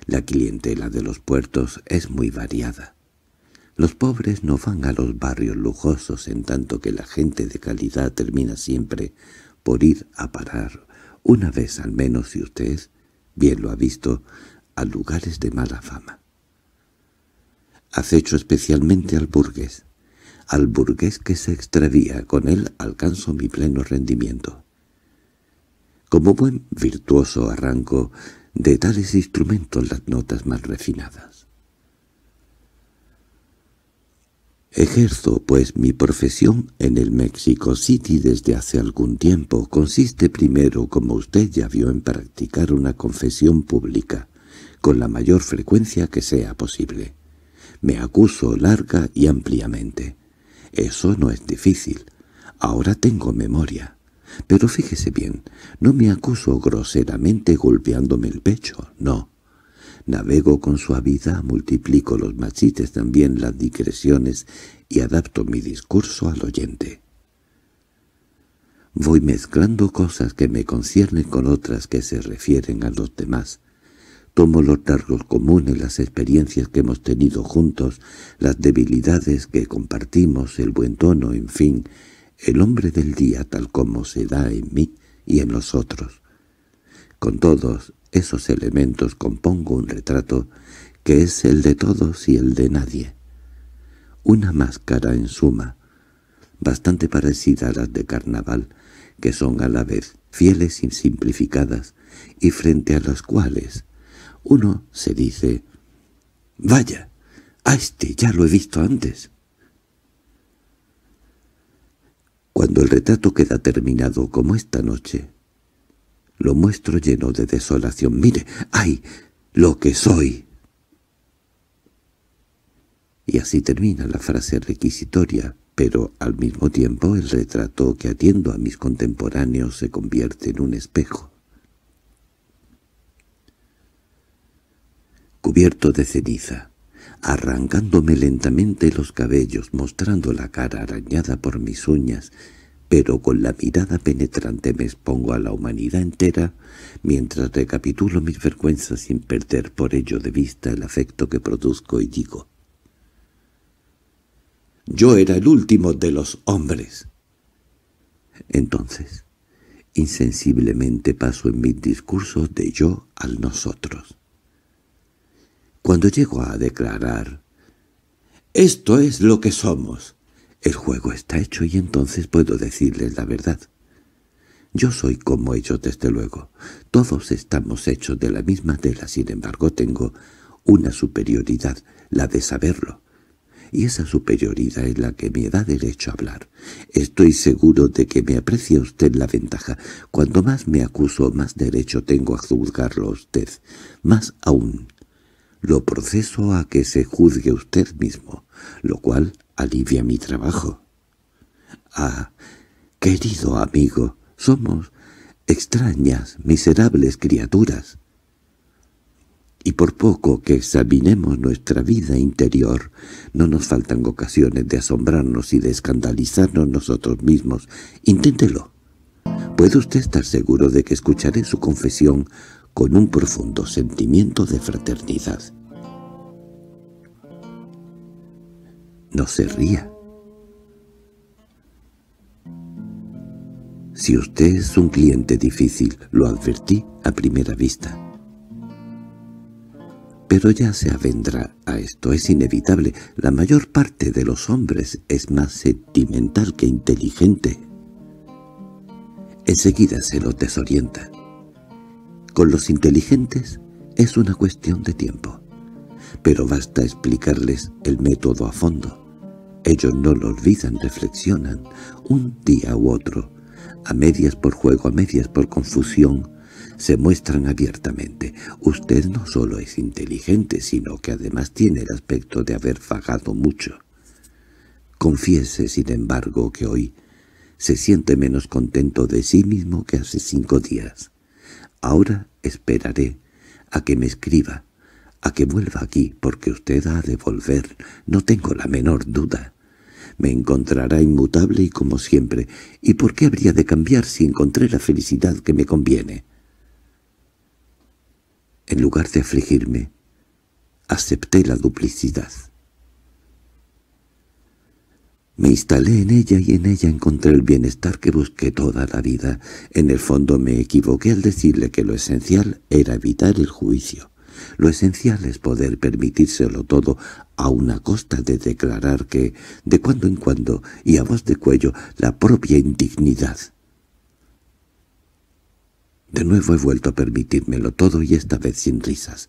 Speaker 1: La clientela de los puertos es muy variada. Los pobres no van a los barrios lujosos en tanto que la gente de calidad termina siempre por ir a parar, una vez al menos si usted bien lo ha visto, a lugares de mala fama. Acecho especialmente al burgués. Al burgués que se extravía, con él alcanzo mi pleno rendimiento. Como buen virtuoso arranco de tales instrumentos las notas más refinadas. Ejerzo, pues, mi profesión en el Mexico City desde hace algún tiempo. Consiste primero, como usted ya vio, en practicar una confesión pública, con la mayor frecuencia que sea posible. Me acuso larga y ampliamente. Eso no es difícil. Ahora tengo memoria. Pero fíjese bien, no me acuso groseramente golpeándome el pecho, no. Navego con suavidad, multiplico los machites también las digresiones y adapto mi discurso al oyente. Voy mezclando cosas que me conciernen con otras que se refieren a los demás. Tomo los largos comunes, las experiencias que hemos tenido juntos, las debilidades que compartimos, el buen tono, en fin, el hombre del día tal como se da en mí y en los otros. Con todos esos elementos compongo un retrato que es el de todos y el de nadie. Una máscara en suma, bastante parecida a las de carnaval, que son a la vez fieles y simplificadas, y frente a las cuales uno se dice «¡Vaya! ¡A este ya lo he visto antes!» Cuando el retrato queda terminado como esta noche, lo muestro lleno de desolación. ¡Mire! ¡Ay! ¡Lo que soy! Y así termina la frase requisitoria, pero al mismo tiempo el retrato que atiendo a mis contemporáneos se convierte en un espejo. Cubierto de ceniza arrancándome lentamente los cabellos, mostrando la cara arañada por mis uñas, pero con la mirada penetrante me expongo a la humanidad entera, mientras recapitulo mis vergüenzas sin perder por ello de vista el afecto que produzco y digo. «Yo era el último de los hombres». Entonces, insensiblemente paso en mis discursos de yo al nosotros cuando llego a declarar «Esto es lo que somos. El juego está hecho y entonces puedo decirles la verdad. Yo soy como ellos desde luego. Todos estamos hechos de la misma tela, sin embargo tengo una superioridad, la de saberlo. Y esa superioridad es la que me da derecho a hablar. Estoy seguro de que me aprecia usted la ventaja. Cuanto más me acuso, más derecho tengo a juzgarlo a usted. Más aún, lo proceso a que se juzgue usted mismo, lo cual alivia mi trabajo. Ah, querido amigo, somos extrañas, miserables criaturas. Y por poco que examinemos nuestra vida interior, no nos faltan ocasiones de asombrarnos y de escandalizarnos nosotros mismos. Inténtelo. Puede usted estar seguro de que escucharé su confesión con un profundo sentimiento de fraternidad. No se ría. Si usted es un cliente difícil, lo advertí a primera vista. Pero ya se avendrá a esto, es inevitable. La mayor parte de los hombres es más sentimental que inteligente. Enseguida se los desorienta. Con los inteligentes es una cuestión de tiempo. Pero basta explicarles el método a fondo. Ellos no lo olvidan, reflexionan, un día u otro, a medias por juego, a medias por confusión, se muestran abiertamente. Usted no solo es inteligente, sino que además tiene el aspecto de haber fagado mucho. Confiese, sin embargo, que hoy se siente menos contento de sí mismo que hace cinco días. Ahora esperaré a que me escriba, a que vuelva aquí, porque usted ha de volver, no tengo la menor duda. Me encontrará inmutable y como siempre, ¿y por qué habría de cambiar si encontré la felicidad que me conviene? En lugar de afligirme, acepté la duplicidad. Me instalé en ella y en ella encontré el bienestar que busqué toda la vida. En el fondo me equivoqué al decirle que lo esencial era evitar el juicio. Lo esencial es poder permitírselo todo a una costa de declarar que, de cuando en cuando y a voz de cuello, la propia indignidad. De nuevo he vuelto a permitírmelo todo y esta vez sin risas.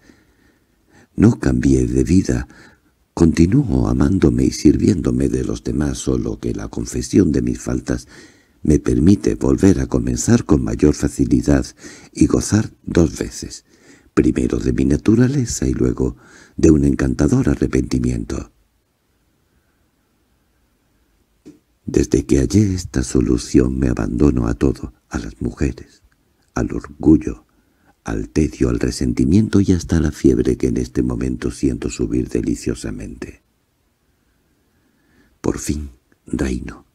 Speaker 1: No cambié de vida, Continúo amándome y sirviéndome de los demás, solo que la confesión de mis faltas me permite volver a comenzar con mayor facilidad y gozar dos veces, primero de mi naturaleza y luego de un encantador arrepentimiento. Desde que hallé esta solución me abandono a todo, a las mujeres, al orgullo, al tedio, al resentimiento y hasta la fiebre que en este momento siento subir deliciosamente. Por fin reino,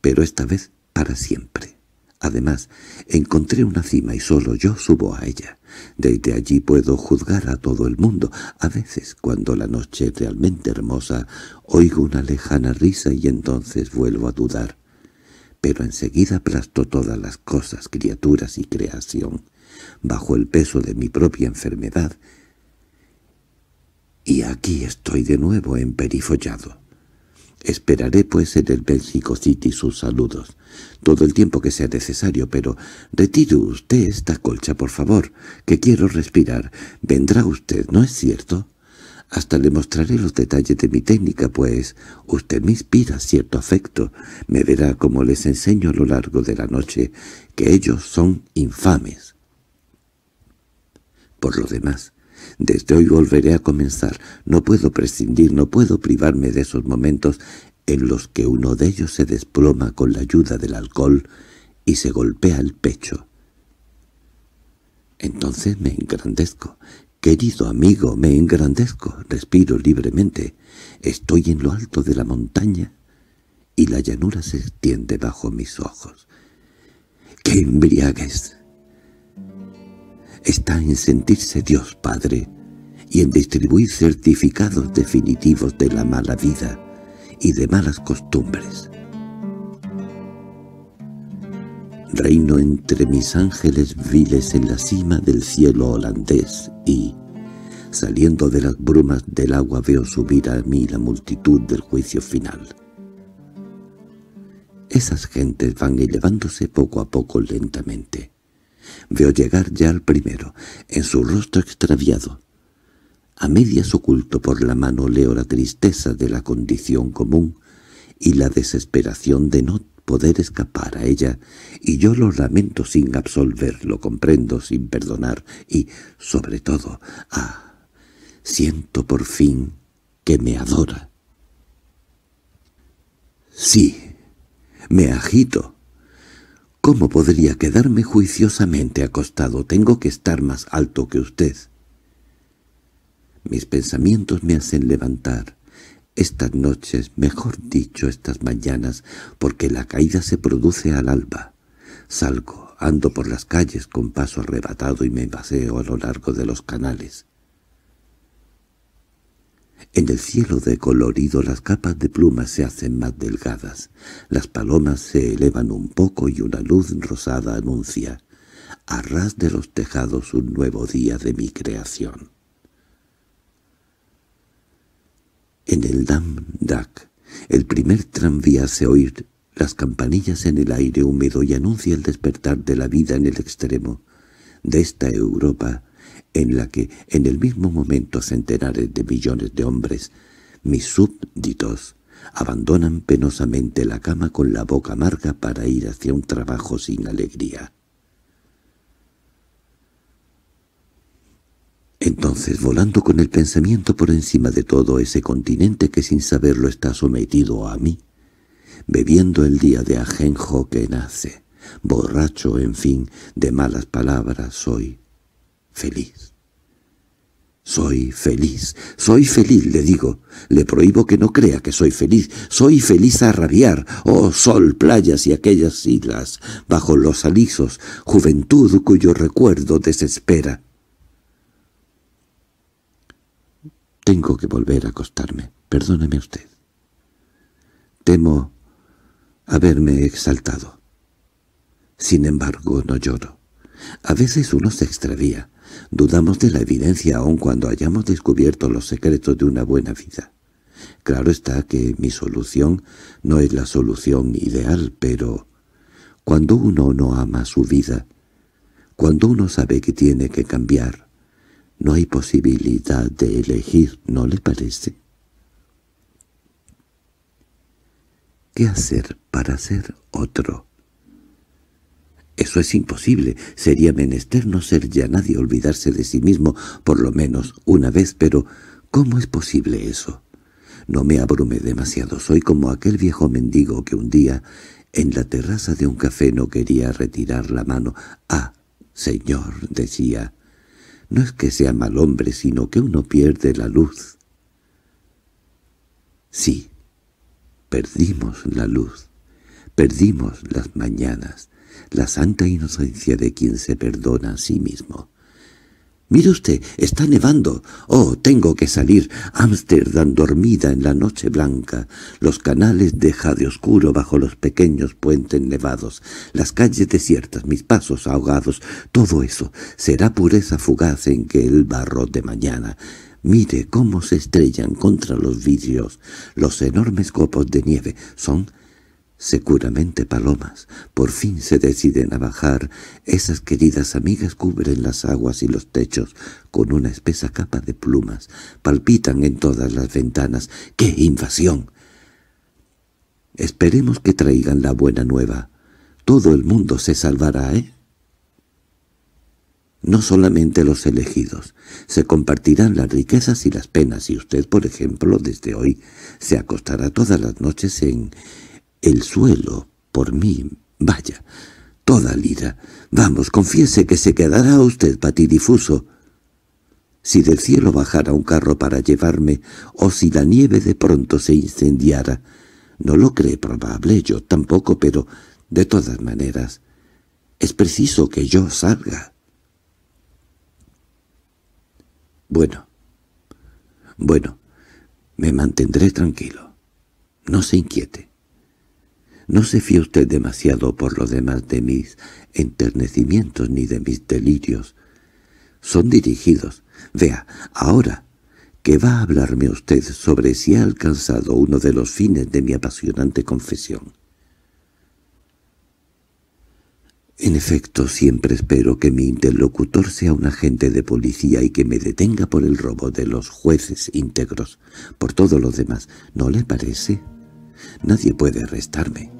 Speaker 1: pero esta vez para siempre. Además, encontré una cima y solo yo subo a ella. Desde allí puedo juzgar a todo el mundo. A veces, cuando la noche es realmente hermosa, oigo una lejana risa y entonces vuelvo a dudar. Pero enseguida aplasto todas las cosas, criaturas y creación bajo el peso de mi propia enfermedad, y aquí estoy de nuevo emperifollado. Esperaré pues en el México City sus saludos, todo el tiempo que sea necesario, pero retire usted esta colcha, por favor, que quiero respirar. Vendrá usted, ¿no es cierto? Hasta le mostraré los detalles de mi técnica, pues usted me inspira cierto afecto. Me verá como les enseño a lo largo de la noche que ellos son infames. Por lo demás, desde hoy volveré a comenzar. No puedo prescindir, no puedo privarme de esos momentos en los que uno de ellos se desploma con la ayuda del alcohol y se golpea el pecho. Entonces me engrandezco. Querido amigo, me engrandezco. Respiro libremente. Estoy en lo alto de la montaña y la llanura se extiende bajo mis ojos. ¡Qué embriaguez! está en sentirse Dios Padre y en distribuir certificados definitivos de la mala vida y de malas costumbres. Reino entre mis ángeles viles en la cima del cielo holandés y, saliendo de las brumas del agua veo subir a mí la multitud del juicio final. Esas gentes van elevándose poco a poco lentamente Veo llegar ya al primero, en su rostro extraviado. A medias oculto por la mano leo la tristeza de la condición común y la desesperación de no poder escapar a ella, y yo lo lamento sin absolver, lo comprendo sin perdonar, y, sobre todo, ah, siento por fin que me adora. Sí, me agito, ¿Cómo podría quedarme juiciosamente acostado? Tengo que estar más alto que usted. Mis pensamientos me hacen levantar. Estas noches, mejor dicho, estas mañanas, porque la caída se produce al alba. Salgo, ando por las calles con paso arrebatado y me paseo a lo largo de los canales. En el cielo de colorido las capas de plumas se hacen más delgadas, las palomas se elevan un poco y una luz rosada anuncia, a ras de los tejados un nuevo día de mi creación. En el Dam el primer tranvía hace oír las campanillas en el aire húmedo y anuncia el despertar de la vida en el extremo de esta Europa en la que en el mismo momento centenares de millones de hombres, mis súbditos, abandonan penosamente la cama con la boca amarga para ir hacia un trabajo sin alegría. Entonces, volando con el pensamiento por encima de todo ese continente que sin saberlo está sometido a mí, bebiendo el día de ajenjo que nace, borracho, en fin, de malas palabras soy, feliz. Soy feliz, soy feliz, le digo. Le prohíbo que no crea que soy feliz. Soy feliz a rabiar. Oh, sol, playas y aquellas islas, bajo los alisos, juventud cuyo recuerdo desespera. Tengo que volver a acostarme. Perdóneme usted. Temo haberme exaltado. Sin embargo, no lloro. A veces uno se extravía. Dudamos de la evidencia aun cuando hayamos descubierto los secretos de una buena vida. Claro está que mi solución no es la solución ideal, pero cuando uno no ama su vida, cuando uno sabe que tiene que cambiar, no hay posibilidad de elegir, ¿no le parece? ¿Qué hacer para ser otro? Eso es imposible. Sería menester no ser ya nadie olvidarse de sí mismo, por lo menos una vez, pero ¿cómo es posible eso? No me abrumé demasiado. Soy como aquel viejo mendigo que un día, en la terraza de un café, no quería retirar la mano. «Ah, señor», decía, «no es que sea mal hombre, sino que uno pierde la luz». Sí, perdimos la luz, perdimos las mañanas, la santa inocencia de quien se perdona a sí mismo. —¡Mire usted, está nevando! —¡Oh, tengo que salir! Ámsterdam dormida en la noche blanca, los canales deja de oscuro bajo los pequeños puentes nevados, las calles desiertas, mis pasos ahogados, todo eso será pureza fugaz en que el barro de mañana. Mire cómo se estrellan contra los vidrios los enormes copos de nieve. Son seguramente palomas, por fin se deciden a bajar. Esas queridas amigas cubren las aguas y los techos con una espesa capa de plumas, palpitan en todas las ventanas. ¡Qué invasión! Esperemos que traigan la buena nueva. Todo el mundo se salvará, ¿eh? No solamente los elegidos. Se compartirán las riquezas y las penas y usted, por ejemplo, desde hoy, se acostará todas las noches en el suelo por mí. Vaya, toda lira. Vamos, confiese que se quedará usted patidifuso. Si del cielo bajara un carro para llevarme, o si la nieve de pronto se incendiara. No lo cree probable, yo tampoco, pero, de todas maneras, es preciso que yo salga. Bueno, bueno, me mantendré tranquilo. No se inquiete. No se fía usted demasiado por lo demás de mis enternecimientos ni de mis delirios. Son dirigidos. Vea, ahora que va a hablarme usted sobre si ha alcanzado uno de los fines de mi apasionante confesión. En efecto, siempre espero que mi interlocutor sea un agente de policía y que me detenga por el robo de los jueces íntegros. Por todo lo demás, ¿no le parece? Nadie puede arrestarme.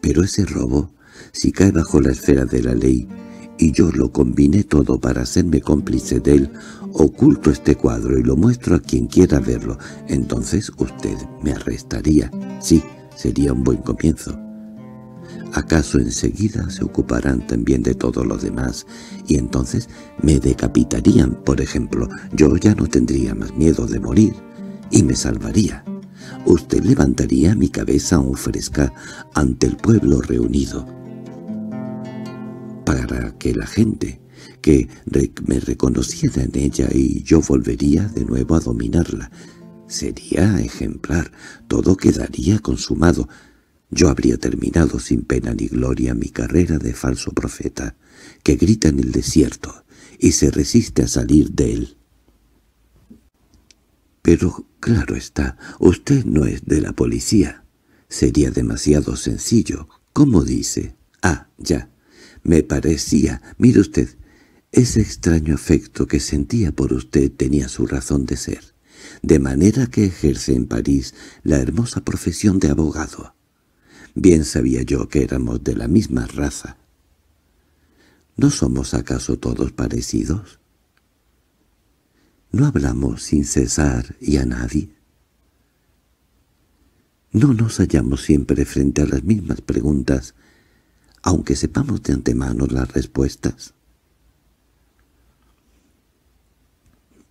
Speaker 1: Pero ese robo, si cae bajo la esfera de la ley, y yo lo combiné todo para hacerme cómplice de él, oculto este cuadro y lo muestro a quien quiera verlo, entonces usted me arrestaría. Sí, sería un buen comienzo. ¿Acaso enseguida se ocuparán también de todos los demás y entonces me decapitarían, por ejemplo? Yo ya no tendría más miedo de morir y me salvaría» usted levantaría mi cabeza aún fresca ante el pueblo reunido. Para que la gente que me reconociera en ella y yo volvería de nuevo a dominarla. Sería ejemplar, todo quedaría consumado. Yo habría terminado sin pena ni gloria mi carrera de falso profeta, que grita en el desierto y se resiste a salir de él. Pero, claro está, usted no es de la policía. Sería demasiado sencillo. ¿Cómo dice? Ah, ya. Me parecía. Mire usted, ese extraño afecto que sentía por usted tenía su razón de ser, de manera que ejerce en París la hermosa profesión de abogado. Bien sabía yo que éramos de la misma raza. ¿No somos acaso todos parecidos? ¿No hablamos sin cesar y a nadie? No nos hallamos siempre frente a las mismas preguntas, aunque sepamos de antemano las respuestas.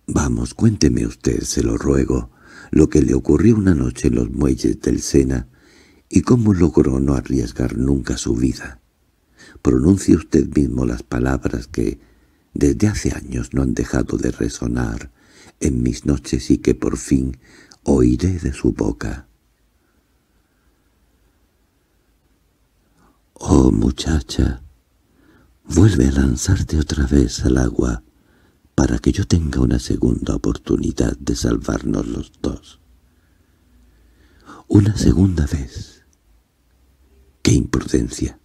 Speaker 1: Vamos, cuénteme usted, se lo ruego, lo que le ocurrió una noche en los muelles del Sena y cómo logró no arriesgar nunca su vida. Pronuncie usted mismo las palabras que desde hace años no han dejado de resonar en mis noches y que por fin oiré de su boca. —Oh, muchacha, vuelve a lanzarte otra vez al agua para que yo tenga una segunda oportunidad de salvarnos los dos. Una segunda vez. ¡Qué imprudencia!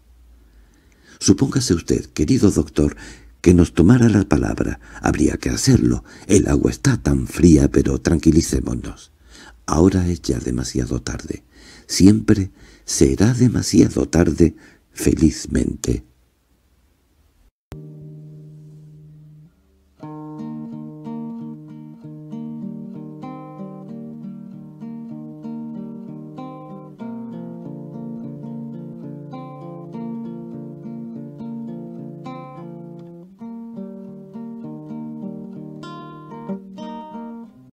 Speaker 1: Supóngase usted, querido doctor, que nos tomara la palabra. Habría que hacerlo. El agua está tan fría, pero tranquilicémonos. Ahora es ya demasiado tarde. Siempre será demasiado tarde, felizmente.